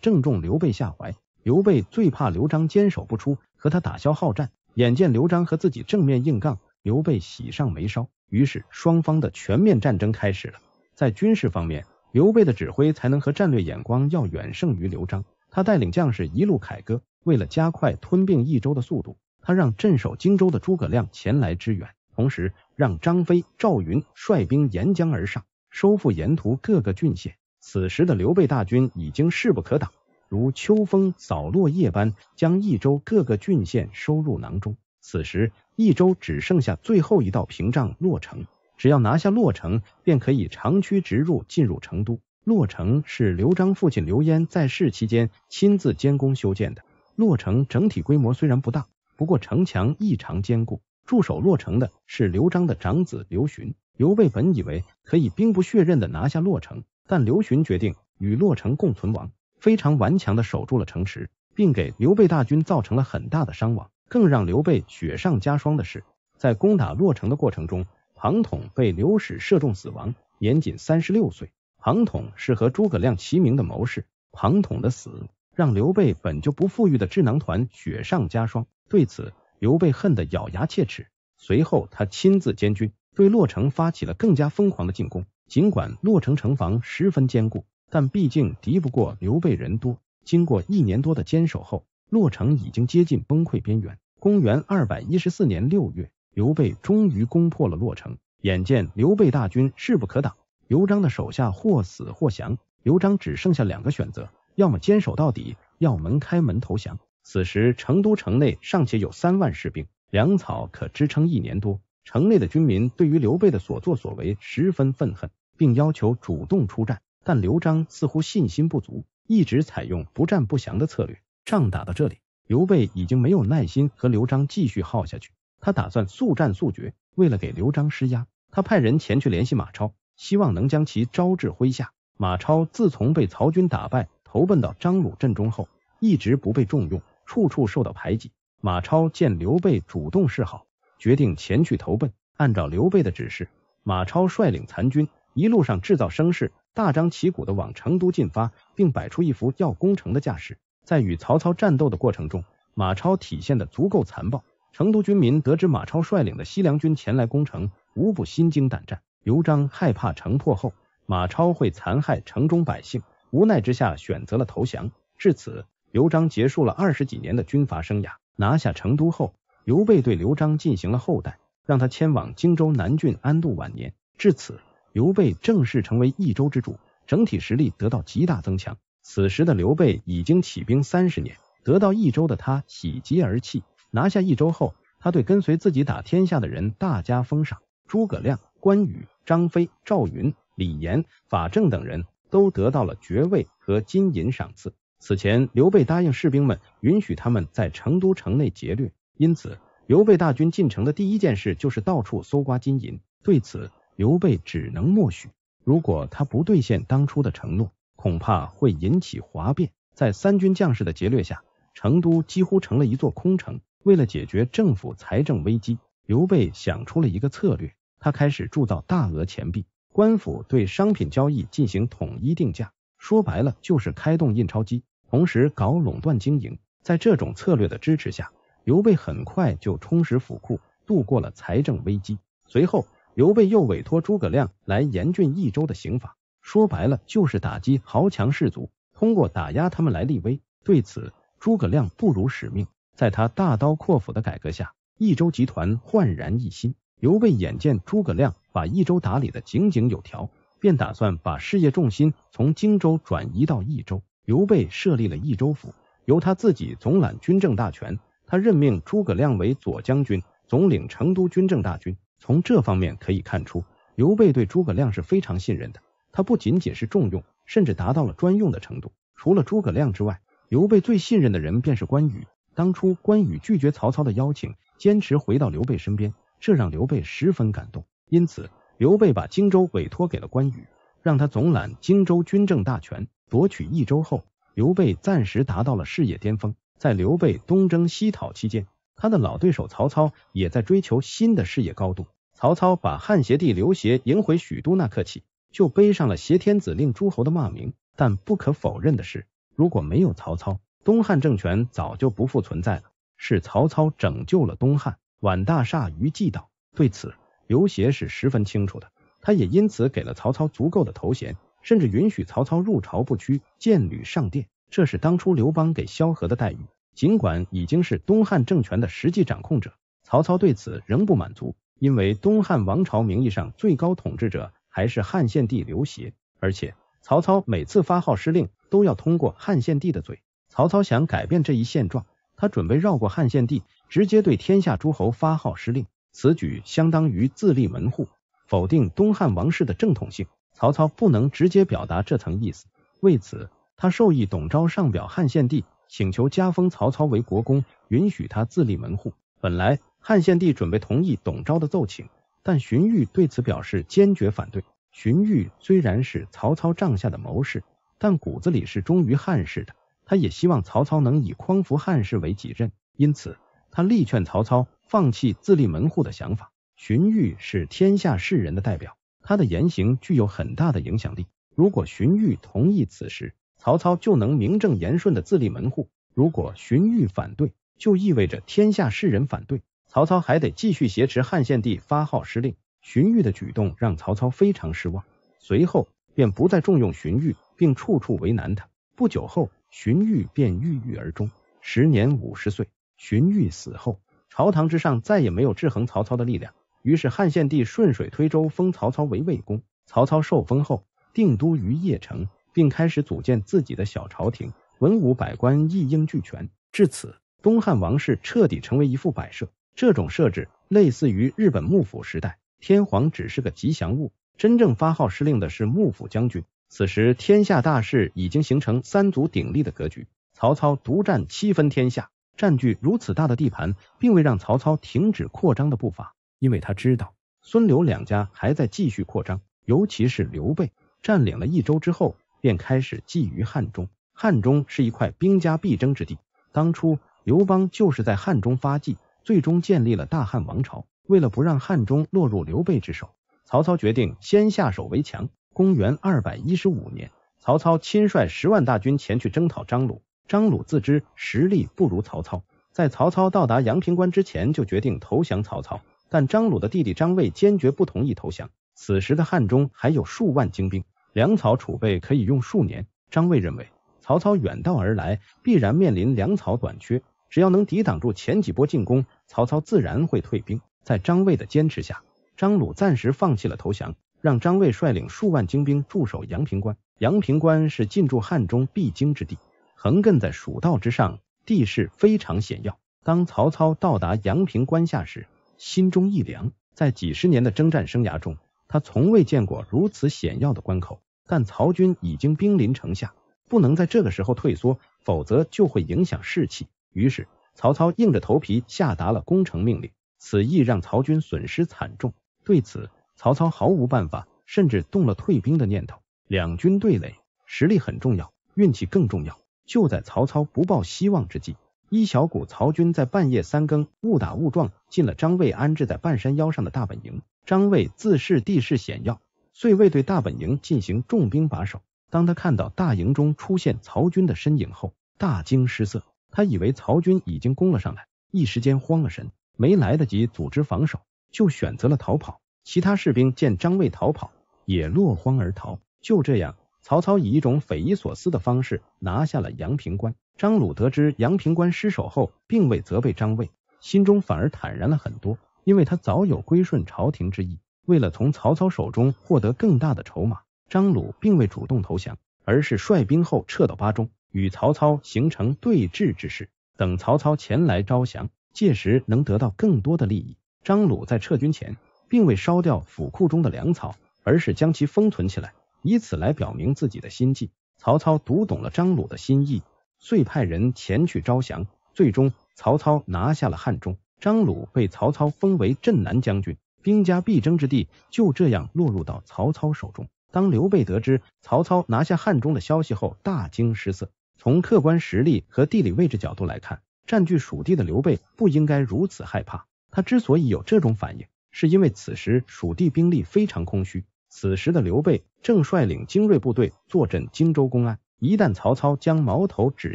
正中刘备下怀，刘备最怕刘璋坚守不出，和他打消耗战。眼见刘璋和自己正面硬杠，刘备喜上眉梢，于是双方的全面战争开始了。在军事方面，刘备的指挥才能和战略眼光要远胜于刘璋。他带领将士一路凯歌，为了加快吞并益州的速度，他让镇守荆州的诸葛亮前来支援，同时让张飞、赵云率兵沿江而上，收复沿途各个郡县。此时的刘备大军已经势不可挡，如秋风扫落叶般，将益州各个郡县收入囊中。此时，益州只剩下最后一道屏障洛城，只要拿下洛城，便可以长驱直入，进入成都。洛城是刘璋父亲刘焉在世期间亲自监工修建的。洛城整体规模虽然不大，不过城墙异常坚固。驻守洛城的是刘璋的长子刘询。刘备本以为可以兵不血刃的拿下洛城，但刘询决定与洛城共存亡，非常顽强的守住了城池，并给刘备大军造成了很大的伤亡。更让刘备雪上加霜的是，在攻打洛城的过程中，庞统被流矢射中死亡，年仅三十六岁。庞统是和诸葛亮齐名的谋士，庞统的死让刘备本就不富裕的智囊团雪上加霜。对此，刘备恨得咬牙切齿。随后，他亲自监军，对洛城发起了更加疯狂的进攻。尽管洛城城防十分坚固，但毕竟敌不过刘备人多。经过一年多的坚守后，洛城已经接近崩溃边缘。公元二百一十四年六月，刘备终于攻破了洛城。眼见刘备大军势不可挡。刘璋的手下或死或降，刘璋只剩下两个选择：要么坚守到底，要门开门投降。此时成都城内尚且有三万士兵，粮草可支撑一年多。城内的军民对于刘备的所作所为十分愤恨，并要求主动出战。但刘璋似乎信心不足，一直采用不战不降的策略。仗打到这里，刘备已经没有耐心和刘璋继续耗下去，他打算速战速决。为了给刘璋施压，他派人前去联系马超。希望能将其招至麾下。马超自从被曹军打败，投奔到张鲁阵中后，一直不被重用，处处受到排挤。马超见刘备主动示好，决定前去投奔。按照刘备的指示，马超率领残军，一路上制造声势，大张旗鼓的往成都进发，并摆出一副要攻城的架势。在与曹操战斗的过程中，马超体现的足够残暴。成都军民得知马超率领的西凉军前来攻城，无不心惊胆战。刘璋害怕城破后马超会残害城中百姓，无奈之下选择了投降。至此，刘璋结束了二十几年的军阀生涯。拿下成都后，刘备对刘璋进行了厚待，让他迁往荆州南郡安度晚年。至此，刘备正式成为益州之主，整体实力得到极大增强。此时的刘备已经起兵三十年，得到益州的他喜极而泣。拿下益州后，他对跟随自己打天下的人大加封赏，诸葛亮。关羽、张飞、赵云、李严、法正等人都得到了爵位和金银赏赐。此前，刘备答应士兵们允许他们在成都城内劫掠，因此刘备大军进城的第一件事就是到处搜刮金银。对此，刘备只能默许。如果他不兑现当初的承诺，恐怕会引起哗变。在三军将士的劫掠下，成都几乎成了一座空城。为了解决政府财政危机，刘备想出了一个策略。他开始铸造大额钱币，官府对商品交易进行统一定价，说白了就是开动印钞机，同时搞垄断经营。在这种策略的支持下，刘备很快就充实府库，度过了财政危机。随后，刘备又委托诸葛亮来严峻益州的刑法，说白了就是打击豪强士族，通过打压他们来立威。对此，诸葛亮不辱使命，在他大刀阔斧的改革下，益州集团焕然一新。刘备眼见诸葛亮把益州打理的井井有条，便打算把事业重心从荆州转移到益州。刘备设立了益州府，由他自己总揽军政大权。他任命诸葛亮为左将军，总领成都军政大军。从这方面可以看出，刘备对诸葛亮是非常信任的。他不仅仅是重用，甚至达到了专用的程度。除了诸葛亮之外，刘备最信任的人便是关羽。当初关羽拒绝曹操的邀请，坚持回到刘备身边。这让刘备十分感动，因此刘备把荆州委托给了关羽，让他总揽荆州军政大权。夺取益州后，刘备暂时达到了事业巅峰。在刘备东征西讨期间，他的老对手曹操也在追求新的事业高度。曹操把汉协帝刘协迎回许都那刻起，就背上了挟天子令诸侯的骂名。但不可否认的是，如果没有曹操，东汉政权早就不复存在了。是曹操拯救了东汉。宛大厦于既倒。对此刘协是十分清楚的，他也因此给了曹操足够的头衔，甚至允许曹操入朝不趋，见吕上殿，这是当初刘邦给萧何的待遇。尽管已经是东汉政权的实际掌控者，曹操对此仍不满足，因为东汉王朝名义上最高统治者还是汉献帝刘协，而且曹操每次发号施令都要通过汉献帝的嘴。曹操想改变这一现状，他准备绕过汉献帝。直接对天下诸侯发号施令，此举相当于自立门户，否定东汉王室的正统性。曹操不能直接表达这层意思，为此他授意董昭上表汉献帝，请求加封曹操为国公，允许他自立门户。本来汉献帝准备同意董昭的奏请，但荀彧对此表示坚决反对。荀彧虽然是曹操帐下的谋士，但骨子里是忠于汉室的，他也希望曹操能以匡扶汉室为己任，因此。他力劝曹操放弃自立门户的想法。荀彧是天下士人的代表，他的言行具有很大的影响力。如果荀彧同意此时，曹操就能名正言顺的自立门户；如果荀彧反对，就意味着天下士人反对曹操，还得继续挟持汉献帝发号施令。荀彧的举动让曹操非常失望，随后便不再重用荀彧，并处处为难他。不久后，荀彧便郁郁而终，时年五十岁。荀彧死后，朝堂之上再也没有制衡曹操的力量。于是汉献帝顺水推舟，封曹操为魏公。曹操受封后，定都于邺城，并开始组建自己的小朝廷，文武百官一应俱全。至此，东汉王室彻底成为一副摆设。这种设置类似于日本幕府时代，天皇只是个吉祥物，真正发号施令的是幕府将军。此时，天下大势已经形成三足鼎立的格局，曹操独占七分天下。占据如此大的地盘，并未让曹操停止扩张的步伐，因为他知道孙刘两家还在继续扩张，尤其是刘备占领了一州之后，便开始觊觎汉中。汉中是一块兵家必争之地，当初刘邦就是在汉中发迹，最终建立了大汉王朝。为了不让汉中落入刘备之手，曹操决定先下手为强。公元二百一十五年，曹操亲率十万大军前去征讨张鲁。张鲁自知实力不如曹操，在曹操到达阳平关之前就决定投降曹操。但张鲁的弟弟张卫坚决不同意投降。此时的汉中还有数万精兵，粮草储备可以用数年。张卫认为，曹操远道而来，必然面临粮草短缺，只要能抵挡住前几波进攻，曹操自然会退兵。在张卫的坚持下，张鲁暂时放弃了投降，让张卫率领数万精兵驻守阳平关。阳平关是进驻汉中必经之地。横亘在蜀道之上，地势非常险要。当曹操到达阳平关下时，心中一凉。在几十年的征战生涯中，他从未见过如此险要的关口。但曹军已经兵临城下，不能在这个时候退缩，否则就会影响士气。于是，曹操硬着头皮下达了攻城命令。此役让曹军损失惨重，对此，曹操毫无办法，甚至动了退兵的念头。两军对垒，实力很重要，运气更重要。就在曹操不抱希望之际，一小股曹军在半夜三更误打误撞进了张卫安置在半山腰上的大本营。张卫自恃地势险要，遂未对大本营进行重兵把守。当他看到大营中出现曹军的身影后，大惊失色，他以为曹军已经攻了上来，一时间慌了神，没来得及组织防守，就选择了逃跑。其他士兵见张卫逃跑，也落荒而逃。就这样。曹操以一种匪夷所思的方式拿下了阳平关。张鲁得知阳平关失守后，并未责备张卫，心中反而坦然了很多，因为他早有归顺朝廷之意。为了从曹操手中获得更大的筹码，张鲁并未主动投降，而是率兵后撤到巴中，与曹操形成对峙之势。等曹操前来招降，届时能得到更多的利益。张鲁在撤军前，并未烧掉府库中的粮草，而是将其封存起来。以此来表明自己的心计。曹操读懂了张鲁的心意，遂派人前去招降。最终，曹操拿下了汉中，张鲁被曹操封为镇南将军。兵家必争之地就这样落入到曹操手中。当刘备得知曹操拿下汉中的消息后，大惊失色。从客观实力和地理位置角度来看，占据蜀地的刘备不应该如此害怕。他之所以有这种反应，是因为此时蜀地兵力非常空虚。此时的刘备正率领精锐部队坐镇荆州公安，一旦曹操将矛头指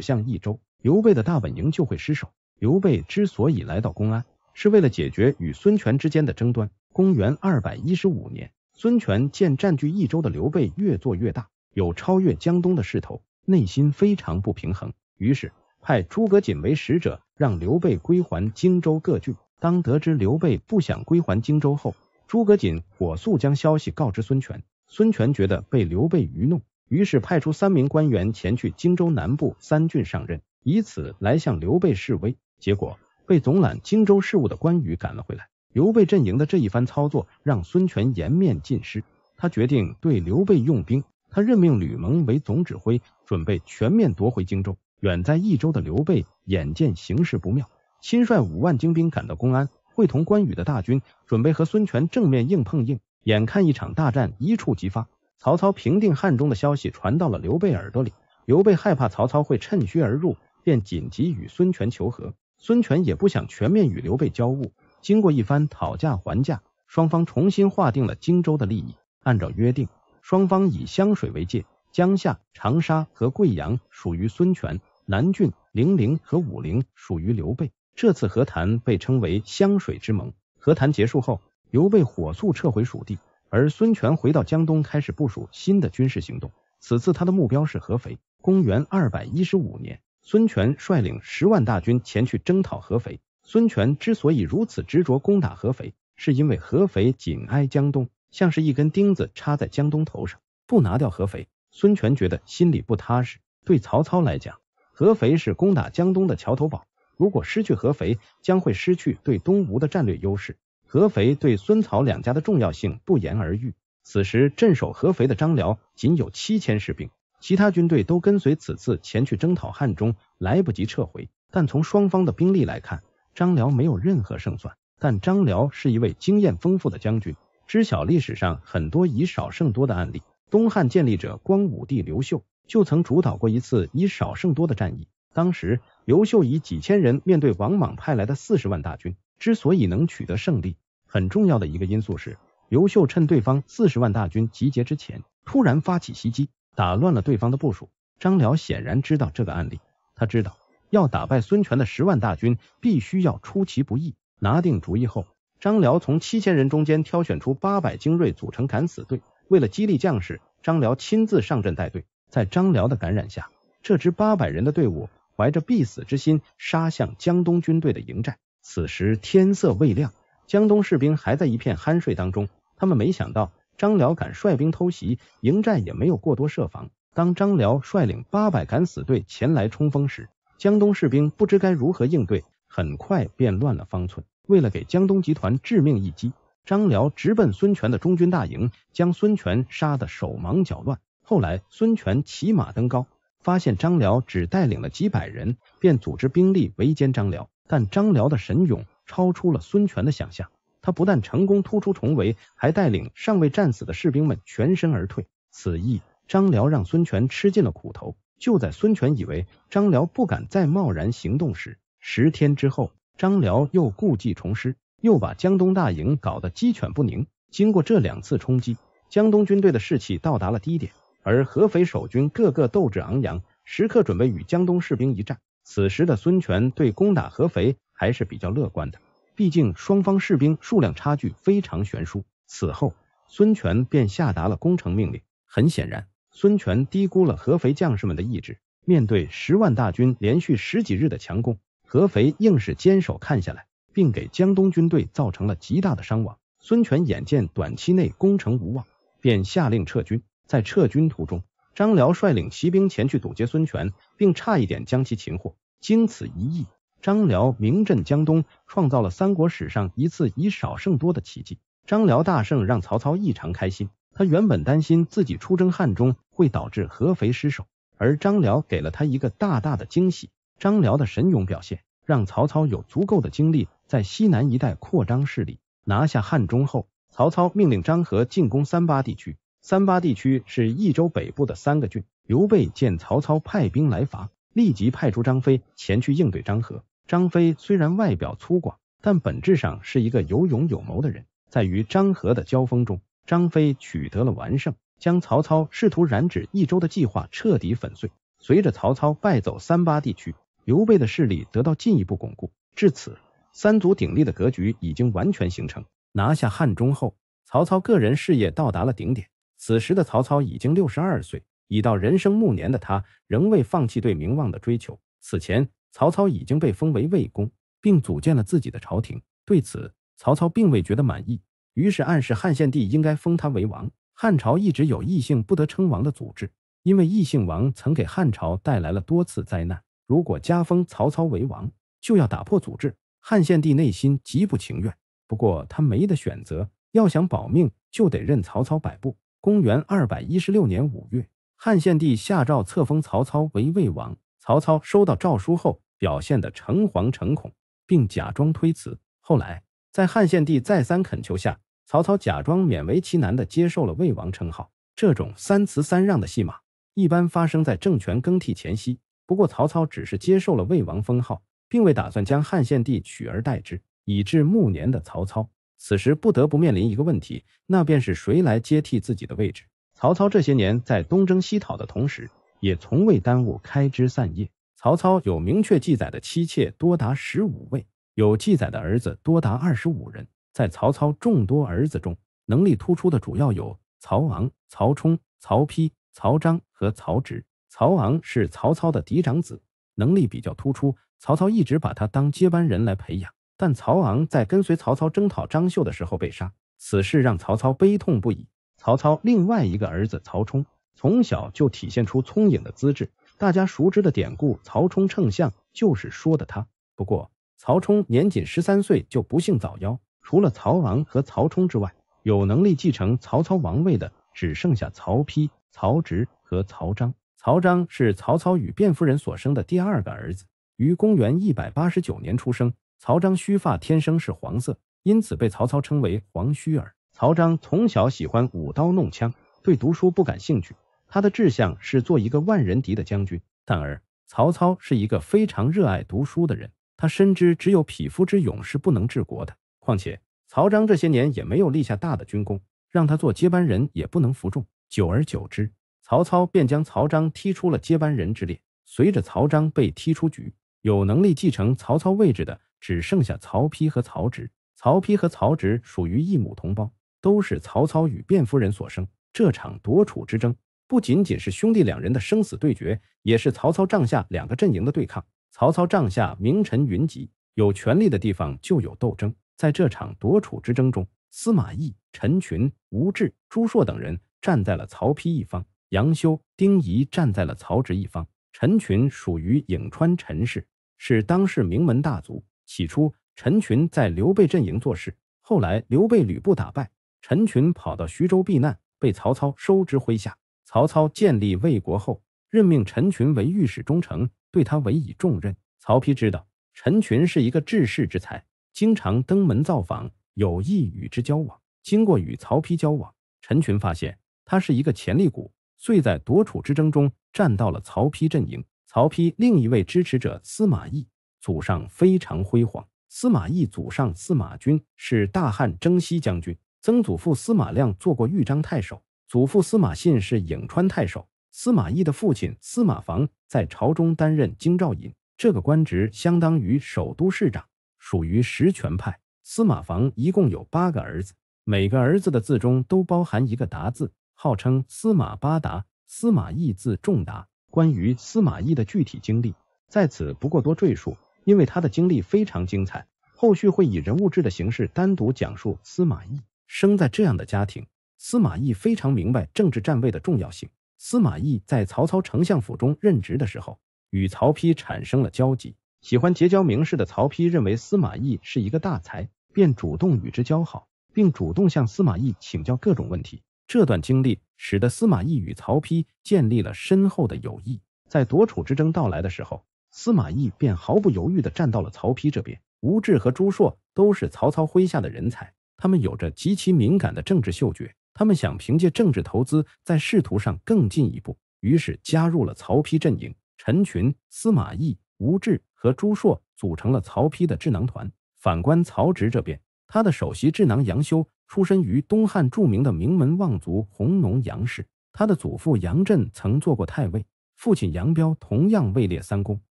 向益州，刘备的大本营就会失守。刘备之所以来到公安，是为了解决与孙权之间的争端。公元二百一十五年，孙权见占据益州的刘备越做越大，有超越江东的势头，内心非常不平衡，于是派诸葛瑾为使者，让刘备归还荆州各郡。当得知刘备不想归还荆州后，诸葛瑾火速将消息告知孙权，孙权觉得被刘备愚弄，于是派出三名官员前去荆州南部三郡上任，以此来向刘备示威。结果被总揽荆州事务的关羽赶了回来。刘备阵营的这一番操作让孙权颜面尽失，他决定对刘备用兵。他任命吕蒙为总指挥，准备全面夺回荆州。远在益州的刘备眼见形势不妙，亲率五万精兵赶到公安。会同关羽的大军准备和孙权正面硬碰硬，眼看一场大战一触即发。曹操平定汉中的消息传到了刘备耳朵里，刘备害怕曹操会趁虚而入，便紧急与孙权求和。孙权也不想全面与刘备交恶，经过一番讨价还价，双方重新划定了荆州的利益。按照约定，双方以湘水为界，江夏、长沙和贵阳属于孙权，南郡、零陵和武陵属于刘备。这次和谈被称为湘水之盟。和谈结束后，刘备火速撤回蜀地，而孙权回到江东，开始部署新的军事行动。此次他的目标是合肥。公元二百一十五年，孙权率领十万大军前去征讨合肥。孙权之所以如此执着攻打合肥，是因为合肥紧挨江东，像是一根钉子插在江东头上，不拿掉合肥，孙权觉得心里不踏实。对曹操来讲，合肥是攻打江东的桥头堡。如果失去合肥，将会失去对东吴的战略优势。合肥对孙曹两家的重要性不言而喻。此时镇守合肥的张辽仅有七千士兵，其他军队都跟随此次前去征讨汉中，来不及撤回。但从双方的兵力来看，张辽没有任何胜算。但张辽是一位经验丰富的将军，知晓历史上很多以少胜多的案例。东汉建立者光武帝刘秀就曾主导过一次以少胜多的战役，当时。刘秀以几千人面对王莽派来的四十万大军，之所以能取得胜利，很重要的一个因素是，刘秀趁对方四十万大军集结之前，突然发起袭击，打乱了对方的部署。张辽显然知道这个案例，他知道要打败孙权的十万大军，必须要出其不意。拿定主意后，张辽从七千人中间挑选出八百精锐组成敢死队。为了激励将士，张辽亲自上阵带队。在张辽的感染下，这支八百人的队伍。怀着必死之心，杀向江东军队的营寨。此时天色未亮，江东士兵还在一片酣睡当中。他们没想到张辽敢率兵偷袭营寨，也没有过多设防。当张辽率领八百敢死队前来冲锋时，江东士兵不知该如何应对，很快便乱了方寸。为了给江东集团致命一击，张辽直奔孙权的中军大营，将孙权杀得手忙脚乱。后来，孙权骑马登高。发现张辽只带领了几百人，便组织兵力围歼张辽。但张辽的神勇超出了孙权的想象，他不但成功突出重围，还带领尚未战死的士兵们全身而退。此役，张辽让孙权吃尽了苦头。就在孙权以为张辽不敢再贸然行动时，十天之后，张辽又故技重施，又把江东大营搞得鸡犬不宁。经过这两次冲击，江东军队的士气到达了低点。而合肥守军个个斗志昂扬，时刻准备与江东士兵一战。此时的孙权对攻打合肥还是比较乐观的，毕竟双方士兵数量差距非常悬殊。此后，孙权便下达了攻城命令。很显然，孙权低估了合肥将士们的意志。面对十万大军连续十几日的强攻，合肥硬是坚守看下来，并给江东军队造成了极大的伤亡。孙权眼见短期内攻城无望，便下令撤军。在撤军途中，张辽率领骑兵前去堵截孙权，并差一点将其擒获。经此一役，张辽名震江东，创造了三国史上一次以少胜多的奇迹。张辽大胜让曹操异常开心。他原本担心自己出征汉中会导致合肥失守，而张辽给了他一个大大的惊喜。张辽的神勇表现让曹操有足够的精力在西南一带扩张势力。拿下汉中后，曹操命令张合进攻三八地区。三八地区是益州北部的三个郡。刘备见曹操派兵来伐，立即派出张飞前去应对张合。张飞虽然外表粗犷，但本质上是一个有勇有谋的人。在与张合的交锋中，张飞取得了完胜，将曹操试图染指益州的计划彻底粉碎。随着曹操败走三八地区，刘备的势力得到进一步巩固。至此，三足鼎立的格局已经完全形成。拿下汉中后，曹操个人事业到达了顶点。此时的曹操已经六十二岁，已到人生暮年的他仍未放弃对名望的追求。此前，曹操已经被封为魏公，并组建了自己的朝廷。对此，曹操并未觉得满意，于是暗示汉献帝应该封他为王。汉朝一直有异姓不得称王的祖制，因为异姓王曾给汉朝带来了多次灾难。如果加封曹操为王，就要打破祖制。汉献帝内心极不情愿，不过他没得选择，要想保命就得任曹操摆布。公元二百一十六年五月，汉献帝下诏册封曹操为魏王。曹操收到诏书后，表现得诚惶诚恐，并假装推辞。后来，在汉献帝再三恳求下，曹操假装勉为其难的接受了魏王称号。这种三辞三让的戏码，一般发生在政权更替前夕。不过，曹操只是接受了魏王封号，并未打算将汉献帝取而代之。已至暮年的曹操。此时不得不面临一个问题，那便是谁来接替自己的位置。曹操这些年在东征西讨的同时，也从未耽误开枝散叶。曹操有明确记载的妻妾多达十五位，有记载的儿子多达二十五人。在曹操众多儿子中，能力突出的主要有曹昂、曹冲、曹丕、曹彰和曹植。曹昂是曹操的嫡长子，能力比较突出，曹操一直把他当接班人来培养。但曹昂在跟随曹操征讨张绣的时候被杀，此事让曹操悲痛不已。曹操另外一个儿子曹冲从小就体现出聪颖的资质，大家熟知的典故“曹冲称象”就是说的他。不过，曹冲年仅十三岁就不幸早夭。除了曹昂和曹冲之外，有能力继承曹操王位的只剩下曹丕、曹植和曹彰。曹彰是曹操与卞夫人所生的第二个儿子，于公元一百八十九年出生。曹彰须发天生是黄色，因此被曹操称为“黄须儿”。曹彰从小喜欢舞刀弄枪，对读书不感兴趣。他的志向是做一个万人敌的将军。然而，曹操是一个非常热爱读书的人，他深知只有匹夫之勇是不能治国的。况且，曹彰这些年也没有立下大的军功，让他做接班人也不能服众。久而久之，曹操便将曹彰踢出了接班人之列。随着曹彰被踢出局，有能力继承曹操位置的。只剩下曹丕和曹植。曹丕和曹植属于一母同胞，都是曹操与卞夫人所生。这场夺储之争，不仅仅是兄弟两人的生死对决，也是曹操帐下两个阵营的对抗。曹操帐下名臣云集，有权力的地方就有斗争。在这场夺储之争中，司马懿、陈群、吴质、朱硕等人站在了曹丕一方；杨修、丁仪站在了曹植一方。陈群属于颍川陈氏，是当世名门大族。起初，陈群在刘备阵营做事，后来刘备、吕布打败，陈群跑到徐州避难，被曹操收之麾下。曹操建立魏国后，任命陈群为御史中丞，对他委以重任。曹丕知道陈群是一个治世之才，经常登门造访，有意与之交往。经过与曹丕交往，陈群发现他是一个潜力股，遂在夺储之争中站到了曹丕阵营。曹丕另一位支持者司马懿。祖上非常辉煌，司马懿祖上司马钧是大汉征西将军，曾祖父司马亮做过豫章太守，祖父司马信是颍川太守。司马懿的父亲司马防在朝中担任京兆尹，这个官职相当于首都市长，属于实权派。司马防一共有八个儿子，每个儿子的字中都包含一个“达”字，号称司马八达。司马懿字仲达。关于司马懿的具体经历，在此不过多赘述。因为他的经历非常精彩，后续会以人物志的形式单独讲述司马懿。生在这样的家庭，司马懿非常明白政治站位的重要性。司马懿在曹操丞相府中任职的时候，与曹丕产生了交集。喜欢结交名士的曹丕认为司马懿是一个大才，便主动与之交好，并主动向司马懿请教各种问题。这段经历使得司马懿与曹丕建立了深厚的友谊。在夺楚之争到来的时候。司马懿便毫不犹豫地站到了曹丕这边。吴质和朱硕都是曹操麾下的人才，他们有着极其敏感的政治嗅觉，他们想凭借政治投资在仕途上更进一步，于是加入了曹丕阵营。陈群、司马懿、吴质和朱硕组成了曹丕的智囊团。反观曹植这边，他的首席智囊杨修出身于东汉著名的名门望族弘农杨氏，他的祖父杨震曾做过太尉，父亲杨彪同样位列三公。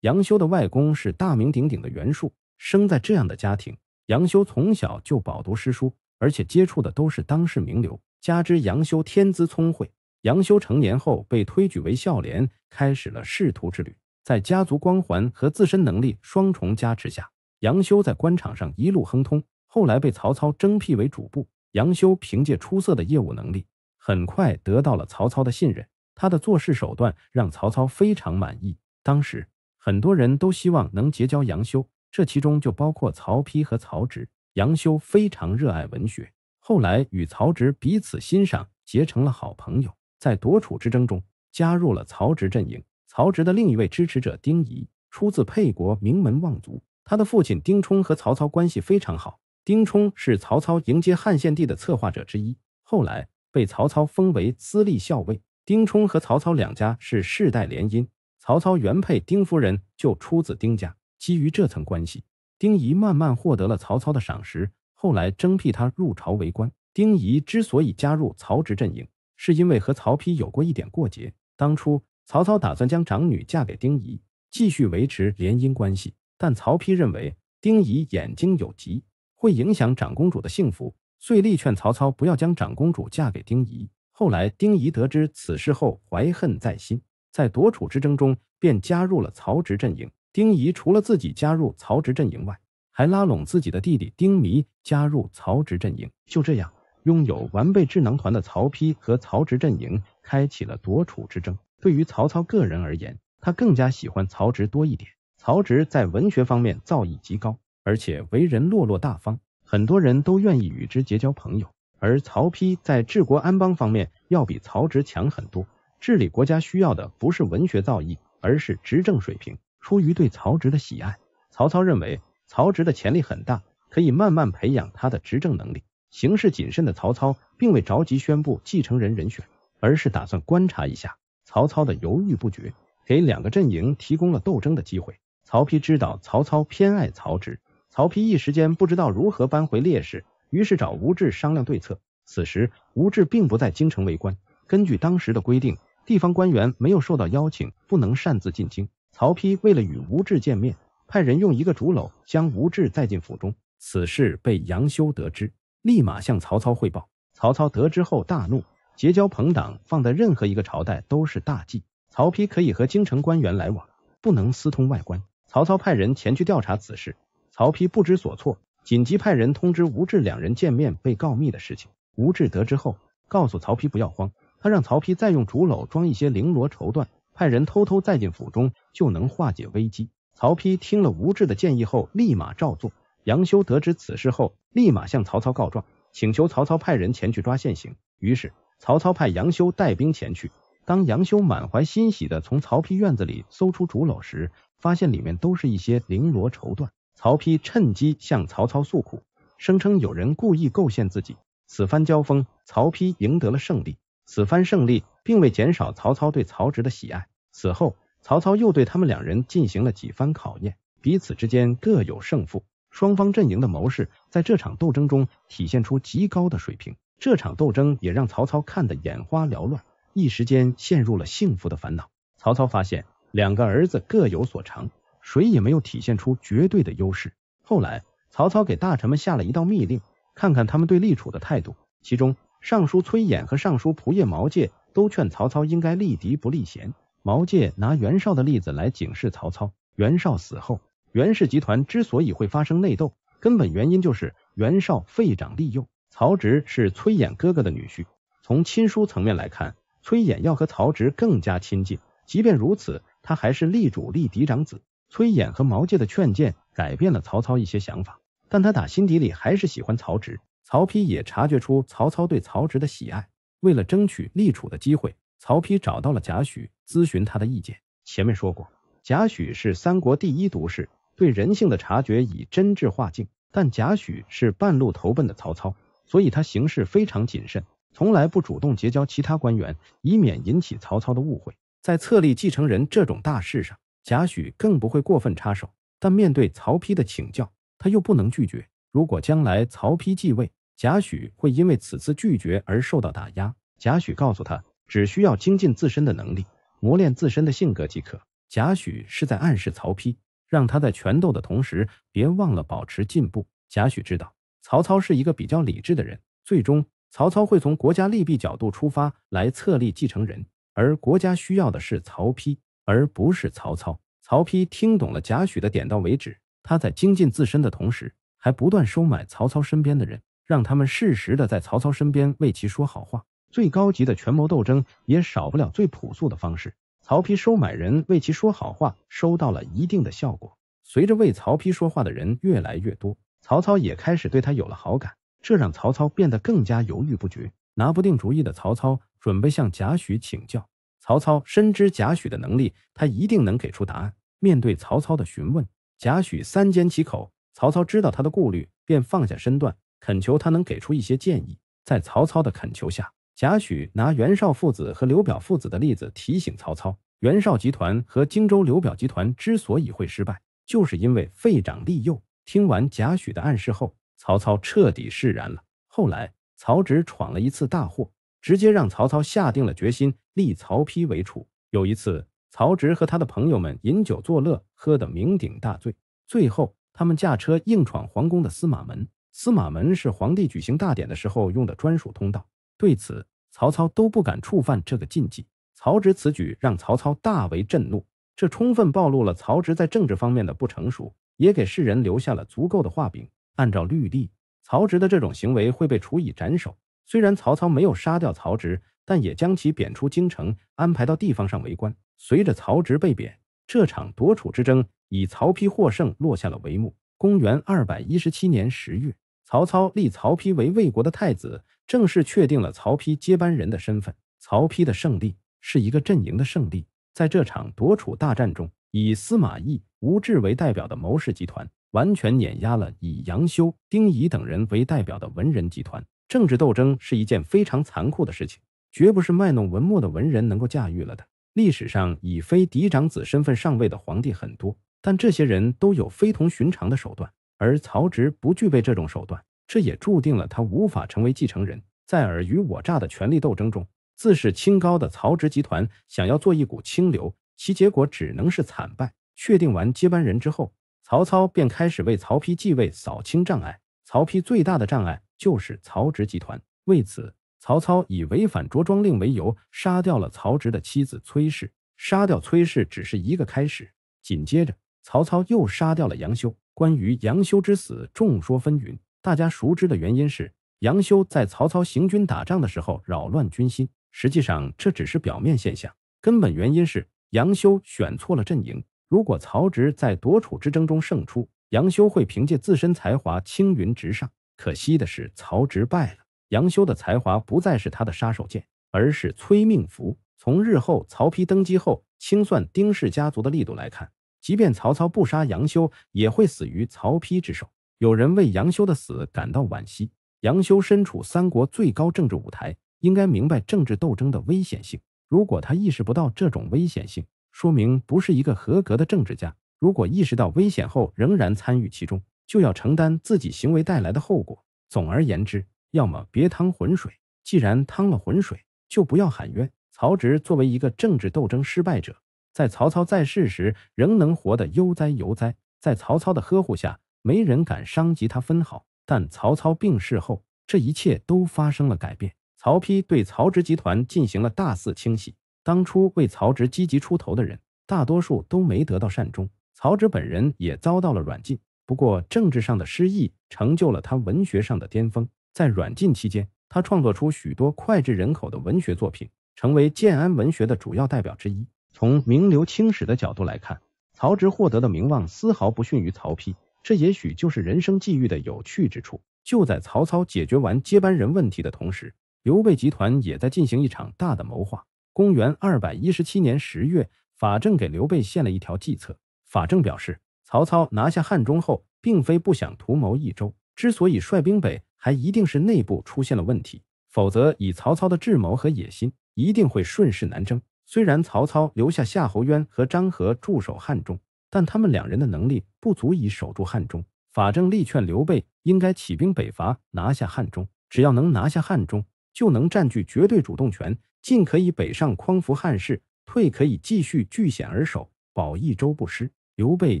杨修的外公是大名鼎鼎的袁术，生在这样的家庭，杨修从小就饱读诗书，而且接触的都是当世名流。加之杨修天资聪慧，杨修成年后被推举为孝廉，开始了仕途之旅。在家族光环和自身能力双重加持下，杨修在官场上一路亨通。后来被曹操征辟为主簿，杨修凭借出色的业务能力，很快得到了曹操的信任。他的做事手段让曹操非常满意。当时。很多人都希望能结交杨修，这其中就包括曹丕和曹植。杨修非常热爱文学，后来与曹植彼此欣赏，结成了好朋友。在夺储之争中，加入了曹植阵营。曹植的另一位支持者丁仪，出自沛国名门望族，他的父亲丁冲和曹操关系非常好。丁冲是曹操迎接汉献帝的策划者之一，后来被曹操封为资历校尉。丁冲和曹操两家是世代联姻。曹操原配丁夫人就出自丁家，基于这层关系，丁仪慢慢获得了曹操的赏识，后来征辟他入朝为官。丁仪之所以加入曹植阵营，是因为和曹丕有过一点过节。当初曹操打算将长女嫁给丁仪，继续维持联姻关系，但曹丕认为丁仪眼睛有疾，会影响长公主的幸福，遂力劝曹操不要将长公主嫁给丁仪。后来丁仪得知此事后，怀恨在心。在夺储之争中，便加入了曹植阵营。丁仪除了自己加入曹植阵营外，还拉拢自己的弟弟丁弥加入曹植阵营。就这样，拥有完备智囊团的曹丕和曹植阵营开启了夺储之争。对于曹操个人而言，他更加喜欢曹植多一点。曹植在文学方面造诣极高，而且为人落落大方，很多人都愿意与之结交朋友。而曹丕在治国安邦方面要比曹植强很多。治理国家需要的不是文学造诣，而是执政水平。出于对曹植的喜爱，曹操认为曹植的潜力很大，可以慢慢培养他的执政能力。行事谨慎的曹操并未着急宣布继承人人选，而是打算观察一下。曹操的犹豫不决，给两个阵营提供了斗争的机会。曹丕知道曹操偏爱曹植，曹丕一时间不知道如何扳回劣势，于是找吴质商量对策。此时吴质并不在京城为官，根据当时的规定。地方官员没有受到邀请，不能擅自进京。曹丕为了与吴质见面，派人用一个竹篓将吴质带进府中。此事被杨修得知，立马向曹操汇报。曹操得知后大怒，结交朋党放在任何一个朝代都是大忌。曹丕可以和京城官员来往，不能私通外官。曹操派人前去调查此事，曹丕不知所措，紧急派人通知吴质两人见面被告密的事情。吴质得知后，告诉曹丕不要慌。他让曹丕再用竹篓装一些绫罗绸缎，派人偷偷载进府中，就能化解危机。曹丕听了吴质的建议后，立马照做。杨修得知此事后，立马向曹操告状，请求曹操派人前去抓现行。于是，曹操派杨修带兵前去。当杨修满怀欣喜的从曹丕院子里搜出竹篓时，发现里面都是一些绫罗绸缎。曹丕趁机向曹操诉苦，声称有人故意构陷自己。此番交锋，曹丕赢得了胜利。此番胜利，并未减少曹操对曹植的喜爱。此后，曹操又对他们两人进行了几番考验，彼此之间各有胜负。双方阵营的谋士，在这场斗争中体现出极高的水平。这场斗争也让曹操看得眼花缭乱，一时间陷入了幸福的烦恼。曹操发现，两个儿子各有所长，谁也没有体现出绝对的优势。后来，曹操给大臣们下了一道密令，看看他们对立储的态度。其中，尚书崔琰和尚书仆射毛玠都劝曹操应该立嫡不立贤。毛玠拿袁绍的例子来警示曹操：袁绍死后，袁氏集团之所以会发生内斗，根本原因就是袁绍废长立幼。曹植是崔琰哥哥的女婿，从亲疏层面来看，崔琰要和曹植更加亲近。即便如此，他还是立主立嫡长子。崔琰和毛玠的劝谏改变了曹操一些想法，但他打心底里还是喜欢曹植。曹丕也察觉出曹操对曹植的喜爱，为了争取立储的机会，曹丕找到了贾诩咨询他的意见。前面说过，贾诩是三国第一毒士，对人性的察觉以真挚化境。但贾诩是半路投奔的曹操，所以他行事非常谨慎，从来不主动结交其他官员，以免引起曹操的误会。在册立继承人这种大事上，贾诩更不会过分插手。但面对曹丕的请教，他又不能拒绝。如果将来曹丕继位，贾诩会因为此次拒绝而受到打压。贾诩告诉他，只需要精进自身的能力，磨练自身的性格即可。贾诩是在暗示曹丕，让他在权斗的同时，别忘了保持进步。贾诩知道曹操是一个比较理智的人，最终曹操会从国家利弊角度出发来册立继承人，而国家需要的是曹丕，而不是曹操。曹丕听懂了贾诩的点到为止，他在精进自身的同时，还不断收买曹操身边的人。让他们适时的在曹操身边为其说好话，最高级的权谋斗争也少不了最朴素的方式。曹丕收买人为其说好话，收到了一定的效果。随着为曹丕说话的人越来越多，曹操也开始对他有了好感，这让曹操变得更加犹豫不决，拿不定主意的曹操准备向贾诩请教。曹操深知贾诩的能力，他一定能给出答案。面对曹操的询问，贾诩三缄其口。曹操知道他的顾虑，便放下身段。恳求他能给出一些建议。在曹操的恳求下，贾诩拿袁绍父子和刘表父子的例子提醒曹操：袁绍集团和荆州刘表集团之所以会失败，就是因为废长立幼。听完贾诩的暗示后，曹操彻底释然了。后来，曹植闯了一次大祸，直接让曹操下定了决心立曹丕为储。有一次，曹植和他的朋友们饮酒作乐，喝得酩酊大醉，最后他们驾车硬闯皇宫的司马门。司马门是皇帝举行大典的时候用的专属通道，对此曹操都不敢触犯这个禁忌。曹植此举让曹操大为震怒，这充分暴露了曹植在政治方面的不成熟，也给世人留下了足够的画柄。按照律例，曹植的这种行为会被处以斩首。虽然曹操没有杀掉曹植，但也将其贬出京城，安排到地方上为官。随着曹植被贬，这场夺储之争以曹丕获胜落下了帷幕。公元二百一十七年十月。曹操立曹丕为魏国的太子，正式确定了曹丕接班人的身份。曹丕的胜利是一个阵营的胜利。在这场夺楚大战中，以司马懿、吴质为代表的谋士集团完全碾压了以杨修、丁仪等人为代表的文人集团。政治斗争是一件非常残酷的事情，绝不是卖弄文墨的文人能够驾驭了的。历史上以非嫡长子身份上位的皇帝很多，但这些人都有非同寻常的手段。而曹植不具备这种手段，这也注定了他无法成为继承人。在尔虞我诈的权力斗争中，自视清高的曹植集团想要做一股清流，其结果只能是惨败。确定完接班人之后，曹操便开始为曹丕继位扫清障碍。曹丕最大的障碍就是曹植集团，为此，曹操以违反着装令为由杀掉了曹植的妻子崔氏。杀掉崔氏只是一个开始，紧接着，曹操又杀掉了杨修。关于杨修之死，众说纷纭。大家熟知的原因是杨修在曹操行军打仗的时候扰乱军心。实际上，这只是表面现象，根本原因是杨修选错了阵营。如果曹植在夺储之争中胜出，杨修会凭借自身才华青云直上。可惜的是，曹植败了，杨修的才华不再是他的杀手锏，而是催命符。从日后曹丕登基后清算丁氏家族的力度来看。即便曹操不杀杨修，也会死于曹丕之手。有人为杨修的死感到惋惜。杨修身处三国最高政治舞台，应该明白政治斗争的危险性。如果他意识不到这种危险性，说明不是一个合格的政治家。如果意识到危险后仍然参与其中，就要承担自己行为带来的后果。总而言之，要么别趟浑水，既然趟了浑水，就不要喊冤。曹植作为一个政治斗争失败者。在曹操在世时，仍能活得悠哉悠哉，在曹操的呵护下，没人敢伤及他分毫。但曹操病逝后，这一切都发生了改变。曹丕对曹植集团进行了大肆清洗，当初为曹植积极出头的人，大多数都没得到善终。曹植本人也遭到了软禁。不过，政治上的失意成就了他文学上的巅峰。在软禁期间，他创作出许多脍炙人口的文学作品，成为建安文学的主要代表之一。从名留青史的角度来看，曹植获得的名望丝毫不逊于曹丕，这也许就是人生际遇的有趣之处。就在曹操解决完接班人问题的同时，刘备集团也在进行一场大的谋划。公元二百一十七年十月，法正给刘备献了一条计策。法正表示，曹操拿下汉中后，并非不想图谋益州，之所以率兵北还，一定是内部出现了问题，否则以曹操的智谋和野心，一定会顺势南征。虽然曹操留下夏侯渊和张合驻守汉中，但他们两人的能力不足以守住汉中。法正力劝刘备应该起兵北伐，拿下汉中。只要能拿下汉中，就能占据绝对主动权，进可以北上匡扶汉室，退可以继续据险而守，保益州不失。刘备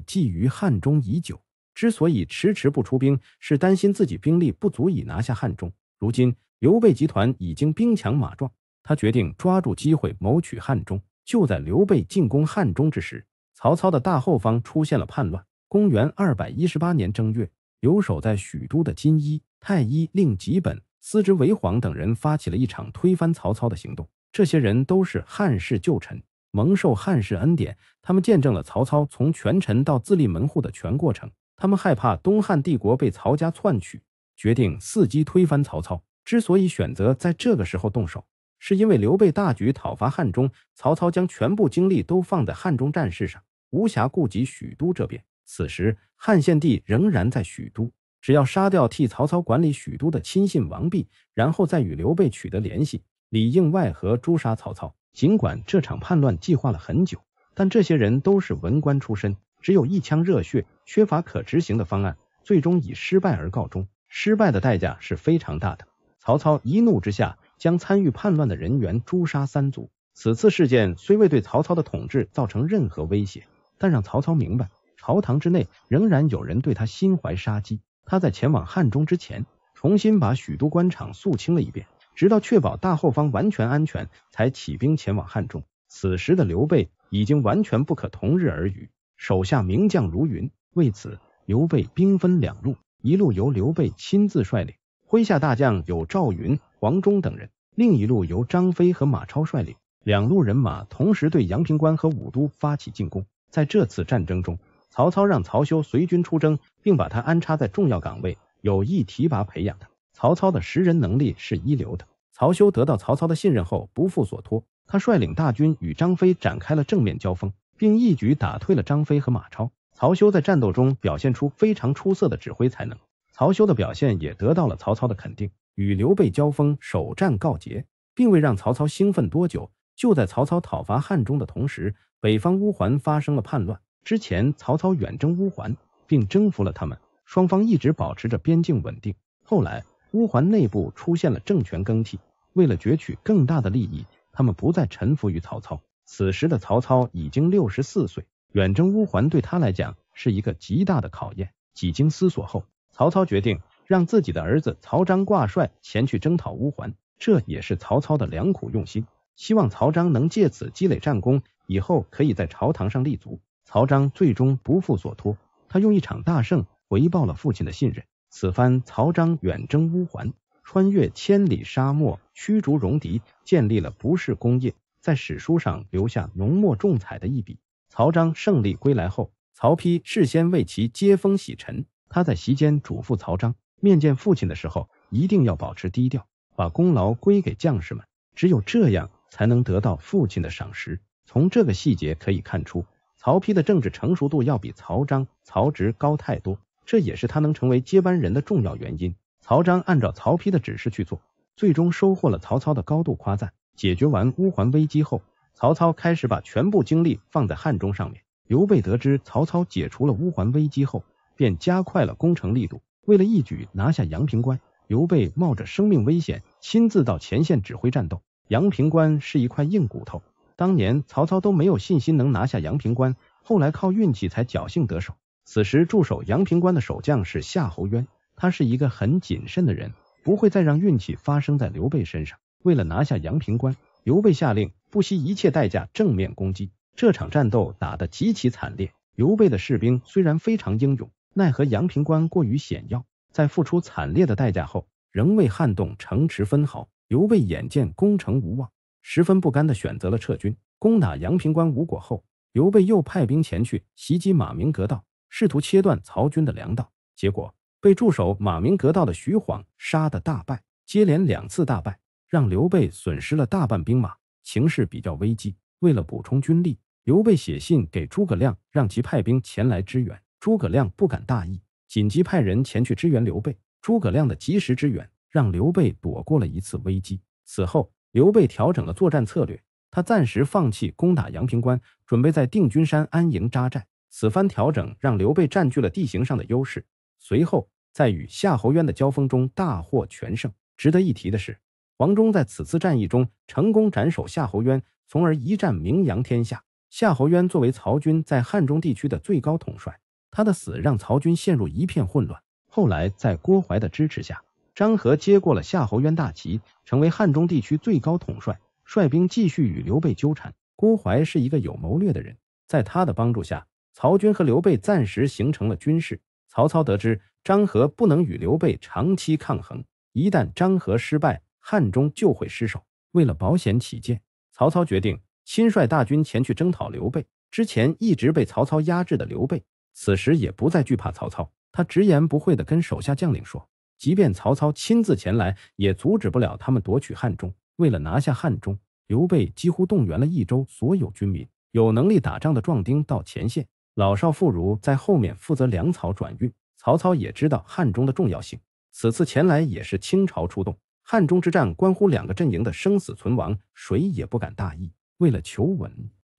觊觎汉中已久，之所以迟迟不出兵，是担心自己兵力不足以拿下汉中。如今刘备集团已经兵强马壮。他决定抓住机会谋取汉中。就在刘备进攻汉中之时，曹操的大后方出现了叛乱。公元二百一十八年正月，留守在许都的金医太医令吉本、司职韦晃等人发起了一场推翻曹操的行动。这些人都是汉室旧臣，蒙受汉室恩典，他们见证了曹操从权臣到自立门户的全过程。他们害怕东汉帝国被曹家篡取，决定伺机推翻曹操。之所以选择在这个时候动手，是因为刘备大举讨伐汉中，曹操将全部精力都放在汉中战事上，无暇顾及许都这边。此时汉献帝仍然在许都，只要杀掉替曹操管理许都的亲信王弼，然后再与刘备取得联系，里应外合诛杀曹操。尽管这场叛乱计划了很久，但这些人都是文官出身，只有一腔热血，缺乏可执行的方案，最终以失败而告终。失败的代价是非常大的。曹操一怒之下。将参与叛乱的人员诛杀三族。此次事件虽未对曹操的统治造成任何威胁，但让曹操明白，朝堂之内仍然有人对他心怀杀机。他在前往汉中之前，重新把许都官场肃清了一遍，直到确保大后方完全安全，才起兵前往汉中。此时的刘备已经完全不可同日而语，手下名将如云。为此，刘备兵分两路，一路由刘备亲自率领，麾下大将有赵云。黄忠等人，另一路由张飞和马超率领，两路人马同时对阳平关和武都发起进攻。在这次战争中，曹操让曹休随军出征，并把他安插在重要岗位，有意提拔培养他。曹操的识人能力是一流的。曹休得到曹操的信任后，不负所托，他率领大军与张飞展开了正面交锋，并一举打退了张飞和马超。曹休在战斗中表现出非常出色的指挥才能，曹休的表现也得到了曹操的肯定。与刘备交锋，首战告捷，并未让曹操兴奋多久。就在曹操讨伐汉中的同时，北方乌桓发生了叛乱。之前曹操远征乌桓，并征服了他们，双方一直保持着边境稳定。后来乌桓内部出现了政权更替，为了攫取更大的利益，他们不再臣服于曹操。此时的曹操已经六十四岁，远征乌桓对他来讲是一个极大的考验。几经思索后，曹操决定。让自己的儿子曹彰挂帅前去征讨乌桓，这也是曹操的良苦用心，希望曹彰能借此积累战功，以后可以在朝堂上立足。曹彰最终不负所托，他用一场大胜回报了父亲的信任。此番曹彰远征乌桓，穿越千里沙漠，驱逐戎狄，建立了不世功业，在史书上留下浓墨重彩的一笔。曹彰胜利归来后，曹丕事先为其接风洗尘，他在席间嘱咐曹彰。面见父亲的时候，一定要保持低调，把功劳归给将士们，只有这样，才能得到父亲的赏识。从这个细节可以看出，曹丕的政治成熟度要比曹彰、曹植高太多，这也是他能成为接班人的重要原因。曹彰按照曹丕的指示去做，最终收获了曹操的高度夸赞。解决完乌桓危机后，曹操开始把全部精力放在汉中上面。刘备得知曹操解除了乌桓危机后，便加快了攻城力度。为了一举拿下阳平关，刘备冒着生命危险亲自到前线指挥战斗。阳平关是一块硬骨头，当年曹操都没有信心能拿下阳平关，后来靠运气才侥幸得手。此时驻守阳平关的守将是夏侯渊，他是一个很谨慎的人，不会再让运气发生在刘备身上。为了拿下阳平关，刘备下令不惜一切代价正面攻击。这场战斗打得极其惨烈，刘备的士兵虽然非常英勇。奈何阳平关过于险要，在付出惨烈的代价后，仍未撼动城池分毫。刘备眼见攻城无望，十分不甘地选择了撤军。攻打阳平关无果后，刘备又派兵前去袭击马鸣阁道，试图切断曹军的粮道，结果被驻守马鸣阁道的徐晃杀得大败。接连两次大败，让刘备损失了大半兵马，形势比较危急。为了补充军力，刘备写信给诸葛亮，让其派兵前来支援。诸葛亮不敢大意，紧急派人前去支援刘备。诸葛亮的及时支援，让刘备躲过了一次危机。此后，刘备调整了作战策略，他暂时放弃攻打阳平关，准备在定军山安营扎寨。此番调整让刘备占据了地形上的优势。随后，在与夏侯渊的交锋中大获全胜。值得一提的是，黄忠在此次战役中成功斩首夏侯渊，从而一战名扬天下。夏侯渊作为曹军在汉中地区的最高统帅。他的死让曹军陷入一片混乱。后来，在郭淮的支持下，张合接过了夏侯渊大旗，成为汉中地区最高统帅，率兵继续与刘备纠缠。郭淮是一个有谋略的人，在他的帮助下，曹军和刘备暂时形成了军事。曹操得知张合不能与刘备长期抗衡，一旦张合失败，汉中就会失守。为了保险起见，曹操决定亲率大军前去征讨刘备。之前一直被曹操压制的刘备。此时也不再惧怕曹操，他直言不讳地跟手下将领说：“即便曹操亲自前来，也阻止不了他们夺取汉中。为了拿下汉中，刘备几乎动员了益州所有军民，有能力打仗的壮丁到前线，老少妇孺在后面负责粮草转运。”曹操也知道汉中的重要性，此次前来也是倾巢出动。汉中之战关乎两个阵营的生死存亡，谁也不敢大意。为了求稳，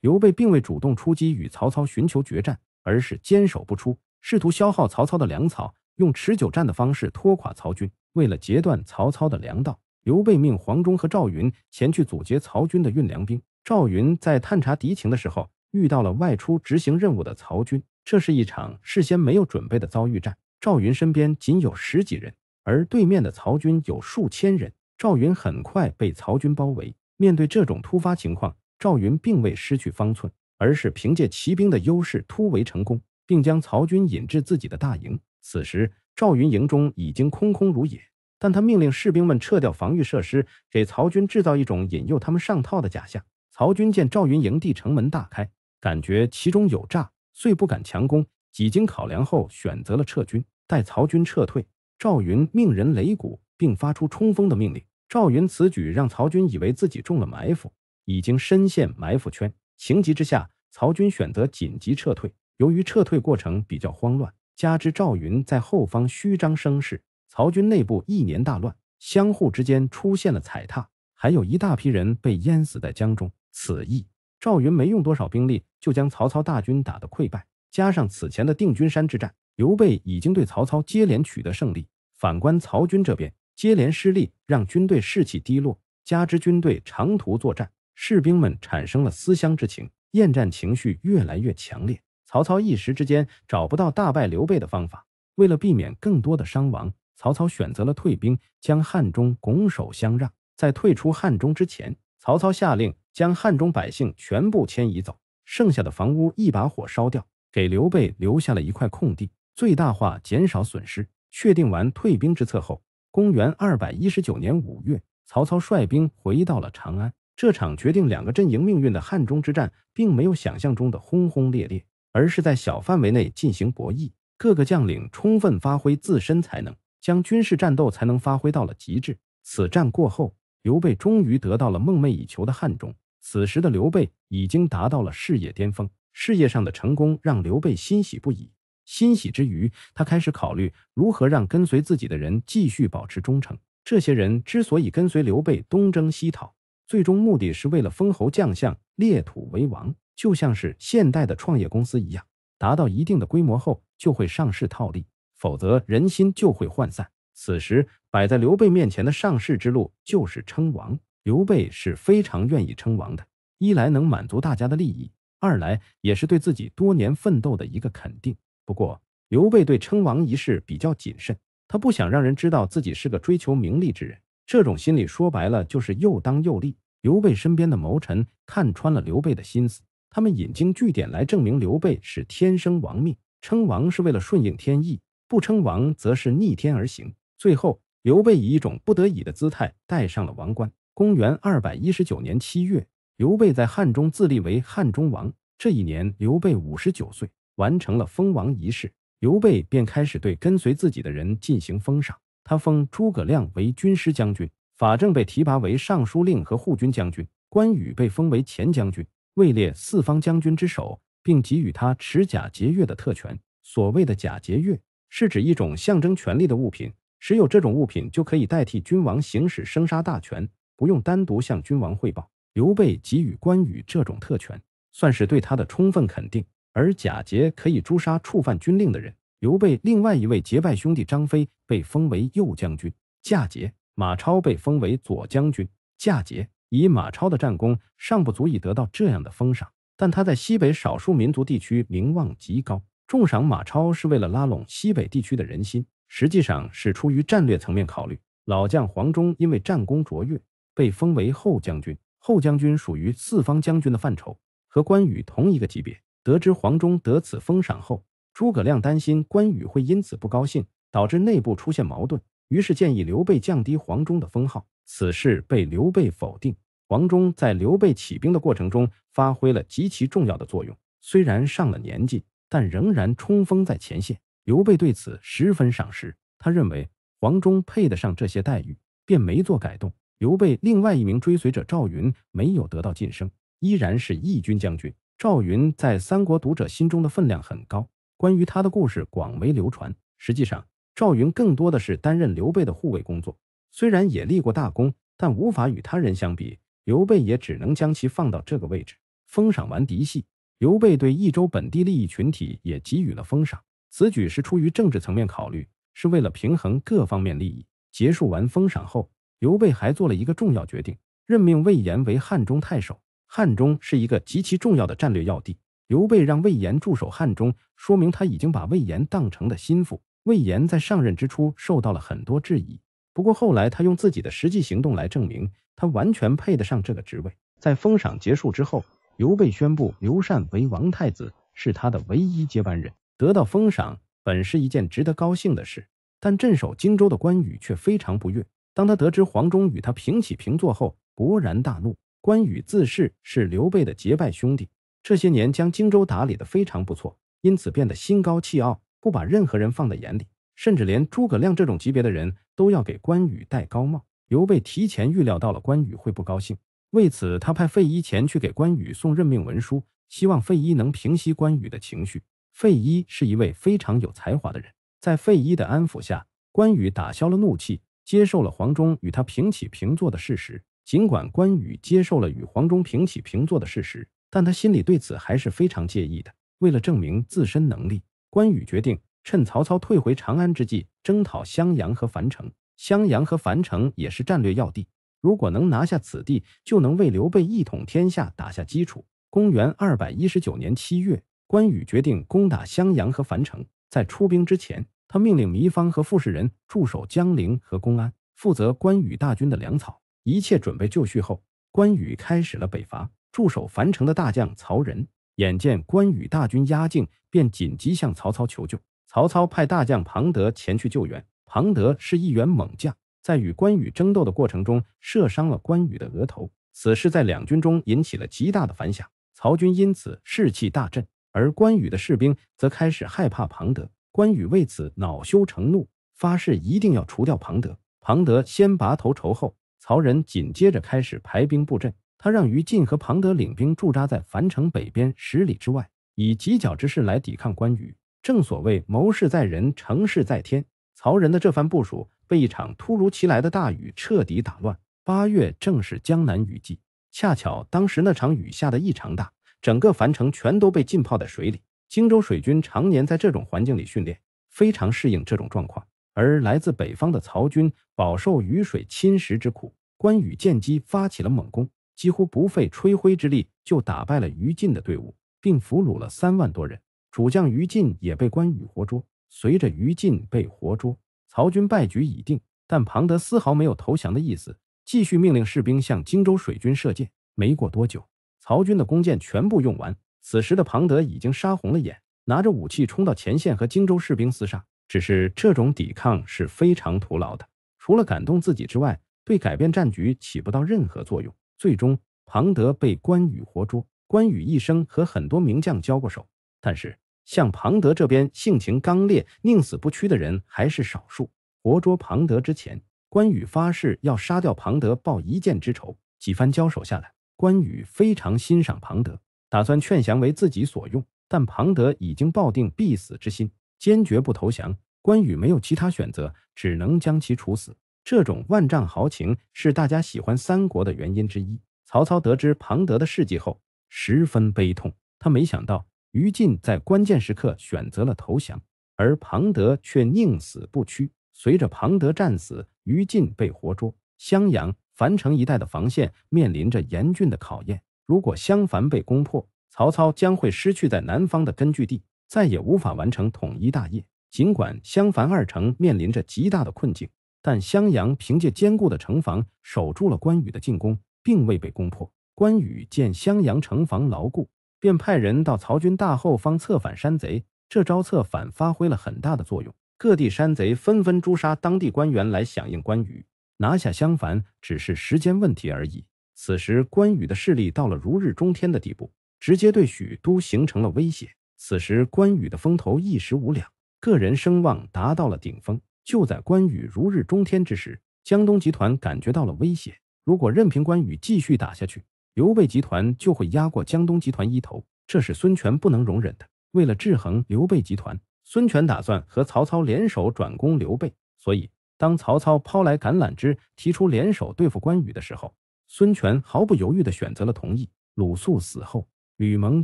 刘备并未主动出击，与曹操寻求决战。而是坚守不出，试图消耗曹操的粮草，用持久战的方式拖垮曹军。为了截断曹操的粮道，刘备命黄忠和赵云前去阻截曹军的运粮兵。赵云在探查敌情的时候，遇到了外出执行任务的曹军，这是一场事先没有准备的遭遇战。赵云身边仅有十几人，而对面的曹军有数千人。赵云很快被曹军包围。面对这种突发情况，赵云并未失去方寸。而是凭借骑兵的优势突围成功，并将曹军引至自己的大营。此时，赵云营中已经空空如也，但他命令士兵们撤掉防御设施，给曹军制造一种引诱他们上套的假象。曹军见赵云营地城门大开，感觉其中有诈，遂不敢强攻。几经考量后，选择了撤军。待曹军撤退，赵云命人擂鼓，并发出冲锋的命令。赵云此举让曹军以为自己中了埋伏，已经深陷埋伏圈。情急之下，曹军选择紧急撤退。由于撤退过程比较慌乱，加之赵云在后方虚张声势，曹军内部一年大乱，相互之间出现了踩踏，还有一大批人被淹死在江中。此役，赵云没用多少兵力就将曹操大军打得溃败。加上此前的定军山之战，刘备已经对曹操接连取得胜利。反观曹军这边，接连失利，让军队士气低落，加之军队长途作战。士兵们产生了思乡之情，厌战情绪越来越强烈。曹操一时之间找不到大败刘备的方法，为了避免更多的伤亡，曹操选择了退兵，将汉中拱手相让。在退出汉中之前，曹操下令将汉中百姓全部迁移走，剩下的房屋一把火烧掉，给刘备留下了一块空地，最大化减少损失。确定完退兵之策后，公元二百一十九年五月，曹操率兵回到了长安。这场决定两个阵营命运的汉中之战，并没有想象中的轰轰烈烈，而是在小范围内进行博弈。各个将领充分发挥自身才能，将军事战斗才能发挥到了极致。此战过后，刘备终于得到了梦寐以求的汉中。此时的刘备已经达到了事业巅峰，事业上的成功让刘备欣喜不已。欣喜之余，他开始考虑如何让跟随自己的人继续保持忠诚。这些人之所以跟随刘备东征西讨，最终目的是为了封侯将相，列土为王，就像是现代的创业公司一样，达到一定的规模后就会上市套利，否则人心就会涣散。此时摆在刘备面前的上市之路就是称王。刘备是非常愿意称王的，一来能满足大家的利益，二来也是对自己多年奋斗的一个肯定。不过刘备对称王一事比较谨慎，他不想让人知道自己是个追求名利之人。这种心理说白了就是又当又立。刘备身边的谋臣看穿了刘备的心思，他们引经据典来证明刘备是天生亡命，称王是为了顺应天意，不称王则是逆天而行。最后，刘备以一种不得已的姿态戴上了王冠。公元二百一十九年七月，刘备在汉中自立为汉中王。这一年，刘备五十九岁，完成了封王仪式。刘备便开始对跟随自己的人进行封赏。他封诸葛亮为军师将军，法正被提拔为尚书令和护军将军，关羽被封为前将军，位列四方将军之首，并给予他持假节钺的特权。所谓的假节钺，是指一种象征权力的物品，持有这种物品就可以代替君王行使生杀大权，不用单独向君王汇报。刘备给予关羽这种特权，算是对他的充分肯定。而假节可以诛杀触犯军令的人。刘备另外一位结拜兄弟张飞被封为右将军，假节；马超被封为左将军，假节。以马超的战功尚不足以得到这样的封赏，但他在西北少数民族地区名望极高。重赏马超是为了拉拢西北地区的人心，实际上是出于战略层面考虑。老将黄忠因为战功卓越，被封为后将军。后将军属于四方将军的范畴，和关羽同一个级别。得知黄忠得此封赏后。诸葛亮担心关羽会因此不高兴，导致内部出现矛盾，于是建议刘备降低黄忠的封号。此事被刘备否定。黄忠在刘备起兵的过程中发挥了极其重要的作用，虽然上了年纪，但仍然冲锋在前线。刘备对此十分赏识，他认为黄忠配得上这些待遇，便没做改动。刘备另外一名追随者赵云没有得到晋升，依然是义军将军。赵云在三国读者心中的分量很高。关于他的故事广为流传。实际上，赵云更多的是担任刘备的护卫工作，虽然也立过大功，但无法与他人相比。刘备也只能将其放到这个位置。封赏完嫡系，刘备对益州本地利益群体也给予了封赏。此举是出于政治层面考虑，是为了平衡各方面利益。结束完封赏后，刘备还做了一个重要决定，任命魏延为汉中太守。汉中是一个极其重要的战略要地。刘备让魏延驻守汉中，说明他已经把魏延当成的心腹。魏延在上任之初受到了很多质疑，不过后来他用自己的实际行动来证明，他完全配得上这个职位。在封赏结束之后，刘备宣布刘禅为王太子，是他的唯一接班人。得到封赏本是一件值得高兴的事，但镇守荆州的关羽却非常不悦。当他得知黄忠与他平起平坐后，勃然大怒。关羽自恃是刘备的结拜兄弟。这些年将荆州打理得非常不错，因此变得心高气傲，不把任何人放在眼里，甚至连诸葛亮这种级别的人，都要给关羽戴高帽。刘备提前预料到了关羽会不高兴，为此他派费祎前去给关羽送任命文书，希望费祎能平息关羽的情绪。费祎是一位非常有才华的人，在费祎的安抚下，关羽打消了怒气，接受了黄忠与他平起平坐的事实。尽管关羽接受了与黄忠平起平坐的事实。但他心里对此还是非常介意的。为了证明自身能力，关羽决定趁曹操退回长安之际，征讨襄阳和樊城。襄阳和樊城也是战略要地，如果能拿下此地，就能为刘备一统天下打下基础。公元二百一十九年七月，关羽决定攻打襄阳和樊城。在出兵之前，他命令糜芳和傅士仁驻守江陵和公安，负责关羽大军的粮草。一切准备就绪后，关羽开始了北伐。驻守樊城的大将曹仁，眼见关羽大军压境，便紧急向曹操求救。曹操派大将庞德前去救援。庞德是一员猛将，在与关羽争斗的过程中，射伤了关羽的额头。此事在两军中引起了极大的反响，曹军因此士气大振，而关羽的士兵则开始害怕庞德。关羽为此恼羞成怒，发誓一定要除掉庞德。庞德先拔头筹后，曹仁紧接着开始排兵布阵。他让于禁和庞德领兵驻扎在樊城北边十里之外，以犄角之势来抵抗关羽。正所谓谋事在人，成事在天。曹仁的这番部署被一场突如其来的大雨彻底打乱。八月正是江南雨季，恰巧当时那场雨下的异常大，整个樊城全都被浸泡在水里。荆州水军常年在这种环境里训练，非常适应这种状况，而来自北方的曹军饱受雨水侵蚀之苦。关羽见机发起了猛攻。几乎不费吹灰之力就打败了于禁的队伍，并俘虏了三万多人。主将于禁也被关羽活捉。随着于禁被活捉，曹军败局已定。但庞德丝毫没有投降的意思，继续命令士兵向荆州水军射箭。没过多久，曹军的弓箭全部用完。此时的庞德已经杀红了眼，拿着武器冲到前线和荆州士兵厮杀。只是这种抵抗是非常徒劳的，除了感动自己之外，对改变战局起不到任何作用。最终，庞德被关羽活捉。关羽一生和很多名将交过手，但是像庞德这边性情刚烈、宁死不屈的人还是少数。活捉庞德之前，关羽发誓要杀掉庞德报一箭之仇。几番交手下来，关羽非常欣赏庞德，打算劝降为自己所用。但庞德已经抱定必死之心，坚决不投降。关羽没有其他选择，只能将其处死。这种万丈豪情是大家喜欢三国的原因之一。曹操得知庞德的事迹后，十分悲痛。他没想到于禁在关键时刻选择了投降，而庞德却宁死不屈。随着庞德战死，于禁被活捉，襄阳、樊城一带的防线面临着严峻的考验。如果襄樊被攻破，曹操将会失去在南方的根据地，再也无法完成统一大业。尽管襄樊二城面临着极大的困境。但襄阳凭借坚固的城防守住了关羽的进攻，并未被攻破。关羽见襄阳城防牢固，便派人到曹军大后方策反山贼。这招策反发挥了很大的作用，各地山贼纷纷诛杀当地官员来响应关羽。拿下襄樊只是时间问题而已。此时关羽的势力到了如日中天的地步，直接对许都形成了威胁。此时关羽的风头一时无两，个人声望达到了顶峰。就在关羽如日中天之时，江东集团感觉到了威胁。如果任凭关羽继续打下去，刘备集团就会压过江东集团一头，这是孙权不能容忍的。为了制衡刘备集团，孙权打算和曹操联手转攻刘备。所以，当曹操抛来橄榄枝，提出联手对付关羽的时候，孙权毫不犹豫地选择了同意。鲁肃死后，吕蒙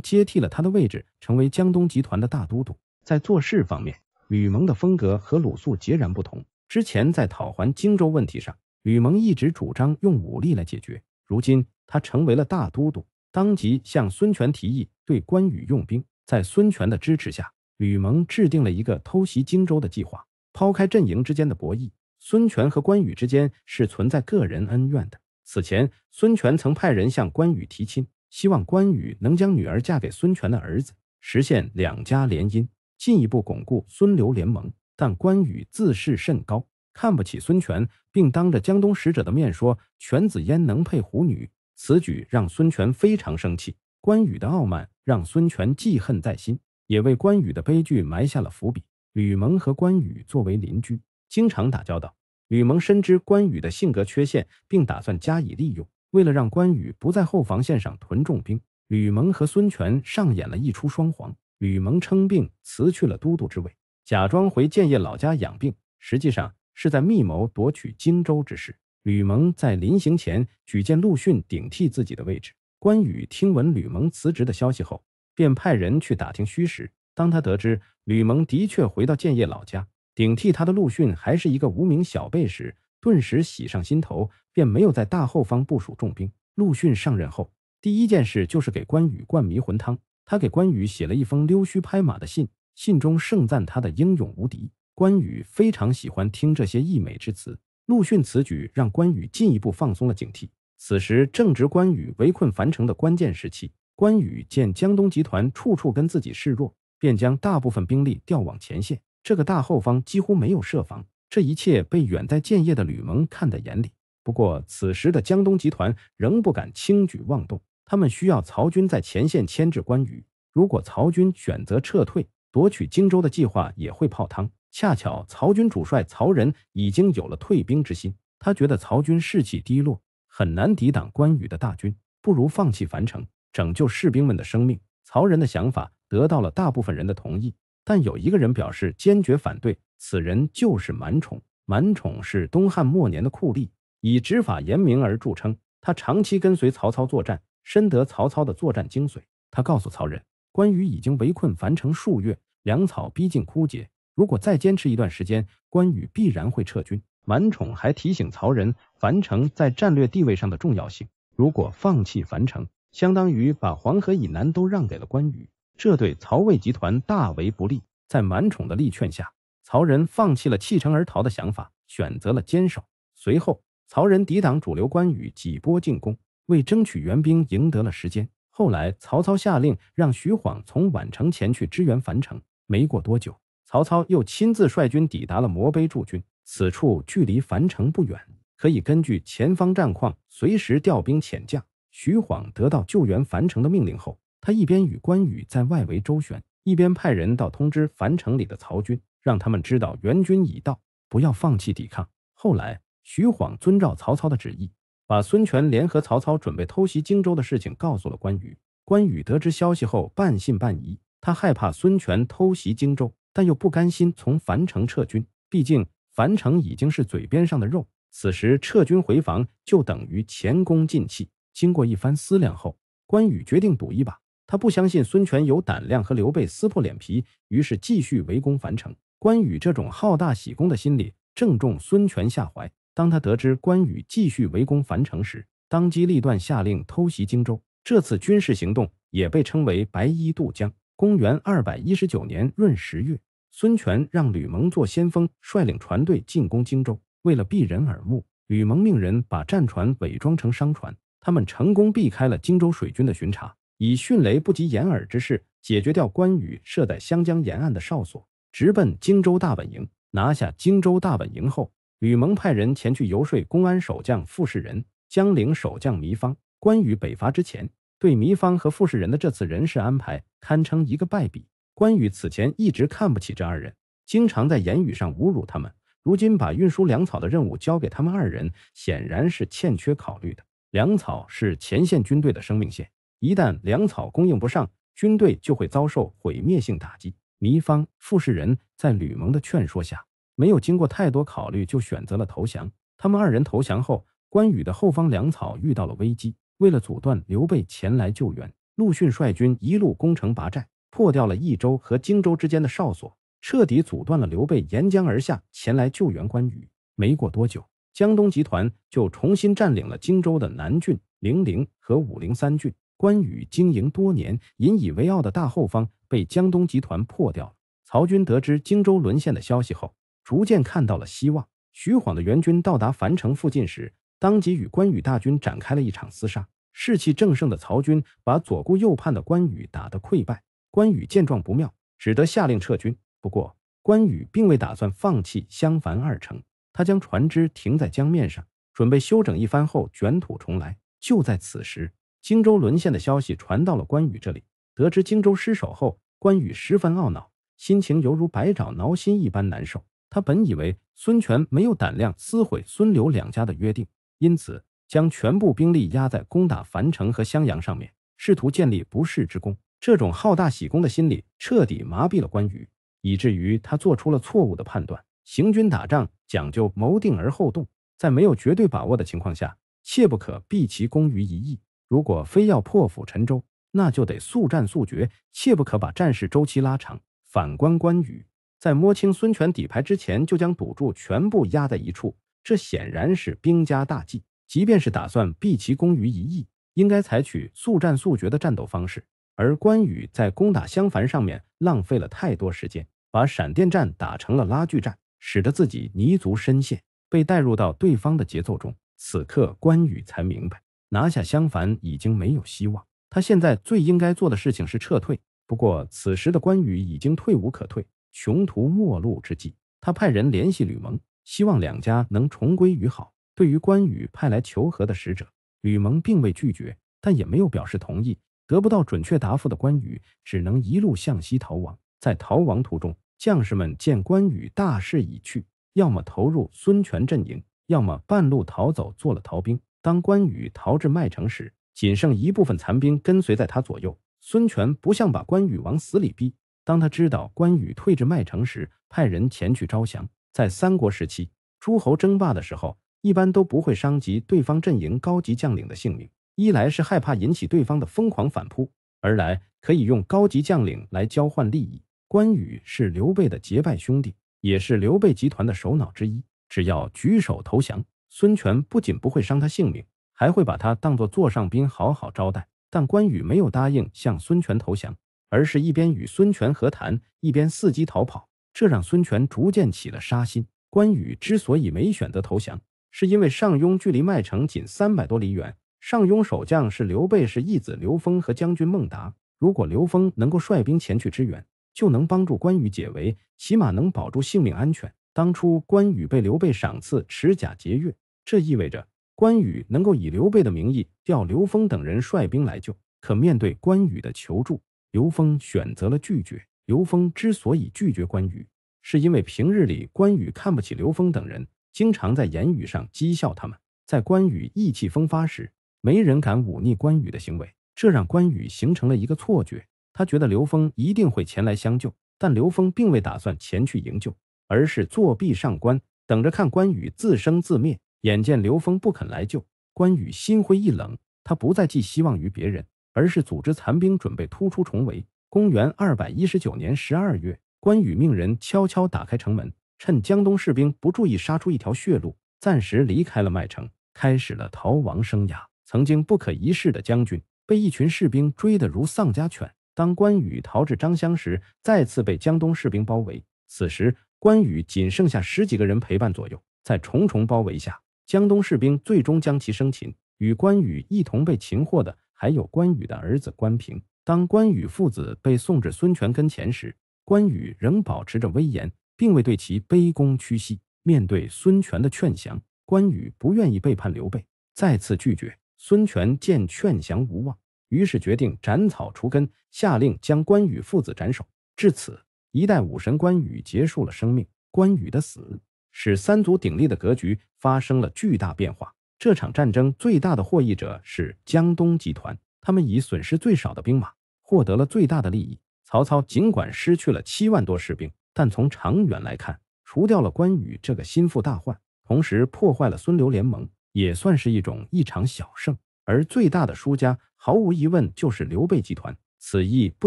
接替了他的位置，成为江东集团的大都督。在做事方面，吕蒙的风格和鲁肃截然不同。之前在讨还荆州问题上，吕蒙一直主张用武力来解决。如今他成为了大都督，当即向孙权提议对关羽用兵。在孙权的支持下，吕蒙制定了一个偷袭荆州的计划。抛开阵营之间的博弈，孙权和关羽之间是存在个人恩怨的。此前，孙权曾派人向关羽提亲，希望关羽能将女儿嫁给孙权的儿子，实现两家联姻。进一步巩固孙刘联盟，但关羽自视甚高，看不起孙权，并当着江东使者的面说：“犬子焉能配虎女？”此举让孙权非常生气。关羽的傲慢让孙权记恨在心，也为关羽的悲剧埋下了伏笔。吕蒙和关羽作为邻居，经常打交道。吕蒙深知关羽的性格缺陷，并打算加以利用。为了让关羽不在后防线上屯重兵，吕蒙和孙权上演了一出双簧。吕蒙称病辞去了都督之位，假装回建业老家养病，实际上是在密谋夺取荆州之事。吕蒙在临行前举荐陆逊顶替自己的位置。关羽听闻吕蒙辞职的消息后，便派人去打听虚实。当他得知吕蒙的确回到建业老家，顶替他的陆逊还是一个无名小辈时，顿时喜上心头，便没有在大后方部署重兵。陆逊上任后，第一件事就是给关羽灌迷魂汤。他给关羽写了一封溜须拍马的信，信中盛赞他的英勇无敌。关羽非常喜欢听这些溢美之词。陆逊此举让关羽进一步放松了警惕。此时正值关羽围困樊城的关键时期，关羽见江东集团处处跟自己示弱，便将大部分兵力调往前线。这个大后方几乎没有设防。这一切被远在建业的吕蒙看在眼里。不过，此时的江东集团仍不敢轻举妄动。他们需要曹军在前线牵制关羽。如果曹军选择撤退，夺取荆州的计划也会泡汤。恰巧曹军主帅曹仁已经有了退兵之心，他觉得曹军士气低落，很难抵挡关羽的大军，不如放弃樊城，拯救士兵们的生命。曹仁的想法得到了大部分人的同意，但有一个人表示坚决反对，此人就是满宠。满宠是东汉末年的酷吏，以执法严明而著称。他长期跟随曹操作战。深得曹操的作战精髓，他告诉曹仁，关羽已经围困樊城数月，粮草逼近枯竭，如果再坚持一段时间，关羽必然会撤军。满宠还提醒曹仁，樊城在战略地位上的重要性，如果放弃樊城，相当于把黄河以南都让给了关羽，这对曹魏集团大为不利。在满宠的力劝下，曹仁放弃了弃城而逃的想法，选择了坚守。随后，曹仁抵挡主流关羽几波进攻。为争取援兵赢得了时间。后来，曹操下令让徐晃从宛城前去支援樊城。没过多久，曹操又亲自率军抵达了摩碑驻军，此处距离樊城不远，可以根据前方战况随时调兵遣将。徐晃得到救援樊城的命令后，他一边与关羽在外围周旋，一边派人到通知樊城里的曹军，让他们知道援军已到，不要放弃抵抗。后来，徐晃遵照曹操的旨意。把孙权联合曹操准备偷袭荆州的事情告诉了关羽。关羽得知消息后半信半疑，他害怕孙权偷袭荆州，但又不甘心从樊城撤军。毕竟樊城已经是嘴边上的肉，此时撤军回防就等于前功尽弃。经过一番思量后，关羽决定赌一把。他不相信孙权有胆量和刘备撕破脸皮，于是继续围攻樊城。关羽这种好大喜功的心理正中孙权下怀。当他得知关羽继续围攻樊城时，当机立断下令偷袭荆州。这次军事行动也被称为“白衣渡江”。公元二百一十九年闰十月，孙权让吕蒙做先锋，率领船队进攻荆州。为了避人耳目，吕蒙命人把战船伪装成商船。他们成功避开了荆州水军的巡查，以迅雷不及掩耳之势解决掉关羽设在湘江沿岸的哨所，直奔荆州大本营。拿下荆州大本营后。吕蒙派人前去游说公安守将傅士仁、江陵守将糜芳。关羽北伐之前对糜芳和傅士仁的这次人事安排堪称一个败笔。关羽此前一直看不起这二人，经常在言语上侮辱他们。如今把运输粮草的任务交给他们二人，显然是欠缺考虑的。粮草是前线军队的生命线，一旦粮草供应不上，军队就会遭受毁灭性打击。糜芳、傅士仁在吕蒙的劝说下。没有经过太多考虑，就选择了投降。他们二人投降后，关羽的后方粮草遇到了危机。为了阻断刘备前来救援，陆逊率军一路攻城拔寨，破掉了益州和荆州之间的哨所，彻底阻断了刘备沿江而下前来救援关羽。没过多久，江东集团就重新占领了荆州的南郡、零陵和武陵三郡。关羽经营多年、引以为傲的大后方被江东集团破掉了。曹军得知荆州沦陷的消息后，逐渐看到了希望。徐晃的援军到达樊城附近时，当即与关羽大军展开了一场厮杀。士气正盛的曹军把左顾右盼的关羽打得溃败。关羽见状不妙，只得下令撤军。不过，关羽并未打算放弃襄樊二城，他将船只停在江面上，准备休整一番后卷土重来。就在此时，荆州沦陷的消息传到了关羽这里。得知荆州失守后，关羽十分懊恼，心情犹如百爪挠心一般难受。他本以为孙权没有胆量撕毁孙刘两家的约定，因此将全部兵力压在攻打樊城和襄阳上面，试图建立不世之功。这种好大喜功的心理彻底麻痹了关羽，以至于他做出了错误的判断。行军打仗讲究谋定而后动，在没有绝对把握的情况下，切不可避其功于一役。如果非要破釜沉舟，那就得速战速决，切不可把战事周期拉长。反观关羽。在摸清孙权底牌之前，就将赌注全部压在一处，这显然是兵家大忌。即便是打算避其功于一役，应该采取速战速决的战斗方式。而关羽在攻打襄樊上面浪费了太多时间，把闪电战打成了拉锯战，使得自己泥足深陷，被带入到对方的节奏中。此刻关羽才明白，拿下襄樊已经没有希望。他现在最应该做的事情是撤退。不过此时的关羽已经退无可退。穷途末路之际，他派人联系吕蒙，希望两家能重归于好。对于关羽派来求和的使者，吕蒙并未拒绝，但也没有表示同意。得不到准确答复的关羽，只能一路向西逃亡。在逃亡途中，将士们见关羽大势已去，要么投入孙权阵营，要么半路逃走做了逃兵。当关羽逃至麦城时，仅剩一部分残兵跟随在他左右。孙权不像把关羽往死里逼。当他知道关羽退至麦城时，派人前去招降。在三国时期，诸侯争霸的时候，一般都不会伤及对方阵营高级将领的性命，一来是害怕引起对方的疯狂反扑，二来可以用高级将领来交换利益。关羽是刘备的结拜兄弟，也是刘备集团的首脑之一，只要举手投降，孙权不仅不会伤他性命，还会把他当作座上宾好好招待。但关羽没有答应向孙权投降。而是一边与孙权和谈，一边伺机逃跑，这让孙权逐渐起了杀心。关羽之所以没选择投降，是因为上庸距离麦城仅三百多里远，上庸守将是刘备是义子刘封和将军孟达。如果刘封能够率兵前去支援，就能帮助关羽解围，起码能保住性命安全。当初关羽被刘备赏赐持甲节钺，这意味着关羽能够以刘备的名义调刘封等人率兵来救。可面对关羽的求助，刘峰选择了拒绝。刘峰之所以拒绝关羽，是因为平日里关羽看不起刘峰等人，经常在言语上讥笑他们。在关羽意气风发时，没人敢忤逆关羽的行为，这让关羽形成了一个错觉，他觉得刘峰一定会前来相救。但刘峰并未打算前去营救，而是作壁上观，等着看关羽自生自灭。眼见刘峰不肯来救，关羽心灰意冷，他不再寄希望于别人。而是组织残兵准备突出重围。公元二百一十九年十二月，关羽命人悄悄打开城门，趁江东士兵不注意，杀出一条血路，暂时离开了麦城，开始了逃亡生涯。曾经不可一世的将军，被一群士兵追得如丧家犬。当关羽逃至张乡时，再次被江东士兵包围。此时，关羽仅剩下十几个人陪伴左右，在重重包围下，江东士兵最终将其生擒。与关羽一同被擒获的。还有关羽的儿子关平。当关羽父子被送至孙权跟前时，关羽仍保持着威严，并未对其卑躬屈膝。面对孙权的劝降，关羽不愿意背叛刘备，再次拒绝。孙权见劝降无望，于是决定斩草除根，下令将关羽父子斩首。至此，一代武神关羽结束了生命。关羽的死使三足鼎立的格局发生了巨大变化。这场战争最大的获益者是江东集团，他们以损失最少的兵马获得了最大的利益。曹操尽管失去了七万多士兵，但从长远来看，除掉了关羽这个心腹大患，同时破坏了孙刘联盟，也算是一种一场小胜。而最大的输家，毫无疑问就是刘备集团。此役不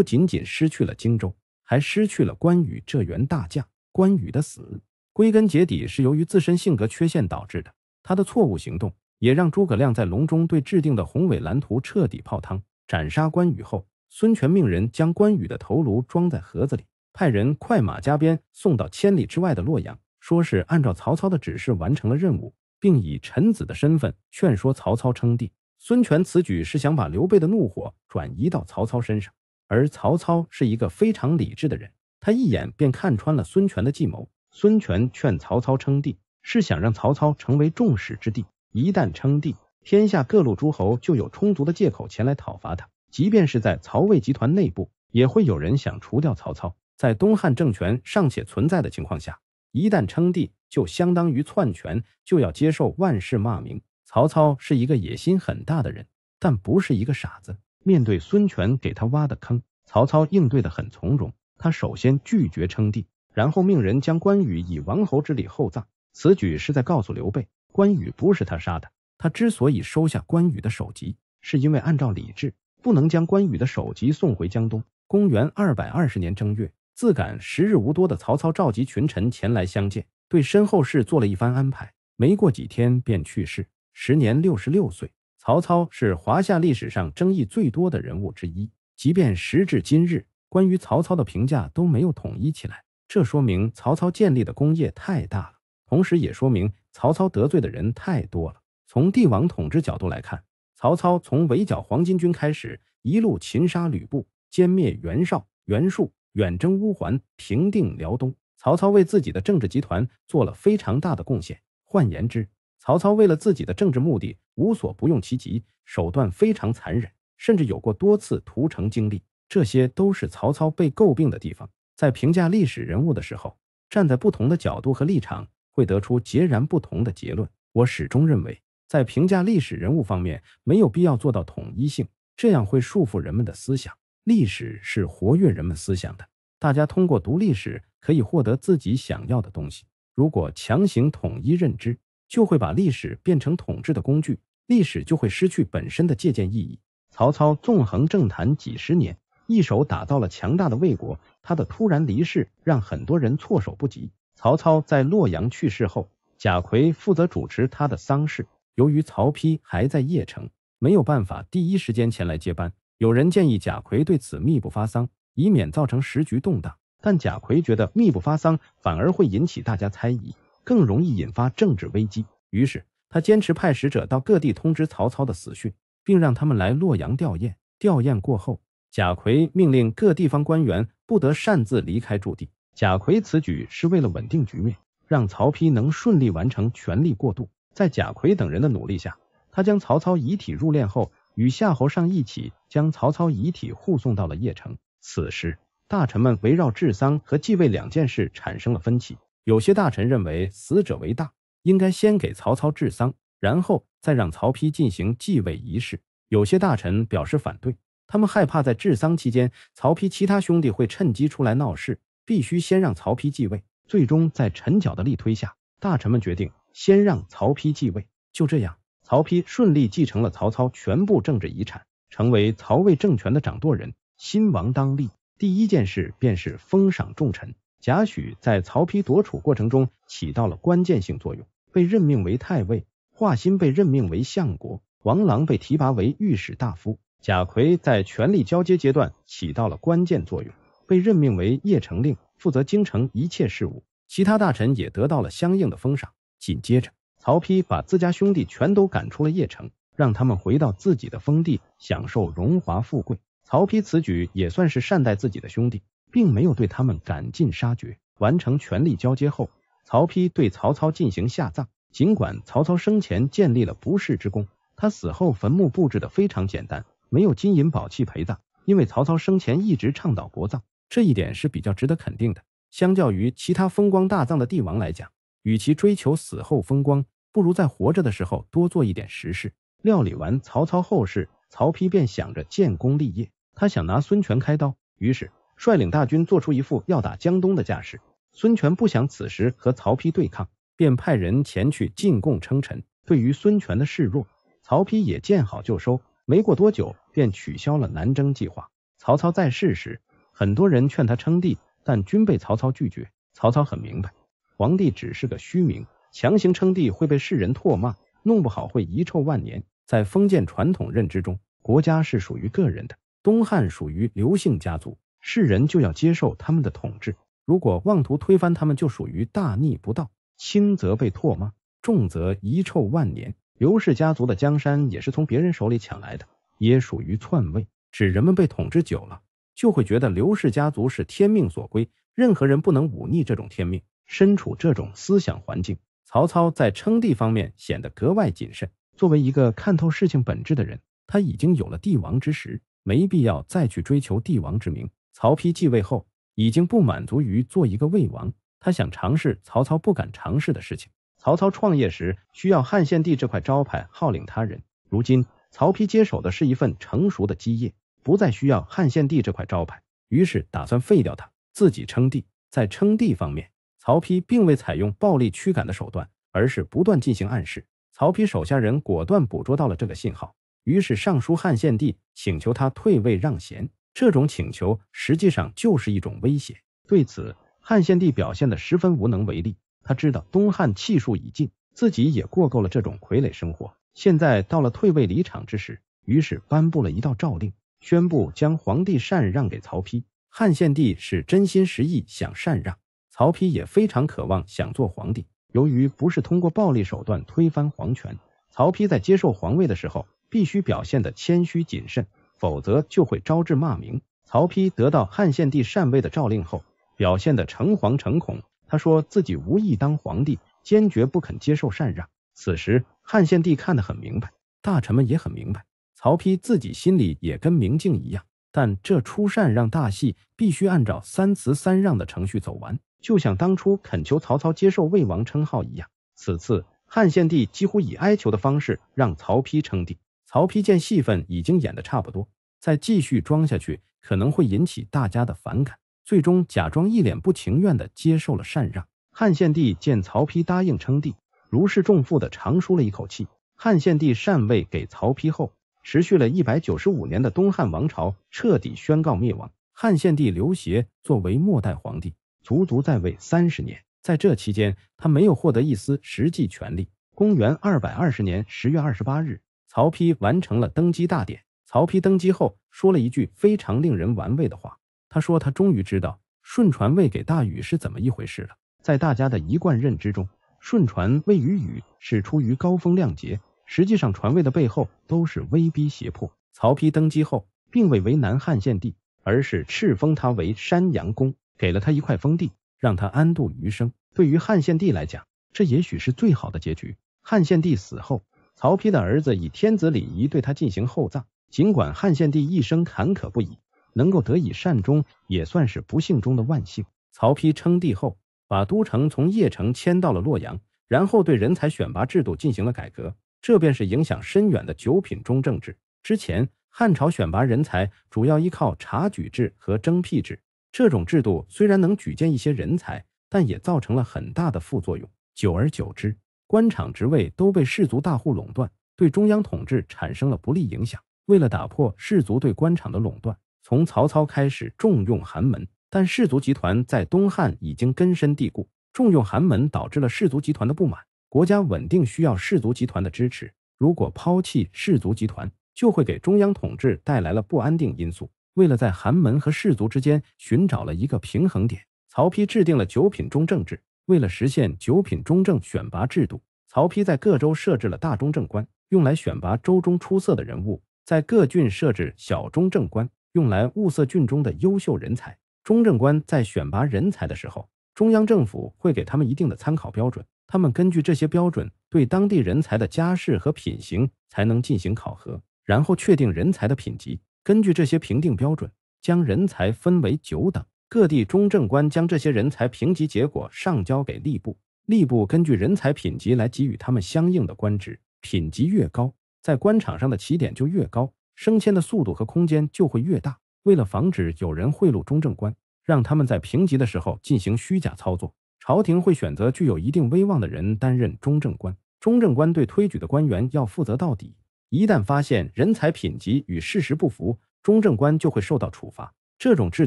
仅仅失去了荆州，还失去了关羽这员大将。关羽的死，归根结底是由于自身性格缺陷导致的，他的错误行动。也让诸葛亮在隆中对制定的宏伟蓝图彻底泡汤。斩杀关羽后，孙权命人将关羽的头颅装在盒子里，派人快马加鞭送到千里之外的洛阳，说是按照曹操的指示完成了任务，并以臣子的身份劝说曹操称帝。孙权此举是想把刘备的怒火转移到曹操身上，而曹操是一个非常理智的人，他一眼便看穿了孙权的计谋。孙权劝曹操称帝，是想让曹操成为众矢之的。一旦称帝，天下各路诸侯就有充足的借口前来讨伐他。即便是在曹魏集团内部，也会有人想除掉曹操。在东汉政权尚且存在的情况下，一旦称帝，就相当于篡权，就要接受万世骂名。曹操是一个野心很大的人，但不是一个傻子。面对孙权给他挖的坑，曹操应对的很从容。他首先拒绝称帝，然后命人将关羽以王侯之礼厚葬。此举是在告诉刘备。关羽不是他杀的，他之所以收下关羽的首级，是因为按照礼制，不能将关羽的首级送回江东。公元二百二十年正月，自感时日无多的曹操召集群臣前来相见，对身后事做了一番安排。没过几天便去世，时年六十六岁。曹操是华夏历史上争议最多的人物之一，即便时至今日，关于曹操的评价都没有统一起来。这说明曹操建立的功业太大了。同时也说明曹操得罪的人太多了。从帝王统治角度来看，曹操从围剿黄巾军开始，一路擒杀吕布、歼灭袁绍、袁术，远征乌桓、平定辽东，曹操为自己的政治集团做了非常大的贡献。换言之，曹操为了自己的政治目的，无所不用其极，手段非常残忍，甚至有过多次屠城经历。这些都是曹操被诟病的地方。在评价历史人物的时候，站在不同的角度和立场。会得出截然不同的结论。我始终认为，在评价历史人物方面，没有必要做到统一性，这样会束缚人们的思想。历史是活跃人们思想的，大家通过读历史可以获得自己想要的东西。如果强行统一认知，就会把历史变成统治的工具，历史就会失去本身的借鉴意义。曹操纵横政坛几十年，一手打造了强大的魏国，他的突然离世让很多人措手不及。曹操在洛阳去世后，贾逵负责主持他的丧事。由于曹丕还在邺城，没有办法第一时间前来接班。有人建议贾逵对此秘不发丧，以免造成时局动荡。但贾逵觉得秘不发丧反而会引起大家猜疑，更容易引发政治危机。于是他坚持派使者到各地通知曹操的死讯，并让他们来洛阳吊唁。吊唁过后，贾逵命令各地方官员不得擅自离开驻地。贾逵此举是为了稳定局面，让曹丕能顺利完成权力过渡。在贾逵等人的努力下，他将曹操遗体入殓后，与夏侯尚一起将曹操遗体护送到了邺城。此时，大臣们围绕治丧和继位两件事产生了分歧。有些大臣认为死者为大，应该先给曹操治丧，然后再让曹丕进行继位仪式。有些大臣表示反对，他们害怕在治丧期间，曹丕其他兄弟会趁机出来闹事。必须先让曹丕继位。最终，在陈缴的力推下，大臣们决定先让曹丕继位。就这样，曹丕顺利继承了曹操全部政治遗产，成为曹魏政权的掌舵人。新王当立，第一件事便是封赏重臣。贾诩在曹丕夺储过程中起到了关键性作用，被任命为太尉；华歆被任命为相国；王朗被提拔为御史大夫；贾逵在权力交接阶段起到了关键作用。被任命为邺城令，负责京城一切事务。其他大臣也得到了相应的封赏。紧接着，曹丕把自家兄弟全都赶出了邺城，让他们回到自己的封地，享受荣华富贵。曹丕此举也算是善待自己的兄弟，并没有对他们赶尽杀绝。完成权力交接后，曹丕对曹操进行下葬。尽管曹操生前建立了不世之功，他死后坟墓布置的非常简单，没有金银宝器陪葬，因为曹操生前一直倡导国葬。这一点是比较值得肯定的。相较于其他风光大葬的帝王来讲，与其追求死后风光，不如在活着的时候多做一点实事。料理完曹操后事，曹丕便想着建功立业。他想拿孙权开刀，于是率领大军做出一副要打江东的架势。孙权不想此时和曹丕对抗，便派人前去进贡称臣。对于孙权的示弱，曹丕也见好就收。没过多久，便取消了南征计划。曹操在世时。很多人劝他称帝，但均被曹操拒绝。曹操很明白，皇帝只是个虚名，强行称帝会被世人唾骂，弄不好会遗臭万年。在封建传统认知中，国家是属于个人的，东汉属于刘姓家族，世人就要接受他们的统治。如果妄图推翻他们，就属于大逆不道，轻则被唾骂，重则遗臭万年。刘氏家族的江山也是从别人手里抢来的，也属于篡位。使人们被统治久了。就会觉得刘氏家族是天命所归，任何人不能忤逆这种天命。身处这种思想环境，曹操在称帝方面显得格外谨慎。作为一个看透事情本质的人，他已经有了帝王之实，没必要再去追求帝王之名。曹丕继位后，已经不满足于做一个魏王，他想尝试曹操不敢尝试的事情。曹操创业时需要汉献帝这块招牌号令他人，如今曹丕接手的是一份成熟的基业。不再需要汉献帝这块招牌，于是打算废掉他自己称帝。在称帝方面，曹丕并未采用暴力驱赶的手段，而是不断进行暗示。曹丕手下人果断捕捉到了这个信号，于是上书汉献帝，请求他退位让贤。这种请求实际上就是一种威胁。对此，汉献帝表现得十分无能为力。他知道东汉气数已尽，自己也过够了这种傀儡生活，现在到了退位离场之时，于是颁布了一道诏令。宣布将皇帝禅让给曹丕。汉献帝是真心实意想禅让，曹丕也非常渴望想做皇帝。由于不是通过暴力手段推翻皇权，曹丕在接受皇位的时候必须表现的谦虚谨慎，否则就会招致骂名。曹丕得到汉献帝禅位的诏令后，表现的诚惶诚恐，他说自己无意当皇帝，坚决不肯接受禅让。此时，汉献帝看得很明白，大臣们也很明白。曹丕自己心里也跟明镜一样，但这出禅让大戏必须按照三辞三让的程序走完，就像当初恳求曹操接受魏王称号一样。此次汉献帝几乎以哀求的方式让曹丕称帝。曹丕见戏份已经演得差不多，再继续装下去可能会引起大家的反感，最终假装一脸不情愿地接受了禅让。汉献帝见曹丕答应称帝，如释重负地长舒了一口气。汉献帝禅位给曹丕后。持续了一百九十五年的东汉王朝彻底宣告灭亡。汉献帝刘协作为末代皇帝，足足在位三十年，在这期间，他没有获得一丝实际权力。公元二百二十年十月二十八日，曹丕完成了登基大典。曹丕登基后，说了一句非常令人玩味的话：“他说他终于知道顺传位给大禹是怎么一回事了。”在大家的一贯认知中，顺传位于禹是出于高风亮节。实际上传位的背后都是威逼胁迫。曹丕登基后，并未为难汉献帝，而是敕封他为山阳公，给了他一块封地，让他安度余生。对于汉献帝来讲，这也许是最好的结局。汉献帝死后，曹丕的儿子以天子礼仪对他进行厚葬。尽管汉献帝一生坎坷不已，能够得以善终，也算是不幸中的万幸。曹丕称帝后，把都城从邺城迁到了洛阳，然后对人才选拔制度进行了改革。这便是影响深远的九品中正制。之前汉朝选拔人才主要依靠察举制和征辟制，这种制度虽然能举荐一些人才，但也造成了很大的副作用。久而久之，官场职位都被士族大户垄断，对中央统治产生了不利影响。为了打破士族对官场的垄断，从曹操开始重用寒门，但士族集团在东汉已经根深蒂固，重用寒门导致了士族集团的不满。国家稳定需要士族集团的支持，如果抛弃士族集团，就会给中央统治带来了不安定因素。为了在寒门和士族之间寻找了一个平衡点，曹丕制定了九品中正制。为了实现九品中正选拔制度，曹丕在各州设置了大中正官，用来选拔州中出色的人物；在各郡设置小中正官，用来物色郡中的优秀人才。中正官在选拔人才的时候，中央政府会给他们一定的参考标准。他们根据这些标准，对当地人才的家世和品行才能进行考核，然后确定人才的品级。根据这些评定标准，将人才分为九等。各地中正官将这些人才评级结果上交给吏部，吏部根据人才品级来给予他们相应的官职。品级越高，在官场上的起点就越高，升迁的速度和空间就会越大。为了防止有人贿赂中正官，让他们在评级的时候进行虚假操作。朝廷会选择具有一定威望的人担任中正官，中正官对推举的官员要负责到底。一旦发现人才品级与事实不符，中正官就会受到处罚。这种制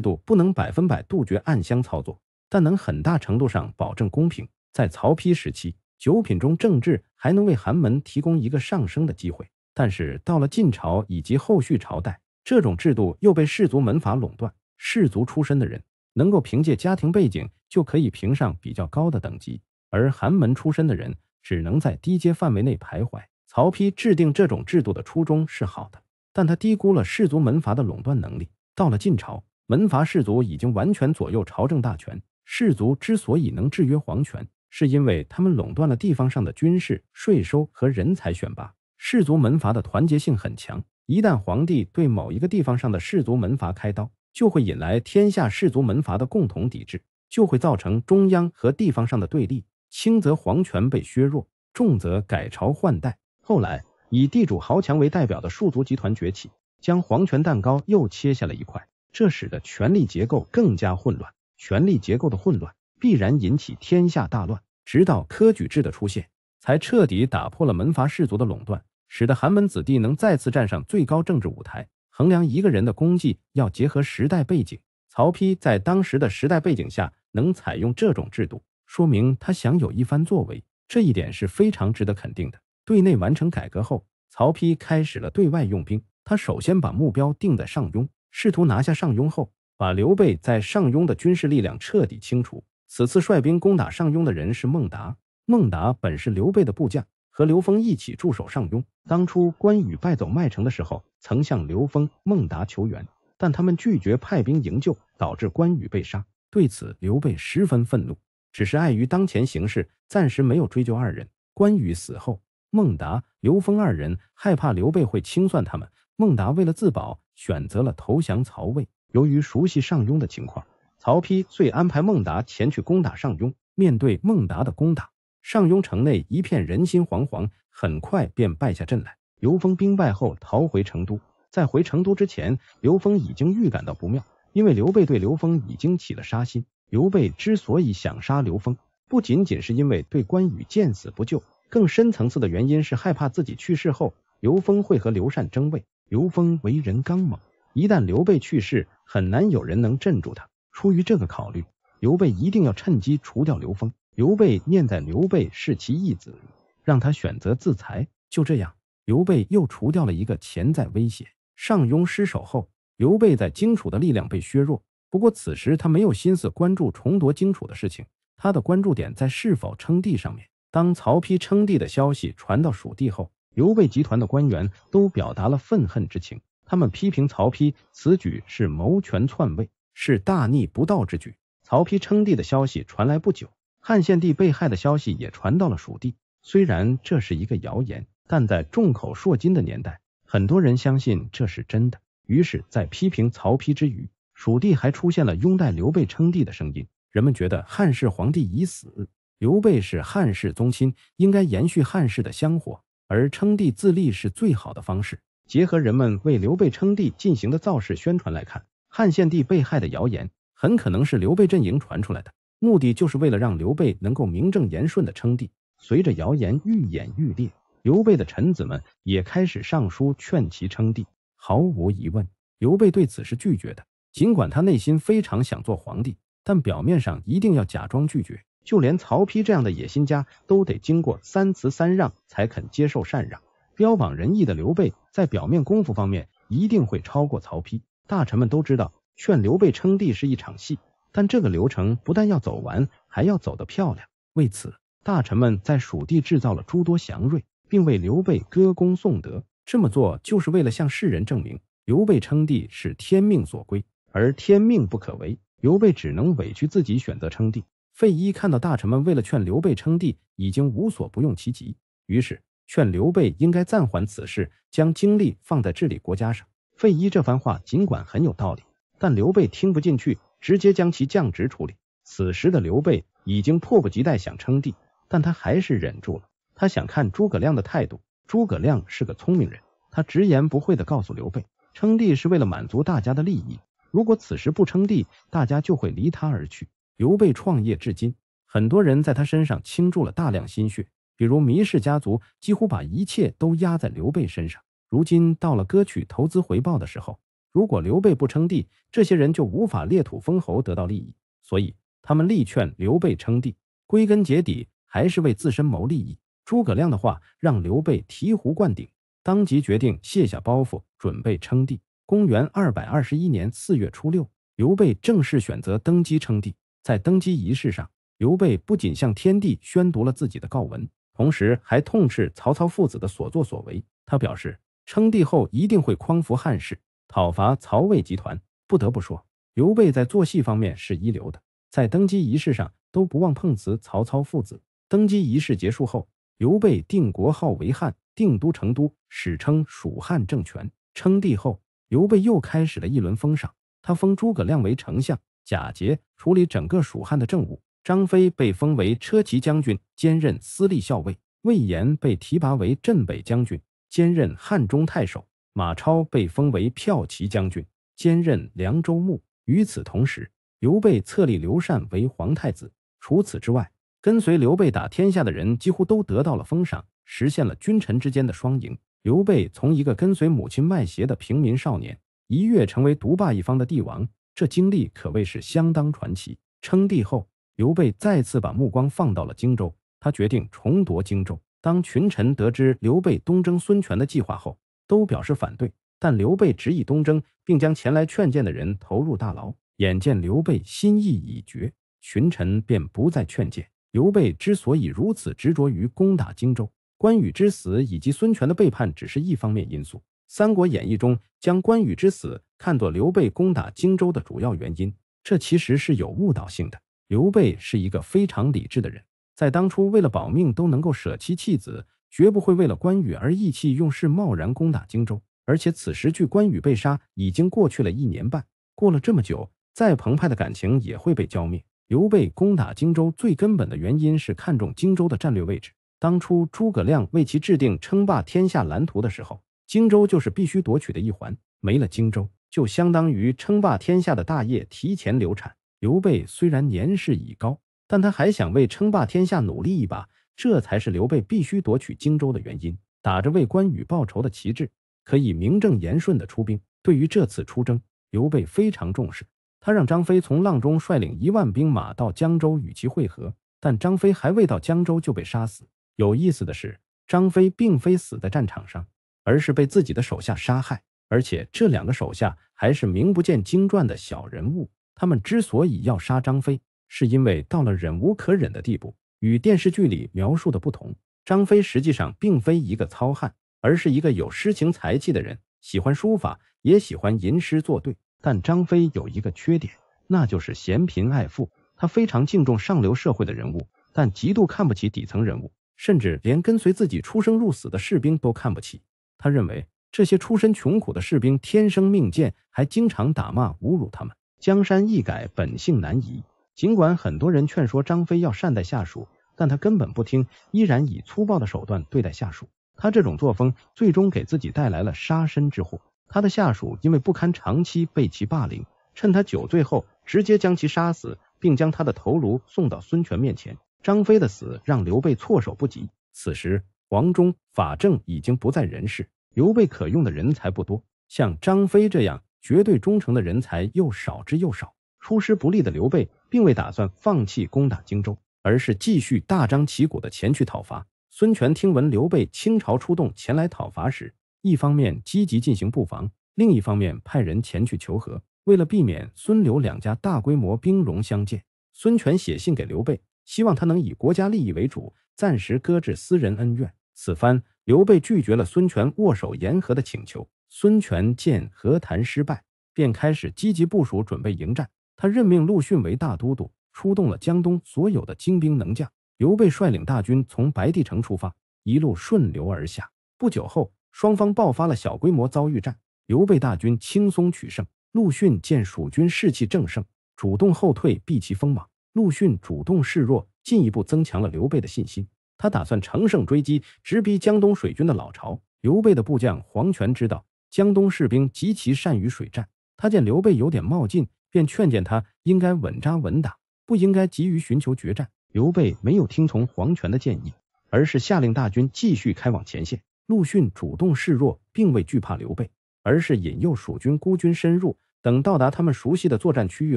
度不能百分百杜绝暗箱操作，但能很大程度上保证公平。在曹丕时期，九品中正制还能为寒门提供一个上升的机会，但是到了晋朝以及后续朝代，这种制度又被士族门阀垄断。士族出身的人能够凭借家庭背景。就可以评上比较高的等级，而寒门出身的人只能在低阶范围内徘徊。曹丕制定这种制度的初衷是好的，但他低估了士族门阀的垄断能力。到了晋朝，门阀士族已经完全左右朝政大权。士族之所以能制约皇权，是因为他们垄断了地方上的军事、税收和人才选拔。士族门阀的团结性很强，一旦皇帝对某一个地方上的士族门阀开刀，就会引来天下士族门阀的共同抵制。就会造成中央和地方上的对立，轻则皇权被削弱，重则改朝换代。后来，以地主豪强为代表的庶族集团崛起，将皇权蛋糕又切下了一块，这使得权力结构更加混乱。权力结构的混乱必然引起天下大乱。直到科举制的出现，才彻底打破了门阀士族的垄断，使得寒门子弟能再次站上最高政治舞台。衡量一个人的功绩，要结合时代背景。曹丕在当时的时代背景下能采用这种制度，说明他想有一番作为，这一点是非常值得肯定的。对内完成改革后，曹丕开始了对外用兵。他首先把目标定在上庸，试图拿下上庸后，把刘备在上庸的军事力量彻底清除。此次率兵攻打上庸的人是孟达。孟达本是刘备的部将，和刘封一起驻守上庸。当初关羽败走麦城的时候，曾向刘封、孟达求援。但他们拒绝派兵营救，导致关羽被杀。对此，刘备十分愤怒，只是碍于当前形势，暂时没有追究二人。关羽死后，孟达、刘封二人害怕刘备会清算他们，孟达为了自保，选择了投降曹魏。由于熟悉上庸的情况，曹丕遂安排孟达前去攻打上庸。面对孟达的攻打，上庸城内一片人心惶惶，很快便败下阵来。刘封兵败后，逃回成都。在回成都之前，刘峰已经预感到不妙，因为刘备对刘峰已经起了杀心。刘备之所以想杀刘峰，不仅仅是因为对关羽见死不救，更深层次的原因是害怕自己去世后，刘峰会和刘禅争位。刘峰为人刚猛，一旦刘备去世，很难有人能镇住他。出于这个考虑，刘备一定要趁机除掉刘峰。刘备念在刘备是其义子，让他选择自裁。就这样，刘备又除掉了一个潜在威胁。上庸失守后，刘备在荆楚的力量被削弱。不过此时他没有心思关注重夺荆楚的事情，他的关注点在是否称帝上面。当曹丕称帝的消息传到蜀地后，刘备集团的官员都表达了愤恨之情，他们批评曹丕此举是谋权篡位，是大逆不道之举。曹丕称帝的消息传来不久，汉献帝被害的消息也传到了蜀地。虽然这是一个谣言，但在众口铄金的年代。很多人相信这是真的，于是，在批评曹丕之余，蜀地还出现了拥戴刘备称帝的声音。人们觉得汉室皇帝已死，刘备是汉室宗亲，应该延续汉室的香火，而称帝自立是最好的方式。结合人们为刘备称帝进行的造势宣传来看，汉献帝被害的谣言很可能是刘备阵营传出来的，目的就是为了让刘备能够名正言顺的称帝。随着谣言愈演愈烈。刘备的臣子们也开始上书劝其称帝。毫无疑问，刘备对此是拒绝的。尽管他内心非常想做皇帝，但表面上一定要假装拒绝。就连曹丕这样的野心家，都得经过三辞三让才肯接受禅让。标榜仁义的刘备，在表面功夫方面一定会超过曹丕。大臣们都知道，劝刘备称帝是一场戏，但这个流程不但要走完，还要走得漂亮。为此，大臣们在蜀地制造了诸多祥瑞。并为刘备歌功颂德，这么做就是为了向世人证明刘备称帝是天命所归，而天命不可违，刘备只能委屈自己选择称帝。费祎看到大臣们为了劝刘备称帝已经无所不用其极，于是劝刘备应该暂缓此事，将精力放在治理国家上。费祎这番话尽管很有道理，但刘备听不进去，直接将其降职处理。此时的刘备已经迫不及待想称帝，但他还是忍住了。他想看诸葛亮的态度。诸葛亮是个聪明人，他直言不讳的告诉刘备，称帝是为了满足大家的利益。如果此时不称帝，大家就会离他而去。刘备创业至今，很多人在他身上倾注了大量心血，比如糜氏家族几乎把一切都压在刘备身上。如今到了割取投资回报的时候，如果刘备不称帝，这些人就无法裂土封侯得到利益，所以他们力劝刘备称帝。归根结底，还是为自身谋利益。诸葛亮的话让刘备醍醐灌顶，当即决定卸下包袱，准备称帝。公元二百二十一年四月初六，刘备正式选择登基称帝。在登基仪式上，刘备不仅向天帝宣读了自己的告文，同时还痛斥曹操父子的所作所为。他表示，称帝后一定会匡扶汉室，讨伐曹魏集团。不得不说，刘备在做戏方面是一流的，在登基仪式上都不忘碰瓷曹操父子。登基仪式结束后。刘备定国号为汉，定都成都，史称蜀汉政权。称帝后，刘备又开始了一轮封赏。他封诸葛亮为丞相，贾节处理整个蜀汉的政务；张飞被封为车骑将军，兼任司隶校尉；魏延被提拔为镇北将军，兼任汉中太守；马超被封为骠骑将军，兼任凉州牧。与此同时，刘备册立刘禅为皇太子。除此之外。跟随刘备打天下的人几乎都得到了封赏，实现了君臣之间的双赢。刘备从一个跟随母亲卖鞋的平民少年，一跃成为独霸一方的帝王，这经历可谓是相当传奇。称帝后，刘备再次把目光放到了荆州，他决定重夺荆州。当群臣得知刘备东征孙权的计划后，都表示反对，但刘备执意东征，并将前来劝谏的人投入大牢。眼见刘备心意已决，群臣便不再劝谏。刘备之所以如此执着于攻打荆州，关羽之死以及孙权的背叛只是一方面因素。《三国演义》中将关羽之死看作刘备攻打荆州的主要原因，这其实是有误导性的。刘备是一个非常理智的人，在当初为了保命都能够舍妻弃子，绝不会为了关羽而意气用事、贸然攻打荆州。而且此时距关羽被杀已经过去了一年半，过了这么久，再澎湃的感情也会被浇灭。刘备攻打荆州最根本的原因是看重荆州的战略位置。当初诸葛亮为其制定称霸天下蓝图的时候，荆州就是必须夺取的一环。没了荆州，就相当于称霸天下的大业提前流产。刘备虽然年事已高，但他还想为称霸天下努力一把，这才是刘备必须夺取荆州的原因。打着为关羽报仇的旗帜，可以名正言顺的出兵。对于这次出征，刘备非常重视。他让张飞从阆中率领一万兵马到江州与其会合，但张飞还未到江州就被杀死。有意思的是，张飞并非死在战场上，而是被自己的手下杀害，而且这两个手下还是名不见经传的小人物。他们之所以要杀张飞，是因为到了忍无可忍的地步。与电视剧里描述的不同，张飞实际上并非一个糙汉，而是一个有诗情才气的人，喜欢书法，也喜欢吟诗作对。但张飞有一个缺点，那就是嫌贫爱富。他非常敬重上流社会的人物，但极度看不起底层人物，甚至连跟随自己出生入死的士兵都看不起。他认为这些出身穷苦的士兵天生命贱，还经常打骂侮辱他们。江山易改，本性难移。尽管很多人劝说张飞要善待下属，但他根本不听，依然以粗暴的手段对待下属。他这种作风最终给自己带来了杀身之祸。他的下属因为不堪长期被其霸凌，趁他酒醉后直接将其杀死，并将他的头颅送到孙权面前。张飞的死让刘备措手不及。此时，黄忠、法正已经不在人世，刘备可用的人才不多，像张飞这样绝对忠诚的人才又少之又少。出师不利的刘备并未打算放弃攻打荆州，而是继续大张旗鼓的前去讨伐。孙权听闻刘备倾巢出动前来讨伐时，一方面积极进行布防，另一方面派人前去求和。为了避免孙刘两家大规模兵戎相见，孙权写信给刘备，希望他能以国家利益为主，暂时搁置私人恩怨。此番刘备拒绝了孙权握手言和的请求。孙权见和谈失败，便开始积极部署，准备迎战。他任命陆逊为大都督，出动了江东所有的精兵能将。刘备率领大军从白帝城出发，一路顺流而下。不久后。双方爆发了小规模遭遇战，刘备大军轻松取胜。陆逊见蜀军士气正盛，主动后退避其锋芒。陆逊主动示弱，进一步增强了刘备的信心。他打算乘胜追击，直逼江东水军的老巢。刘备的部将黄权知道江东士兵极其善于水战，他见刘备有点冒进，便劝谏他应该稳扎稳打，不应该急于寻求决战。刘备没有听从黄权的建议，而是下令大军继续开往前线。陆逊主动示弱，并未惧怕刘备，而是引诱蜀军孤军深入。等到达他们熟悉的作战区域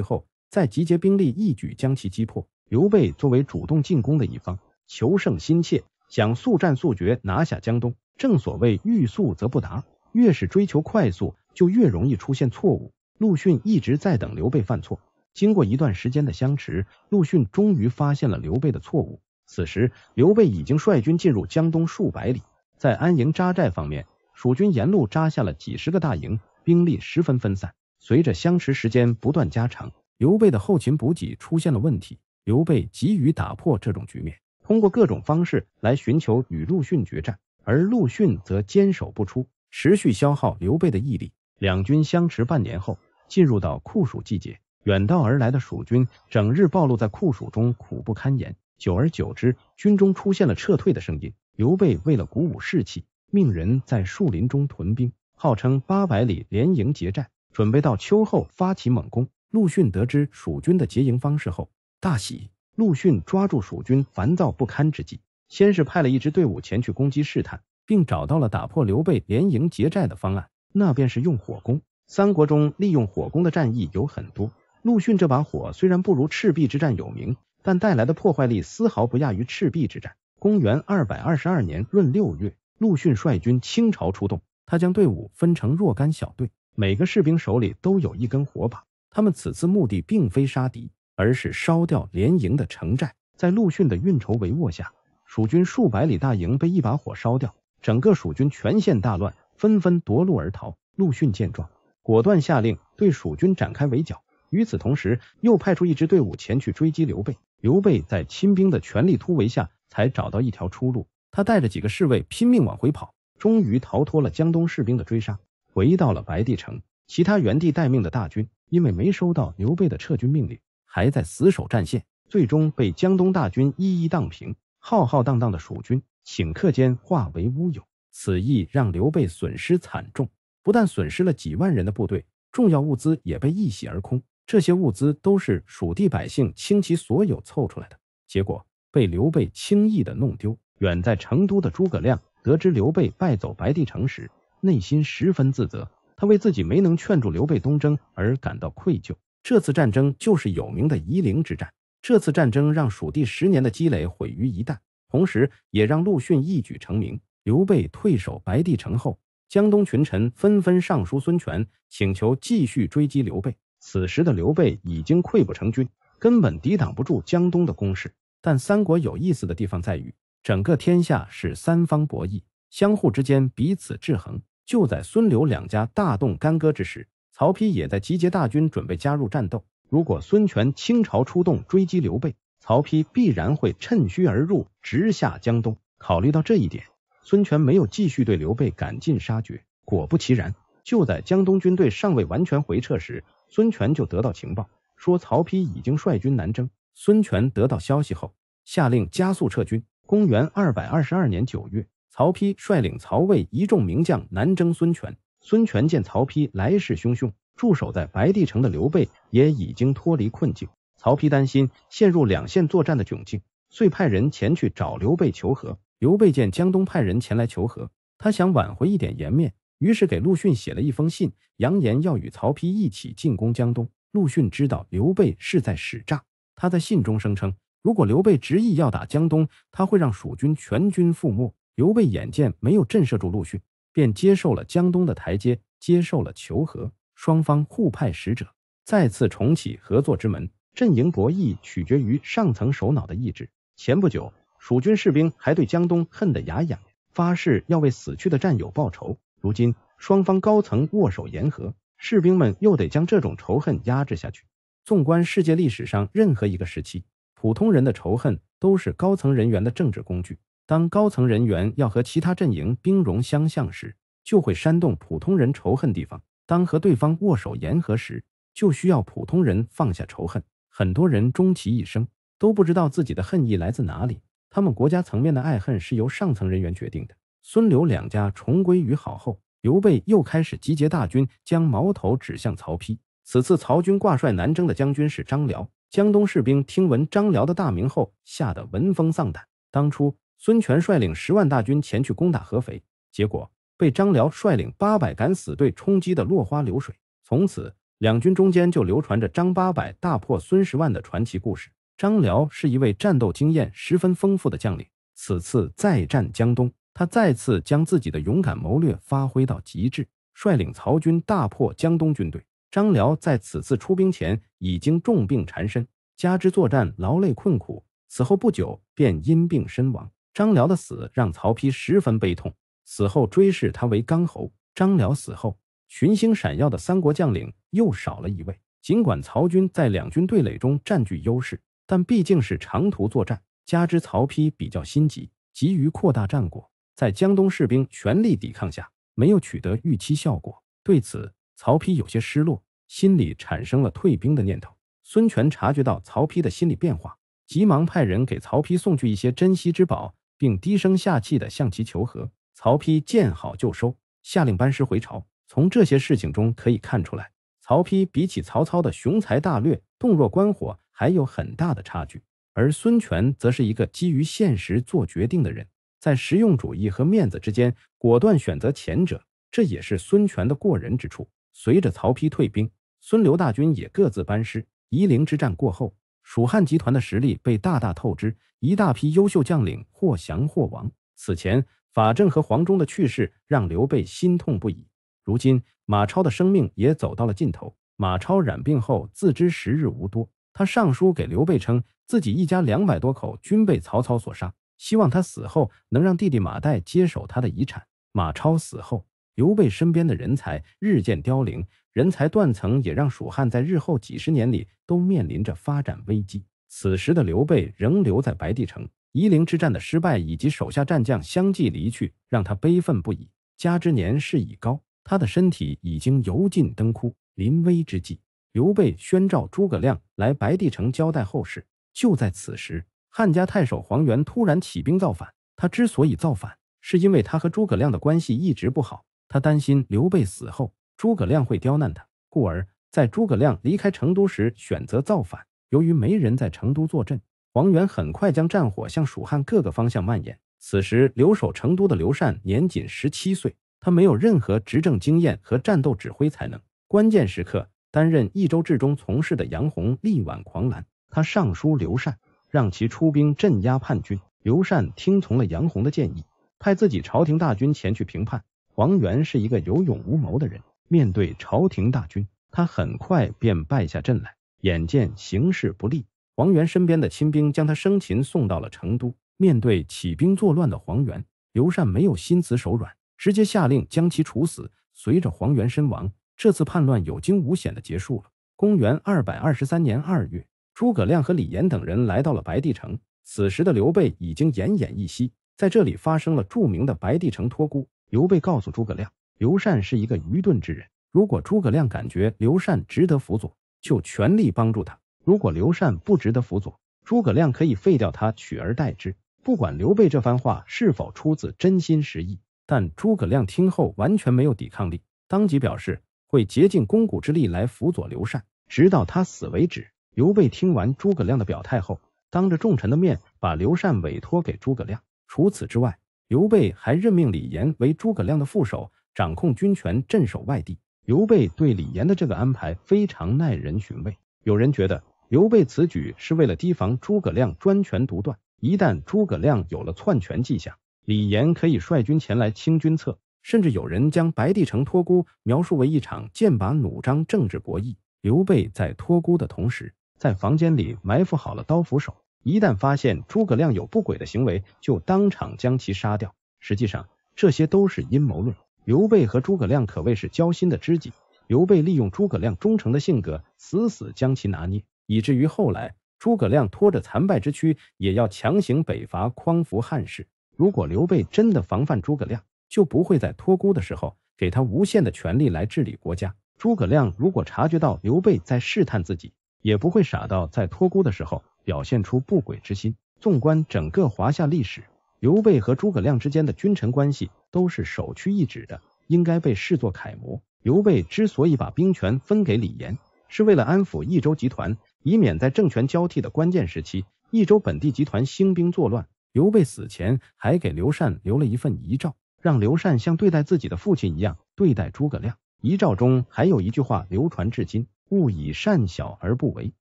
后，再集结兵力，一举将其击破。刘备作为主动进攻的一方，求胜心切，想速战速决拿下江东。正所谓欲速则不达，越是追求快速，就越容易出现错误。陆逊一直在等刘备犯错。经过一段时间的相持，陆逊终于发现了刘备的错误。此时，刘备已经率军进入江东数百里。在安营扎寨方面，蜀军沿路扎下了几十个大营，兵力十分分散。随着相持时间不断加长，刘备的后勤补给出现了问题。刘备急于打破这种局面，通过各种方式来寻求与陆逊决战，而陆逊则坚守不出，持续消耗刘备的毅力。两军相持半年后，进入到酷暑季节，远道而来的蜀军整日暴露在酷暑中，苦不堪言。久而久之，军中出现了撤退的声音。刘备为了鼓舞士气，命人在树林中屯兵，号称八百里连营结寨，准备到秋后发起猛攻。陆逊得知蜀军的结营方式后，大喜。陆逊抓住蜀军烦躁不堪之际，先是派了一支队伍前去攻击试探，并找到了打破刘备连营结寨的方案，那便是用火攻。三国中利用火攻的战役有很多，陆逊这把火虽然不如赤壁之战有名，但带来的破坏力丝毫不亚于赤壁之战。公元二百二十二年闰六月，陆逊率军倾巢出动。他将队伍分成若干小队，每个士兵手里都有一根火把。他们此次目的并非杀敌，而是烧掉联营的城寨。在陆逊的运筹帷幄下，蜀军数百里大营被一把火烧掉，整个蜀军全线大乱，纷纷夺路而逃。陆逊见状，果断下令对蜀军展开围剿。与此同时，又派出一支队伍前去追击刘备。刘备在亲兵的全力突围下。才找到一条出路，他带着几个侍卫拼命往回跑，终于逃脱了江东士兵的追杀，回到了白帝城。其他原地待命的大军，因为没收到刘备的撤军命令，还在死守战线，最终被江东大军一一荡平。浩浩荡荡的蜀军，顷刻间化为乌有。此役让刘备损失惨重，不但损失了几万人的部队，重要物资也被一洗而空。这些物资都是蜀地百姓倾其所有凑出来的，结果。被刘备轻易的弄丢。远在成都的诸葛亮得知刘备败走白帝城时，内心十分自责，他为自己没能劝住刘备东征而感到愧疚。这次战争就是有名的夷陵之战。这次战争让蜀地十年的积累毁于一旦，同时也让陆逊一举成名。刘备退守白帝城后，江东群臣纷纷上书孙权，请求继续追击刘备。此时的刘备已经溃不成军，根本抵挡不住江东的攻势。但三国有意思的地方在于，整个天下是三方博弈，相互之间彼此制衡。就在孙刘两家大动干戈之时，曹丕也在集结大军，准备加入战斗。如果孙权倾巢出动追击刘备，曹丕必然会趁虚而入，直下江东。考虑到这一点，孙权没有继续对刘备赶尽杀绝。果不其然，就在江东军队尚未完全回撤时，孙权就得到情报，说曹丕已经率军南征。孙权得到消息后，下令加速撤军。公元二百二十二年九月，曹丕率领曹魏一众名将南征孙权。孙权见曹丕来势汹汹，驻守在白帝城的刘备也已经脱离困境。曹丕担心陷入两线作战的窘境，遂派人前去找刘备求和。刘备见江东派人前来求和，他想挽回一点颜面，于是给陆逊写了一封信，扬言要与曹丕一起进攻江东。陆逊知道刘备是在使诈。他在信中声称，如果刘备执意要打江东，他会让蜀军全军覆没。刘备眼见没有震慑住陆逊，便接受了江东的台阶，接受了求和。双方互派使者，再次重启合作之门。阵营博弈取决于上层首脑的意志。前不久，蜀军士兵还对江东恨得牙痒，发誓要为死去的战友报仇。如今，双方高层握手言和，士兵们又得将这种仇恨压制下去。纵观世界历史上任何一个时期，普通人的仇恨都是高层人员的政治工具。当高层人员要和其他阵营兵戎相向时，就会煽动普通人仇恨地方；当和对方握手言和时，就需要普通人放下仇恨。很多人终其一生都不知道自己的恨意来自哪里。他们国家层面的爱恨是由上层人员决定的。孙刘两家重归于好后，刘备又开始集结大军，将矛头指向曹丕。此次曹军挂帅南征的将军是张辽。江东士兵听闻张辽的大名后，吓得闻风丧胆。当初孙权率领十万大军前去攻打合肥，结果被张辽率领八百敢死队冲击得落花流水。从此，两军中间就流传着“张八百大破孙十万”的传奇故事。张辽是一位战斗经验十分丰富的将领。此次再战江东，他再次将自己的勇敢谋略发挥到极致，率领曹军大破江东军队。张辽在此次出兵前已经重病缠身，加之作战劳累困苦，死后不久便因病身亡。张辽的死让曹丕十分悲痛，死后追谥他为刚侯。张辽死后，群星闪耀的三国将领又少了一位。尽管曹军在两军对垒中占据优势，但毕竟是长途作战，加之曹丕比较心急，急于扩大战果，在江东士兵全力抵抗下，没有取得预期效果。对此，曹丕有些失落，心里产生了退兵的念头。孙权察觉到曹丕的心理变化，急忙派人给曹丕送去一些珍稀之宝，并低声下气地向其求和。曹丕见好就收，下令班师回朝。从这些事情中可以看出来，曹丕比起曹操的雄才大略、动若观火还有很大的差距。而孙权则是一个基于现实做决定的人，在实用主义和面子之间果断选择前者，这也是孙权的过人之处。随着曹丕退兵，孙刘大军也各自班师。夷陵之战过后，蜀汉集团的实力被大大透支，一大批优秀将领或降或亡。此前法正和黄忠的去世让刘备心痛不已，如今马超的生命也走到了尽头。马超染病后，自知时日无多，他上书给刘备，称自己一家两百多口均被曹操所杀，希望他死后能让弟弟马岱接手他的遗产。马超死后。刘备身边的人才日渐凋零，人才断层也让蜀汉在日后几十年里都面临着发展危机。此时的刘备仍留在白帝城，夷陵之战的失败以及手下战将相继离去，让他悲愤不已。加之年事已高，他的身体已经油尽灯枯。临危之际，刘备宣召诸葛亮来白帝城交代后事。就在此时，汉家太守黄元突然起兵造反。他之所以造反，是因为他和诸葛亮的关系一直不好。他担心刘备死后，诸葛亮会刁难他，故而在诸葛亮离开成都时选择造反。由于没人在成都坐镇，黄元很快将战火向蜀汉各个方向蔓延。此时留守成都的刘禅年仅十七岁，他没有任何执政经验和战斗指挥才能。关键时刻，担任益州治中从事的杨红力挽狂澜，他上书刘禅，让其出兵镇压叛军。刘禅听从了杨红的建议，派自己朝廷大军前去平叛。黄元是一个有勇无谋的人，面对朝廷大军，他很快便败下阵来。眼见形势不利，黄元身边的亲兵将他生擒，送到了成都。面对起兵作乱的黄元，刘禅没有心慈手软，直接下令将其处死。随着黄元身亡，这次叛乱有惊无险的结束了。公元二百二十三年二月，诸葛亮和李严等人来到了白帝城。此时的刘备已经奄奄一息，在这里发生了著名的白帝城托孤。刘备告诉诸葛亮：“刘禅是一个愚钝之人，如果诸葛亮感觉刘禅值得辅佐，就全力帮助他；如果刘禅不值得辅佐，诸葛亮可以废掉他，取而代之。”不管刘备这番话是否出自真心实意，但诸葛亮听后完全没有抵抗力，当即表示会竭尽肱骨之力来辅佐刘禅，直到他死为止。刘备听完诸葛亮的表态后，当着众臣的面把刘禅委托给诸葛亮。除此之外。刘备还任命李严为诸葛亮的副手，掌控军权，镇守外地。刘备对李严的这个安排非常耐人寻味。有人觉得刘备此举是为了提防诸葛亮专权独断，一旦诸葛亮有了篡权迹象，李严可以率军前来清军策。甚至有人将白帝城托孤描述为一场剑拔弩张政治博弈。刘备在托孤的同时，在房间里埋伏好了刀斧手。一旦发现诸葛亮有不轨的行为，就当场将其杀掉。实际上，这些都是阴谋论。刘备和诸葛亮可谓是交心的知己。刘备利用诸葛亮忠诚的性格，死死将其拿捏，以至于后来诸葛亮拖着残败之躯，也要强行北伐，匡扶汉室。如果刘备真的防范诸葛亮，就不会在托孤的时候给他无限的权利来治理国家。诸葛亮如果察觉到刘备在试探自己，也不会傻到在托孤的时候。表现出不轨之心。纵观整个华夏历史，刘备和诸葛亮之间的君臣关系都是首屈一指的，应该被视作楷模。刘备之所以把兵权分给李严，是为了安抚益州集团，以免在政权交替的关键时期，益州本地集团兴兵作乱。刘备死前还给刘禅留了一份遗诏，让刘禅像对待自己的父亲一样对待诸葛亮。遗诏中还有一句话流传至今：“勿以善小而不为，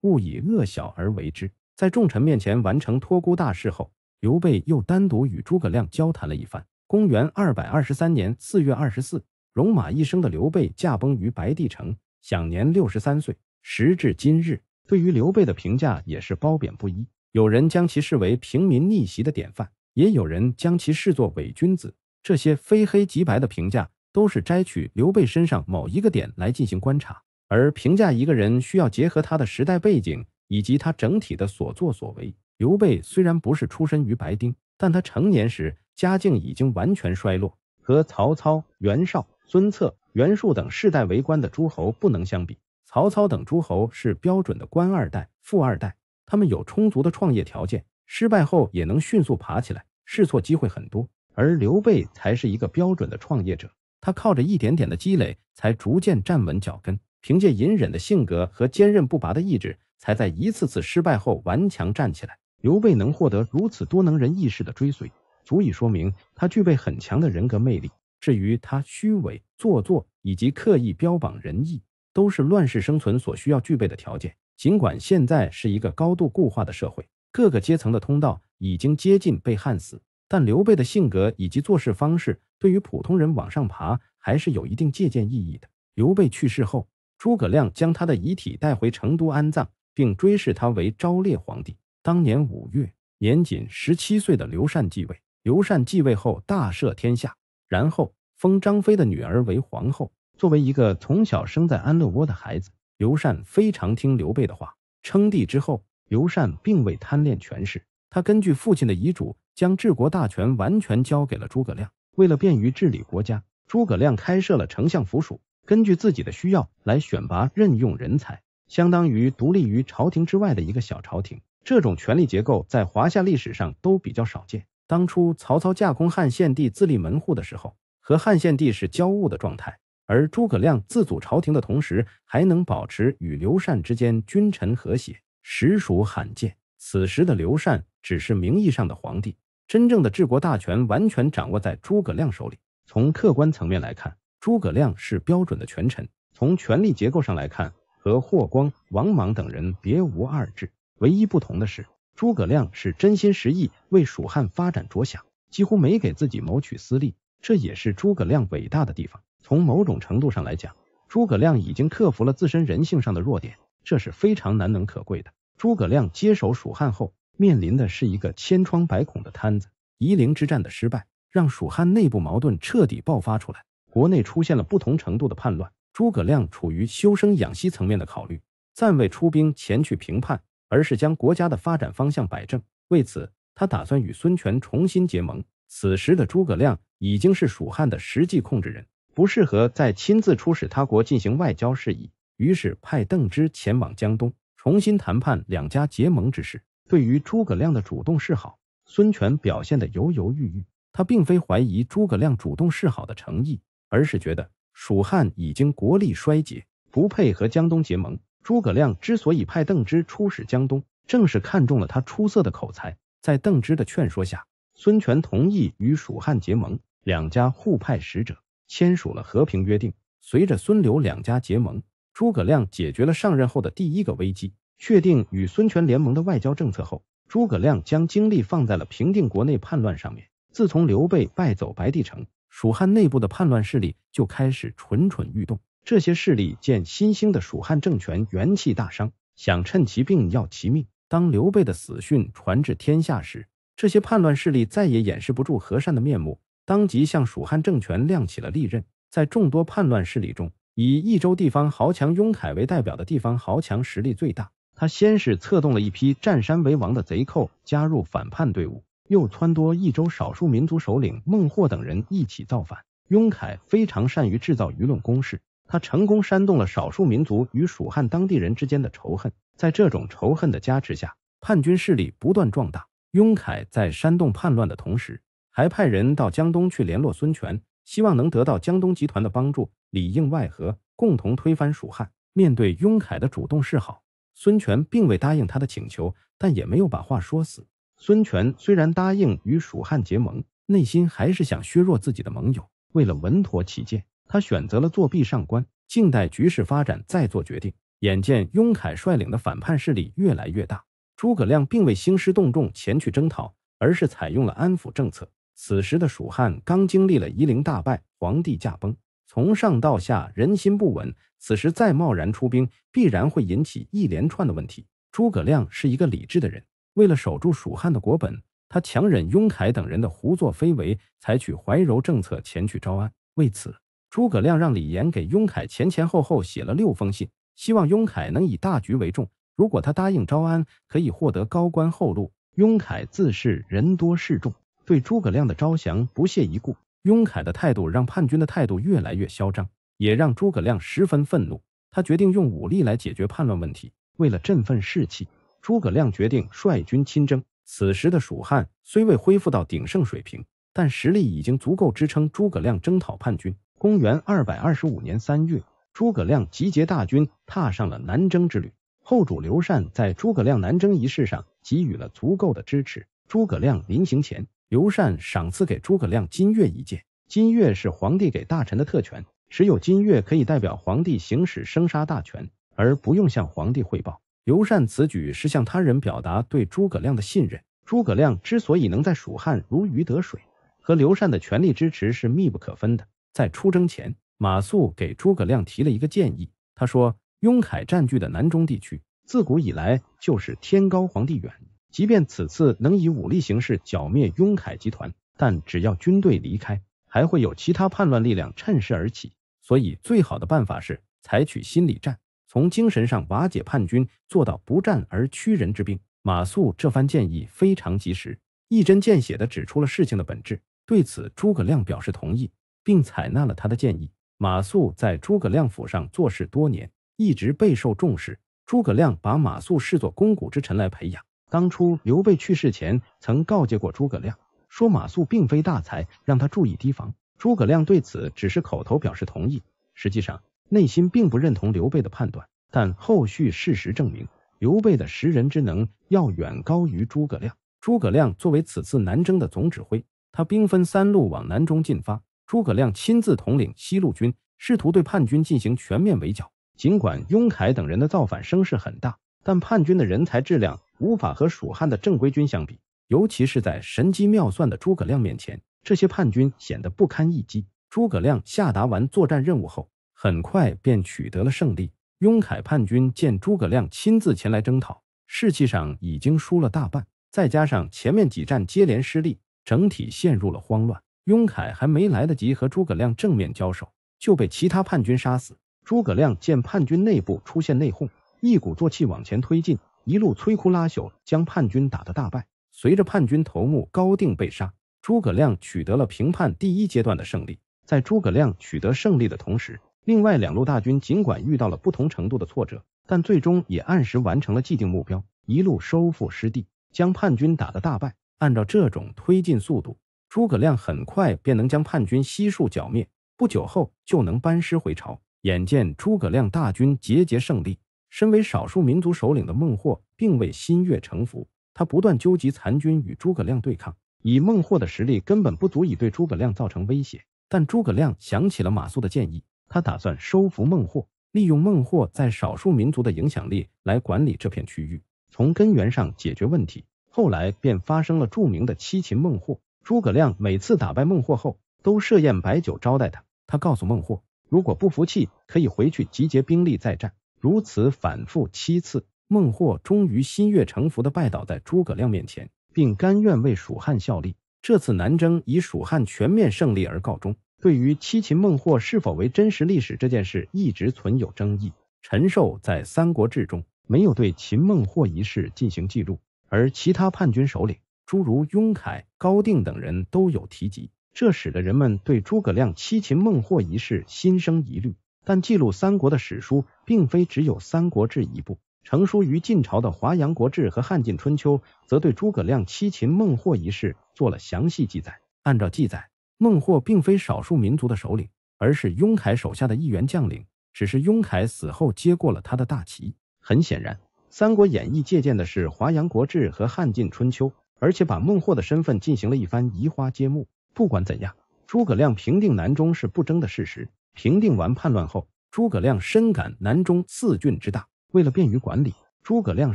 勿以恶小而为之。”在众臣面前完成托孤大事后，刘备又单独与诸葛亮交谈了一番。公元二百二十三年四月二十四，戎马一生的刘备驾崩于白帝城，享年六十三岁。时至今日，对于刘备的评价也是褒贬不一。有人将其视为平民逆袭的典范，也有人将其视作伪君子。这些非黑即白的评价，都是摘取刘备身上某一个点来进行观察。而评价一个人，需要结合他的时代背景。以及他整体的所作所为。刘备虽然不是出身于白丁，但他成年时家境已经完全衰落，和曹操、袁绍、孙策、袁术等世代为官的诸侯不能相比。曹操等诸侯是标准的官二代、富二代，他们有充足的创业条件，失败后也能迅速爬起来，试错机会很多。而刘备才是一个标准的创业者，他靠着一点点的积累，才逐渐站稳脚跟。凭借隐忍的性格和坚韧不拔的意志，才在一次次失败后顽强站起来。刘备能获得如此多能人异士的追随，足以说明他具备很强的人格魅力。至于他虚伪做作以及刻意标榜仁义，都是乱世生存所需要具备的条件。尽管现在是一个高度固化的社会，各个阶层的通道已经接近被焊死，但刘备的性格以及做事方式，对于普通人往上爬还是有一定借鉴意义的。刘备去世后，诸葛亮将他的遗体带回成都安葬，并追谥他为昭烈皇帝。当年五月，年仅十七岁的刘禅继位。刘禅继位后，大赦天下，然后封张飞的女儿为皇后。作为一个从小生在安乐窝的孩子，刘禅非常听刘备的话。称帝之后，刘禅并未贪恋权势，他根据父亲的遗嘱，将治国大权完全交给了诸葛亮。为了便于治理国家，诸葛亮开设了丞相府署。根据自己的需要来选拔任用人才，相当于独立于朝廷之外的一个小朝廷。这种权力结构在华夏历史上都比较少见。当初曹操架空汉献帝自立门户的时候，和汉献帝是交恶的状态；而诸葛亮自组朝廷的同时，还能保持与刘禅之间君臣和谐，实属罕见。此时的刘禅只是名义上的皇帝，真正的治国大权完全掌握在诸葛亮手里。从客观层面来看。诸葛亮是标准的权臣，从权力结构上来看，和霍光、王莽等人别无二致。唯一不同的是，诸葛亮是真心实意为蜀汉发展着想，几乎没给自己谋取私利。这也是诸葛亮伟大的地方。从某种程度上来讲，诸葛亮已经克服了自身人性上的弱点，这是非常难能可贵的。诸葛亮接手蜀汉后，面临的是一个千疮百孔的摊子。夷陵之战的失败，让蜀汉内部矛盾彻底爆发出来。国内出现了不同程度的叛乱，诸葛亮处于休生养息层面的考虑，暂未出兵前去平叛，而是将国家的发展方向摆正。为此，他打算与孙权重新结盟。此时的诸葛亮已经是蜀汉的实际控制人，不适合再亲自出使他国进行外交事宜，于是派邓芝前往江东，重新谈判两家结盟之事。对于诸葛亮的主动示好，孙权表现得犹犹豫豫。他并非怀疑诸葛亮主动示好的诚意。而是觉得蜀汉已经国力衰竭，不配和江东结盟。诸葛亮之所以派邓芝出使江东，正是看中了他出色的口才。在邓芝的劝说下，孙权同意与蜀汉结盟，两家互派使者，签署了和平约定。随着孙刘两家结盟，诸葛亮解决了上任后的第一个危机。确定与孙权联盟的外交政策后，诸葛亮将精力放在了平定国内叛乱上面。自从刘备败走白帝城。蜀汉内部的叛乱势力就开始蠢蠢欲动。这些势力见新兴的蜀汉政权元气大伤，想趁其病要其命。当刘备的死讯传至天下时，这些叛乱势力再也掩饰不住和善的面目，当即向蜀汉政权亮起了利刃。在众多叛乱势力中，以益州地方豪强雍凯为代表的地方豪强实力最大。他先是策动了一批占山为王的贼寇加入反叛队伍。又撺掇益州少数民族首领孟获等人一起造反。雍凯非常善于制造舆论攻势，他成功煽动了少数民族与蜀汉当地人之间的仇恨。在这种仇恨的加持下，叛军势力不断壮大。雍凯在煽动叛乱的同时，还派人到江东去联络孙权，希望能得到江东集团的帮助，里应外合，共同推翻蜀汉。面对雍凯的主动示好，孙权并未答应他的请求，但也没有把话说死。孙权虽然答应与蜀汉结盟，内心还是想削弱自己的盟友。为了稳妥起见，他选择了作壁上观，静待局势发展再做决定。眼见雍凯率领的反叛势力越来越大，诸葛亮并未兴师动众前去征讨，而是采用了安抚政策。此时的蜀汉刚经历了夷陵大败，皇帝驾崩，从上到下人心不稳。此时再贸然出兵，必然会引起一连串的问题。诸葛亮是一个理智的人。为了守住蜀汉的国本，他强忍雍凯等人的胡作非为，采取怀柔政策前去招安。为此，诸葛亮让李严给雍凯前前后后写了六封信，希望雍凯能以大局为重。如果他答应招安，可以获得高官厚禄。雍凯自恃人多势众，对诸葛亮的招降不屑一顾。雍凯的态度让叛军的态度越来越嚣张，也让诸葛亮十分愤怒。他决定用武力来解决叛乱问题。为了振奋士气。诸葛亮决定率军亲征。此时的蜀汉虽未恢复到鼎盛水平，但实力已经足够支撑诸葛亮征讨叛军。公元二百二十五年三月，诸葛亮集结大军，踏上了南征之旅。后主刘禅在诸葛亮南征一事上给予了足够的支持。诸葛亮临行前，刘禅赏赐给诸葛亮金钺一件。金钺是皇帝给大臣的特权，只有金钺可以代表皇帝行使生杀大权，而不用向皇帝汇报。刘禅此举是向他人表达对诸葛亮的信任。诸葛亮之所以能在蜀汉如鱼得水，和刘禅的全力支持是密不可分的。在出征前，马谡给诸葛亮提了一个建议，他说：“雍凯占据的南中地区，自古以来就是天高皇帝远，即便此次能以武力形式剿灭雍凯集团，但只要军队离开，还会有其他叛乱力量趁势而起。所以，最好的办法是采取心理战。”从精神上瓦解叛军，做到不战而屈人之兵。马谡这番建议非常及时，一针见血地指出了事情的本质。对此，诸葛亮表示同意，并采纳了他的建议。马谡在诸葛亮府上做事多年，一直备受重视。诸葛亮把马谡视作肱骨之臣来培养。当初刘备去世前，曾告诫过诸葛亮，说马谡并非大才，让他注意提防。诸葛亮对此只是口头表示同意，实际上。内心并不认同刘备的判断，但后续事实证明，刘备的识人之能要远高于诸葛亮。诸葛亮作为此次南征的总指挥，他兵分三路往南中进发。诸葛亮亲自统领西路军，试图对叛军进行全面围剿。尽管雍凯等人的造反声势很大，但叛军的人才质量无法和蜀汉的正规军相比，尤其是在神机妙算的诸葛亮面前，这些叛军显得不堪一击。诸葛亮下达完作战任务后。很快便取得了胜利。雍凯叛军见诸葛亮亲自前来征讨，士气上已经输了大半，再加上前面几战接连失利，整体陷入了慌乱。雍凯还没来得及和诸葛亮正面交手，就被其他叛军杀死。诸葛亮见叛军内部出现内讧，一鼓作气往前推进，一路摧枯拉朽，将叛军打得大败。随着叛军头目高定被杀，诸葛亮取得了平叛第一阶段的胜利。在诸葛亮取得胜利的同时，另外两路大军尽管遇到了不同程度的挫折，但最终也按时完成了既定目标，一路收复失地，将叛军打得大败。按照这种推进速度，诸葛亮很快便能将叛军悉数剿灭，不久后就能班师回朝。眼见诸葛亮大军节节胜利，身为少数民族首领的孟获并未心悦诚服，他不断纠集残军与诸葛亮对抗。以孟获的实力，根本不足以对诸葛亮造成威胁。但诸葛亮想起了马谡的建议。他打算收服孟获，利用孟获在少数民族的影响力来管理这片区域，从根源上解决问题。后来便发生了著名的七擒孟获。诸葛亮每次打败孟获后，都设宴摆酒招待他。他告诉孟获，如果不服气，可以回去集结兵力再战。如此反复七次，孟获终于心悦诚服地拜倒在诸葛亮面前，并甘愿为蜀汉效力。这次南征以蜀汉全面胜利而告终。对于七擒孟获是否为真实历史这件事，一直存有争议。陈寿在《三国志》中没有对秦孟获一事进行记录，而其他叛军首领，诸如雍凯、高定等人都有提及，这使得人们对诸葛亮七擒孟获一事心生疑虑。但记录三国的史书并非只有《三国志》一部，成书于晋朝的《华阳国志》和《汉晋春秋》则对诸葛亮七擒孟获一事做了详细记载。按照记载。孟获并非少数民族的首领，而是雍凯手下的一员将领。只是雍凯死后接过了他的大旗。很显然，《三国演义》借鉴的是《华阳国志》和《汉晋春秋》，而且把孟获的身份进行了一番移花接木。不管怎样，诸葛亮平定南中是不争的事实。平定完叛乱后，诸葛亮深感南中四郡之大，为了便于管理，诸葛亮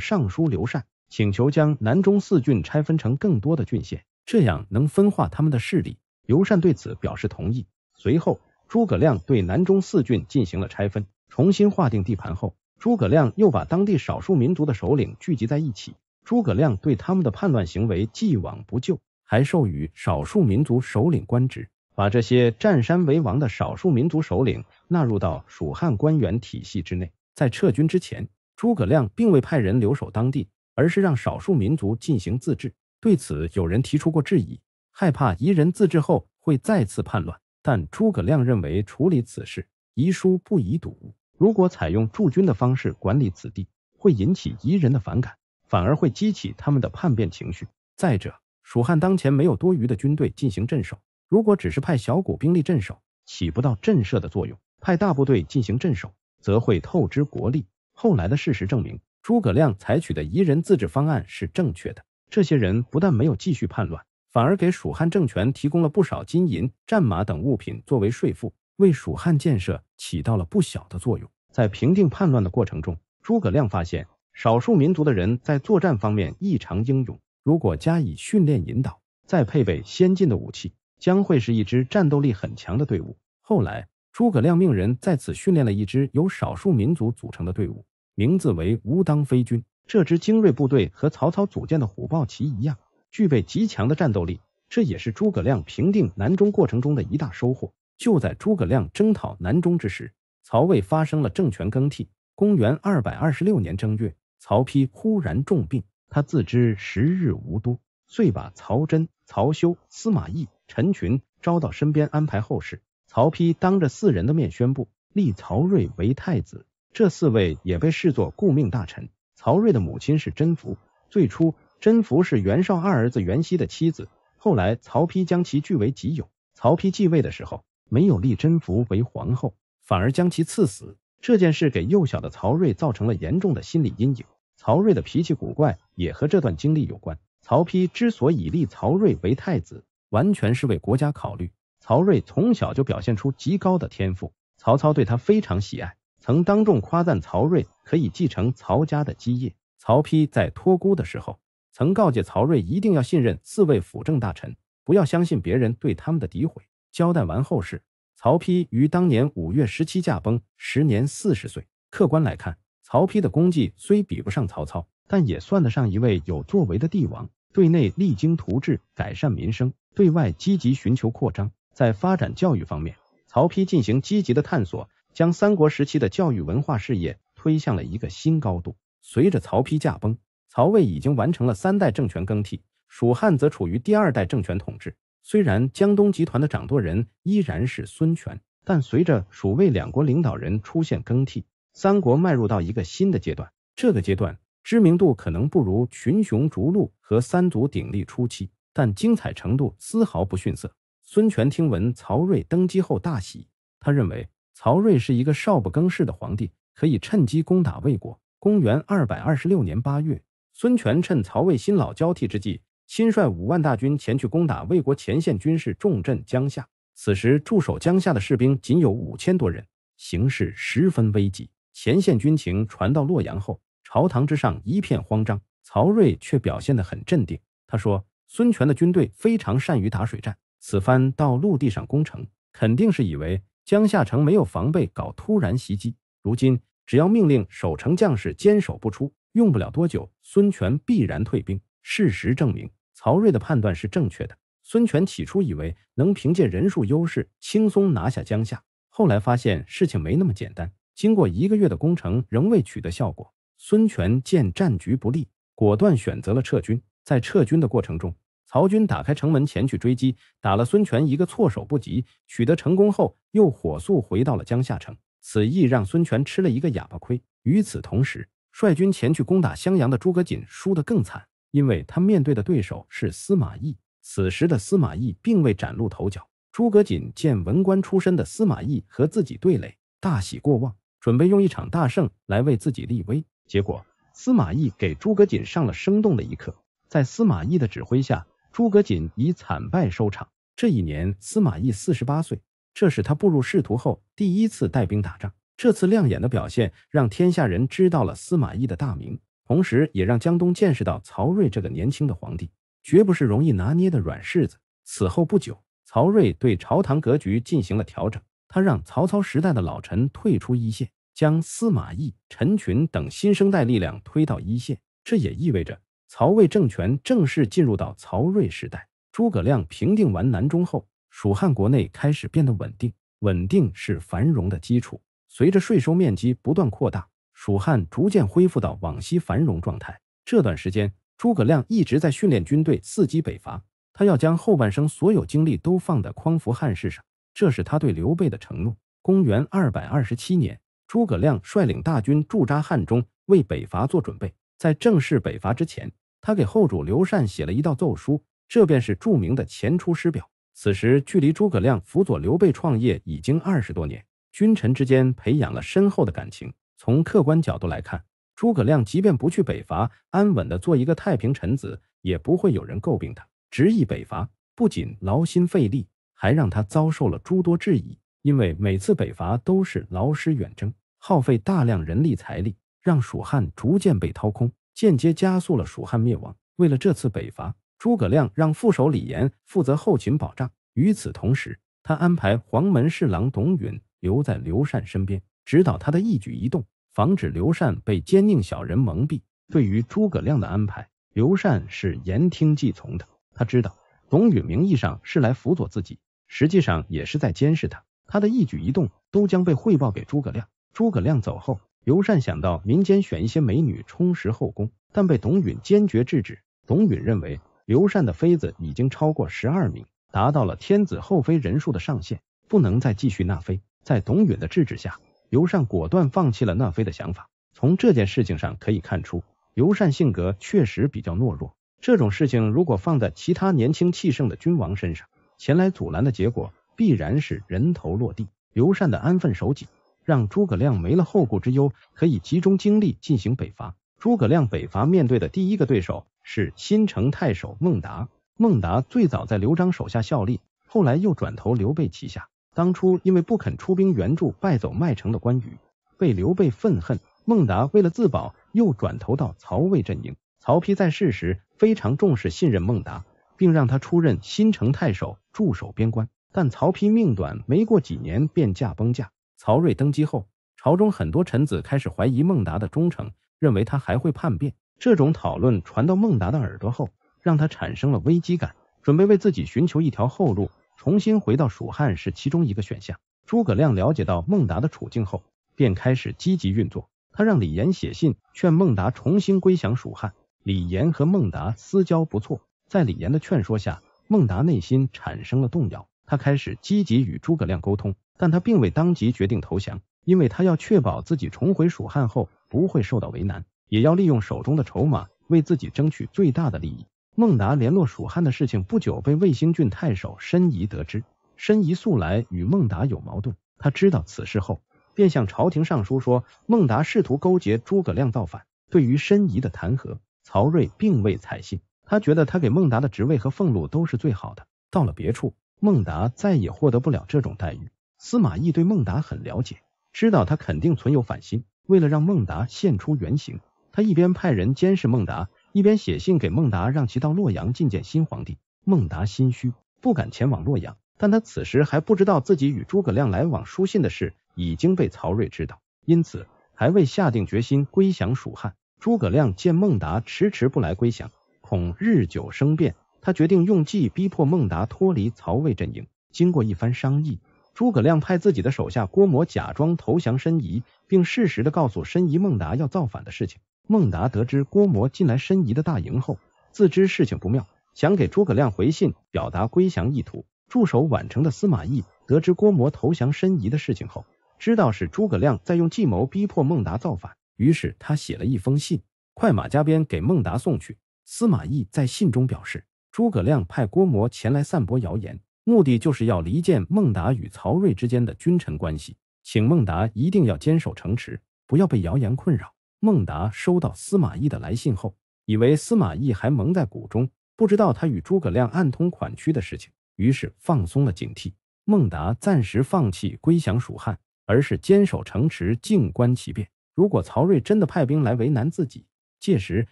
上书刘禅，请求将南中四郡拆分成更多的郡县，这样能分化他们的势力。刘禅对此表示同意。随后，诸葛亮对南中四郡进行了拆分，重新划定地盘后，诸葛亮又把当地少数民族的首领聚集在一起。诸葛亮对他们的叛乱行为既往不咎，还授予少数民族首领官职，把这些占山为王的少数民族首领纳入到蜀汉官员体系之内。在撤军之前，诸葛亮并未派人留守当地，而是让少数民族进行自治。对此，有人提出过质疑。害怕彝人自治后会再次叛乱，但诸葛亮认为处理此事宜疏不宜堵。如果采用驻军的方式管理此地，会引起彝人的反感，反而会激起他们的叛变情绪。再者，蜀汉当前没有多余的军队进行镇守，如果只是派小股兵力镇守，起不到震慑的作用；派大部队进行镇守，则会透支国力。后来的事实证明，诸葛亮采取的彝人自治方案是正确的。这些人不但没有继续叛乱。反而给蜀汉政权提供了不少金银、战马等物品作为税赋，为蜀汉建设起到了不小的作用。在平定叛乱的过程中，诸葛亮发现少数民族的人在作战方面异常英勇，如果加以训练引导，再配备先进的武器，将会是一支战斗力很强的队伍。后来，诸葛亮命人在此训练了一支由少数民族组成的队伍，名字为“乌当飞军”。这支精锐部队和曹操组建的虎豹骑一样。具备极强的战斗力，这也是诸葛亮平定南中过程中的一大收获。就在诸葛亮征讨南中之时，曹魏发生了政权更替。公元二百二十六年正月，曹丕忽然重病，他自知时日无多，遂把曹真、曹休、司马懿、陈群招到身边安排后事。曹丕当着四人的面宣布立曹睿为太子，这四位也被视作顾命大臣。曹睿的母亲是甄宓，最初。甄宓是袁绍二儿子袁熙的妻子，后来曹丕将其据为己有。曹丕继位的时候，没有立甄宓为皇后，反而将其赐死。这件事给幼小的曹睿造成了严重的心理阴影。曹睿的脾气古怪也和这段经历有关。曹丕之所以立曹睿为太子，完全是为国家考虑。曹睿从小就表现出极高的天赋，曹操对他非常喜爱，曾当众夸赞曹睿可以继承曹家的基业。曹丕在托孤的时候。曾告诫曹睿一定要信任四位辅政大臣，不要相信别人对他们的诋毁。交代完后事，曹丕于当年五月十七驾崩，时年四十岁。客观来看，曹丕的功绩虽比不上曹操，但也算得上一位有作为的帝王。对内励精图治，改善民生；对外积极寻求扩张。在发展教育方面，曹丕进行积极的探索，将三国时期的教育文化事业推向了一个新高度。随着曹丕驾崩。曹魏已经完成了三代政权更替，蜀汉则处于第二代政权统治。虽然江东集团的掌舵人依然是孙权，但随着蜀魏两国领导人出现更替，三国迈入到一个新的阶段。这个阶段知名度可能不如群雄逐鹿和三足鼎立初期，但精彩程度丝毫不逊色。孙权听闻曹睿登基后大喜，他认为曹睿是一个少不更事的皇帝，可以趁机攻打魏国。公元二百二十六年八月。孙权趁曹魏新老交替之际，亲率五万大军前去攻打魏国前线军事重镇江夏。此时驻守江夏的士兵仅有五千多人，形势十分危急。前线军情传到洛阳后，朝堂之上一片慌张。曹睿却表现得很镇定，他说：“孙权的军队非常善于打水战，此番到陆地上攻城，肯定是以为江夏城没有防备，搞突然袭击。如今只要命令守城将士坚守不出。”用不了多久，孙权必然退兵。事实证明，曹睿的判断是正确的。孙权起初以为能凭借人数优势轻松拿下江夏，后来发现事情没那么简单。经过一个月的攻城，仍未取得效果。孙权见战局不利，果断选择了撤军。在撤军的过程中，曹军打开城门前去追击，打了孙权一个措手不及。取得成功后，又火速回到了江夏城。此役让孙权吃了一个哑巴亏。与此同时，率军前去攻打襄阳的诸葛瑾输得更惨，因为他面对的对手是司马懿。此时的司马懿并未崭露头角。诸葛瑾见文官出身的司马懿和自己对垒，大喜过望，准备用一场大胜来为自己立威。结果，司马懿给诸葛瑾上了生动的一课。在司马懿的指挥下，诸葛瑾以惨败收场。这一年，司马懿四十八岁，这是他步入仕途后第一次带兵打仗。这次亮眼的表现，让天下人知道了司马懿的大名，同时也让江东见识到曹睿这个年轻的皇帝绝不是容易拿捏的软柿子。此后不久，曹睿对朝堂格局进行了调整，他让曹操时代的老臣退出一线，将司马懿、陈群等新生代力量推到一线。这也意味着曹魏政权正式进入到曹睿时代。诸葛亮平定完南中后，蜀汉国内开始变得稳定，稳定是繁荣的基础。随着税收面积不断扩大，蜀汉逐渐恢复到往昔繁荣状态。这段时间，诸葛亮一直在训练军队，伺机北伐。他要将后半生所有精力都放在匡扶汉室上，这是他对刘备的承诺。公元二百二十七年，诸葛亮率领大军驻扎汉中，为北伐做准备。在正式北伐之前，他给后主刘禅写了一道奏书，这便是著名的《前出师表》。此时，距离诸葛亮辅佐刘备创业已经二十多年。君臣之间培养了深厚的感情。从客观角度来看，诸葛亮即便不去北伐，安稳的做一个太平臣子，也不会有人诟病他。执意北伐，不仅劳心费力，还让他遭受了诸多质疑。因为每次北伐都是劳师远征，耗费大量人力财力，让蜀汉逐渐被掏空，间接加速了蜀汉灭亡。为了这次北伐，诸葛亮让副手李严负责后勤保障。与此同时，他安排黄门侍郎董允。留在刘禅身边，指导他的一举一动，防止刘禅被奸佞小人蒙蔽。对于诸葛亮的安排，刘禅是言听计从的。他知道，董允名义上是来辅佐自己，实际上也是在监视他。他的一举一动都将被汇报给诸葛亮。诸葛亮走后，刘禅想到民间选一些美女充实后宫，但被董允坚决制止。董允认为，刘禅的妃子已经超过十二名，达到了天子后妃人数的上限，不能再继续纳妃。在董允的制止下，刘禅果断放弃了纳妃的想法。从这件事情上可以看出，刘禅性格确实比较懦弱。这种事情如果放在其他年轻气盛的君王身上，前来阻拦的结果必然是人头落地。刘禅的安分守己，让诸葛亮没了后顾之忧，可以集中精力进行北伐。诸葛亮北伐面对的第一个对手是新城太守孟达。孟达最早在刘璋手下效力，后来又转投刘备旗下。当初因为不肯出兵援助败走麦城的关羽，被刘备愤恨。孟达为了自保，又转投到曹魏阵营。曹丕在世时非常重视信任孟达，并让他出任新城太守，驻守边关。但曹丕命短，没过几年便驾崩驾。曹睿登基后，朝中很多臣子开始怀疑孟达的忠诚，认为他还会叛变。这种讨论传到孟达的耳朵后，让他产生了危机感，准备为自己寻求一条后路。重新回到蜀汉是其中一个选项。诸葛亮了解到孟达的处境后，便开始积极运作。他让李严写信劝孟达重新归降蜀汉。李严和孟达私交不错，在李严的劝说下，孟达内心产生了动摇。他开始积极与诸葛亮沟通，但他并未当即决定投降，因为他要确保自己重回蜀汉后不会受到为难，也要利用手中的筹码为自己争取最大的利益。孟达联络蜀汉的事情不久被魏兴郡太守申仪得知，申仪素来与孟达有矛盾，他知道此事后，便向朝廷上书说孟达试图勾结诸葛亮造反。对于申仪的弹劾，曹睿并未采信，他觉得他给孟达的职位和俸禄都是最好的，到了别处，孟达再也获得不了这种待遇。司马懿对孟达很了解，知道他肯定存有反心，为了让孟达现出原形，他一边派人监视孟达。一边写信给孟达，让其到洛阳觐见新皇帝。孟达心虚，不敢前往洛阳，但他此时还不知道自己与诸葛亮来往书信的事已经被曹睿知道，因此还未下定决心归降蜀汉。诸葛亮见孟达迟迟不来归降，恐日久生变，他决定用计逼迫孟达脱离曹魏阵营。经过一番商议，诸葛亮派自己的手下郭某假装投降申仪，并适时的告诉申仪孟达要造反的事情。孟达得知郭模进来申遗的大营后，自知事情不妙，想给诸葛亮回信，表达归降意图。驻守宛城的司马懿得知郭模投降申遗的事情后，知道是诸葛亮在用计谋逼迫孟达造反，于是他写了一封信，快马加鞭给孟达送去。司马懿在信中表示，诸葛亮派郭模前来散播谣言，目的就是要离间孟达与曹睿之间的君臣关系，请孟达一定要坚守城池，不要被谣言困扰。孟达收到司马懿的来信后，以为司马懿还蒙在鼓中，不知道他与诸葛亮暗通款曲的事情，于是放松了警惕。孟达暂时放弃归降蜀汉，而是坚守城池，静观其变。如果曹睿真的派兵来为难自己，届时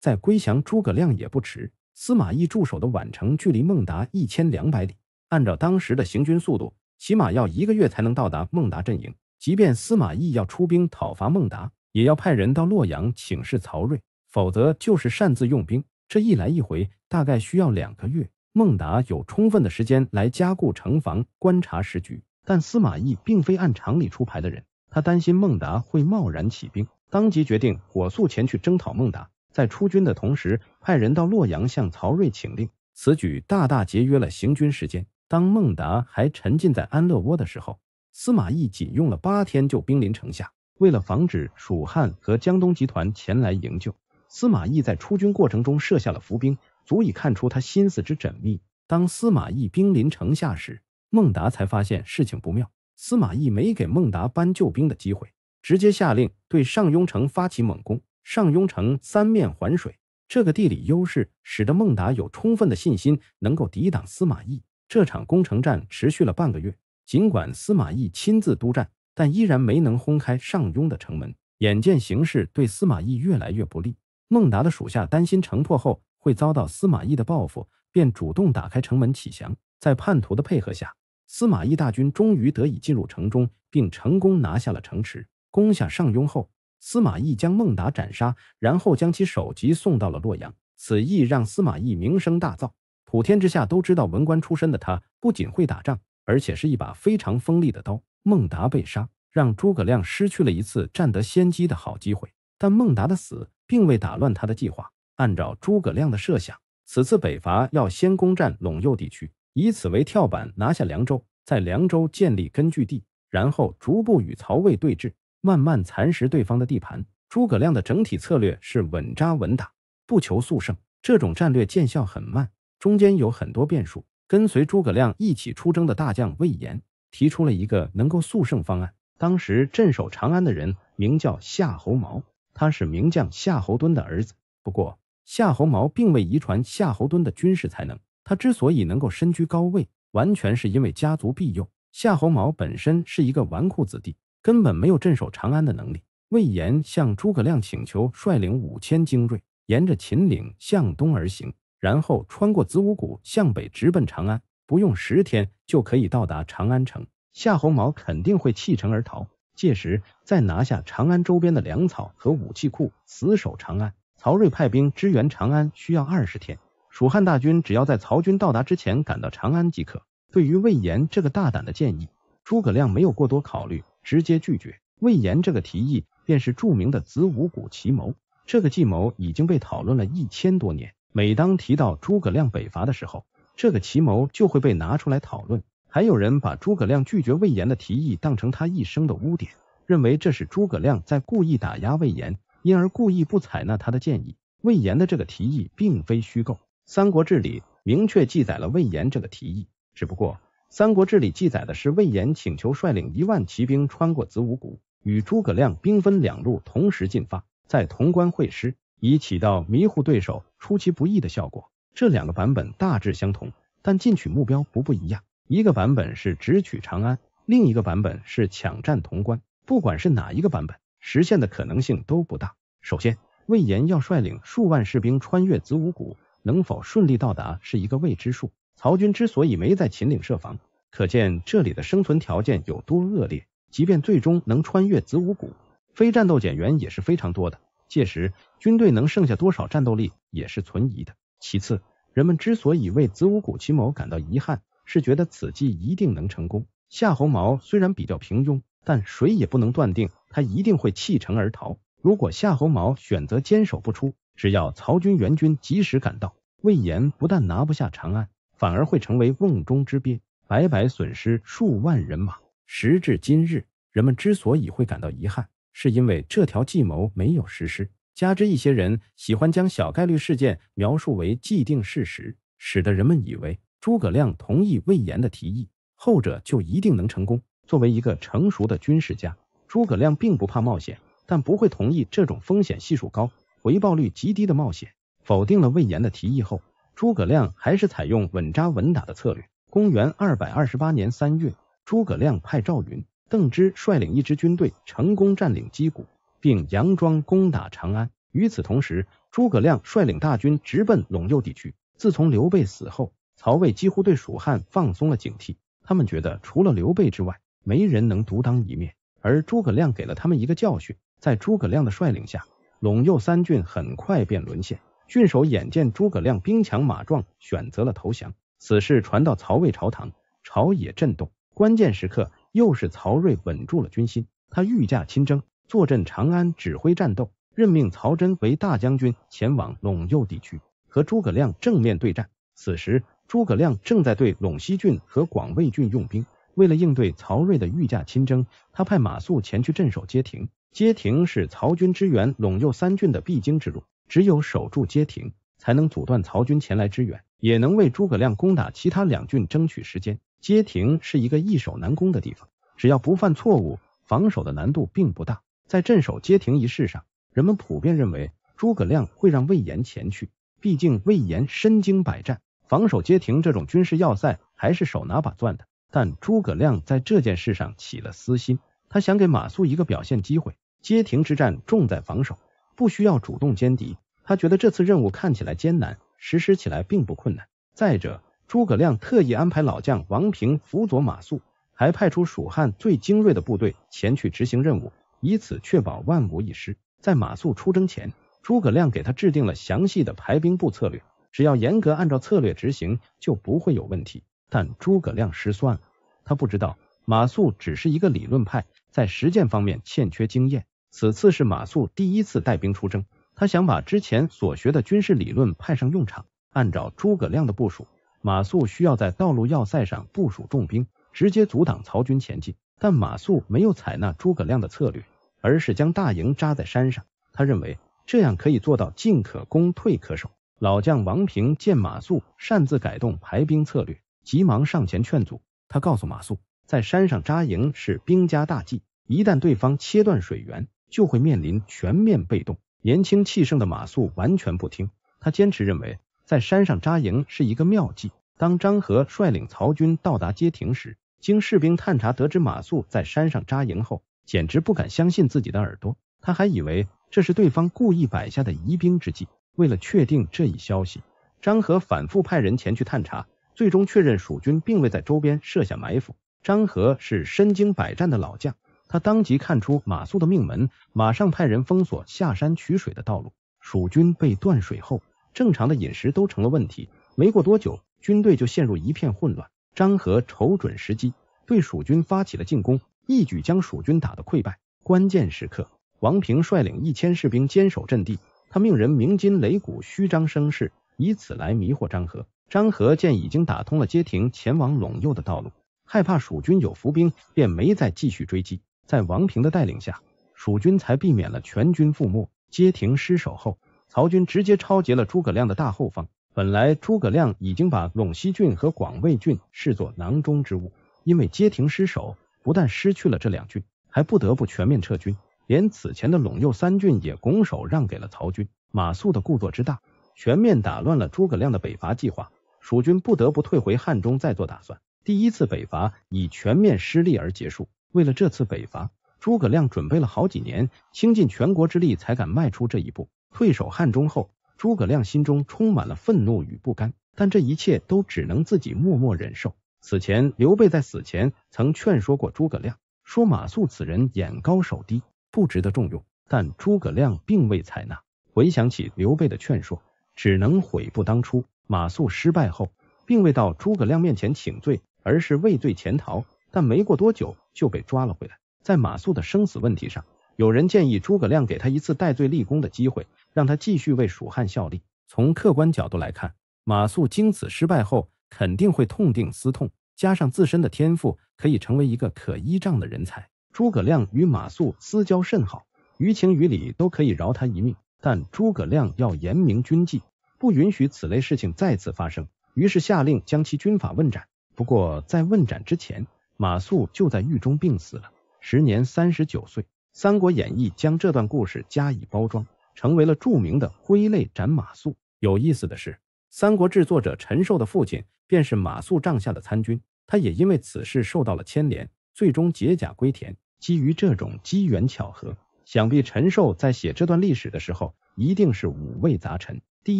再归降诸葛亮也不迟。司马懿驻守的宛城距离孟达一千两百里，按照当时的行军速度，起码要一个月才能到达孟达阵营。即便司马懿要出兵讨伐孟达。也要派人到洛阳请示曹睿，否则就是擅自用兵。这一来一回，大概需要两个月。孟达有充分的时间来加固城防、观察时局，但司马懿并非按常理出牌的人，他担心孟达会贸然起兵，当即决定火速前去征讨孟达。在出军的同时，派人到洛阳向曹睿请令，此举大大节约了行军时间。当孟达还沉浸在安乐窝的时候，司马懿仅用了八天就兵临城下。为了防止蜀汉和江东集团前来营救，司马懿在出军过程中设下了伏兵，足以看出他心思之缜密。当司马懿兵临城下时，孟达才发现事情不妙。司马懿没给孟达搬救兵的机会，直接下令对上庸城发起猛攻。上庸城三面环水，这个地理优势使得孟达有充分的信心能够抵挡司马懿。这场攻城战持续了半个月，尽管司马懿亲自督战。但依然没能轰开上庸的城门，眼见形势对司马懿越来越不利，孟达的属下担心城破后会遭到司马懿的报复，便主动打开城门起降。在叛徒的配合下，司马懿大军终于得以进入城中，并成功拿下了城池。攻下上庸后，司马懿将孟达斩杀，然后将其首级送到了洛阳。此役让司马懿名声大噪，普天之下都知道文官出身的他不仅会打仗，而且是一把非常锋利的刀。孟达被杀，让诸葛亮失去了一次占得先机的好机会。但孟达的死并未打乱他的计划。按照诸葛亮的设想，此次北伐要先攻占陇右地区，以此为跳板拿下凉州，在凉州建立根据地，然后逐步与曹魏对峙，慢慢蚕食对方的地盘。诸葛亮的整体策略是稳扎稳打，不求速胜。这种战略见效很慢，中间有很多变数。跟随诸葛亮一起出征的大将魏延。提出了一个能够速胜方案。当时镇守长安的人名叫夏侯楙，他是名将夏侯惇的儿子。不过，夏侯楙并未遗传夏侯惇的军事才能。他之所以能够身居高位，完全是因为家族庇佑。夏侯楙本身是一个纨绔子弟，根本没有镇守长安的能力。魏延向诸葛亮请求率领五千精锐，沿着秦岭向东而行，然后穿过子午谷向北直奔长安。不用十天就可以到达长安城，夏侯茂肯定会弃城而逃。届时再拿下长安周边的粮草和武器库，死守长安。曹睿派兵支援长安需要二十天，蜀汉大军只要在曹军到达之前赶到长安即可。对于魏延这个大胆的建议，诸葛亮没有过多考虑，直接拒绝。魏延这个提议便是著名的子午谷奇谋，这个计谋已经被讨论了一千多年。每当提到诸葛亮北伐的时候，这个奇谋就会被拿出来讨论，还有人把诸葛亮拒绝魏延的提议当成他一生的污点，认为这是诸葛亮在故意打压魏延，因而故意不采纳他的建议。魏延的这个提议并非虚构，《三国志》里明确记载了魏延这个提议，只不过《三国志》里记载的是魏延请求率领一万骑兵穿过子午谷，与诸葛亮兵分两路同时进发，在潼关会师，以起到迷惑对手、出其不意的效果。这两个版本大致相同，但进取目标不不一样。一个版本是直取长安，另一个版本是抢占潼关。不管是哪一个版本，实现的可能性都不大。首先，魏延要率领数万士兵穿越子午谷，能否顺利到达是一个未知数。曹军之所以没在秦岭设防，可见这里的生存条件有多恶劣。即便最终能穿越子午谷，非战斗减员也是非常多的。届时，军队能剩下多少战斗力也是存疑的。其次，人们之所以为子午谷奇谋感到遗憾，是觉得此计一定能成功。夏侯楙虽然比较平庸，但谁也不能断定他一定会弃城而逃。如果夏侯楙选择坚守不出，只要曹军援军及时赶到，魏延不但拿不下长安，反而会成为瓮中之鳖，白白损失数万人马。时至今日，人们之所以会感到遗憾，是因为这条计谋没有实施。加之一些人喜欢将小概率事件描述为既定事实，使得人们以为诸葛亮同意魏延的提议，后者就一定能成功。作为一个成熟的军事家，诸葛亮并不怕冒险，但不会同意这种风险系数高、回报率极低的冒险。否定了魏延的提议后，诸葛亮还是采用稳扎稳打的策略。公元二百二十八年三月，诸葛亮派赵云、邓芝率领一支军队，成功占领击谷。并佯装攻打长安。与此同时，诸葛亮率领大军直奔陇右地区。自从刘备死后，曹魏几乎对蜀汉放松了警惕，他们觉得除了刘备之外，没人能独当一面。而诸葛亮给了他们一个教训。在诸葛亮的率领下，陇右三郡很快便沦陷。郡守眼见诸葛亮兵强马壮，选择了投降。此事传到曹魏朝堂，朝野震动。关键时刻，又是曹睿稳住了军心，他御驾亲征。坐镇长安指挥战斗，任命曹真为大将军前往陇右地区和诸葛亮正面对战。此时诸葛亮正在对陇西郡和广卫郡用兵，为了应对曹睿的御驾亲征，他派马谡前去镇守街亭。街亭是曹军支援陇右三郡的必经之路，只有守住街亭，才能阻断曹军前来支援，也能为诸葛亮攻打其他两郡争取时间。街亭是一个易守难攻的地方，只要不犯错误，防守的难度并不大。在镇守街亭一事上，人们普遍认为诸葛亮会让魏延前去，毕竟魏延身经百战，防守街亭这种军事要塞还是手拿把攥的。但诸葛亮在这件事上起了私心，他想给马谡一个表现机会。街亭之战重在防守，不需要主动歼敌。他觉得这次任务看起来艰难，实施起来并不困难。再者，诸葛亮特意安排老将王平辅佐马谡，还派出蜀汉最精锐的部队前去执行任务。以此确保万无一失。在马谡出征前，诸葛亮给他制定了详细的排兵布策略，只要严格按照策略执行，就不会有问题。但诸葛亮失算了，他不知道马谡只是一个理论派，在实践方面欠缺经验。此次是马谡第一次带兵出征，他想把之前所学的军事理论派上用场。按照诸葛亮的部署，马谡需要在道路要塞上部署重兵，直接阻挡曹军前进。但马谡没有采纳诸葛亮的策略，而是将大营扎在山上。他认为这样可以做到进可攻，退可守。老将王平见马谡擅自改动排兵策略，急忙上前劝阻。他告诉马谡，在山上扎营是兵家大忌，一旦对方切断水源，就会面临全面被动。年轻气盛的马谡完全不听，他坚持认为在山上扎营是一个妙计。当张合率领曹军到达街亭时，经士兵探查得知马谡在山上扎营后，简直不敢相信自己的耳朵。他还以为这是对方故意摆下的疑兵之计。为了确定这一消息，张和反复派人前去探查，最终确认蜀军并未在周边设下埋伏。张和是身经百战的老将，他当即看出马谡的命门，马上派人封锁下山取水的道路。蜀军被断水后，正常的饮食都成了问题。没过多久，军队就陷入一片混乱。张合瞅准时机，对蜀军发起了进攻，一举将蜀军打得溃败。关键时刻，王平率领一千士兵坚守阵地，他命人鸣金擂鼓，虚张声势，以此来迷惑张合。张合见已经打通了街亭前往陇右的道路，害怕蜀军有伏兵，便没再继续追击。在王平的带领下，蜀军才避免了全军覆没。街亭失守后，曹军直接抄截了诸葛亮的大后方。本来诸葛亮已经把陇西郡和广卫郡视作囊中之物，因为街亭失守，不但失去了这两郡，还不得不全面撤军，连此前的陇右三郡也拱手让给了曹军。马谡的故作之大，全面打乱了诸葛亮的北伐计划，蜀军不得不退回汉中再做打算。第一次北伐以全面失利而结束。为了这次北伐，诸葛亮准备了好几年，倾尽全国之力才敢迈出这一步。退守汉中后。诸葛亮心中充满了愤怒与不甘，但这一切都只能自己默默忍受。此前，刘备在死前曾劝说过诸葛亮，说马谡此人眼高手低，不值得重用，但诸葛亮并未采纳。回想起刘备的劝说，只能悔不当初。马谡失败后，并未到诸葛亮面前请罪，而是畏罪潜逃，但没过多久就被抓了回来。在马谡的生死问题上，有人建议诸葛亮给他一次戴罪立功的机会。让他继续为蜀汉效力。从客观角度来看，马谡经此失败后肯定会痛定思痛，加上自身的天赋，可以成为一个可依仗的人才。诸葛亮与马谡私交甚好，于情于理都可以饶他一命。但诸葛亮要严明军纪，不允许此类事情再次发生，于是下令将其军法问斩。不过在问斩之前，马谡就在狱中病死了，时年三十九岁。《三国演义》将这段故事加以包装。成为了著名的挥泪斩马谡。有意思的是，《三国志》作者陈寿的父亲便是马谡帐下的参军，他也因为此事受到了牵连，最终解甲归田。基于这种机缘巧合，想必陈寿在写这段历史的时候，一定是五味杂陈。第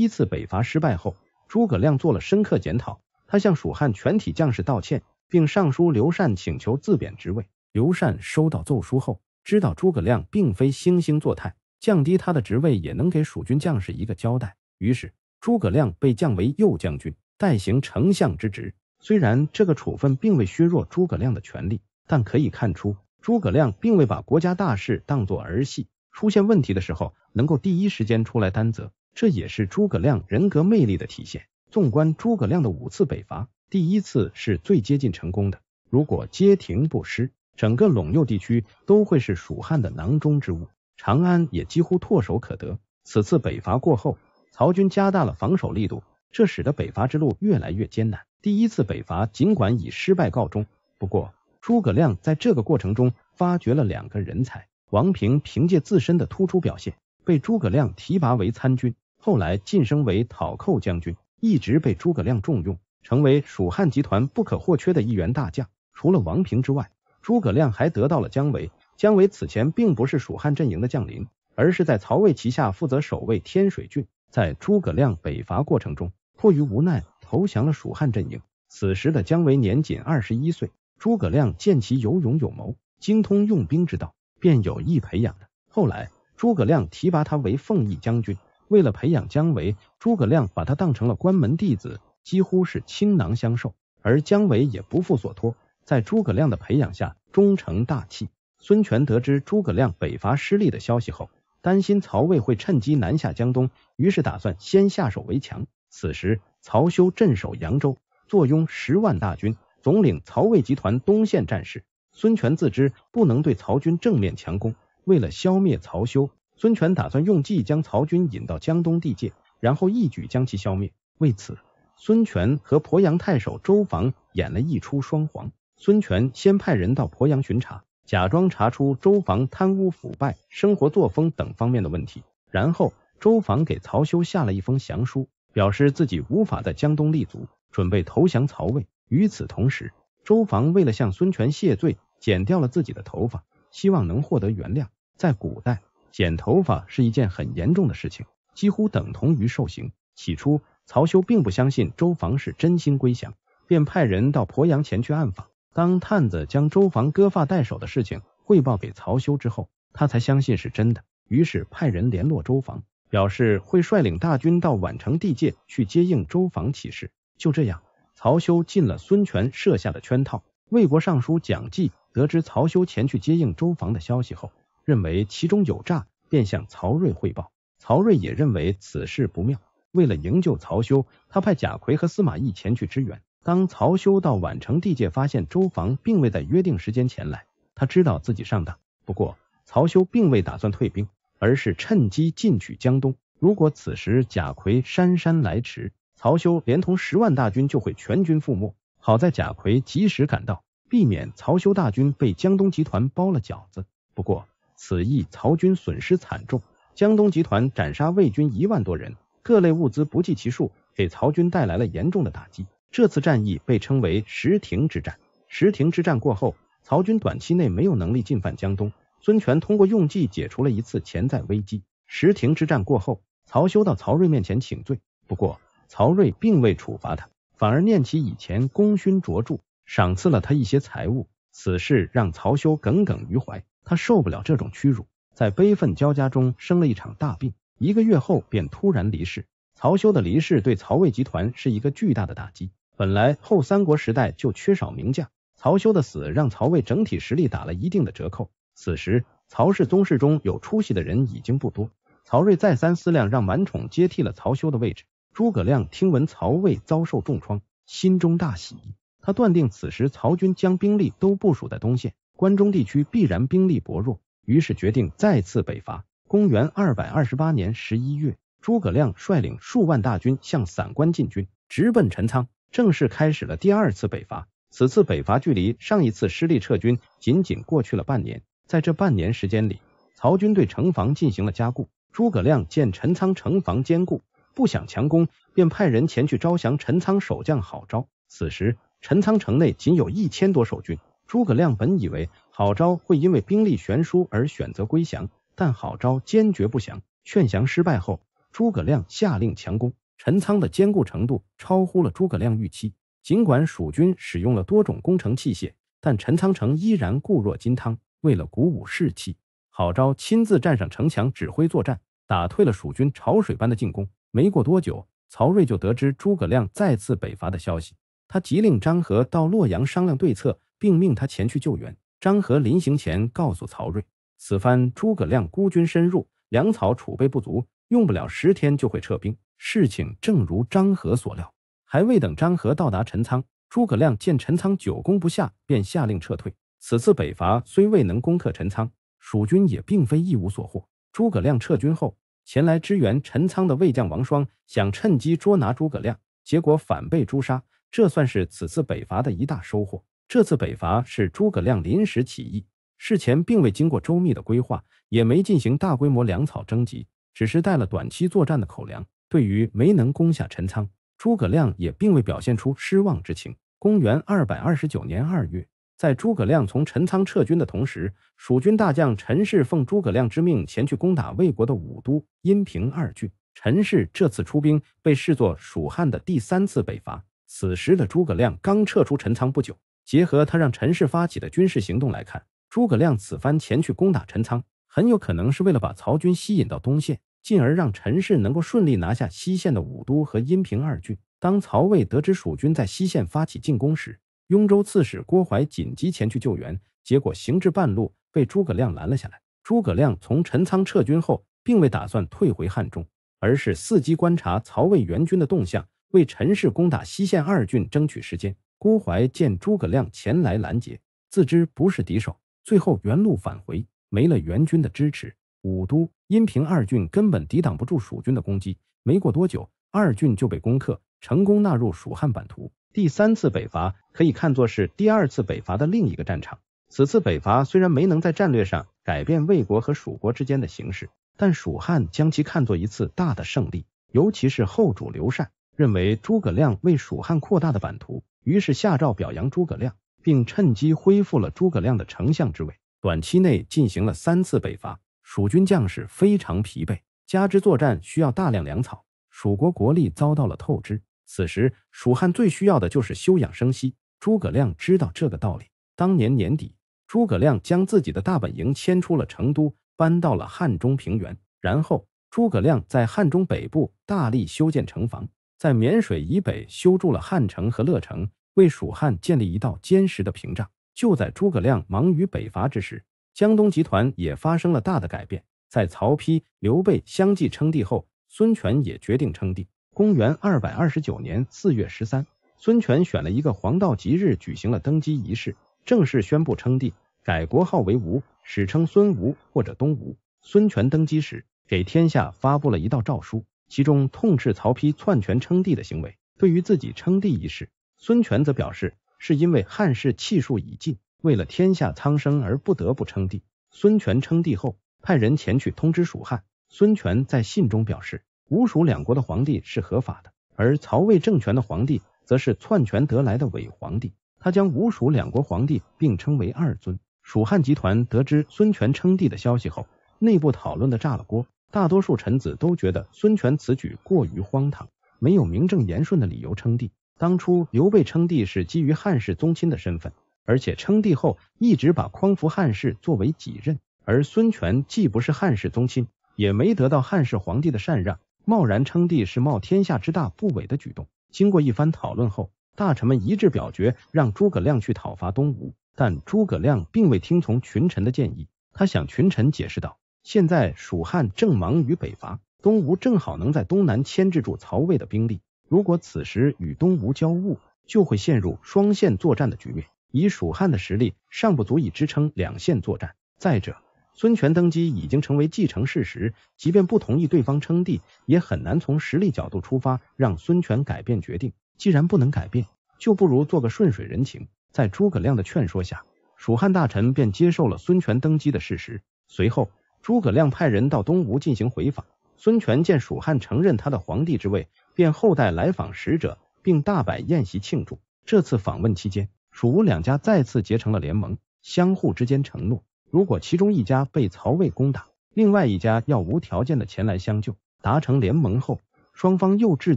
一次北伐失败后，诸葛亮做了深刻检讨，他向蜀汉全体将士道歉，并上书刘禅请求自贬职位。刘禅收到奏书后，知道诸葛亮并非惺惺作态。降低他的职位也能给蜀军将士一个交代。于是，诸葛亮被降为右将军，代行丞相之职。虽然这个处分并未削弱诸葛亮的权力，但可以看出，诸葛亮并未把国家大事当作儿戏。出现问题的时候，能够第一时间出来担责，这也是诸葛亮人格魅力的体现。纵观诸葛亮的五次北伐，第一次是最接近成功的。如果街亭不失，整个陇右地区都会是蜀汉的囊中之物。长安也几乎唾手可得。此次北伐过后，曹军加大了防守力度，这使得北伐之路越来越艰难。第一次北伐尽管以失败告终，不过诸葛亮在这个过程中发掘了两个人才。王平凭借自身的突出表现，被诸葛亮提拔为参军，后来晋升为讨寇将军，一直被诸葛亮重用，成为蜀汉集团不可或缺的一员大将。除了王平之外，诸葛亮还得到了姜维。姜维此前并不是蜀汉阵营的将领，而是在曹魏旗下负责守卫天水郡。在诸葛亮北伐过程中，迫于无奈投降了蜀汉阵营。此时的姜维年仅二十一岁。诸葛亮见其有勇有谋，精通用兵之道，便有意培养他。后来，诸葛亮提拔他为奉义将军。为了培养姜维，诸葛亮把他当成了关门弟子，几乎是倾囊相授。而姜维也不负所托，在诸葛亮的培养下，终成大器。孙权得知诸葛亮北伐失利的消息后，担心曹魏会趁机南下江东，于是打算先下手为强。此时，曹休镇守扬州，坐拥十万大军，总领曹魏集团东线战事。孙权自知不能对曹军正面强攻，为了消灭曹休，孙权打算用计将曹军引到江东地界，然后一举将其消灭。为此，孙权和鄱阳太守周防演了一出双簧。孙权先派人到鄱阳巡查。假装查出周防贪污腐败、生活作风等方面的问题，然后周防给曹休下了一封降书，表示自己无法在江东立足，准备投降曹魏。与此同时，周防为了向孙权谢罪，剪掉了自己的头发，希望能获得原谅。在古代，剪头发是一件很严重的事情，几乎等同于受刑。起初，曹休并不相信周防是真心归降，便派人到鄱阳前去暗访。当探子将周防割发代首的事情汇报给曹休之后，他才相信是真的，于是派人联络周防，表示会率领大军到宛城地界去接应周防起事。就这样，曹休进了孙权设下的圈套。魏国尚书蒋济得知曹休前去接应周防的消息后，认为其中有诈，便向曹睿汇报。曹睿也认为此事不妙，为了营救曹休，他派贾逵和司马懿前去支援。当曹休到宛城地界，发现周防并未在约定时间前来，他知道自己上当。不过，曹休并未打算退兵，而是趁机进取江东。如果此时贾逵姗姗来迟，曹休连同十万大军就会全军覆没。好在贾逵及时赶到，避免曹休大军被江东集团包了饺子。不过，此役曹军损失惨重，江东集团斩杀魏军一万多人，各类物资不计其数，给曹军带来了严重的打击。这次战役被称为石亭之战。石亭之战过后，曹军短期内没有能力进犯江东。孙权通过用计解除了一次潜在危机。石亭之战过后，曹休到曹睿面前请罪，不过曹睿并未处罚他，反而念其以前功勋卓著，赏赐了他一些财物。此事让曹休耿耿于怀，他受不了这种屈辱，在悲愤交加中生了一场大病，一个月后便突然离世。曹休的离世对曹魏集团是一个巨大的打击。本来后三国时代就缺少名将，曹休的死让曹魏整体实力打了一定的折扣。此时曹氏宗室中有出息的人已经不多，曹睿再三思量，让满宠接替了曹休的位置。诸葛亮听闻曹魏遭受重创，心中大喜，他断定此时曹军将兵力都部署在东线，关中地区必然兵力薄弱，于是决定再次北伐。公元二百二十八年十一月。诸葛亮率领数万大军向散关进军，直奔陈仓，正式开始了第二次北伐。此次北伐距离上一次失利撤军仅仅过去了半年，在这半年时间里，曹军对城防进行了加固。诸葛亮见陈仓城防坚固，不想强攻，便派人前去招降陈仓守将郝昭。此时，陈仓城内仅有一千多守军。诸葛亮本以为郝昭会因为兵力悬殊而选择归降，但郝昭坚决不降，劝降失败后。诸葛亮下令强攻陈仓的坚固程度超乎了诸葛亮预期。尽管蜀军使用了多种工程器械，但陈仓城依然固若金汤。为了鼓舞士气，郝昭亲自站上城墙指挥作战，打退了蜀军潮水般的进攻。没过多久，曹睿就得知诸葛亮再次北伐的消息，他急令张合到洛阳商量对策，并命他前去救援。张合临行前告诉曹睿，此番诸葛亮孤军深入，粮草储备不足。用不了十天就会撤兵。事情正如张合所料，还未等张合到达陈仓，诸葛亮见陈仓久攻不下，便下令撤退。此次北伐虽未能攻克陈仓，蜀军也并非一无所获。诸葛亮撤军后，前来支援陈仓的魏将王双想趁机捉拿诸葛亮，结果反被诛杀。这算是此次北伐的一大收获。这次北伐是诸葛亮临时起意，事前并未经过周密的规划，也没进行大规模粮草征集。只是带了短期作战的口粮。对于没能攻下陈仓，诸葛亮也并未表现出失望之情。公元二百二十九年二月，在诸葛亮从陈仓撤军的同时，蜀军大将陈氏奉诸葛亮之命前去攻打魏国的武都、阴平二郡。陈氏这次出兵被视作蜀汉的第三次北伐。此时的诸葛亮刚撤出陈仓不久，结合他让陈氏发起的军事行动来看，诸葛亮此番前去攻打陈仓，很有可能是为了把曹军吸引到东线。进而让陈氏能够顺利拿下西线的武都和阴平二郡。当曹魏得知蜀军在西线发起进攻时，雍州刺史郭淮紧急前去救援，结果行至半路被诸葛亮拦了下来。诸葛亮从陈仓撤军后，并未打算退回汉中，而是伺机观察曹魏援军的动向，为陈氏攻打西线二郡争取时间。郭淮见诸葛亮前来拦截，自知不是敌手，最后原路返回。没了援军的支持，武都。阴平二郡根本抵挡不住蜀军的攻击，没过多久，二郡就被攻克，成功纳入蜀汉版图。第三次北伐可以看作是第二次北伐的另一个战场。此次北伐虽然没能在战略上改变魏国和蜀国之间的形势，但蜀汉将其看作一次大的胜利。尤其是后主刘禅认为诸葛亮为蜀汉扩大的版图，于是下诏表扬诸葛亮，并趁机恢复了诸葛亮的丞相之位。短期内进行了三次北伐。蜀军将士非常疲惫，加之作战需要大量粮草，蜀国国力遭到了透支。此时，蜀汉最需要的就是休养生息。诸葛亮知道这个道理，当年年底，诸葛亮将自己的大本营迁出了成都，搬到了汉中平原。然后，诸葛亮在汉中北部大力修建城防，在沔水以北修筑了汉城和乐城，为蜀汉建立一道坚实的屏障。就在诸葛亮忙于北伐之时。江东集团也发生了大的改变，在曹丕、刘备相继称帝后，孙权也决定称帝。公元二百二十九年四月十三，孙权选了一个黄道吉日，举行了登基仪式，正式宣布称帝，改国号为吴，史称孙吴或者东吴。孙权登基时，给天下发布了一道诏书，其中痛斥曹丕篡权称帝的行为。对于自己称帝一事，孙权则表示是因为汉室气数已尽。为了天下苍生而不得不称帝。孙权称帝后，派人前去通知蜀汉。孙权在信中表示，吴蜀两国的皇帝是合法的，而曹魏政权的皇帝则是篡权得来的伪皇帝。他将吴蜀两国皇帝并称为二尊。蜀汉集团得知孙权称帝的消息后，内部讨论的炸了锅。大多数臣子都觉得孙权此举过于荒唐，没有名正言顺的理由称帝。当初刘备称帝是基于汉室宗亲的身份。而且称帝后一直把匡扶汉室作为己任，而孙权既不是汉室宗亲，也没得到汉室皇帝的禅让，贸然称帝是冒天下之大不韪的举动。经过一番讨论后，大臣们一致表决，让诸葛亮去讨伐东吴。但诸葛亮并未听从群臣的建议，他向群臣解释道：“现在蜀汉正忙于北伐，东吴正好能在东南牵制住曹魏的兵力。如果此时与东吴交恶，就会陷入双线作战的局面。”以蜀汉的实力尚不足以支撑两线作战。再者，孙权登基已经成为既成事实，即便不同意对方称帝，也很难从实力角度出发让孙权改变决定。既然不能改变，就不如做个顺水人情。在诸葛亮的劝说下，蜀汉大臣便接受了孙权登基的事实。随后，诸葛亮派人到东吴进行回访。孙权见蜀汉承认他的皇帝之位，便厚待来访使者，并大摆宴席庆祝。这次访问期间，蜀吴两家再次结成了联盟，相互之间承诺，如果其中一家被曹魏攻打，另外一家要无条件的前来相救。达成联盟后，双方又制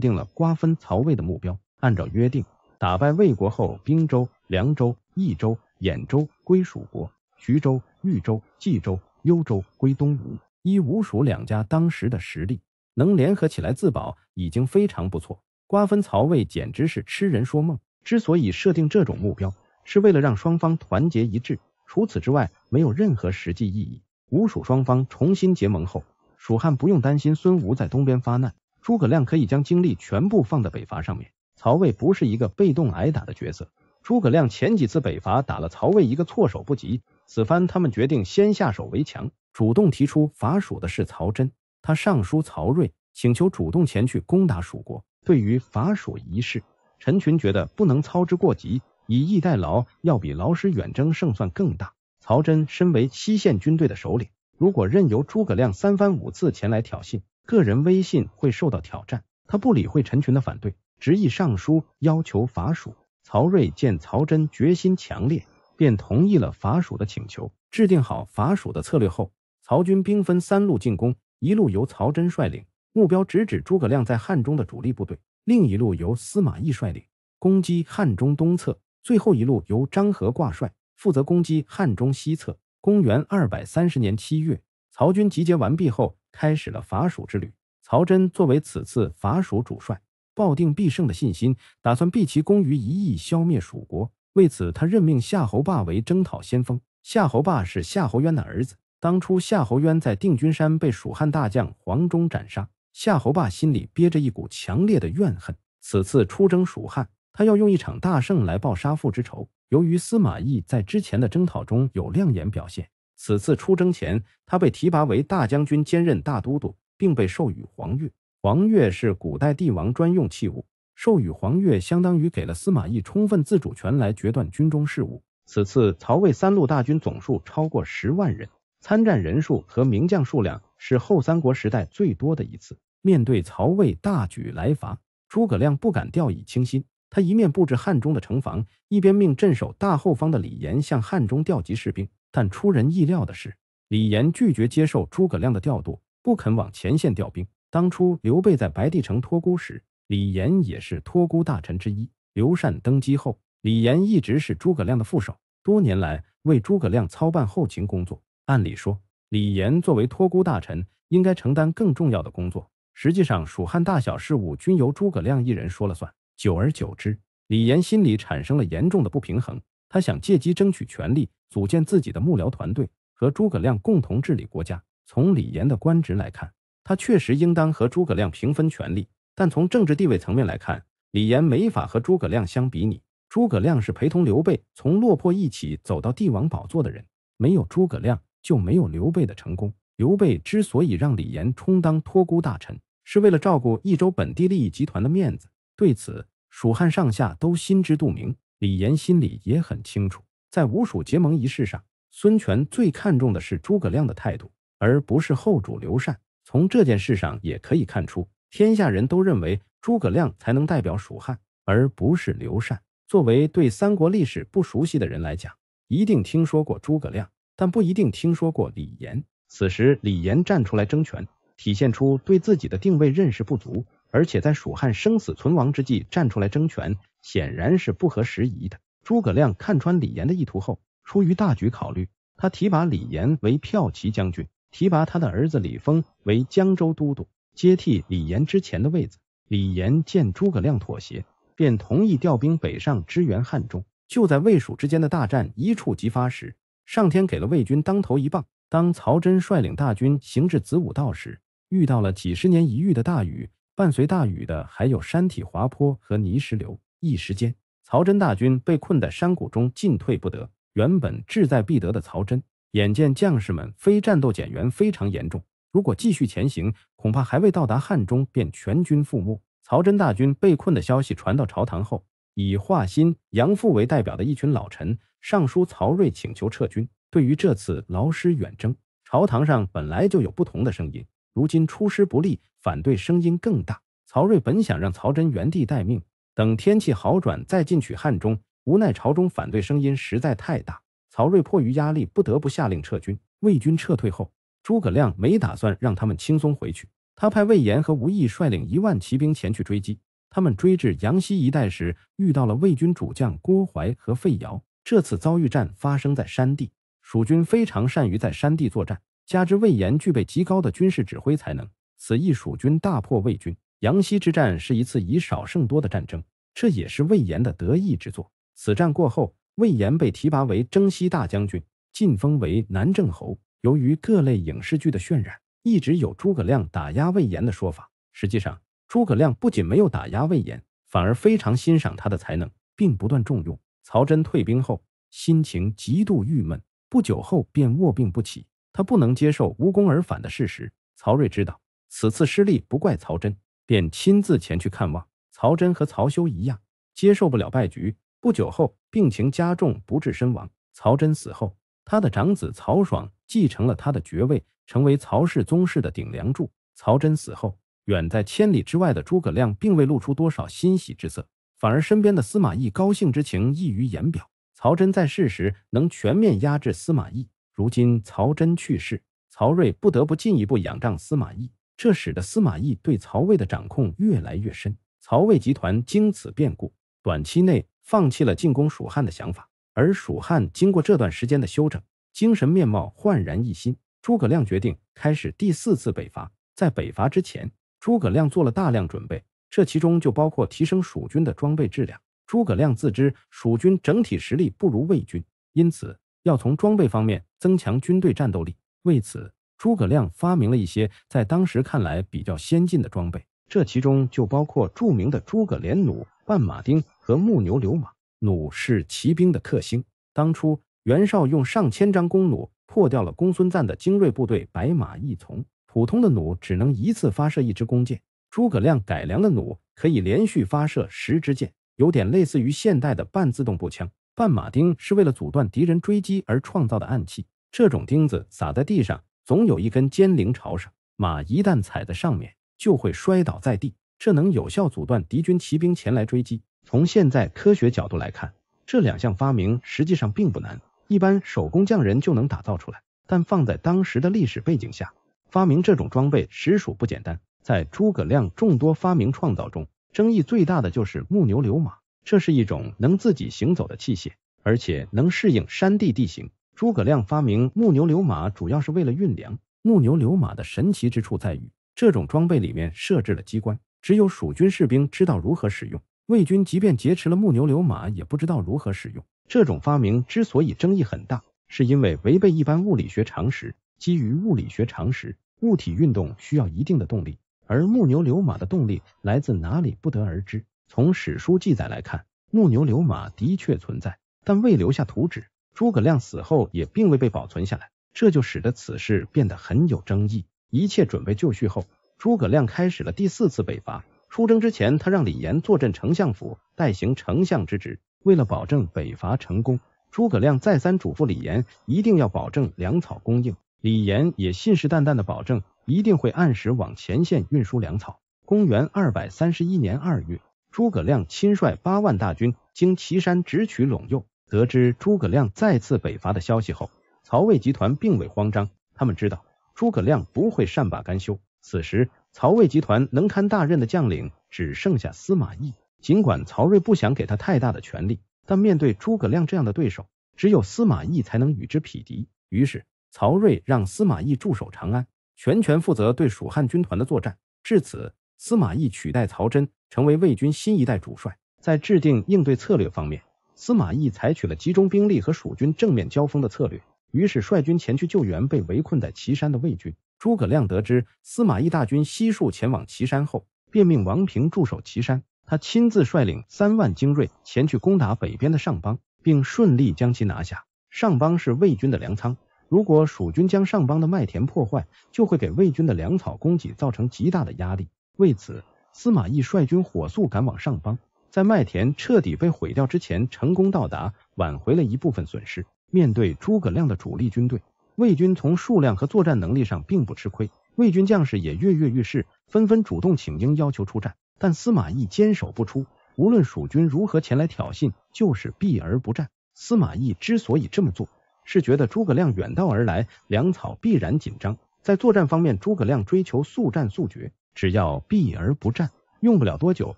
定了瓜分曹魏的目标。按照约定，打败魏国后，兵州、凉州、益州、兖州归蜀国，徐州、豫州、冀州、幽州归东吴。依吴蜀两家当时的实力，能联合起来自保已经非常不错，瓜分曹魏简直是痴人说梦。之所以设定这种目标，是为了让双方团结一致。除此之外，没有任何实际意义。吴蜀双方重新结盟后，蜀汉不用担心孙吴在东边发难，诸葛亮可以将精力全部放在北伐上面。曹魏不是一个被动挨打的角色，诸葛亮前几次北伐打了曹魏一个措手不及。此番他们决定先下手为强，主动提出伐蜀的是曹真，他上书曹睿，请求主动前去攻打蜀国。对于伐蜀一事，陈群觉得不能操之过急，以逸待劳要比劳师远征胜算更大。曹真身为西线军队的首领，如果任由诸葛亮三番五次前来挑衅，个人威信会受到挑战。他不理会陈群的反对，执意上书要求伐蜀。曹睿见曹真决心强烈，便同意了伐蜀的请求。制定好伐蜀的策略后，曹军兵分三路进攻，一路由曹真率领，目标直指诸葛亮在汉中的主力部队。另一路由司马懿率领，攻击汉中东侧；最后一路由张合挂帅，负责攻击汉中西侧。公元二百三十年七月，曹军集结完毕后，开始了伐蜀之旅。曹真作为此次伐蜀主帅，抱定必胜的信心，打算毕其功于一役，消灭蜀国。为此，他任命夏侯霸为征讨先锋。夏侯霸是夏侯渊的儿子。当初，夏侯渊在定军山被蜀汉大将黄忠斩杀。夏侯霸心里憋着一股强烈的怨恨。此次出征蜀汉，他要用一场大胜来报杀父之仇。由于司马懿在之前的征讨中有亮眼表现，此次出征前，他被提拔为大将军，兼任大都督，并被授予黄钺。黄钺是古代帝王专用器物，授予黄钺相当于给了司马懿充分自主权来决断军中事务。此次曹魏三路大军总数超过十万人，参战人数和名将数量。是后三国时代最多的一次。面对曹魏大举来伐，诸葛亮不敢掉以轻心。他一面布置汉中的城防，一边命镇守大后方的李严向汉中调集士兵。但出人意料的是，李严拒绝接受诸葛亮的调度，不肯往前线调兵。当初刘备在白帝城托孤时，李严也是托孤大臣之一。刘禅登基后，李严一直是诸葛亮的副手，多年来为诸葛亮操办后勤工作。按理说，李严作为托孤大臣，应该承担更重要的工作。实际上，蜀汉大小事务均由诸葛亮一人说了算。久而久之，李严心里产生了严重的不平衡。他想借机争取权力，组建自己的幕僚团队，和诸葛亮共同治理国家。从李严的官职来看，他确实应当和诸葛亮平分权力。但从政治地位层面来看，李严没法和诸葛亮相比拟。诸葛亮是陪同刘备从落魄一起走到帝王宝座的人，没有诸葛亮。就没有刘备的成功。刘备之所以让李严充当托孤大臣，是为了照顾益州本地利益集团的面子。对此，蜀汉上下都心知肚明。李严心里也很清楚，在吴蜀结盟一事上，孙权最看重的是诸葛亮的态度，而不是后主刘禅。从这件事上也可以看出，天下人都认为诸葛亮才能代表蜀汉，而不是刘禅。作为对三国历史不熟悉的人来讲，一定听说过诸葛亮。但不一定听说过李严。此时李严站出来争权，体现出对自己的定位认识不足，而且在蜀汉生死存亡之际站出来争权，显然是不合时宜的。诸葛亮看穿李严的意图后，出于大局考虑，他提拔李严为骠骑将军，提拔他的儿子李丰为江州都督，接替李严之前的位子。李严见诸葛亮妥协，便同意调兵北上支援汉中。就在魏蜀之间的大战一触即发时，上天给了魏军当头一棒。当曹真率领大军行至子午道时，遇到了几十年一遇的大雨，伴随大雨的还有山体滑坡和泥石流。一时间，曹真大军被困在山谷中，进退不得。原本志在必得的曹真，眼见将士们非战斗减员非常严重，如果继续前行，恐怕还未到达汉中便全军覆没。曹真大军被困的消息传到朝堂后，以华歆、杨阜为代表的一群老臣。尚书曹睿请求撤军。对于这次劳师远征，朝堂上本来就有不同的声音，如今出师不利，反对声音更大。曹睿本想让曹真原地待命，等天气好转再进取汉中，无奈朝中反对声音实在太大，曹睿迫于压力，不得不下令撤军。魏军撤退后，诸葛亮没打算让他们轻松回去，他派魏延和吴懿率领一万骑兵前去追击。他们追至阳西一带时，遇到了魏军主将郭淮和费瑶。这次遭遇战发生在山地，蜀军非常善于在山地作战，加之魏延具备极高的军事指挥才能，此役蜀军大破魏军。阳溪之战是一次以少胜多的战争，这也是魏延的得意之作。此战过后，魏延被提拔为征西大将军，晋封为南郑侯。由于各类影视剧的渲染，一直有诸葛亮打压魏延的说法。实际上，诸葛亮不仅没有打压魏延，反而非常欣赏他的才能，并不断重用。曹真退兵后，心情极度郁闷，不久后便卧病不起。他不能接受无功而返的事实。曹睿知道此次失利不怪曹真，便亲自前去看望。曹真和曹休一样，接受不了败局，不久后病情加重，不治身亡。曹真死后，他的长子曹爽继承了他的爵位，成为曹氏宗室的顶梁柱。曹真死后，远在千里之外的诸葛亮并未露出多少欣喜之色。反而身边的司马懿高兴之情溢于言表。曹真在世时能全面压制司马懿，如今曹真去世，曹睿不得不进一步仰仗司马懿，这使得司马懿对曹魏的掌控越来越深。曹魏集团经此变故，短期内放弃了进攻蜀汉的想法，而蜀汉经过这段时间的休整，精神面貌焕然一新。诸葛亮决定开始第四次北伐。在北伐之前，诸葛亮做了大量准备。这其中就包括提升蜀军的装备质量。诸葛亮自知蜀军整体实力不如魏军，因此要从装备方面增强军队战斗力。为此，诸葛亮发明了一些在当时看来比较先进的装备，这其中就包括著名的诸葛连弩、万马钉和木牛流马。弩是骑兵的克星。当初，袁绍用上千张弓弩破掉了公孙瓒的精锐部队白马义从。普通的弩只能一次发射一支弓箭。诸葛亮改良的弩可以连续发射十支箭，有点类似于现代的半自动步枪。半马丁是为了阻断敌人追击而创造的暗器，这种钉子撒在地上，总有一根尖棱朝上，马一旦踩在上面就会摔倒在地，这能有效阻断敌军骑兵前来追击。从现在科学角度来看，这两项发明实际上并不难，一般手工匠人就能打造出来。但放在当时的历史背景下，发明这种装备实属不简单。在诸葛亮众多发明创造中，争议最大的就是木牛流马。这是一种能自己行走的器械，而且能适应山地地形。诸葛亮发明木牛流马主要是为了运粮。木牛流马的神奇之处在于，这种装备里面设置了机关，只有蜀军士兵知道如何使用。魏军即便劫持了木牛流马，也不知道如何使用。这种发明之所以争议很大，是因为违背一般物理学常识。基于物理学常识，物体运动需要一定的动力。而木牛流马的动力来自哪里不得而知。从史书记载来看，木牛流马的确存在，但未留下图纸。诸葛亮死后也并未被保存下来，这就使得此事变得很有争议。一切准备就绪后，诸葛亮开始了第四次北伐。出征之前，他让李严坐镇丞相府，代行丞相之职。为了保证北伐成功，诸葛亮再三嘱咐李严一定要保证粮草供应。李严也信誓旦旦的保证。一定会按时往前线运输粮草。公元二百三十一年二月，诸葛亮亲率八万大军经岐山直取陇右。得知诸葛亮再次北伐的消息后，曹魏集团并未慌张。他们知道诸葛亮不会善罢甘休。此时，曹魏集团能堪大任的将领只剩下司马懿。尽管曹睿不想给他太大的权力，但面对诸葛亮这样的对手，只有司马懿才能与之匹敌。于是，曹睿让司马懿驻守长安。全权负责对蜀汉军团的作战。至此，司马懿取代曹真，成为魏军新一代主帅。在制定应对策略方面，司马懿采取了集中兵力和蜀军正面交锋的策略。于是，率军前去救援被围困在岐山的魏军。诸葛亮得知司马懿大军悉数前往岐山后，便命王平驻守岐山。他亲自率领三万精锐前去攻打北边的上邦，并顺利将其拿下。上邦是魏军的粮仓。如果蜀军将上邦的麦田破坏，就会给魏军的粮草供给造成极大的压力。为此，司马懿率军火速赶往上邦，在麦田彻底被毁掉之前，成功到达，挽回了一部分损失。面对诸葛亮的主力军队，魏军从数量和作战能力上并不吃亏，魏军将士也跃跃欲试，纷纷主动请缨要求出战。但司马懿坚守不出，无论蜀军如何前来挑衅，就是避而不战。司马懿之所以这么做。是觉得诸葛亮远道而来，粮草必然紧张。在作战方面，诸葛亮追求速战速决，只要避而不战，用不了多久，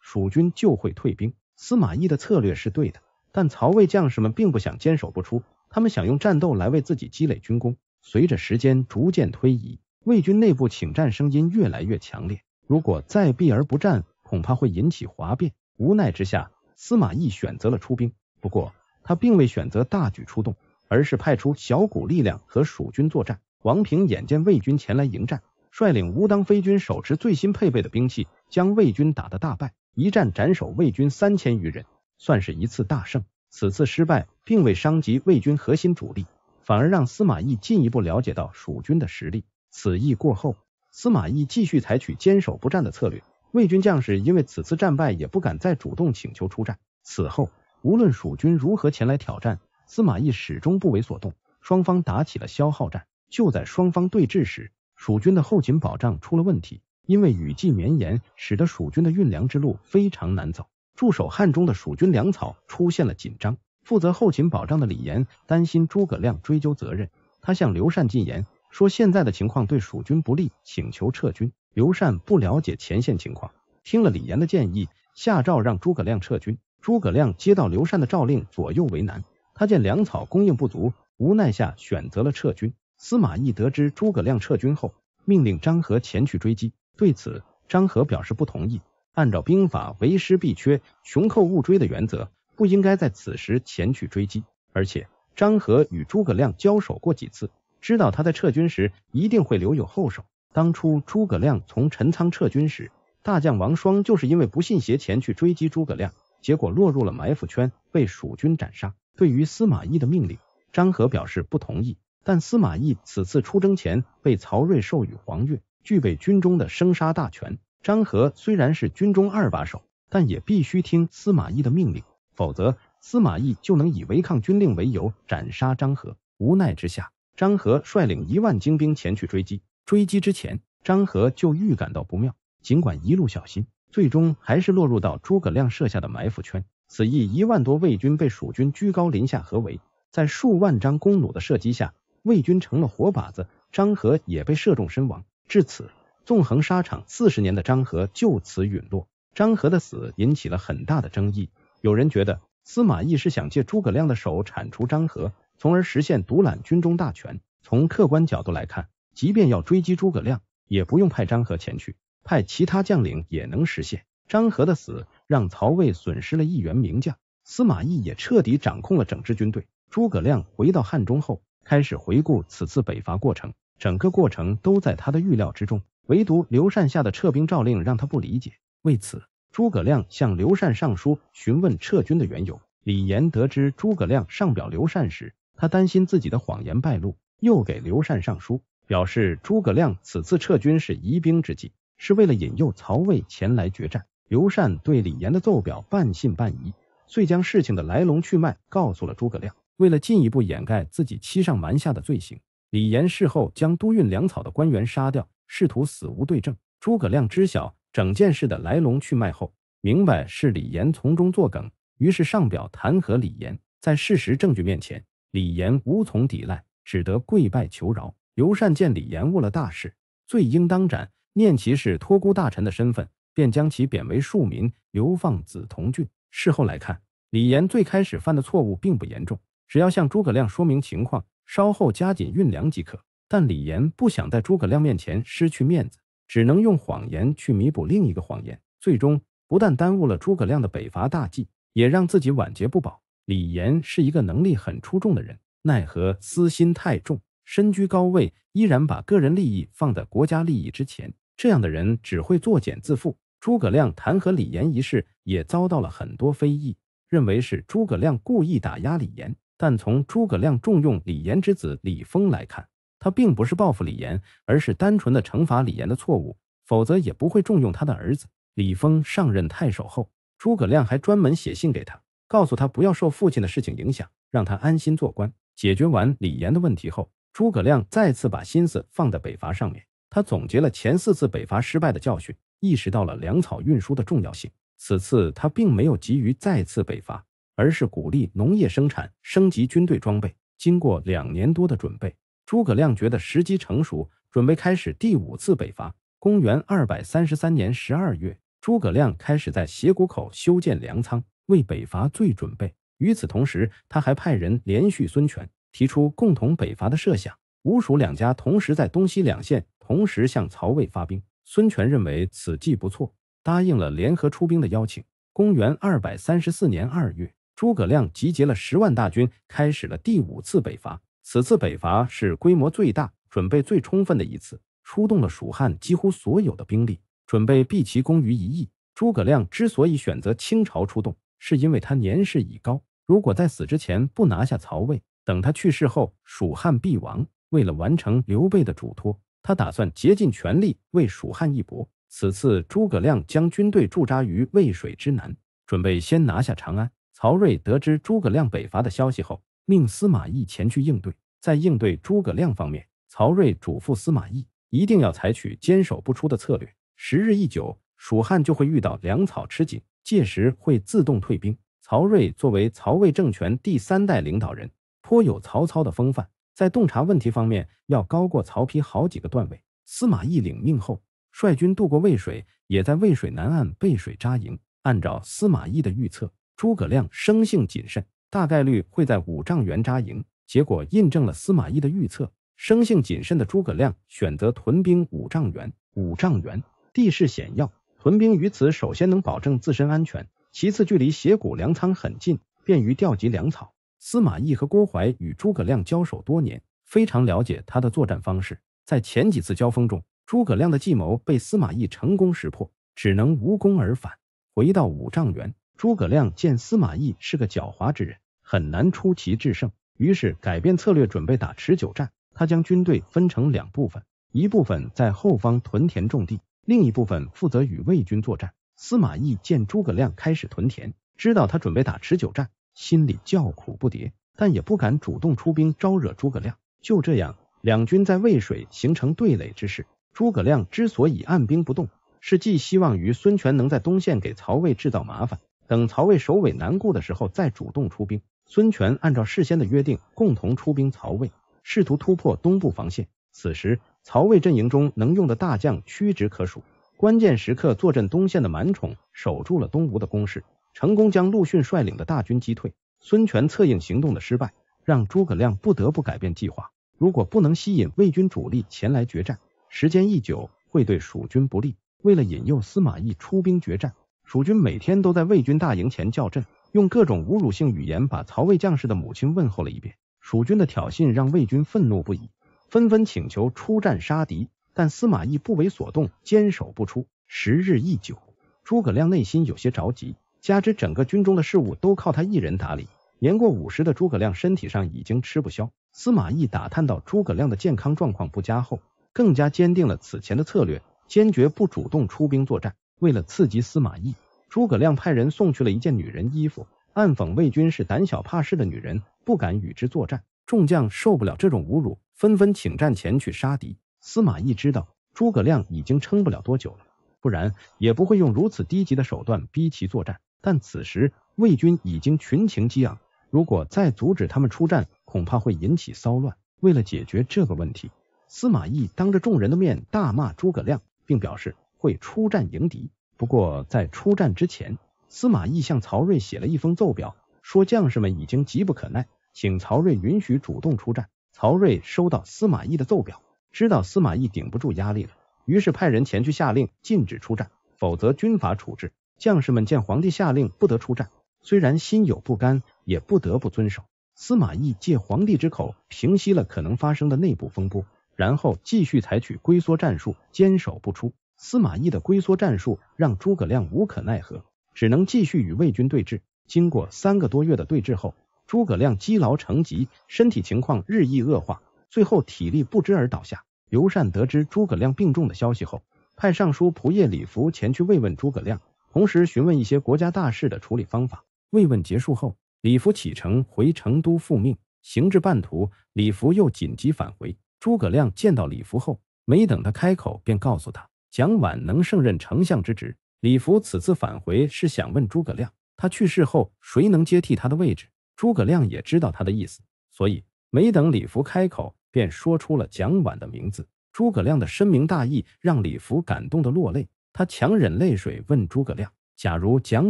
蜀军就会退兵。司马懿的策略是对的，但曹魏将士们并不想坚守不出，他们想用战斗来为自己积累军功。随着时间逐渐推移，魏军内部请战声音越来越强烈，如果再避而不战，恐怕会引起哗变。无奈之下，司马懿选择了出兵，不过他并未选择大举出动。而是派出小股力量和蜀军作战。王平眼见魏军前来迎战，率领乌当飞军手持最新配备的兵器，将魏军打得大败。一战斩首魏军三千余人，算是一次大胜。此次失败并未伤及魏军核心主力，反而让司马懿进一步了解到蜀军的实力。此役过后，司马懿继续采取坚守不战的策略。魏军将士因为此次战败，也不敢再主动请求出战。此后，无论蜀军如何前来挑战。司马懿始终不为所动，双方打起了消耗战。就在双方对峙时，蜀军的后勤保障出了问题，因为雨季绵延，使得蜀军的运粮之路非常难走，驻守汉中的蜀军粮草出现了紧张。负责后勤保障的李严担心诸葛亮追究责任，他向刘禅进言说：“现在的情况对蜀军不利，请求撤军。”刘禅不了解前线情况，听了李严的建议，下诏让诸葛亮撤军。诸葛亮接到刘禅的诏令，左右为难。他见粮草供应不足，无奈下选择了撤军。司马懿得知诸葛亮撤军后，命令张合前去追击。对此，张合表示不同意。按照兵法“为师必缺，穷寇勿追”的原则，不应该在此时前去追击。而且，张合与诸葛亮交手过几次，知道他在撤军时一定会留有后手。当初诸葛亮从陈仓撤军时，大将王双就是因为不信邪前去追击诸葛亮，结果落入了埋伏圈，被蜀军斩杀。对于司马懿的命令，张合表示不同意。但司马懿此次出征前被曹睿授予黄钺，具备军中的生杀大权。张合虽然是军中二把手，但也必须听司马懿的命令，否则司马懿就能以违抗军令为由斩杀张合。无奈之下，张合率领一万精兵前去追击。追击之前，张合就预感到不妙，尽管一路小心，最终还是落入到诸葛亮设下的埋伏圈。此役，一万多魏军被蜀军居高临下合围，在数万张弓弩的射击下，魏军成了活靶子。张合也被射中身亡。至此，纵横沙场四十年的张合就此陨落。张合的死引起了很大的争议。有人觉得司马懿是想借诸葛亮的手铲除张合，从而实现独揽军中大权。从客观角度来看，即便要追击诸葛亮，也不用派张合前去，派其他将领也能实现。张合的死让曹魏损失了一员名将，司马懿也彻底掌控了整支军队。诸葛亮回到汉中后，开始回顾此次北伐过程，整个过程都在他的预料之中，唯独刘禅下的撤兵诏令让他不理解。为此，诸葛亮向刘禅上书询问撤军的缘由。李严得知诸葛亮上表刘禅时，他担心自己的谎言败露，又给刘禅上书表示诸葛亮此次撤军是疑兵之计，是为了引诱曹魏前来决战。刘禅对李严的奏表半信半疑，遂将事情的来龙去脉告诉了诸葛亮。为了进一步掩盖自己欺上瞒下的罪行，李严事后将督运粮草的官员杀掉，试图死无对证。诸葛亮知晓整件事的来龙去脉后，明白是李严从中作梗，于是上表弹劾李严。在事实证据面前，李严无从抵赖，只得跪拜求饶。刘禅见李严误了大事，罪应当斩，念其是托孤大臣的身份。便将其贬为庶民，流放梓潼郡。事后来看，李严最开始犯的错误并不严重，只要向诸葛亮说明情况，稍后加紧运粮即可。但李严不想在诸葛亮面前失去面子，只能用谎言去弥补另一个谎言。最终，不但耽误了诸葛亮的北伐大计，也让自己晚节不保。李严是一个能力很出众的人，奈何私心太重，身居高位依然把个人利益放在国家利益之前。这样的人只会作茧自缚。诸葛亮弹劾李严一事也遭到了很多非议，认为是诸葛亮故意打压李严。但从诸葛亮重用李严之子李丰来看，他并不是报复李严，而是单纯的惩罚李严的错误，否则也不会重用他的儿子李丰上任太守后，诸葛亮还专门写信给他，告诉他不要受父亲的事情影响，让他安心做官。解决完李严的问题后，诸葛亮再次把心思放在北伐上面。他总结了前四次北伐失败的教训，意识到了粮草运输的重要性。此次他并没有急于再次北伐，而是鼓励农业生产，升级军队装备。经过两年多的准备，诸葛亮觉得时机成熟，准备开始第五次北伐。公元二百三十三年十二月，诸葛亮开始在斜谷口修建粮仓，为北伐做准备。与此同时，他还派人连续孙权，提出共同北伐的设想。吴蜀两家同时在东西两线。同时向曹魏发兵。孙权认为此计不错，答应了联合出兵的邀请。公元二百三十四年二月，诸葛亮集结了十万大军，开始了第五次北伐。此次北伐是规模最大、准备最充分的一次，出动了蜀汉几乎所有的兵力，准备毕其功于一役。诸葛亮之所以选择倾巢出动，是因为他年事已高，如果在死之前不拿下曹魏，等他去世后，蜀汉必亡。为了完成刘备的嘱托。他打算竭尽全力为蜀汉一搏。此次诸葛亮将军队驻扎于渭水之南，准备先拿下长安。曹睿得知诸葛亮北伐的消息后，命司马懿前去应对。在应对诸葛亮方面，曹睿嘱咐司马懿一定要采取坚守不出的策略。时日一久，蜀汉就会遇到粮草吃紧，届时会自动退兵。曹睿作为曹魏政权第三代领导人，颇有曹操的风范。在洞察问题方面，要高过曹丕好几个段位。司马懿领命后，率军渡过渭水，也在渭水南岸背水扎营。按照司马懿的预测，诸葛亮生性谨慎，大概率会在五丈原扎营。结果印证了司马懿的预测。生性谨慎的诸葛亮选择屯兵五丈原。五丈原地势险要，屯兵于此，首先能保证自身安全，其次距离斜谷粮仓很近，便于调集粮草。司马懿和郭淮与诸葛亮交手多年，非常了解他的作战方式。在前几次交锋中，诸葛亮的计谋被司马懿成功识破，只能无功而返。回到五丈原，诸葛亮见司马懿是个狡猾之人，很难出奇制胜，于是改变策略，准备打持久战。他将军队分成两部分，一部分在后方屯田种地，另一部分负责与魏军作战。司马懿见诸葛亮开始屯田，知道他准备打持久战。心里叫苦不迭，但也不敢主动出兵招惹诸葛亮。就这样，两军在渭水形成对垒之势。诸葛亮之所以按兵不动，是寄希望于孙权能在东线给曹魏制造麻烦，等曹魏首尾难顾的时候再主动出兵。孙权按照事先的约定，共同出兵曹魏，试图突破东部防线。此时，曹魏阵营中能用的大将屈指可数，关键时刻坐镇东线的满宠守住了东吴的攻势。成功将陆逊率领的大军击退。孙权策应行动的失败，让诸葛亮不得不改变计划。如果不能吸引魏军主力前来决战，时间一久会对蜀军不利。为了引诱司马懿出兵决战，蜀军每天都在魏军大营前叫阵，用各种侮辱性语言把曹魏将士的母亲问候了一遍。蜀军的挑衅让魏军愤怒不已，纷纷请求出战杀敌，但司马懿不为所动，坚守不出。时日一久，诸葛亮内心有些着急。加之整个军中的事务都靠他一人打理，年过五十的诸葛亮身体上已经吃不消。司马懿打探到诸葛亮的健康状况不佳后，更加坚定了此前的策略，坚决不主动出兵作战。为了刺激司马懿，诸葛亮派人送去了一件女人衣服，暗讽魏军是胆小怕事的女人，不敢与之作战。众将受不了这种侮辱，纷纷请战前去杀敌。司马懿知道诸葛亮已经撑不了多久了，不然也不会用如此低级的手段逼其作战。但此时魏军已经群情激昂，如果再阻止他们出战，恐怕会引起骚乱。为了解决这个问题，司马懿当着众人的面大骂诸葛亮，并表示会出战迎敌。不过在出战之前，司马懿向曹睿写了一封奏表，说将士们已经急不可耐，请曹睿允许主动出战。曹睿收到司马懿的奏表，知道司马懿顶不住压力了，于是派人前去下令禁止出战，否则军法处置。将士们见皇帝下令不得出战，虽然心有不甘，也不得不遵守。司马懿借皇帝之口平息了可能发生的内部风波，然后继续采取龟缩战术，坚守不出。司马懿的龟缩战术让诸葛亮无可奈何，只能继续与魏军对峙。经过三个多月的对峙后，诸葛亮积劳成疾，身体情况日益恶化，最后体力不支而倒下。刘禅得知诸葛亮病重的消息后，派尚书仆夜礼服前去慰问诸葛亮。同时询问一些国家大事的处理方法。慰问结束后，李福启程回成都复命。行至半途，李福又紧急返回。诸葛亮见到李福后，没等他开口，便告诉他蒋琬能胜任丞相之职。李福此次返回是想问诸葛亮，他去世后谁能接替他的位置。诸葛亮也知道他的意思，所以没等李福开口，便说出了蒋琬的名字。诸葛亮的深明大义让李福感动得落泪。他强忍泪水问诸葛亮：“假如蒋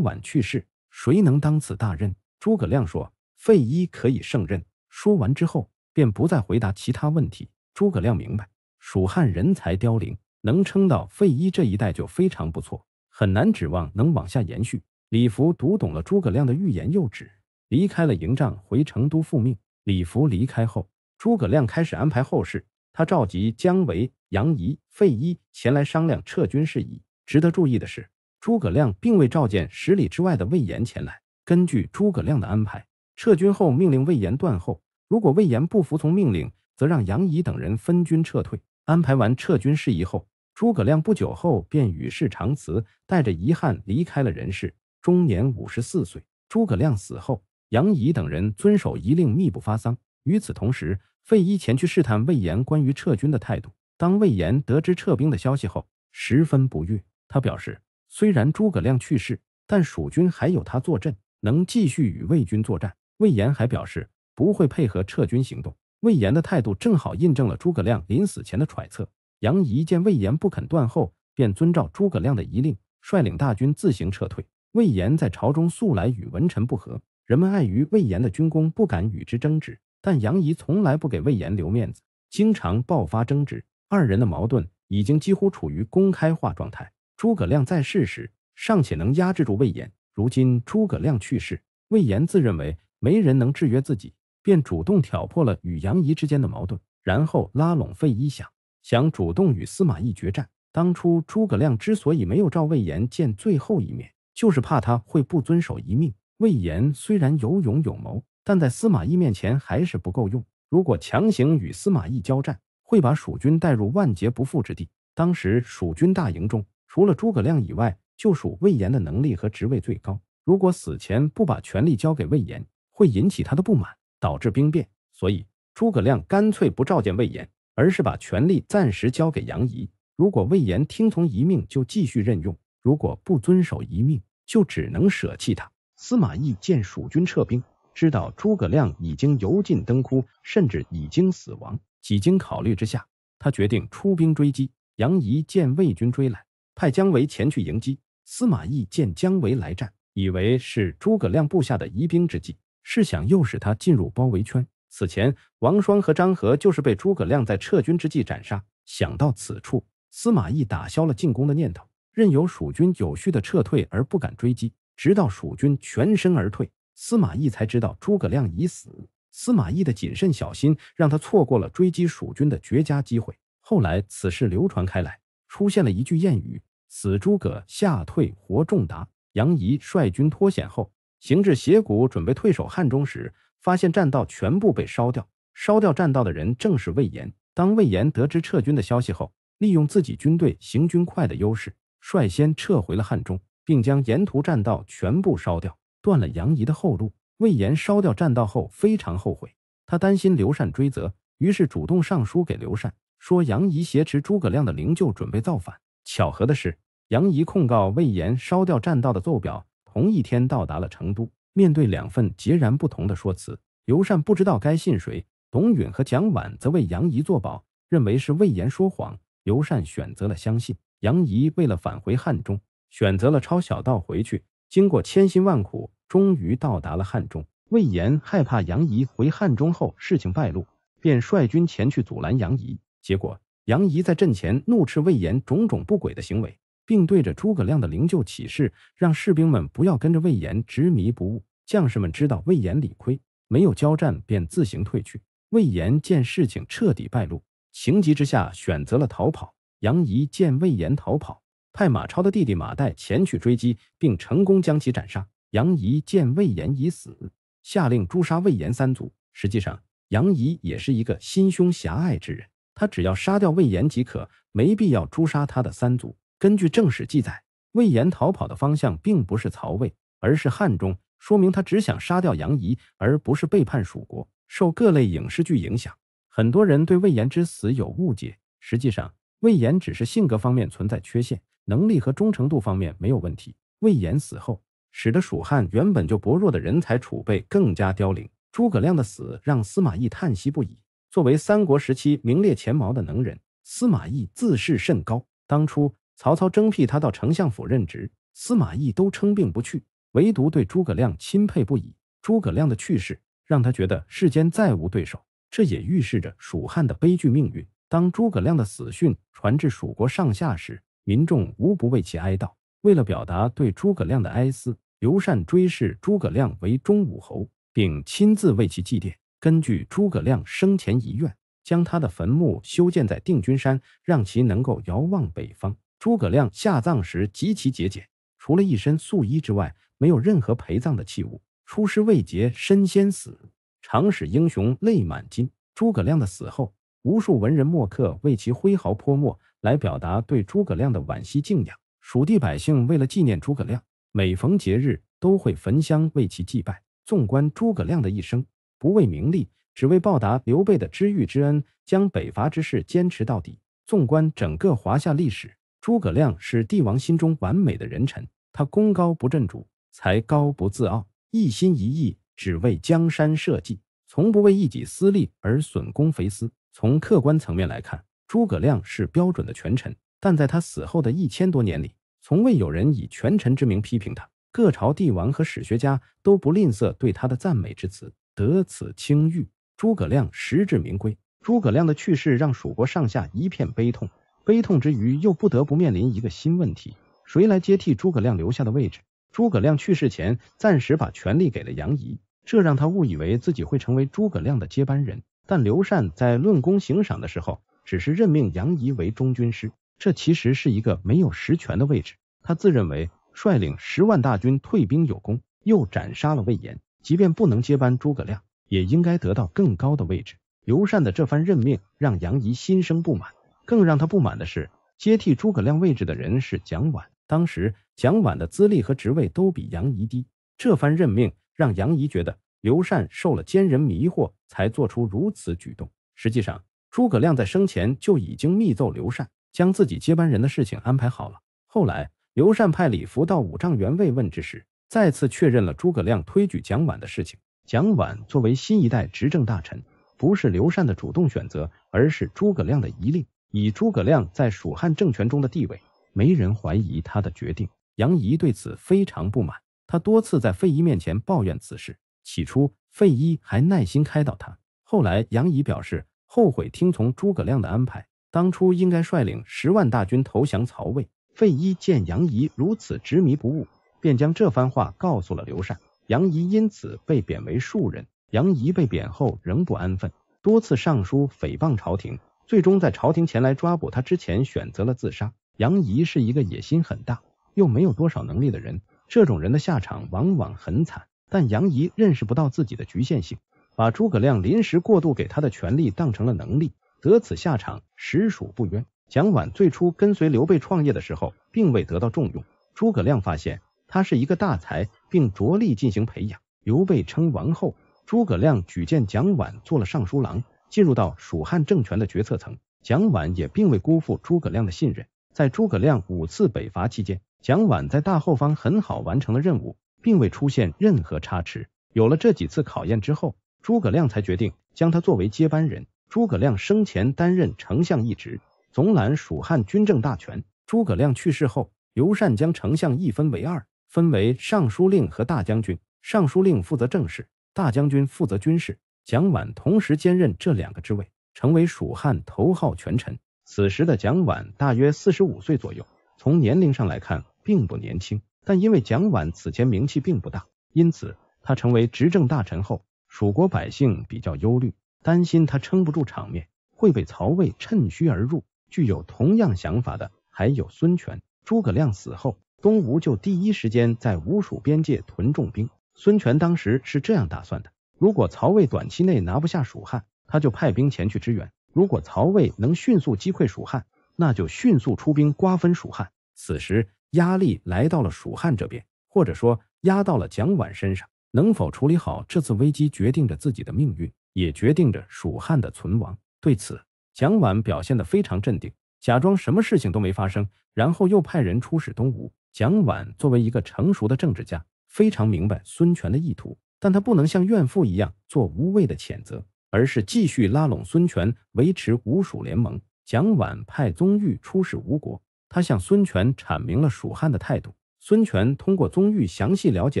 琬去世，谁能当此大任？”诸葛亮说：“费祎可以胜任。”说完之后，便不再回答其他问题。诸葛亮明白，蜀汉人才凋零，能撑到费祎这一代就非常不错，很难指望能往下延续。李福读懂了诸葛亮的欲言又止，离开了营帐回成都复命。李福离开后，诸葛亮开始安排后事。他召集姜维、杨仪、费祎前来商量撤军事宜。值得注意的是，诸葛亮并未召见十里之外的魏延前来。根据诸葛亮的安排，撤军后命令魏延断后，如果魏延不服从命令，则让杨仪等人分军撤退。安排完撤军事宜后，诸葛亮不久后便与世长辞，带着遗憾离开了人世，终年五十四岁。诸葛亮死后，杨仪等人遵守遗令，密不发丧。与此同时，费祎前去试探魏延关于撤军的态度。当魏延得知撤兵的消息后，十分不悦。他表示，虽然诸葛亮去世，但蜀军还有他坐镇，能继续与魏军作战。魏延还表示不会配合撤军行动。魏延的态度正好印证了诸葛亮临死前的揣测。杨仪见魏延不肯断后，便遵照诸葛亮的遗令，率领大军自行撤退。魏延在朝中素来与文臣不和，人们碍于魏延的军功，不敢与之争执，但杨仪从来不给魏延留面子，经常爆发争执，二人的矛盾已经几乎处于公开化状态。诸葛亮在世时尚且能压制住魏延，如今诸葛亮去世，魏延自认为没人能制约自己，便主动挑破了与杨仪之间的矛盾，然后拉拢费祎，想想主动与司马懿决战。当初诸葛亮之所以没有召魏延见最后一面，就是怕他会不遵守遗命。魏延虽然有勇有谋，但在司马懿面前还是不够用。如果强行与司马懿交战，会把蜀军带入万劫不复之地。当时蜀军大营中。除了诸葛亮以外，就属魏延的能力和职位最高。如果死前不把权力交给魏延，会引起他的不满，导致兵变。所以诸葛亮干脆不召见魏延，而是把权力暂时交给杨仪。如果魏延听从遗命，就继续任用；如果不遵守遗命，就只能舍弃他。司马懿见蜀军撤兵，知道诸葛亮已经油尽灯枯，甚至已经死亡。几经考虑之下，他决定出兵追击。杨仪见魏军追来。派姜维前去迎击。司马懿见姜维来战，以为是诸葛亮部下的疑兵之计，是想诱使他进入包围圈。此前，王双和张合就是被诸葛亮在撤军之际斩杀。想到此处，司马懿打消了进攻的念头，任由蜀军有序的撤退，而不敢追击。直到蜀军全身而退，司马懿才知道诸葛亮已死。司马懿的谨慎小心，让他错过了追击蜀军的绝佳机会。后来，此事流传开来，出现了一句谚语。死诸葛吓退活仲达，杨仪率军脱险后，行至斜谷，准备退守汉中时，发现栈道全部被烧掉。烧掉栈道的人正是魏延。当魏延得知撤军的消息后，利用自己军队行军快的优势，率先撤回了汉中，并将沿途栈道全部烧掉，断了杨仪的后路。魏延烧掉栈道后，非常后悔，他担心刘禅追责，于是主动上书给刘禅，说杨仪挟持诸葛亮的灵柩，准备造反。巧合的是，杨仪控告魏延烧掉栈道的奏表，同一天到达了成都。面对两份截然不同的说辞，刘禅不知道该信谁。董允和蒋琬则为杨仪作保，认为是魏延说谎。刘禅选择了相信杨仪。为了返回汉中，选择了抄小道回去。经过千辛万苦，终于到达了汉中。魏延害怕杨仪回汉中后事情败露，便率军前去阻拦杨仪。结果。杨仪在阵前怒斥魏延种种不轨的行为，并对着诸葛亮的灵柩起誓，让士兵们不要跟着魏延执迷不悟。将士们知道魏延理亏，没有交战便自行退去。魏延见事情彻底败露，情急之下选择了逃跑。杨仪见魏延逃跑，派马超的弟弟马岱前去追击，并成功将其斩杀。杨仪见魏延已死，下令诛杀魏延三族。实际上，杨仪也是一个心胸狭隘之人。他只要杀掉魏延即可，没必要诛杀他的三族。根据正史记载，魏延逃跑的方向并不是曹魏，而是汉中，说明他只想杀掉杨仪，而不是背叛蜀国。受各类影视剧影响，很多人对魏延之死有误解。实际上，魏延只是性格方面存在缺陷，能力和忠诚度方面没有问题。魏延死后，使得蜀汉原本就薄弱的人才储备更加凋零。诸葛亮的死让司马懿叹息不已。作为三国时期名列前茅的能人，司马懿自视甚高。当初曹操征辟他到丞相府任职，司马懿都称病不去，唯独对诸葛亮钦佩不已。诸葛亮的去世让他觉得世间再无对手，这也预示着蜀汉的悲剧命运。当诸葛亮的死讯传至蜀国上下时，民众无不为其哀悼。为了表达对诸葛亮的哀思，刘禅追谥诸葛亮为忠武侯，并亲自为其祭奠。根据诸葛亮生前遗愿，将他的坟墓修建在定军山，让其能够遥望北方。诸葛亮下葬时极其节俭，除了一身素衣之外，没有任何陪葬的器物。出师未捷身先死，常使英雄泪满襟。诸葛亮的死后，无数文人墨客为其挥毫泼墨，来表达对诸葛亮的惋惜敬仰。蜀地百姓为了纪念诸葛亮，每逢节日都会焚香为其祭拜。纵观诸葛亮的一生。不为名利，只为报答刘备的知遇之恩，将北伐之事坚持到底。纵观整个华夏历史，诸葛亮是帝王心中完美的人臣。他功高不震主，才高不自傲，一心一意只为江山社稷，从不为一己私利而损公肥私。从客观层面来看，诸葛亮是标准的权臣，但在他死后的一千多年里，从未有人以权臣之名批评他。各朝帝王和史学家都不吝啬对他的赞美之词。得此清誉，诸葛亮实至名归。诸葛亮的去世让蜀国上下一片悲痛，悲痛之余又不得不面临一个新问题：谁来接替诸葛亮留下的位置？诸葛亮去世前暂时把权力给了杨仪，这让他误以为自己会成为诸葛亮的接班人。但刘禅在论功行赏的时候，只是任命杨仪为中军师，这其实是一个没有实权的位置。他自认为率领十万大军退兵有功，又斩杀了魏延。即便不能接班诸葛亮，也应该得到更高的位置。刘禅的这番任命让杨仪心生不满，更让他不满的是，接替诸葛亮位置的人是蒋琬。当时蒋琬的资历和职位都比杨仪低，这番任命让杨仪觉得刘禅受了奸人迷惑，才做出如此举动。实际上，诸葛亮在生前就已经密奏刘禅，将自己接班人的事情安排好了。后来，刘禅派李福到五丈原慰问之时。再次确认了诸葛亮推举蒋琬的事情。蒋琬作为新一代执政大臣，不是刘禅的主动选择，而是诸葛亮的遗令。以诸葛亮在蜀汉政权中的地位，没人怀疑他的决定。杨仪对此非常不满，他多次在费祎面前抱怨此事。起初，费祎还耐心开导他，后来杨仪表示后悔听从诸葛亮的安排，当初应该率领十万大军投降曹魏。费祎见杨仪如此执迷不悟。便将这番话告诉了刘禅，杨仪因此被贬为庶人。杨仪被贬后仍不安分，多次上书诽谤朝廷，最终在朝廷前来抓捕他之前选择了自杀。杨仪是一个野心很大又没有多少能力的人，这种人的下场往往很惨。但杨仪认识不到自己的局限性，把诸葛亮临时过度给他的权力当成了能力，得此下场实属不冤。蒋琬最初跟随刘备创业的时候，并未得到重用，诸葛亮发现。他是一个大才，并着力进行培养。刘备称王后，诸葛亮举荐蒋琬做了尚书郎，进入到蜀汉政权的决策层。蒋琬也并未辜负诸葛亮的信任，在诸葛亮五次北伐期间，蒋琬在大后方很好完成了任务，并未出现任何差池。有了这几次考验之后，诸葛亮才决定将他作为接班人。诸葛亮生前担任丞相一职，总揽蜀汉军政大权。诸葛亮去世后，刘禅将丞相一分为二。分为尚书令和大将军，尚书令负责政事，大将军负责军事。蒋琬同时兼任这两个职位，成为蜀汉头号权臣。此时的蒋琬大约四十五岁左右，从年龄上来看并不年轻，但因为蒋琬此前名气并不大，因此他成为执政大臣后，蜀国百姓比较忧虑，担心他撑不住场面会被曹魏趁虚而入。具有同样想法的还有孙权、诸葛亮死后。东吴就第一时间在吴蜀边界屯重兵。孙权当时是这样打算的：如果曹魏短期内拿不下蜀汉，他就派兵前去支援；如果曹魏能迅速击溃蜀汉，那就迅速出兵瓜分蜀汉。此时压力来到了蜀汉这边，或者说压到了蒋琬身上。能否处理好这次危机，决定着自己的命运，也决定着蜀汉的存亡。对此，蒋琬表现得非常镇定，假装什么事情都没发生，然后又派人出使东吴。蒋琬作为一个成熟的政治家，非常明白孙权的意图，但他不能像怨妇一样做无谓的谴责，而是继续拉拢孙权，维持吴蜀联盟。蒋琬派宗预出使吴国，他向孙权阐明了蜀汉的态度。孙权通过宗预详细了解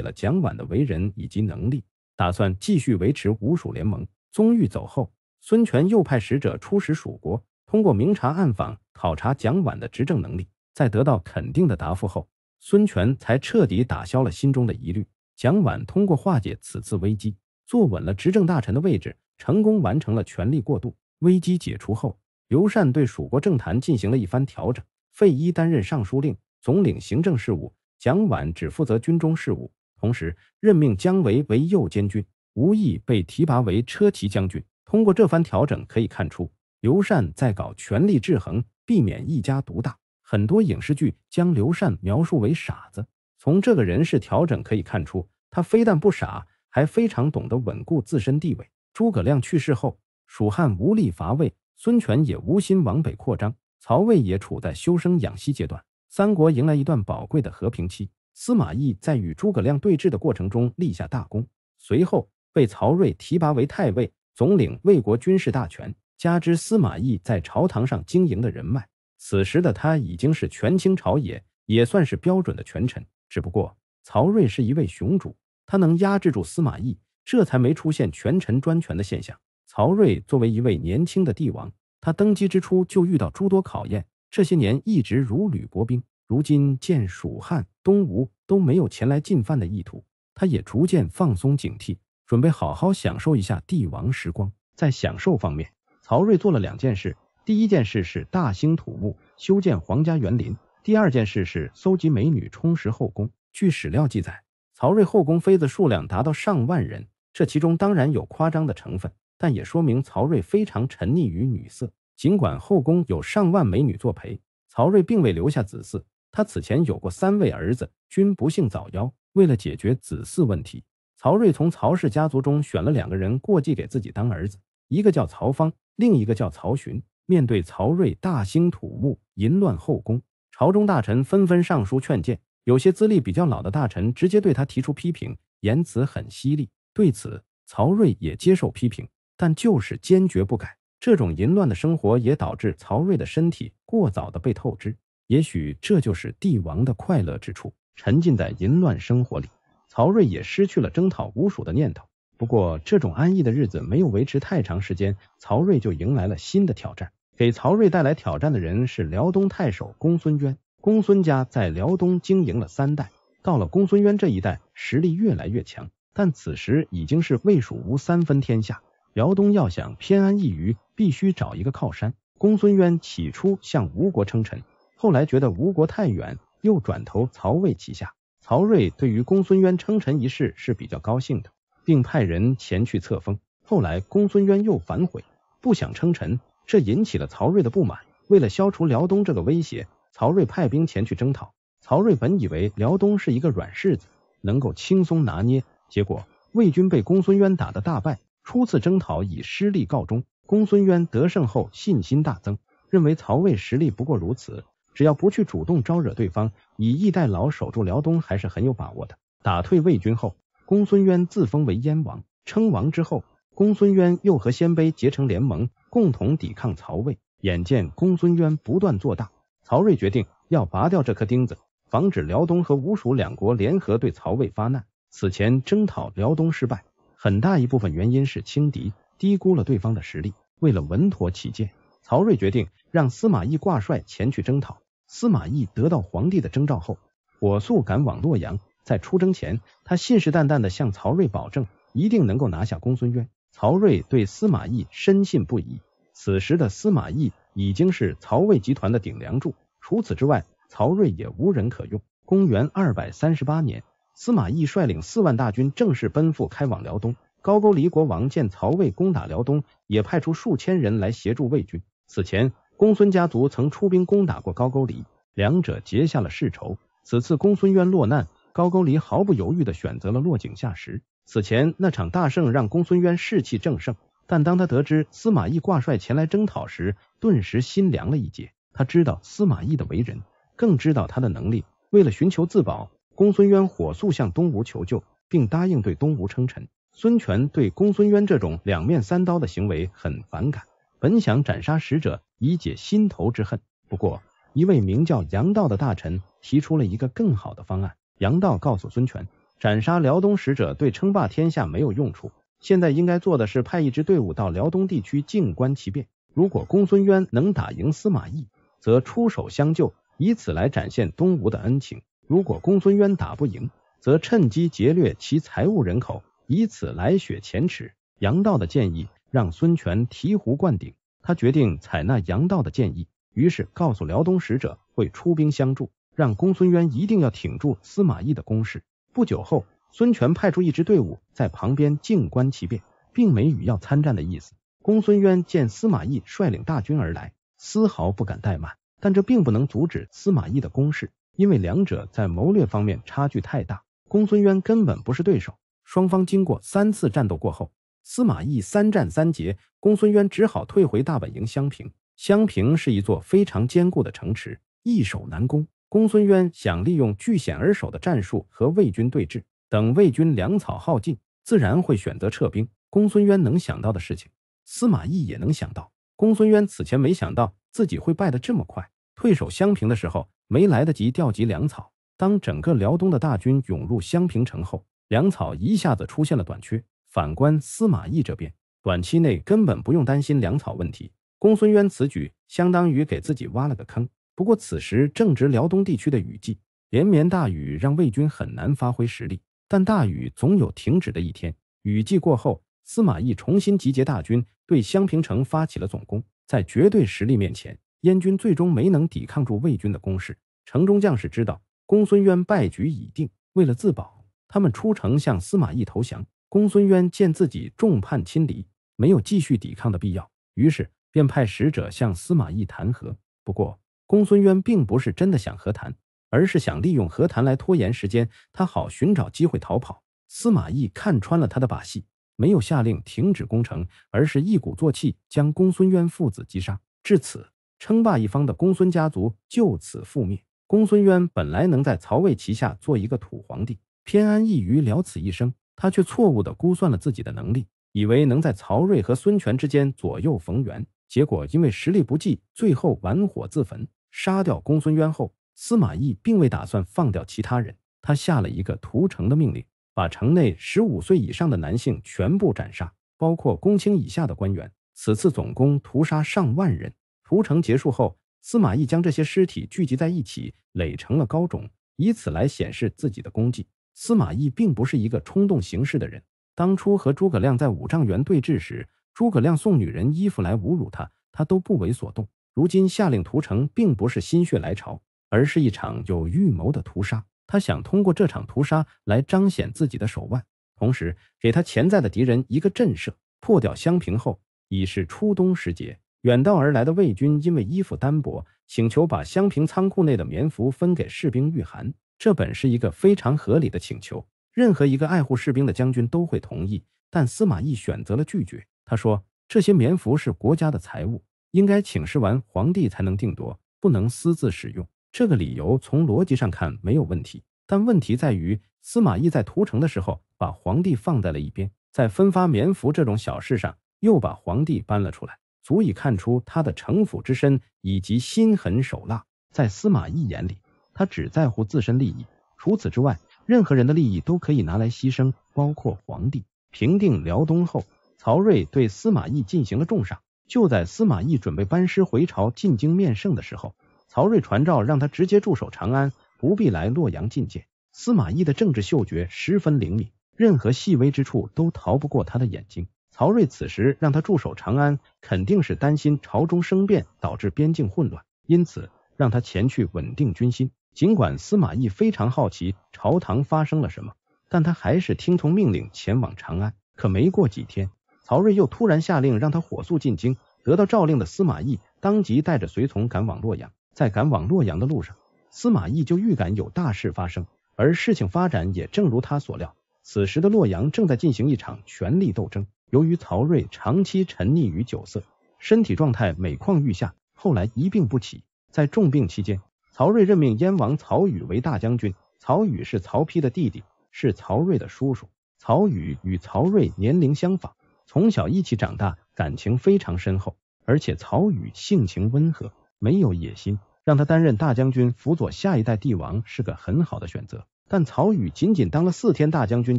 了蒋琬的为人以及能力，打算继续维持吴蜀联盟。宗预走后，孙权又派使者出使蜀国，通过明察暗访考察蒋琬的执政能力，在得到肯定的答复后。孙权才彻底打消了心中的疑虑。蒋琬通过化解此次危机，坐稳了执政大臣的位置，成功完成了权力过渡。危机解除后，刘禅对蜀国政坛进行了一番调整：费祎担任尚书令，总领行政事务；蒋琬只负责军中事务。同时，任命姜维为右监军，吴懿被提拔为车骑将军。通过这番调整，可以看出刘禅在搞权力制衡，避免一家独大。很多影视剧将刘禅描述为傻子，从这个人事调整可以看出，他非但不傻，还非常懂得稳固自身地位。诸葛亮去世后，蜀汉无力伐魏，孙权也无心往北扩张，曹魏也处在休生养息阶段，三国迎来一段宝贵的和平期。司马懿在与诸葛亮对峙的过程中立下大功，随后被曹睿提拔为太尉，总领魏国军事大权。加之司马懿在朝堂上经营的人脉。此时的他已经是权倾朝野，也算是标准的权臣。只不过曹睿是一位雄主，他能压制住司马懿，这才没出现权臣专权的现象。曹睿作为一位年轻的帝王，他登基之初就遇到诸多考验，这些年一直如履薄冰。如今见蜀汉、东吴都没有前来进犯的意图，他也逐渐放松警惕，准备好好享受一下帝王时光。在享受方面，曹睿做了两件事。第一件事是大兴土木，修建皇家园林；第二件事是搜集美女，充实后宫。据史料记载，曹睿后宫妃子数量达到上万人，这其中当然有夸张的成分，但也说明曹睿非常沉溺于女色。尽管后宫有上万美女作陪，曹睿并未留下子嗣。他此前有过三位儿子，均不幸早夭。为了解决子嗣问题，曹睿从曹氏家族中选了两个人过继给自己当儿子，一个叫曹芳，另一个叫曹询。面对曹睿大兴土木、淫乱后宫，朝中大臣纷纷上书劝谏，有些资历比较老的大臣直接对他提出批评，言辞很犀利。对此，曹睿也接受批评，但就是坚决不改。这种淫乱的生活也导致曹睿的身体过早的被透支。也许这就是帝王的快乐之处，沉浸在淫乱生活里，曹睿也失去了征讨吴蜀的念头。不过，这种安逸的日子没有维持太长时间，曹睿就迎来了新的挑战。给曹睿带来挑战的人是辽东太守公孙渊。公孙家在辽东经营了三代，到了公孙渊这一代，实力越来越强。但此时已经是魏蜀吴三分天下，辽东要想偏安一隅，必须找一个靠山。公孙渊起初向吴国称臣，后来觉得吴国太远，又转投曹魏旗下。曹睿对于公孙渊称臣一事是比较高兴的，并派人前去册封。后来公孙渊又反悔，不想称臣。这引起了曹睿的不满。为了消除辽东这个威胁，曹睿派兵前去征讨。曹睿本以为辽东是一个软柿子，能够轻松拿捏，结果魏军被公孙渊打得大败，初次征讨以失利告终。公孙渊得胜后信心大增，认为曹魏实力不过如此，只要不去主动招惹对方，以逸待劳守住辽东还是很有把握的。打退魏军后，公孙渊自封为燕王。称王之后，公孙渊又和鲜卑结成联盟。共同抵抗曹魏，眼见公孙渊不断做大，曹睿决定要拔掉这颗钉子，防止辽东和吴蜀两国联合对曹魏发难。此前征讨辽东失败，很大一部分原因是轻敌，低估了对方的实力。为了稳妥起见，曹睿决定让司马懿挂帅前去征讨。司马懿得到皇帝的征召后，火速赶往洛阳。在出征前，他信誓旦旦的向曹睿保证，一定能够拿下公孙渊。曹睿对司马懿深信不疑，此时的司马懿已经是曹魏集团的顶梁柱，除此之外，曹睿也无人可用。公元二百三十八年，司马懿率领四万大军正式奔赴，开往辽东。高句丽国王见曹魏攻打辽东，也派出数千人来协助魏军。此前，公孙家族曾出兵攻打过高句丽，两者结下了世仇。此次公孙渊落难，高句丽毫不犹豫地选择了落井下石。此前那场大胜让公孙渊士气正盛，但当他得知司马懿挂帅前来征讨时，顿时心凉了一截。他知道司马懿的为人，更知道他的能力。为了寻求自保，公孙渊火速向东吴求救，并答应对东吴称臣。孙权对公孙渊这种两面三刀的行为很反感，本想斩杀使者以解心头之恨。不过，一位名叫杨道的大臣提出了一个更好的方案。杨道告诉孙权。斩杀辽东使者对称霸天下没有用处，现在应该做的是派一支队伍到辽东地区静观其变。如果公孙渊能打赢司马懿，则出手相救，以此来展现东吴的恩情；如果公孙渊打不赢，则趁机劫掠其财物人口，以此来雪前耻。杨道的建议让孙权醍醐灌顶，他决定采纳杨道的建议，于是告诉辽东使者会出兵相助，让公孙渊一定要挺住司马懿的攻势。不久后，孙权派出一支队伍在旁边静观其变，并没与要参战的意思。公孙渊见司马懿率领大军而来，丝毫不敢怠慢，但这并不能阻止司马懿的攻势，因为两者在谋略方面差距太大，公孙渊根本不是对手。双方经过三次战斗过后，司马懿三战三捷，公孙渊只好退回大本营襄平。襄平是一座非常坚固的城池，易守难攻。公孙渊想利用据险而守的战术和魏军对峙，等魏军粮草耗尽，自然会选择撤兵。公孙渊能想到的事情，司马懿也能想到。公孙渊此前没想到自己会败得这么快，退守襄平的时候没来得及调集粮草。当整个辽东的大军涌入襄平城后，粮草一下子出现了短缺。反观司马懿这边，短期内根本不用担心粮草问题。公孙渊此举相当于给自己挖了个坑。不过此时正值辽东地区的雨季，连绵大雨让魏军很难发挥实力。但大雨总有停止的一天，雨季过后，司马懿重新集结大军，对襄平城发起了总攻。在绝对实力面前，燕军最终没能抵抗住魏军的攻势。城中将士知道公孙渊败局已定，为了自保，他们出城向司马懿投降。公孙渊见自己众叛亲离，没有继续抵抗的必要，于是便派使者向司马懿弹劾。不过，公孙渊并不是真的想和谈，而是想利用和谈来拖延时间，他好寻找机会逃跑。司马懿看穿了他的把戏，没有下令停止攻城，而是一鼓作气将公孙渊父子击杀。至此，称霸一方的公孙家族就此覆灭。公孙渊本来能在曹魏旗下做一个土皇帝，偏安一隅了此一生，他却错误地估算了自己的能力，以为能在曹睿和孙权之间左右逢源，结果因为实力不济，最后玩火自焚。杀掉公孙渊后，司马懿并未打算放掉其他人，他下了一个屠城的命令，把城内十五岁以上的男性全部斩杀，包括公卿以下的官员。此次总攻屠杀上万人，屠城结束后，司马懿将这些尸体聚集在一起，垒成了高冢，以此来显示自己的功绩。司马懿并不是一个冲动行事的人，当初和诸葛亮在五丈原对峙时，诸葛亮送女人衣服来侮辱他，他都不为所动。如今下令屠城，并不是心血来潮，而是一场有预谋的屠杀。他想通过这场屠杀来彰显自己的手腕，同时给他潜在的敌人一个震慑。破掉襄平后，已是初冬时节，远道而来的魏军因为衣服单薄，请求把襄平仓库内的棉服分给士兵御寒。这本是一个非常合理的请求，任何一个爱护士兵的将军都会同意。但司马懿选择了拒绝。他说：“这些棉服是国家的财物。”应该请示完皇帝才能定夺，不能私自使用。这个理由从逻辑上看没有问题，但问题在于司马懿在屠城的时候把皇帝放在了一边，在分发棉服这种小事上又把皇帝搬了出来，足以看出他的城府之深以及心狠手辣。在司马懿眼里，他只在乎自身利益，除此之外，任何人的利益都可以拿来牺牲，包括皇帝。平定辽东后，曹睿对司马懿进行了重赏。就在司马懿准备班师回朝、进京面圣的时候，曹睿传召让他直接驻守长安，不必来洛阳觐见。司马懿的政治嗅觉十分灵敏，任何细微之处都逃不过他的眼睛。曹睿此时让他驻守长安，肯定是担心朝中生变，导致边境混乱，因此让他前去稳定军心。尽管司马懿非常好奇朝堂发生了什么，但他还是听从命令前往长安。可没过几天。曹睿又突然下令，让他火速进京。得到诏令的司马懿，当即带着随从赶往洛阳。在赶往洛阳的路上，司马懿就预感有大事发生，而事情发展也正如他所料。此时的洛阳正在进行一场权力斗争。由于曹睿长期沉溺于酒色，身体状态每况愈下，后来一病不起。在重病期间，曹睿任命燕王曹宇为大将军。曹宇是曹丕的弟弟，是曹睿的叔叔。曹宇与曹睿年龄相仿。从小一起长大，感情非常深厚，而且曹宇性情温和，没有野心，让他担任大将军辅佐下一代帝王是个很好的选择。但曹宇仅仅当了四天大将军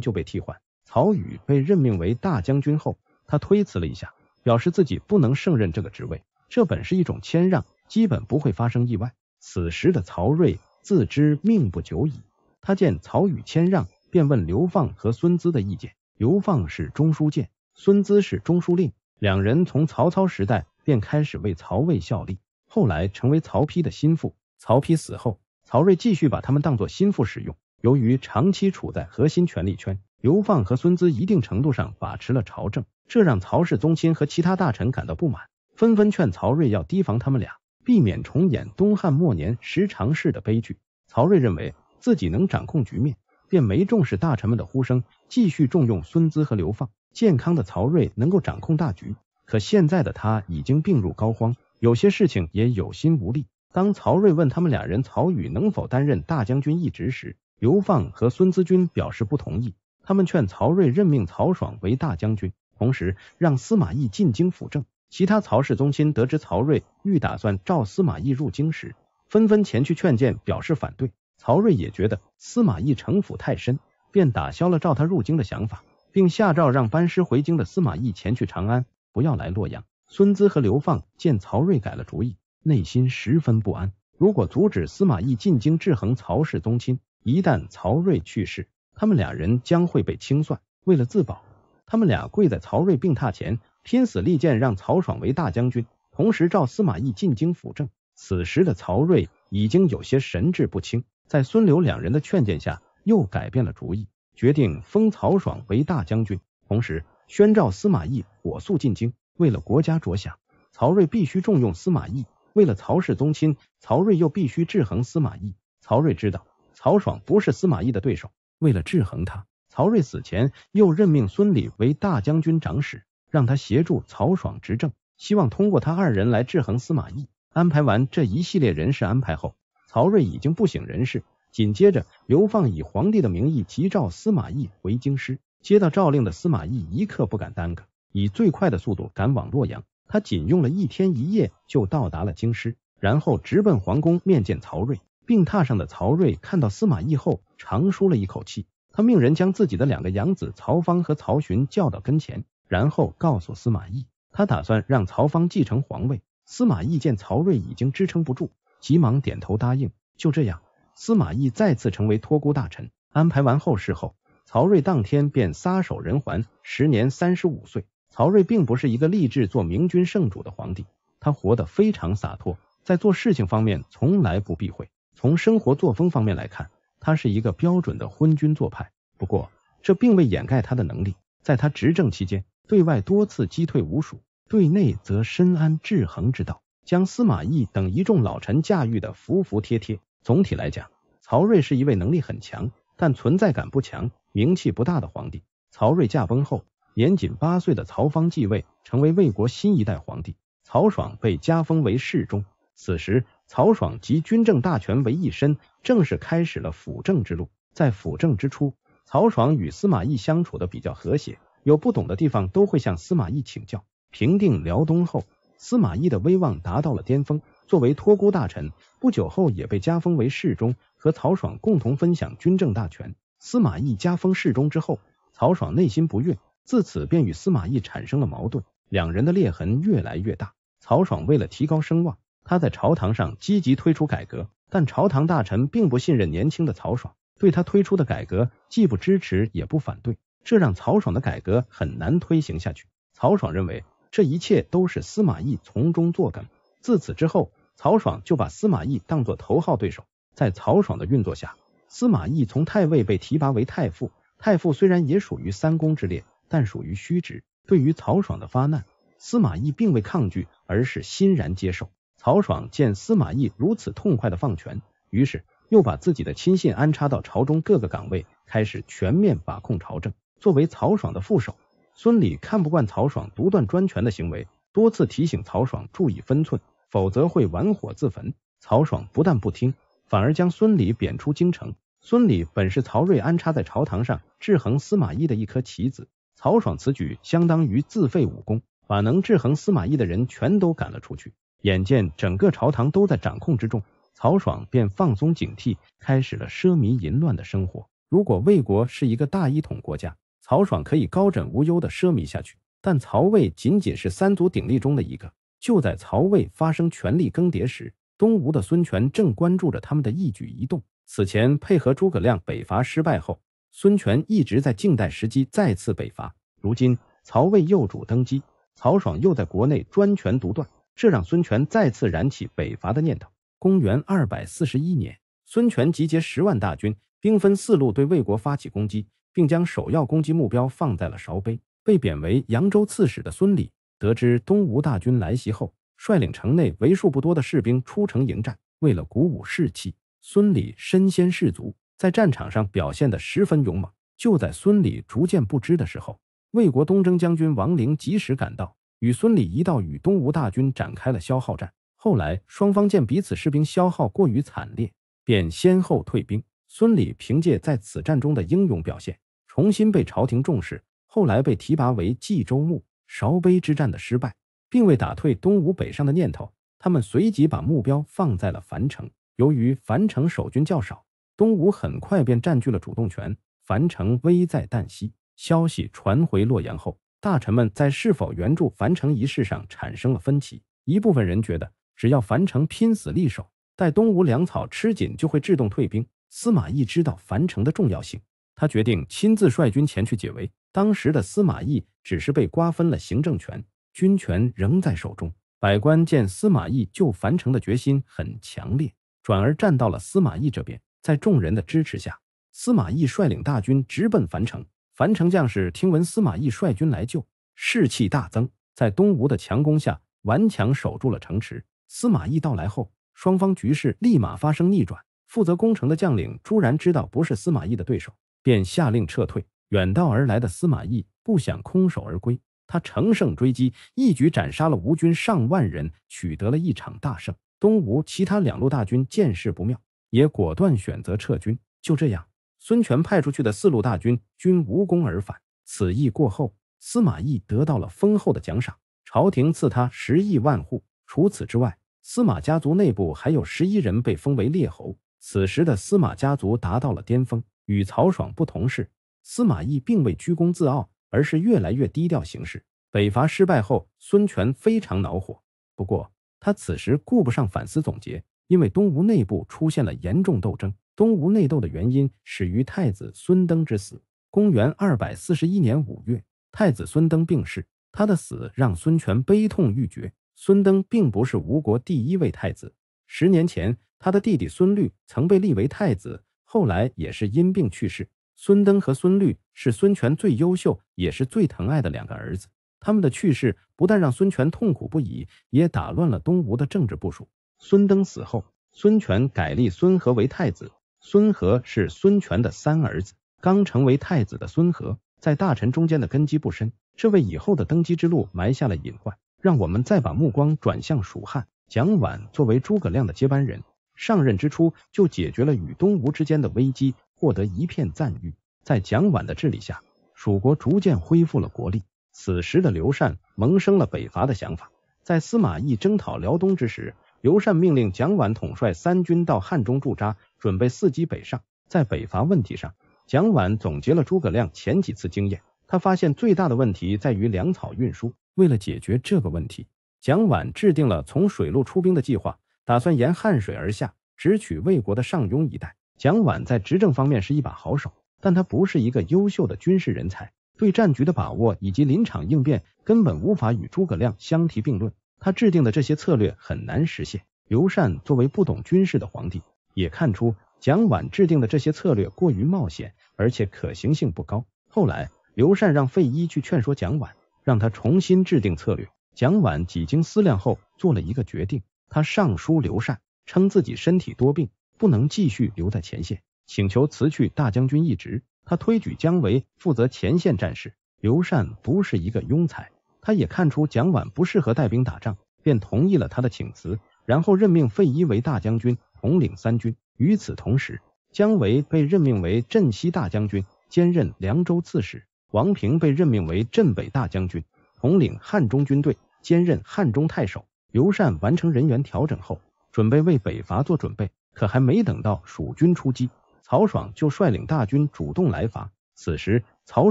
就被替换。曹宇被任命为大将军后，他推辞了一下，表示自己不能胜任这个职位，这本是一种谦让，基本不会发生意外。此时的曹睿自知命不久矣，他见曹宇谦让，便问刘放和孙资的意见。刘放是中书监。孙资是中书令，两人从曹操时代便开始为曹魏效力，后来成为曹丕的心腹。曹丕死后，曹睿继续把他们当作心腹使用。由于长期处在核心权力圈，刘放和孙资一定程度上把持了朝政，这让曹氏宗亲和其他大臣感到不满，纷纷劝曹睿要提防他们俩，避免重演东汉末年十常侍的悲剧。曹睿认为自己能掌控局面，便没重视大臣们的呼声，继续重用孙资和刘放。健康的曹睿能够掌控大局，可现在的他已经病入膏肓，有些事情也有心无力。当曹睿问他们俩人曹宇能否担任大将军一职时，刘放和孙资军表示不同意，他们劝曹睿任命曹爽为大将军，同时让司马懿进京辅政。其他曹氏宗亲得知曹睿欲打算召司马懿入京时，纷纷前去劝谏，表示反对。曹睿也觉得司马懿城府太深，便打消了召他入京的想法。并下诏让班师回京的司马懿前去长安，不要来洛阳。孙资和刘放见曹睿改了主意，内心十分不安。如果阻止司马懿进京制衡曹氏宗亲，一旦曹睿去世，他们俩人将会被清算。为了自保，他们俩跪在曹睿病榻前，拼死力谏让曹爽为大将军，同时召司马懿进京辅政。此时的曹睿已经有些神志不清，在孙刘两人的劝谏下，又改变了主意。决定封曹爽为大将军，同时宣召司马懿火速进京。为了国家着想，曹睿必须重用司马懿；为了曹氏宗亲，曹睿又必须制衡司马懿。曹睿知道曹爽不是司马懿的对手，为了制衡他，曹睿死前又任命孙礼为大将军长史，让他协助曹爽执政，希望通过他二人来制衡司马懿。安排完这一系列人事安排后，曹睿已经不省人事。紧接着，刘放以皇帝的名义急召司马懿回京师。接到诏令的司马懿一刻不敢耽搁，以最快的速度赶往洛阳。他仅用了一天一夜就到达了京师，然后直奔皇宫面见曹睿。病榻上的曹睿看到司马懿后，长舒了一口气。他命人将自己的两个养子曹芳和曹询叫到跟前，然后告诉司马懿，他打算让曹芳继承皇位。司马懿见曹睿已经支撑不住，急忙点头答应。就这样。司马懿再次成为托孤大臣，安排完后事后，曹睿当天便撒手人寰，时年三十五岁。曹睿并不是一个立志做明君圣主的皇帝，他活得非常洒脱，在做事情方面从来不避讳。从生活作风方面来看，他是一个标准的昏君做派。不过，这并未掩盖他的能力。在他执政期间，对外多次击退吴蜀，对内则深谙制衡之道，将司马懿等一众老臣驾驭的服服帖帖。总体来讲，曹睿是一位能力很强，但存在感不强、名气不大的皇帝。曹睿驾崩后，年仅八岁的曹芳继位，成为魏国新一代皇帝。曹爽被加封为侍中，此时曹爽集军政大权为一身，正式开始了辅政之路。在辅政之初，曹爽与司马懿相处的比较和谐，有不懂的地方都会向司马懿请教。平定辽东后，司马懿的威望达到了巅峰。作为托孤大臣，不久后也被加封为侍中，和曹爽共同分享军政大权。司马懿加封侍中之后，曹爽内心不悦，自此便与司马懿产生了矛盾，两人的裂痕越来越大。曹爽为了提高声望，他在朝堂上积极推出改革，但朝堂大臣并不信任年轻的曹爽，对他推出的改革既不支持也不反对，这让曹爽的改革很难推行下去。曹爽认为这一切都是司马懿从中作梗，自此之后。曹爽就把司马懿当作头号对手，在曹爽的运作下，司马懿从太尉被提拔为太傅。太傅虽然也属于三公之列，但属于虚职。对于曹爽的发难，司马懿并未抗拒，而是欣然接受。曹爽见司马懿如此痛快的放权，于是又把自己的亲信安插到朝中各个岗位，开始全面把控朝政。作为曹爽的副手，孙礼看不惯曹爽独断专权的行为，多次提醒曹爽注意分寸。否则会玩火自焚。曹爽不但不听，反而将孙礼贬出京城。孙礼本是曹睿安插在朝堂上制衡司马懿的一颗棋子，曹爽此举相当于自废武功，把能制衡司马懿的人全都赶了出去。眼见整个朝堂都在掌控之中，曹爽便放松警惕，开始了奢靡淫乱的生活。如果魏国是一个大一统国家，曹爽可以高枕无忧的奢靡下去，但曹魏仅仅是三足鼎立中的一个。就在曹魏发生权力更迭时，东吴的孙权正关注着他们的一举一动。此前配合诸葛亮北伐失败后，孙权一直在静待时机再次北伐。如今曹魏幼主登基，曹爽又在国内专权独断，这让孙权再次燃起北伐的念头。公元二百四十一年，孙权集结十万大军，兵分四路对魏国发起攻击，并将首要攻击目标放在了韶碑。被贬为扬州刺史的孙礼。得知东吴大军来袭后，率领城内为数不多的士兵出城迎战。为了鼓舞士气，孙礼身先士卒，在战场上表现得十分勇猛。就在孙礼逐渐不知的时候，魏国东征将军王陵及时赶到，与孙礼一道与东吴大军展开了消耗战。后来双方见彼此士兵消耗过于惨烈，便先后退兵。孙礼凭借在此战中的英勇表现，重新被朝廷重视，后来被提拔为冀州牧。韶杯之战的失败，并未打退东吴北上的念头。他们随即把目标放在了樊城。由于樊城守军较少，东吴很快便占据了主动权。樊城危在旦夕，消息传回洛阳后，大臣们在是否援助樊城一事上产生了分歧。一部分人觉得，只要樊城拼死力守，待东吴粮草吃紧，就会自动退兵。司马懿知道樊城的重要性，他决定亲自率军前去解围。当时的司马懿只是被瓜分了行政权，军权仍在手中。百官见司马懿救樊城的决心很强烈，转而站到了司马懿这边。在众人的支持下，司马懿率领大军直奔樊城。樊城将士听闻司马懿率军来救，士气大增，在东吴的强攻下，顽强守住了城池。司马懿到来后，双方局势立马发生逆转。负责攻城的将领朱然知道不是司马懿的对手，便下令撤退。远道而来的司马懿不想空手而归，他乘胜追击，一举斩杀了吴军上万人，取得了一场大胜。东吴其他两路大军见势不妙，也果断选择撤军。就这样，孙权派出去的四路大军均无功而返。此役过后，司马懿得到了丰厚的奖赏，朝廷赐他十亿万户。除此之外，司马家族内部还有十一人被封为列侯。此时的司马家族达到了巅峰。与曹爽不同是。司马懿并未居功自傲，而是越来越低调行事。北伐失败后，孙权非常恼火。不过，他此时顾不上反思总结，因为东吴内部出现了严重斗争。东吴内斗的原因始于太子孙登之死。公元二百四十一年五月，太子孙登病逝，他的死让孙权悲痛欲绝。孙登并不是吴国第一位太子，十年前他的弟弟孙律曾被立为太子，后来也是因病去世。孙登和孙律是孙权最优秀也是最疼爱的两个儿子，他们的去世不但让孙权痛苦不已，也打乱了东吴的政治部署。孙登死后，孙权改立孙和为太子。孙和是孙权的三儿子，刚成为太子的孙和在大臣中间的根基不深，这为以后的登基之路埋下了隐患。让我们再把目光转向蜀汉，蒋琬作为诸葛亮的接班人，上任之初就解决了与东吴之间的危机。获得一片赞誉，在蒋琬的治理下，蜀国逐渐恢复了国力。此时的刘禅萌生了北伐的想法。在司马懿征讨辽东之时，刘禅命令蒋琬统帅三军到汉中驻扎，准备伺机北上。在北伐问题上，蒋琬总结了诸葛亮前几次经验，他发现最大的问题在于粮草运输。为了解决这个问题，蒋琬制定了从水路出兵的计划，打算沿汉水而下，直取魏国的上庸一带。蒋琬在执政方面是一把好手，但他不是一个优秀的军事人才，对战局的把握以及临场应变根本无法与诸葛亮相提并论。他制定的这些策略很难实现。刘禅作为不懂军事的皇帝，也看出蒋琬制定的这些策略过于冒险，而且可行性不高。后来，刘禅让费祎去劝说蒋琬，让他重新制定策略。蒋琬几经思量后，做了一个决定，他上书刘禅，称自己身体多病。不能继续留在前线，请求辞去大将军一职。他推举姜维负责前线战事。刘禅不是一个庸才，他也看出蒋琬不适合带兵打仗，便同意了他的请辞。然后任命费祎为大将军，统领三军。与此同时，姜维被任命为镇西大将军，兼任凉州刺史；王平被任命为镇北大将军，统领汉中军队，兼任汉中太守。刘禅完成人员调整后，准备为北伐做准备。可还没等到蜀军出击，曹爽就率领大军主动来伐。此时，曹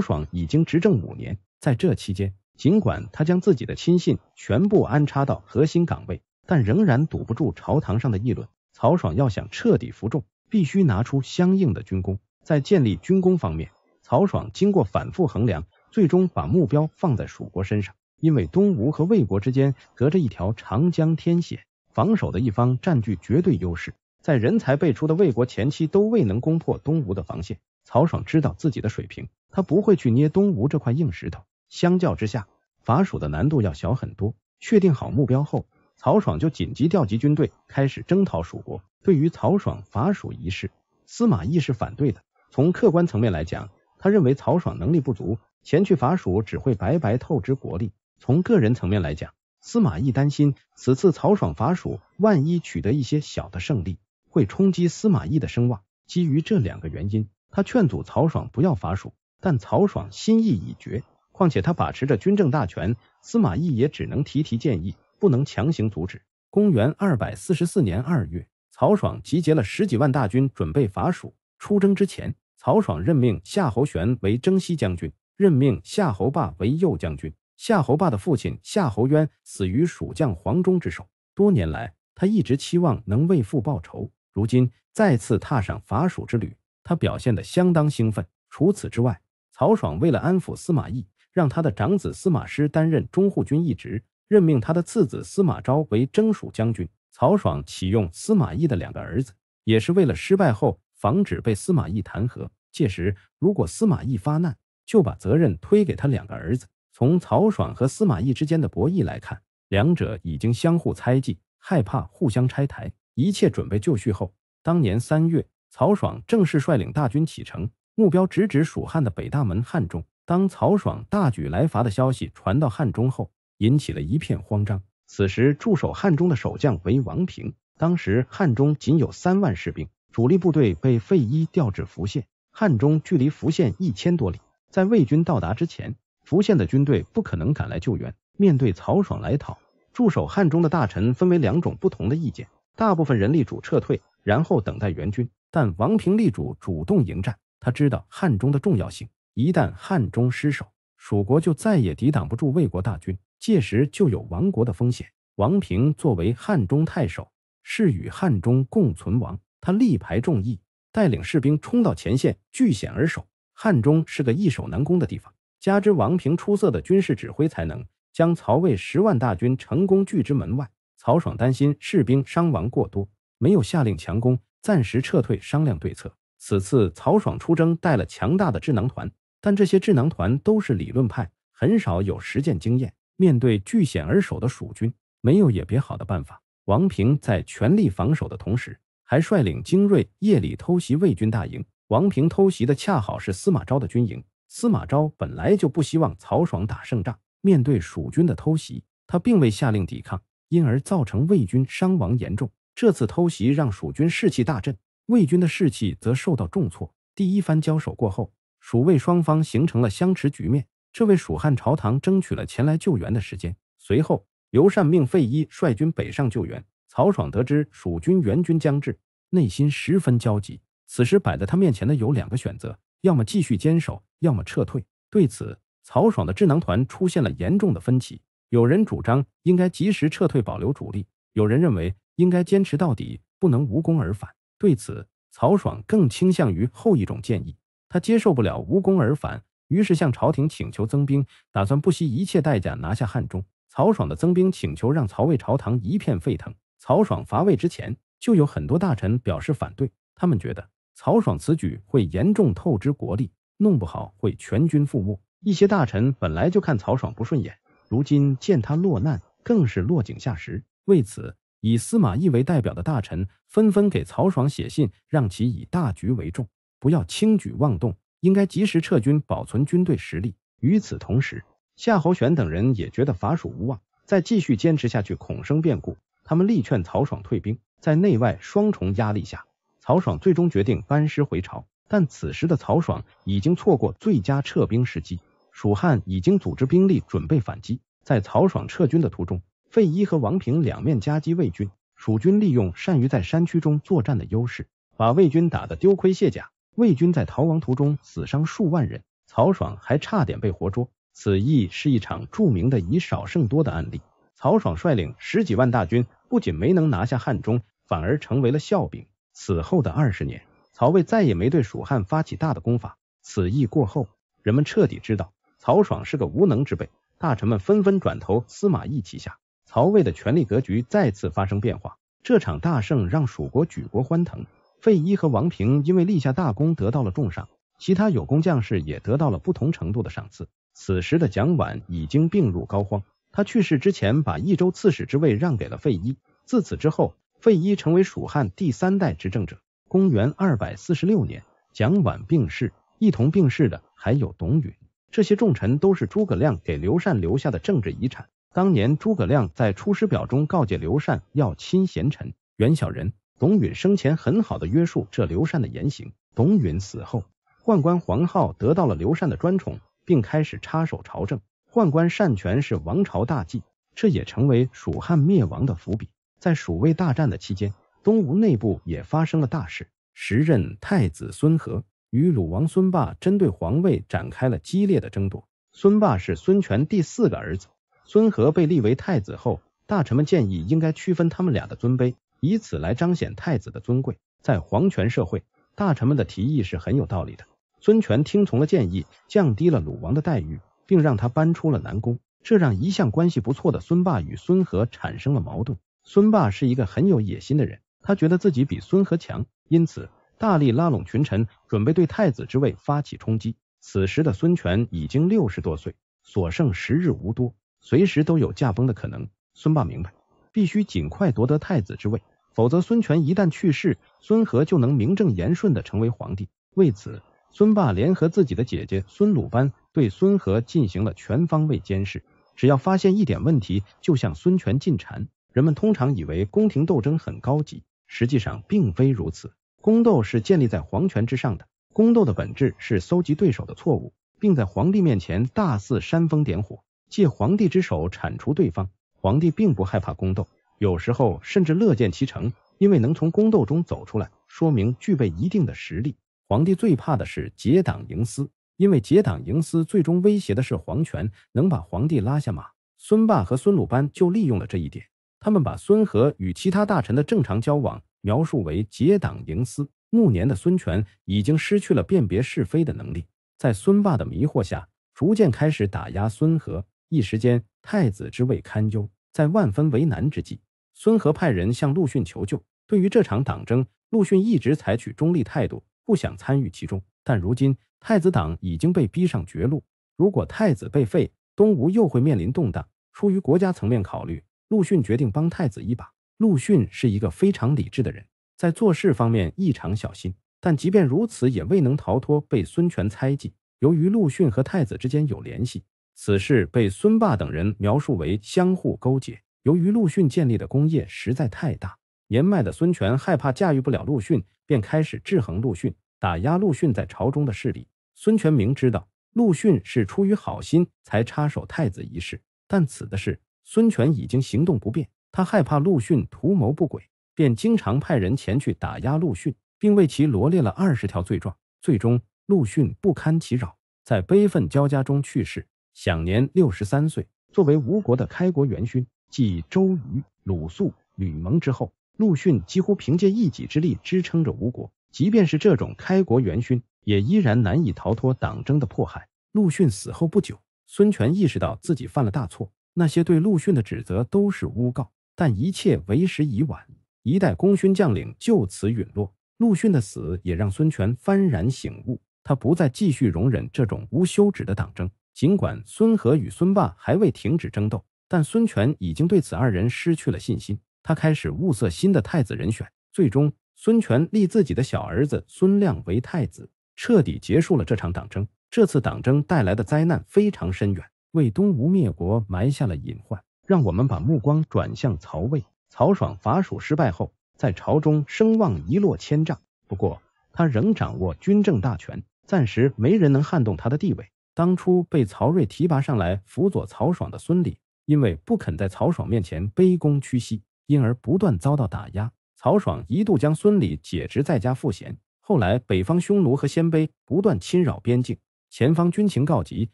爽已经执政五年，在这期间，尽管他将自己的亲信全部安插到核心岗位，但仍然堵不住朝堂上的议论。曹爽要想彻底服众，必须拿出相应的军功。在建立军功方面，曹爽经过反复衡量，最终把目标放在蜀国身上，因为东吴和魏国之间隔着一条长江天险，防守的一方占据绝对优势。在人才辈出的魏国前期都未能攻破东吴的防线，曹爽知道自己的水平，他不会去捏东吴这块硬石头。相较之下，伐蜀的难度要小很多。确定好目标后，曹爽就紧急调集军队，开始征讨蜀国。对于曹爽伐蜀一事，司马懿是反对的。从客观层面来讲，他认为曹爽能力不足，前去伐蜀只会白白透支国力。从个人层面来讲，司马懿担心此次曹爽伐蜀，万一取得一些小的胜利。会冲击司马懿的声望。基于这两个原因，他劝阻曹爽不要伐蜀，但曹爽心意已决。况且他把持着军政大权，司马懿也只能提提建议，不能强行阻止。公元二百四十四年二月，曹爽集结了十几万大军，准备伐蜀。出征之前，曹爽任命夏侯玄为征西将军，任命夏侯霸为右将军。夏侯霸的父亲夏侯渊死于蜀将黄忠之手，多年来他一直期望能为父报仇。如今再次踏上伐蜀之旅，他表现得相当兴奋。除此之外，曹爽为了安抚司马懿，让他的长子司马师担任中护军一职，任命他的次子司马昭为征蜀将军。曹爽启用司马懿的两个儿子，也是为了失败后防止被司马懿弹劾。届时如果司马懿发难，就把责任推给他两个儿子。从曹爽和司马懿之间的博弈来看，两者已经相互猜忌、害怕，互相拆台。一切准备就绪后，当年三月，曹爽正式率领大军启程，目标直指蜀汉的北大门汉中。当曹爽大举来伐的消息传到汉中后，引起了一片慌张。此时驻守汉中的守将为王平，当时汉中仅有三万士兵，主力部队被费祎调至扶县。汉中距离扶县一千多里，在魏军到达之前，扶县的军队不可能赶来救援。面对曹爽来讨，驻守汉中的大臣分为两种不同的意见。大部分人力主撤退，然后等待援军。但王平力主主动迎战。他知道汉中的重要性，一旦汉中失守，蜀国就再也抵挡不住魏国大军，届时就有亡国的风险。王平作为汉中太守，是与汉中共存亡。他力排众议，带领士兵冲到前线，据险而守。汉中是个易守难攻的地方，加之王平出色的军事指挥才能，将曹魏十万大军成功拒之门外。曹爽担心士兵伤亡过多，没有下令强攻，暂时撤退，商量对策。此次曹爽出征带了强大的智囊团，但这些智囊团都是理论派，很少有实践经验。面对据险而守的蜀军，没有也别好的办法。王平在全力防守的同时，还率领精锐夜里偷袭魏军大营。王平偷袭的恰好是司马昭的军营。司马昭本来就不希望曹爽打胜仗，面对蜀军的偷袭，他并未下令抵抗。因而造成魏军伤亡严重。这次偷袭让蜀军士气大振，魏军的士气则受到重挫。第一番交手过后，蜀魏双方形成了相持局面，这为蜀汉朝堂争取了前来救援的时间。随后，刘禅命费祎率军北上救援。曹爽得知蜀军援军将至，内心十分焦急。此时摆在他面前的有两个选择：要么继续坚守，要么撤退。对此，曹爽的智囊团出现了严重的分歧。有人主张应该及时撤退，保留主力；有人认为应该坚持到底，不能无功而返。对此，曹爽更倾向于后一种建议，他接受不了无功而返，于是向朝廷请求增兵，打算不惜一切代价拿下汉中。曹爽的增兵请求让曹魏朝堂一片沸腾。曹爽伐魏之前，就有很多大臣表示反对，他们觉得曹爽此举会严重透支国力，弄不好会全军覆没。一些大臣本来就看曹爽不顺眼。如今见他落难，更是落井下石。为此，以司马懿为代表的大臣纷纷给曹爽写信，让其以大局为重，不要轻举妄动，应该及时撤军，保存军队实力。与此同时，夏侯玄等人也觉得伐蜀无望，再继续坚持下去恐生变故，他们力劝曹爽退兵。在内外双重压力下，曹爽最终决定班师回朝。但此时的曹爽已经错过最佳撤兵时机。蜀汉已经组织兵力准备反击，在曹爽撤军的途中，费祎和王平两面夹击魏军。蜀军利用善于在山区中作战的优势，把魏军打得丢盔卸甲。魏军在逃亡途中死伤数万人，曹爽还差点被活捉。此役是一场著名的以少胜多的案例。曹爽率领十几万大军，不仅没能拿下汉中，反而成为了笑柄。此后的二十年，曹魏再也没对蜀汉发起大的攻伐。此役过后，人们彻底知道。曹爽是个无能之辈，大臣们纷纷转投司马懿旗下，曹魏的权力格局再次发生变化。这场大胜让蜀国举国欢腾，费祎和王平因为立下大功得到了重赏，其他有功将士也得到了不同程度的赏赐。此时的蒋琬已经病入膏肓，他去世之前把益州刺史之位让给了费祎。自此之后，费祎成为蜀汉第三代执政者。公元二百四十六年，蒋琬病逝，一同病逝的还有董允。这些重臣都是诸葛亮给刘禅留下的政治遗产。当年诸葛亮在《出师表》中告诫刘禅要亲贤臣，远小人。董允生前很好的约束这刘禅的言行。董允死后，宦官黄浩得到了刘禅的专宠，并开始插手朝政。宦官擅权是王朝大忌，这也成为蜀汉灭亡的伏笔。在蜀魏大战的期间，东吴内部也发生了大事。时任太子孙和。与鲁王孙霸针对皇位展开了激烈的争夺。孙霸是孙权第四个儿子，孙和被立为太子后，大臣们建议应该区分他们俩的尊卑，以此来彰显太子的尊贵。在皇权社会，大臣们的提议是很有道理的。孙权听从了建议，降低了鲁王的待遇，并让他搬出了南宫。这让一向关系不错的孙霸与孙和产生了矛盾。孙霸是一个很有野心的人，他觉得自己比孙和强，因此。大力拉拢群臣，准备对太子之位发起冲击。此时的孙权已经六十多岁，所剩时日无多，随时都有驾崩的可能。孙霸明白，必须尽快夺得太子之位，否则孙权一旦去世，孙和就能名正言顺的成为皇帝。为此，孙霸联合自己的姐姐孙鲁班，对孙和进行了全方位监视。只要发现一点问题，就向孙权进谗。人们通常以为宫廷斗争很高级，实际上并非如此。宫斗是建立在皇权之上的，宫斗的本质是搜集对手的错误，并在皇帝面前大肆煽风点火，借皇帝之手铲除对方。皇帝并不害怕宫斗，有时候甚至乐见其成，因为能从宫斗中走出来，说明具备一定的实力。皇帝最怕的是结党营私，因为结党营私最终威胁的是皇权，能把皇帝拉下马。孙霸和孙鲁班就利用了这一点。他们把孙和与其他大臣的正常交往描述为结党营私。暮年的孙权已经失去了辨别是非的能力，在孙霸的迷惑下，逐渐开始打压孙和。一时间，太子之位堪忧。在万分为难之际，孙和派人向陆逊求救。对于这场党争，陆逊一直采取中立态度，不想参与其中。但如今，太子党已经被逼上绝路。如果太子被废，东吴又会面临动荡。出于国家层面考虑。陆逊决定帮太子一把。陆逊是一个非常理智的人，在做事方面异常小心，但即便如此，也未能逃脱被孙权猜忌。由于陆逊和太子之间有联系，此事被孙霸等人描述为相互勾结。由于陆逊建立的功业实在太大，年迈的孙权害怕驾驭不了陆逊，便开始制衡陆逊，打压陆逊在朝中的势力。孙权明知道陆逊是出于好心才插手太子一事，但此的事。孙权已经行动不便，他害怕陆逊图谋不轨，便经常派人前去打压陆逊，并为其罗列了二十条罪状。最终，陆逊不堪其扰，在悲愤交加中去世，享年六十三岁。作为吴国的开国元勋，继周瑜、鲁肃、吕蒙之后，陆逊几乎凭借一己之力支撑着吴国。即便是这种开国元勋，也依然难以逃脱党争的迫害。陆逊死后不久，孙权意识到自己犯了大错。那些对陆逊的指责都是诬告，但一切为时已晚。一代功勋将领就此陨落，陆逊的死也让孙权幡然醒悟，他不再继续容忍这种无休止的党争。尽管孙和与孙霸还未停止争斗，但孙权已经对此二人失去了信心。他开始物色新的太子人选，最终孙权立自己的小儿子孙亮为太子，彻底结束了这场党争。这次党争带来的灾难非常深远。为东吴灭国埋下了隐患。让我们把目光转向曹魏。曹爽伐蜀失败后，在朝中声望一落千丈。不过，他仍掌握军政大权，暂时没人能撼动他的地位。当初被曹睿提拔上来辅佐曹爽的孙礼，因为不肯在曹爽面前卑躬屈膝，因而不断遭到打压。曹爽一度将孙礼解职在家赋闲。后来，北方匈奴和鲜卑不断侵扰边境，前方军情告急。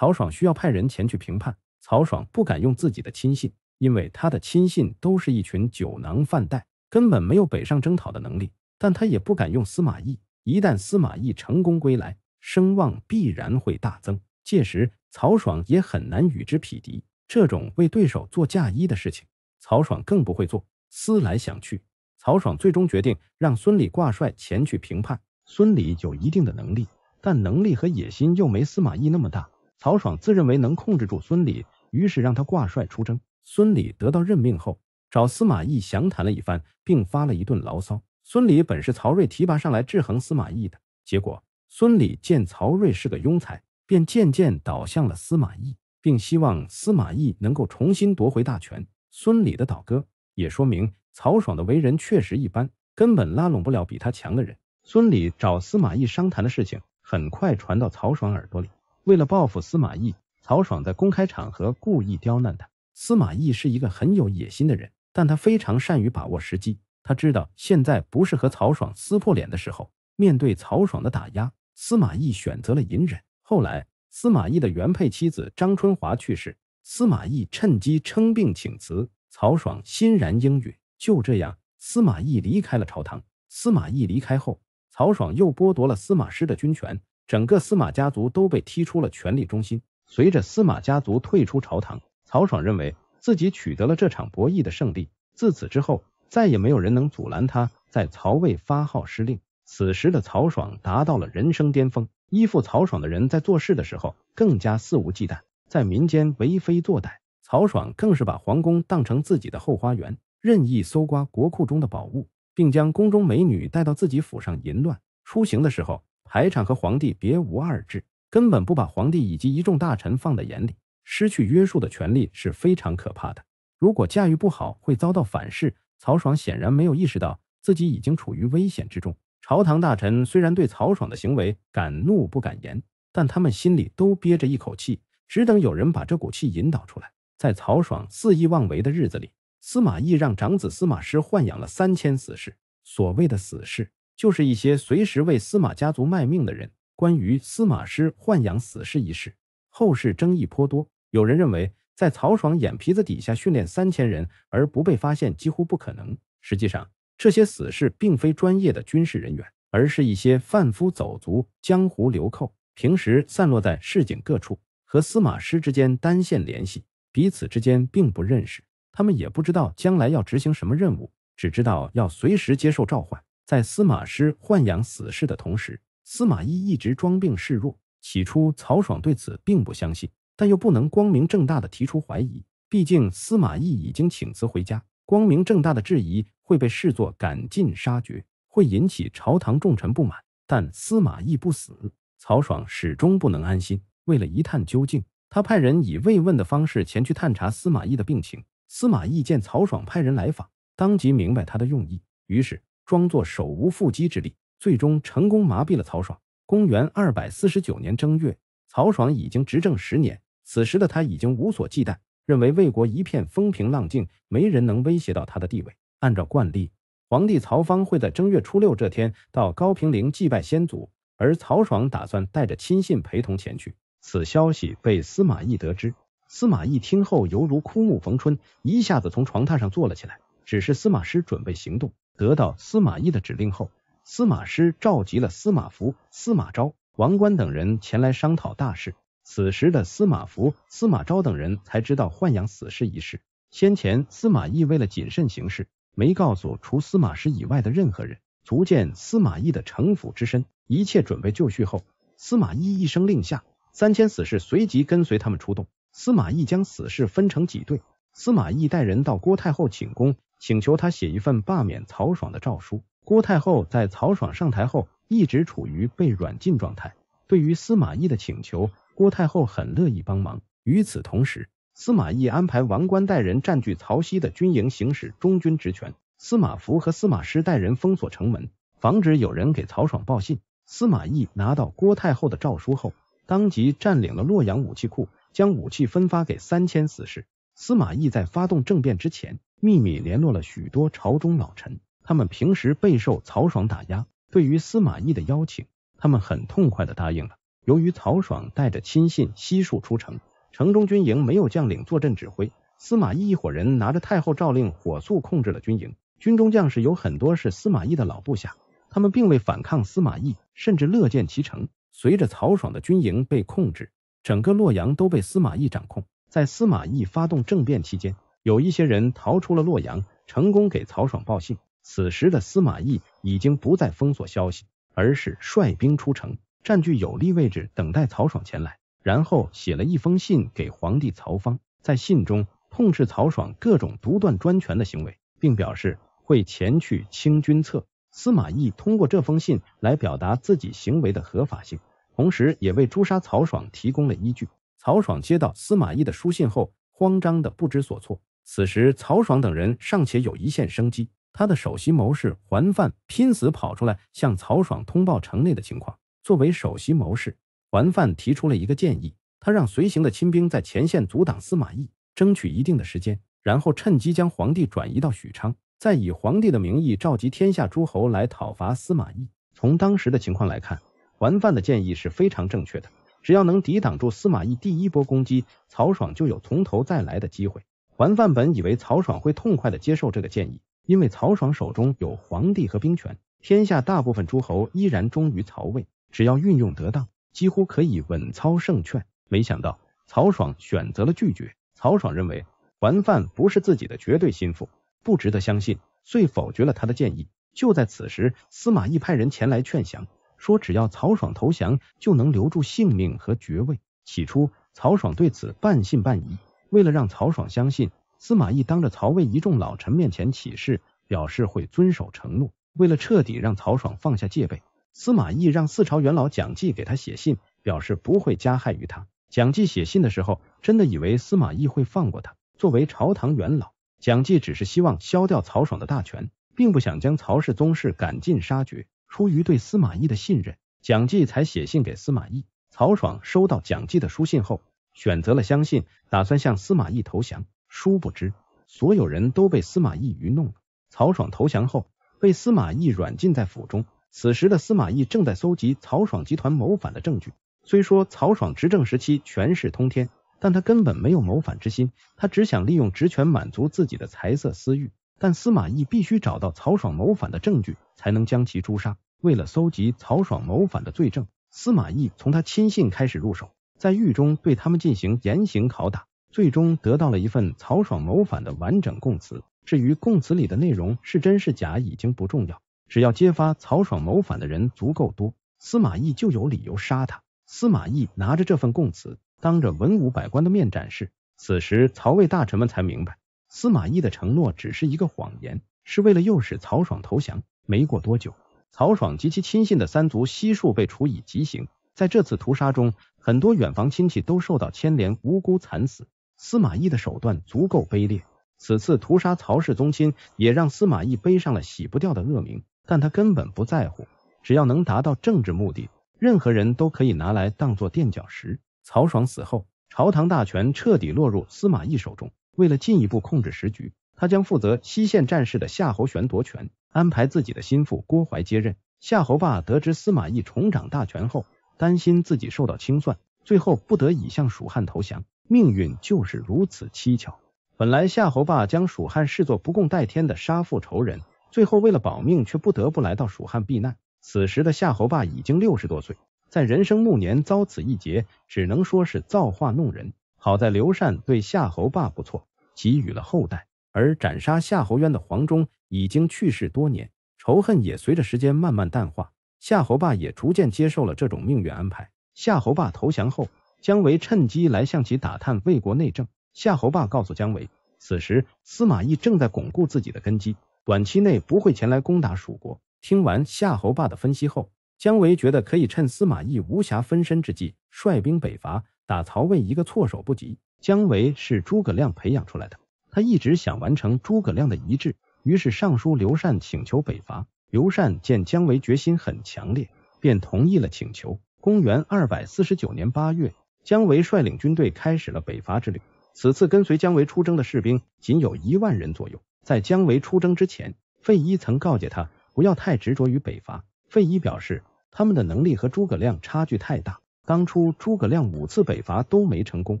曹爽需要派人前去评判，曹爽不敢用自己的亲信，因为他的亲信都是一群酒囊饭袋，根本没有北上征讨的能力。但他也不敢用司马懿，一旦司马懿成功归来，声望必然会大增，届时曹爽也很难与之匹敌。这种为对手做嫁衣的事情，曹爽更不会做。思来想去，曹爽最终决定让孙礼挂帅前去评判。孙礼有一定的能力，但能力和野心又没司马懿那么大。曹爽自认为能控制住孙礼，于是让他挂帅出征。孙礼得到任命后，找司马懿详谈了一番，并发了一顿牢骚。孙礼本是曹睿提拔上来制衡司马懿的，结果孙礼见曹睿是个庸才，便渐渐倒向了司马懿，并希望司马懿能够重新夺回大权。孙礼的倒戈也说明曹爽的为人确实一般，根本拉拢不了比他强的人。孙礼找司马懿商谈的事情很快传到曹爽耳朵里。为了报复司马懿，曹爽在公开场合故意刁难他。司马懿是一个很有野心的人，但他非常善于把握时机。他知道现在不是和曹爽撕破脸的时候。面对曹爽的打压，司马懿选择了隐忍。后来，司马懿的原配妻子张春华去世，司马懿趁机称病请辞，曹爽欣然应允。就这样，司马懿离开了朝堂。司马懿离开后，曹爽又剥夺了司马师的军权。整个司马家族都被踢出了权力中心。随着司马家族退出朝堂，曹爽认为自己取得了这场博弈的胜利。自此之后，再也没有人能阻拦他在曹魏发号施令。此时的曹爽达到了人生巅峰。依附曹爽的人在做事的时候更加肆无忌惮，在民间为非作歹。曹爽更是把皇宫当成自己的后花园，任意搜刮国库中的宝物，并将宫中美女带到自己府上淫乱。出行的时候。财产和皇帝别无二致，根本不把皇帝以及一众大臣放在眼里。失去约束的权力是非常可怕的，如果驾驭不好，会遭到反噬。曹爽显然没有意识到自己已经处于危险之中。朝堂大臣虽然对曹爽的行为敢怒不敢言，但他们心里都憋着一口气，只等有人把这股气引导出来。在曹爽肆意妄为的日子里，司马懿让长子司马师豢养了三千死士。所谓的死士。就是一些随时为司马家族卖命的人。关于司马师豢养死士一事，后世争议颇多。有人认为，在曹爽眼皮子底下训练三千人而不被发现，几乎不可能。实际上，这些死士并非专业的军事人员，而是一些贩夫走卒、江湖流寇，平时散落在市井各处，和司马师之间单线联系，彼此之间并不认识。他们也不知道将来要执行什么任务，只知道要随时接受召唤。在司马师豢养死士的同时，司马懿一直装病示弱。起初，曹爽对此并不相信，但又不能光明正大的提出怀疑，毕竟司马懿已经请辞回家。光明正大的质疑会被视作赶尽杀绝，会引起朝堂重臣不满。但司马懿不死，曹爽始终不能安心。为了一探究竟，他派人以慰问的方式前去探查司马懿的病情。司马懿见曹爽派人来访，当即明白他的用意，于是。装作手无缚鸡之力，最终成功麻痹了曹爽。公元二百四十九年正月，曹爽已经执政十年，此时的他已经无所忌惮，认为魏国一片风平浪静，没人能威胁到他的地位。按照惯例，皇帝曹芳会在正月初六这天到高平陵祭拜先祖，而曹爽打算带着亲信陪同前去。此消息被司马懿得知，司马懿听后犹如枯木逢春，一下子从床榻上坐了起来。只是司马师准备行动。得到司马懿的指令后，司马师召集了司马孚、司马昭、王冠等人前来商讨大事。此时的司马孚、司马昭等人才知道豢养死士一事。先前司马懿为了谨慎行事，没告诉除司马师以外的任何人，足见司马懿的城府之深。一切准备就绪后，司马懿一声令下，三千死士随即跟随他们出动。司马懿将死士分成几队，司马懿带人到郭太后寝宫。请求他写一份罢免曹爽的诏书。郭太后在曹爽上台后一直处于被软禁状态，对于司马懿的请求，郭太后很乐意帮忙。与此同时，司马懿安排王冠带人占据曹溪的军营，行使中军职权。司马孚和司马师带人封锁城门，防止有人给曹爽报信。司马懿拿到郭太后的诏书后，当即占领了洛阳武器库，将武器分发给三千死士。司马懿在发动政变之前，秘密联络了许多朝中老臣，他们平时备受曹爽打压，对于司马懿的邀请，他们很痛快的答应了。由于曹爽带着亲信悉数出城，城中军营没有将领坐镇指挥，司马懿一伙人拿着太后诏令，火速控制了军营。军中将士有很多是司马懿的老部下，他们并未反抗司马懿，甚至乐见其成。随着曹爽的军营被控制，整个洛阳都被司马懿掌控。在司马懿发动政变期间，有一些人逃出了洛阳，成功给曹爽报信。此时的司马懿已经不再封锁消息，而是率兵出城，占据有利位置，等待曹爽前来。然后写了一封信给皇帝曹芳，在信中痛斥曹爽各种独断专权的行为，并表示会前去清君侧。司马懿通过这封信来表达自己行为的合法性，同时也为诛杀曹爽提供了依据。曹爽接到司马懿的书信后，慌张的不知所措。此时，曹爽等人尚且有一线生机。他的首席谋士桓范拼死跑出来，向曹爽通报城内的情况。作为首席谋士，桓范提出了一个建议：他让随行的亲兵在前线阻挡司马懿，争取一定的时间，然后趁机将皇帝转移到许昌，再以皇帝的名义召集天下诸侯来讨伐司马懿。从当时的情况来看，桓范的建议是非常正确的。只要能抵挡住司马懿第一波攻击，曹爽就有从头再来的机会。桓范本以为曹爽会痛快的接受这个建议，因为曹爽手中有皇帝和兵权，天下大部分诸侯依然忠于曹魏，只要运用得当，几乎可以稳操胜券。没想到曹爽选择了拒绝。曹爽认为桓范不是自己的绝对心腹，不值得相信，遂否决了他的建议。就在此时，司马懿派人前来劝降。说只要曹爽投降，就能留住性命和爵位。起初，曹爽对此半信半疑。为了让曹爽相信，司马懿当着曹魏一众老臣面前起誓，表示会遵守承诺。为了彻底让曹爽放下戒备，司马懿让四朝元老蒋济给他写信，表示不会加害于他。蒋济写信的时候，真的以为司马懿会放过他。作为朝堂元老，蒋济只是希望削掉曹爽的大权，并不想将曹氏宗室赶尽杀绝。出于对司马懿的信任，蒋济才写信给司马懿。曹爽收到蒋济的书信后，选择了相信，打算向司马懿投降。殊不知，所有人都被司马懿愚弄了。曹爽投降后，被司马懿软禁在府中。此时的司马懿正在搜集曹爽集团谋反的证据。虽说曹爽执政时期权势通天，但他根本没有谋反之心，他只想利用职权满足自己的财色私欲。但司马懿必须找到曹爽谋反的证据，才能将其诛杀。为了搜集曹爽谋反的罪证，司马懿从他亲信开始入手，在狱中对他们进行严刑拷打，最终得到了一份曹爽谋反的完整供词。至于供词里的内容是真是假，已经不重要，只要揭发曹爽谋反的人足够多，司马懿就有理由杀他。司马懿拿着这份供词，当着文武百官的面展示。此时，曹魏大臣们才明白。司马懿的承诺只是一个谎言，是为了诱使曹爽投降。没过多久，曹爽及其亲信的三族悉数被处以极刑。在这次屠杀中，很多远房亲戚都受到牵连，无辜惨死。司马懿的手段足够卑劣。此次屠杀曹氏宗亲，也让司马懿背上了洗不掉的恶名。但他根本不在乎，只要能达到政治目的，任何人都可以拿来当做垫脚石。曹爽死后，朝堂大权彻底落入司马懿手中。为了进一步控制时局，他将负责西线战事的夏侯玄夺权，安排自己的心腹郭淮接任。夏侯霸得知司马懿重掌大权后，担心自己受到清算，最后不得已向蜀汉投降。命运就是如此蹊跷。本来夏侯霸将蜀汉视作不共戴天的杀父仇人，最后为了保命却不得不来到蜀汉避难。此时的夏侯霸已经六十多岁，在人生暮年遭此一劫，只能说是造化弄人。好在刘禅对夏侯霸不错。给予了后代，而斩杀夏侯渊的黄忠已经去世多年，仇恨也随着时间慢慢淡化。夏侯霸也逐渐接受了这种命运安排。夏侯霸投降后，姜维趁机来向其打探魏国内政。夏侯霸告诉姜维，此时司马懿正在巩固自己的根基，短期内不会前来攻打蜀国。听完夏侯霸的分析后，姜维觉得可以趁司马懿无暇分身之际，率兵北伐，打曹魏一个措手不及。姜维是诸葛亮培养出来的，他一直想完成诸葛亮的遗志，于是上书刘禅请求北伐。刘禅见姜维决心很强烈，便同意了请求。公元二百四十九年八月，姜维率领军队开始了北伐之旅。此次跟随姜维出征的士兵仅有一万人左右。在姜维出征之前，费祎曾告诫他不要太执着于北伐。费祎表示，他们的能力和诸葛亮差距太大，当初诸葛亮五次北伐都没成功。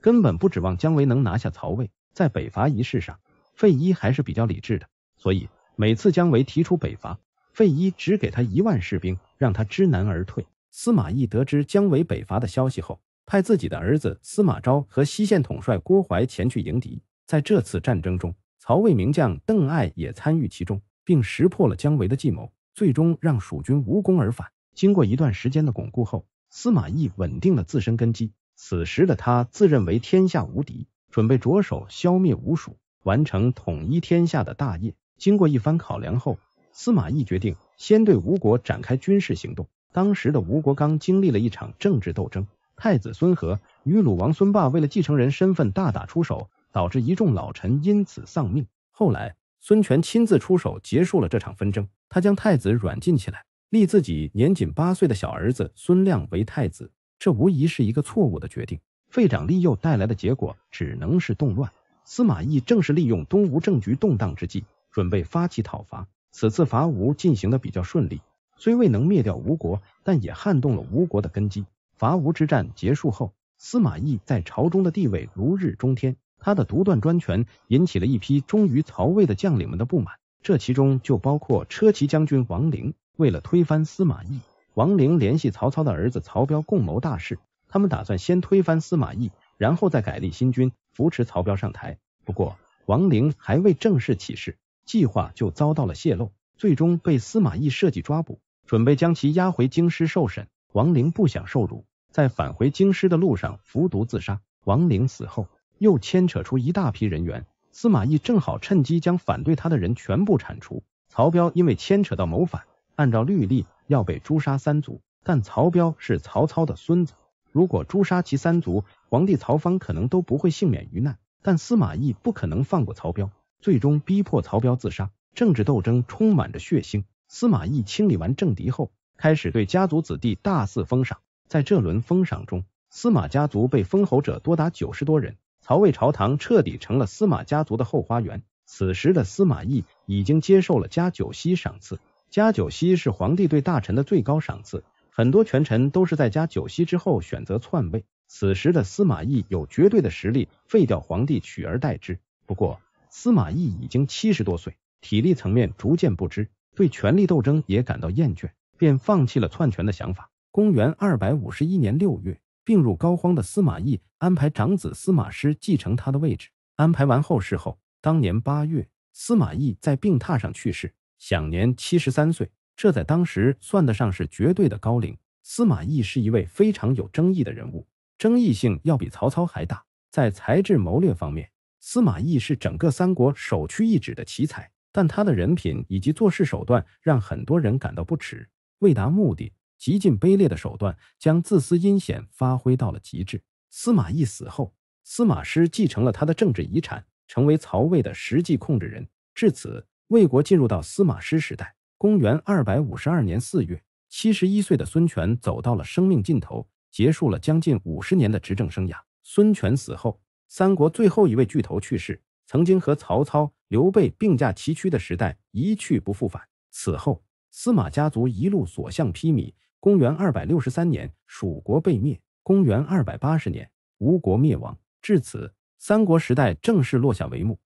根本不指望姜维能拿下曹魏，在北伐一事上，费祎还是比较理智的，所以每次姜维提出北伐，费祎只给他一万士兵，让他知难而退。司马懿得知姜维北伐的消息后，派自己的儿子司马昭和西线统帅郭淮前去迎敌。在这次战争中，曹魏名将邓艾也参与其中，并识破了姜维的计谋，最终让蜀军无功而返。经过一段时间的巩固后，司马懿稳定了自身根基。此时的他自认为天下无敌，准备着手消灭吴蜀，完成统一天下的大业。经过一番考量后，司马懿决定先对吴国展开军事行动。当时的吴国刚经历了一场政治斗争，太子孙和与鲁王孙霸为了继承人身份大打出手，导致一众老臣因此丧命。后来，孙权亲自出手结束了这场纷争，他将太子软禁起来，立自己年仅八岁的小儿子孙亮为太子。这无疑是一个错误的决定，废长立幼带来的结果只能是动乱。司马懿正是利用东吴政局动荡之际，准备发起讨伐。此次伐吴进行的比较顺利，虽未能灭掉吴国，但也撼动了吴国的根基。伐吴之战结束后，司马懿在朝中的地位如日中天，他的独断专权引起了一批忠于曹魏的将领们的不满，这其中就包括车骑将军王陵。为了推翻司马懿。王陵联系曹操的儿子曹彪共谋大事，他们打算先推翻司马懿，然后再改立新君，扶持曹彪上台。不过，王陵还未正式起事，计划就遭到了泄露，最终被司马懿设计抓捕，准备将其押回京师受审。王陵不想受辱，在返回京师的路上服毒自杀。王陵死后，又牵扯出一大批人员，司马懿正好趁机将反对他的人全部铲除。曹彪因为牵扯到谋反，按照律例。要被诛杀三族，但曹彪是曹操的孙子，如果诛杀其三族，皇帝曹芳可能都不会幸免于难。但司马懿不可能放过曹彪，最终逼迫曹彪自杀。政治斗争充满着血腥。司马懿清理完政敌后，开始对家族子弟大肆封赏。在这轮封赏中，司马家族被封侯者多达九十多人，曹魏朝堂彻底成了司马家族的后花园。此时的司马懿已经接受了加九锡赏赐。加九锡是皇帝对大臣的最高赏赐，很多权臣都是在加九锡之后选择篡位。此时的司马懿有绝对的实力废掉皇帝，取而代之。不过，司马懿已经七十多岁，体力层面逐渐不支，对权力斗争也感到厌倦，便放弃了篡权的想法。公元二百五十一年六月，病入膏肓的司马懿安排长子司马师继承他的位置。安排完后事后，当年八月，司马懿在病榻上去世。享年七十三岁，这在当时算得上是绝对的高龄。司马懿是一位非常有争议的人物，争议性要比曹操还大。在才智谋略方面，司马懿是整个三国首屈一指的奇才，但他的人品以及做事手段让很多人感到不齿。为达目的，极尽卑劣的手段，将自私阴险发挥到了极致。司马懿死后，司马师继承了他的政治遗产，成为曹魏的实际控制人。至此。魏国进入到司马师时代。公元二百五十二年四月，七十一岁的孙权走到了生命尽头，结束了将近五十年的执政生涯。孙权死后，三国最后一位巨头去世，曾经和曹操、刘备并驾齐驱的时代一去不复返。此后，司马家族一路所向披靡。公元二百六十三年，蜀国被灭；公元二百八十年，吴国灭亡。至此，三国时代正式落下帷幕。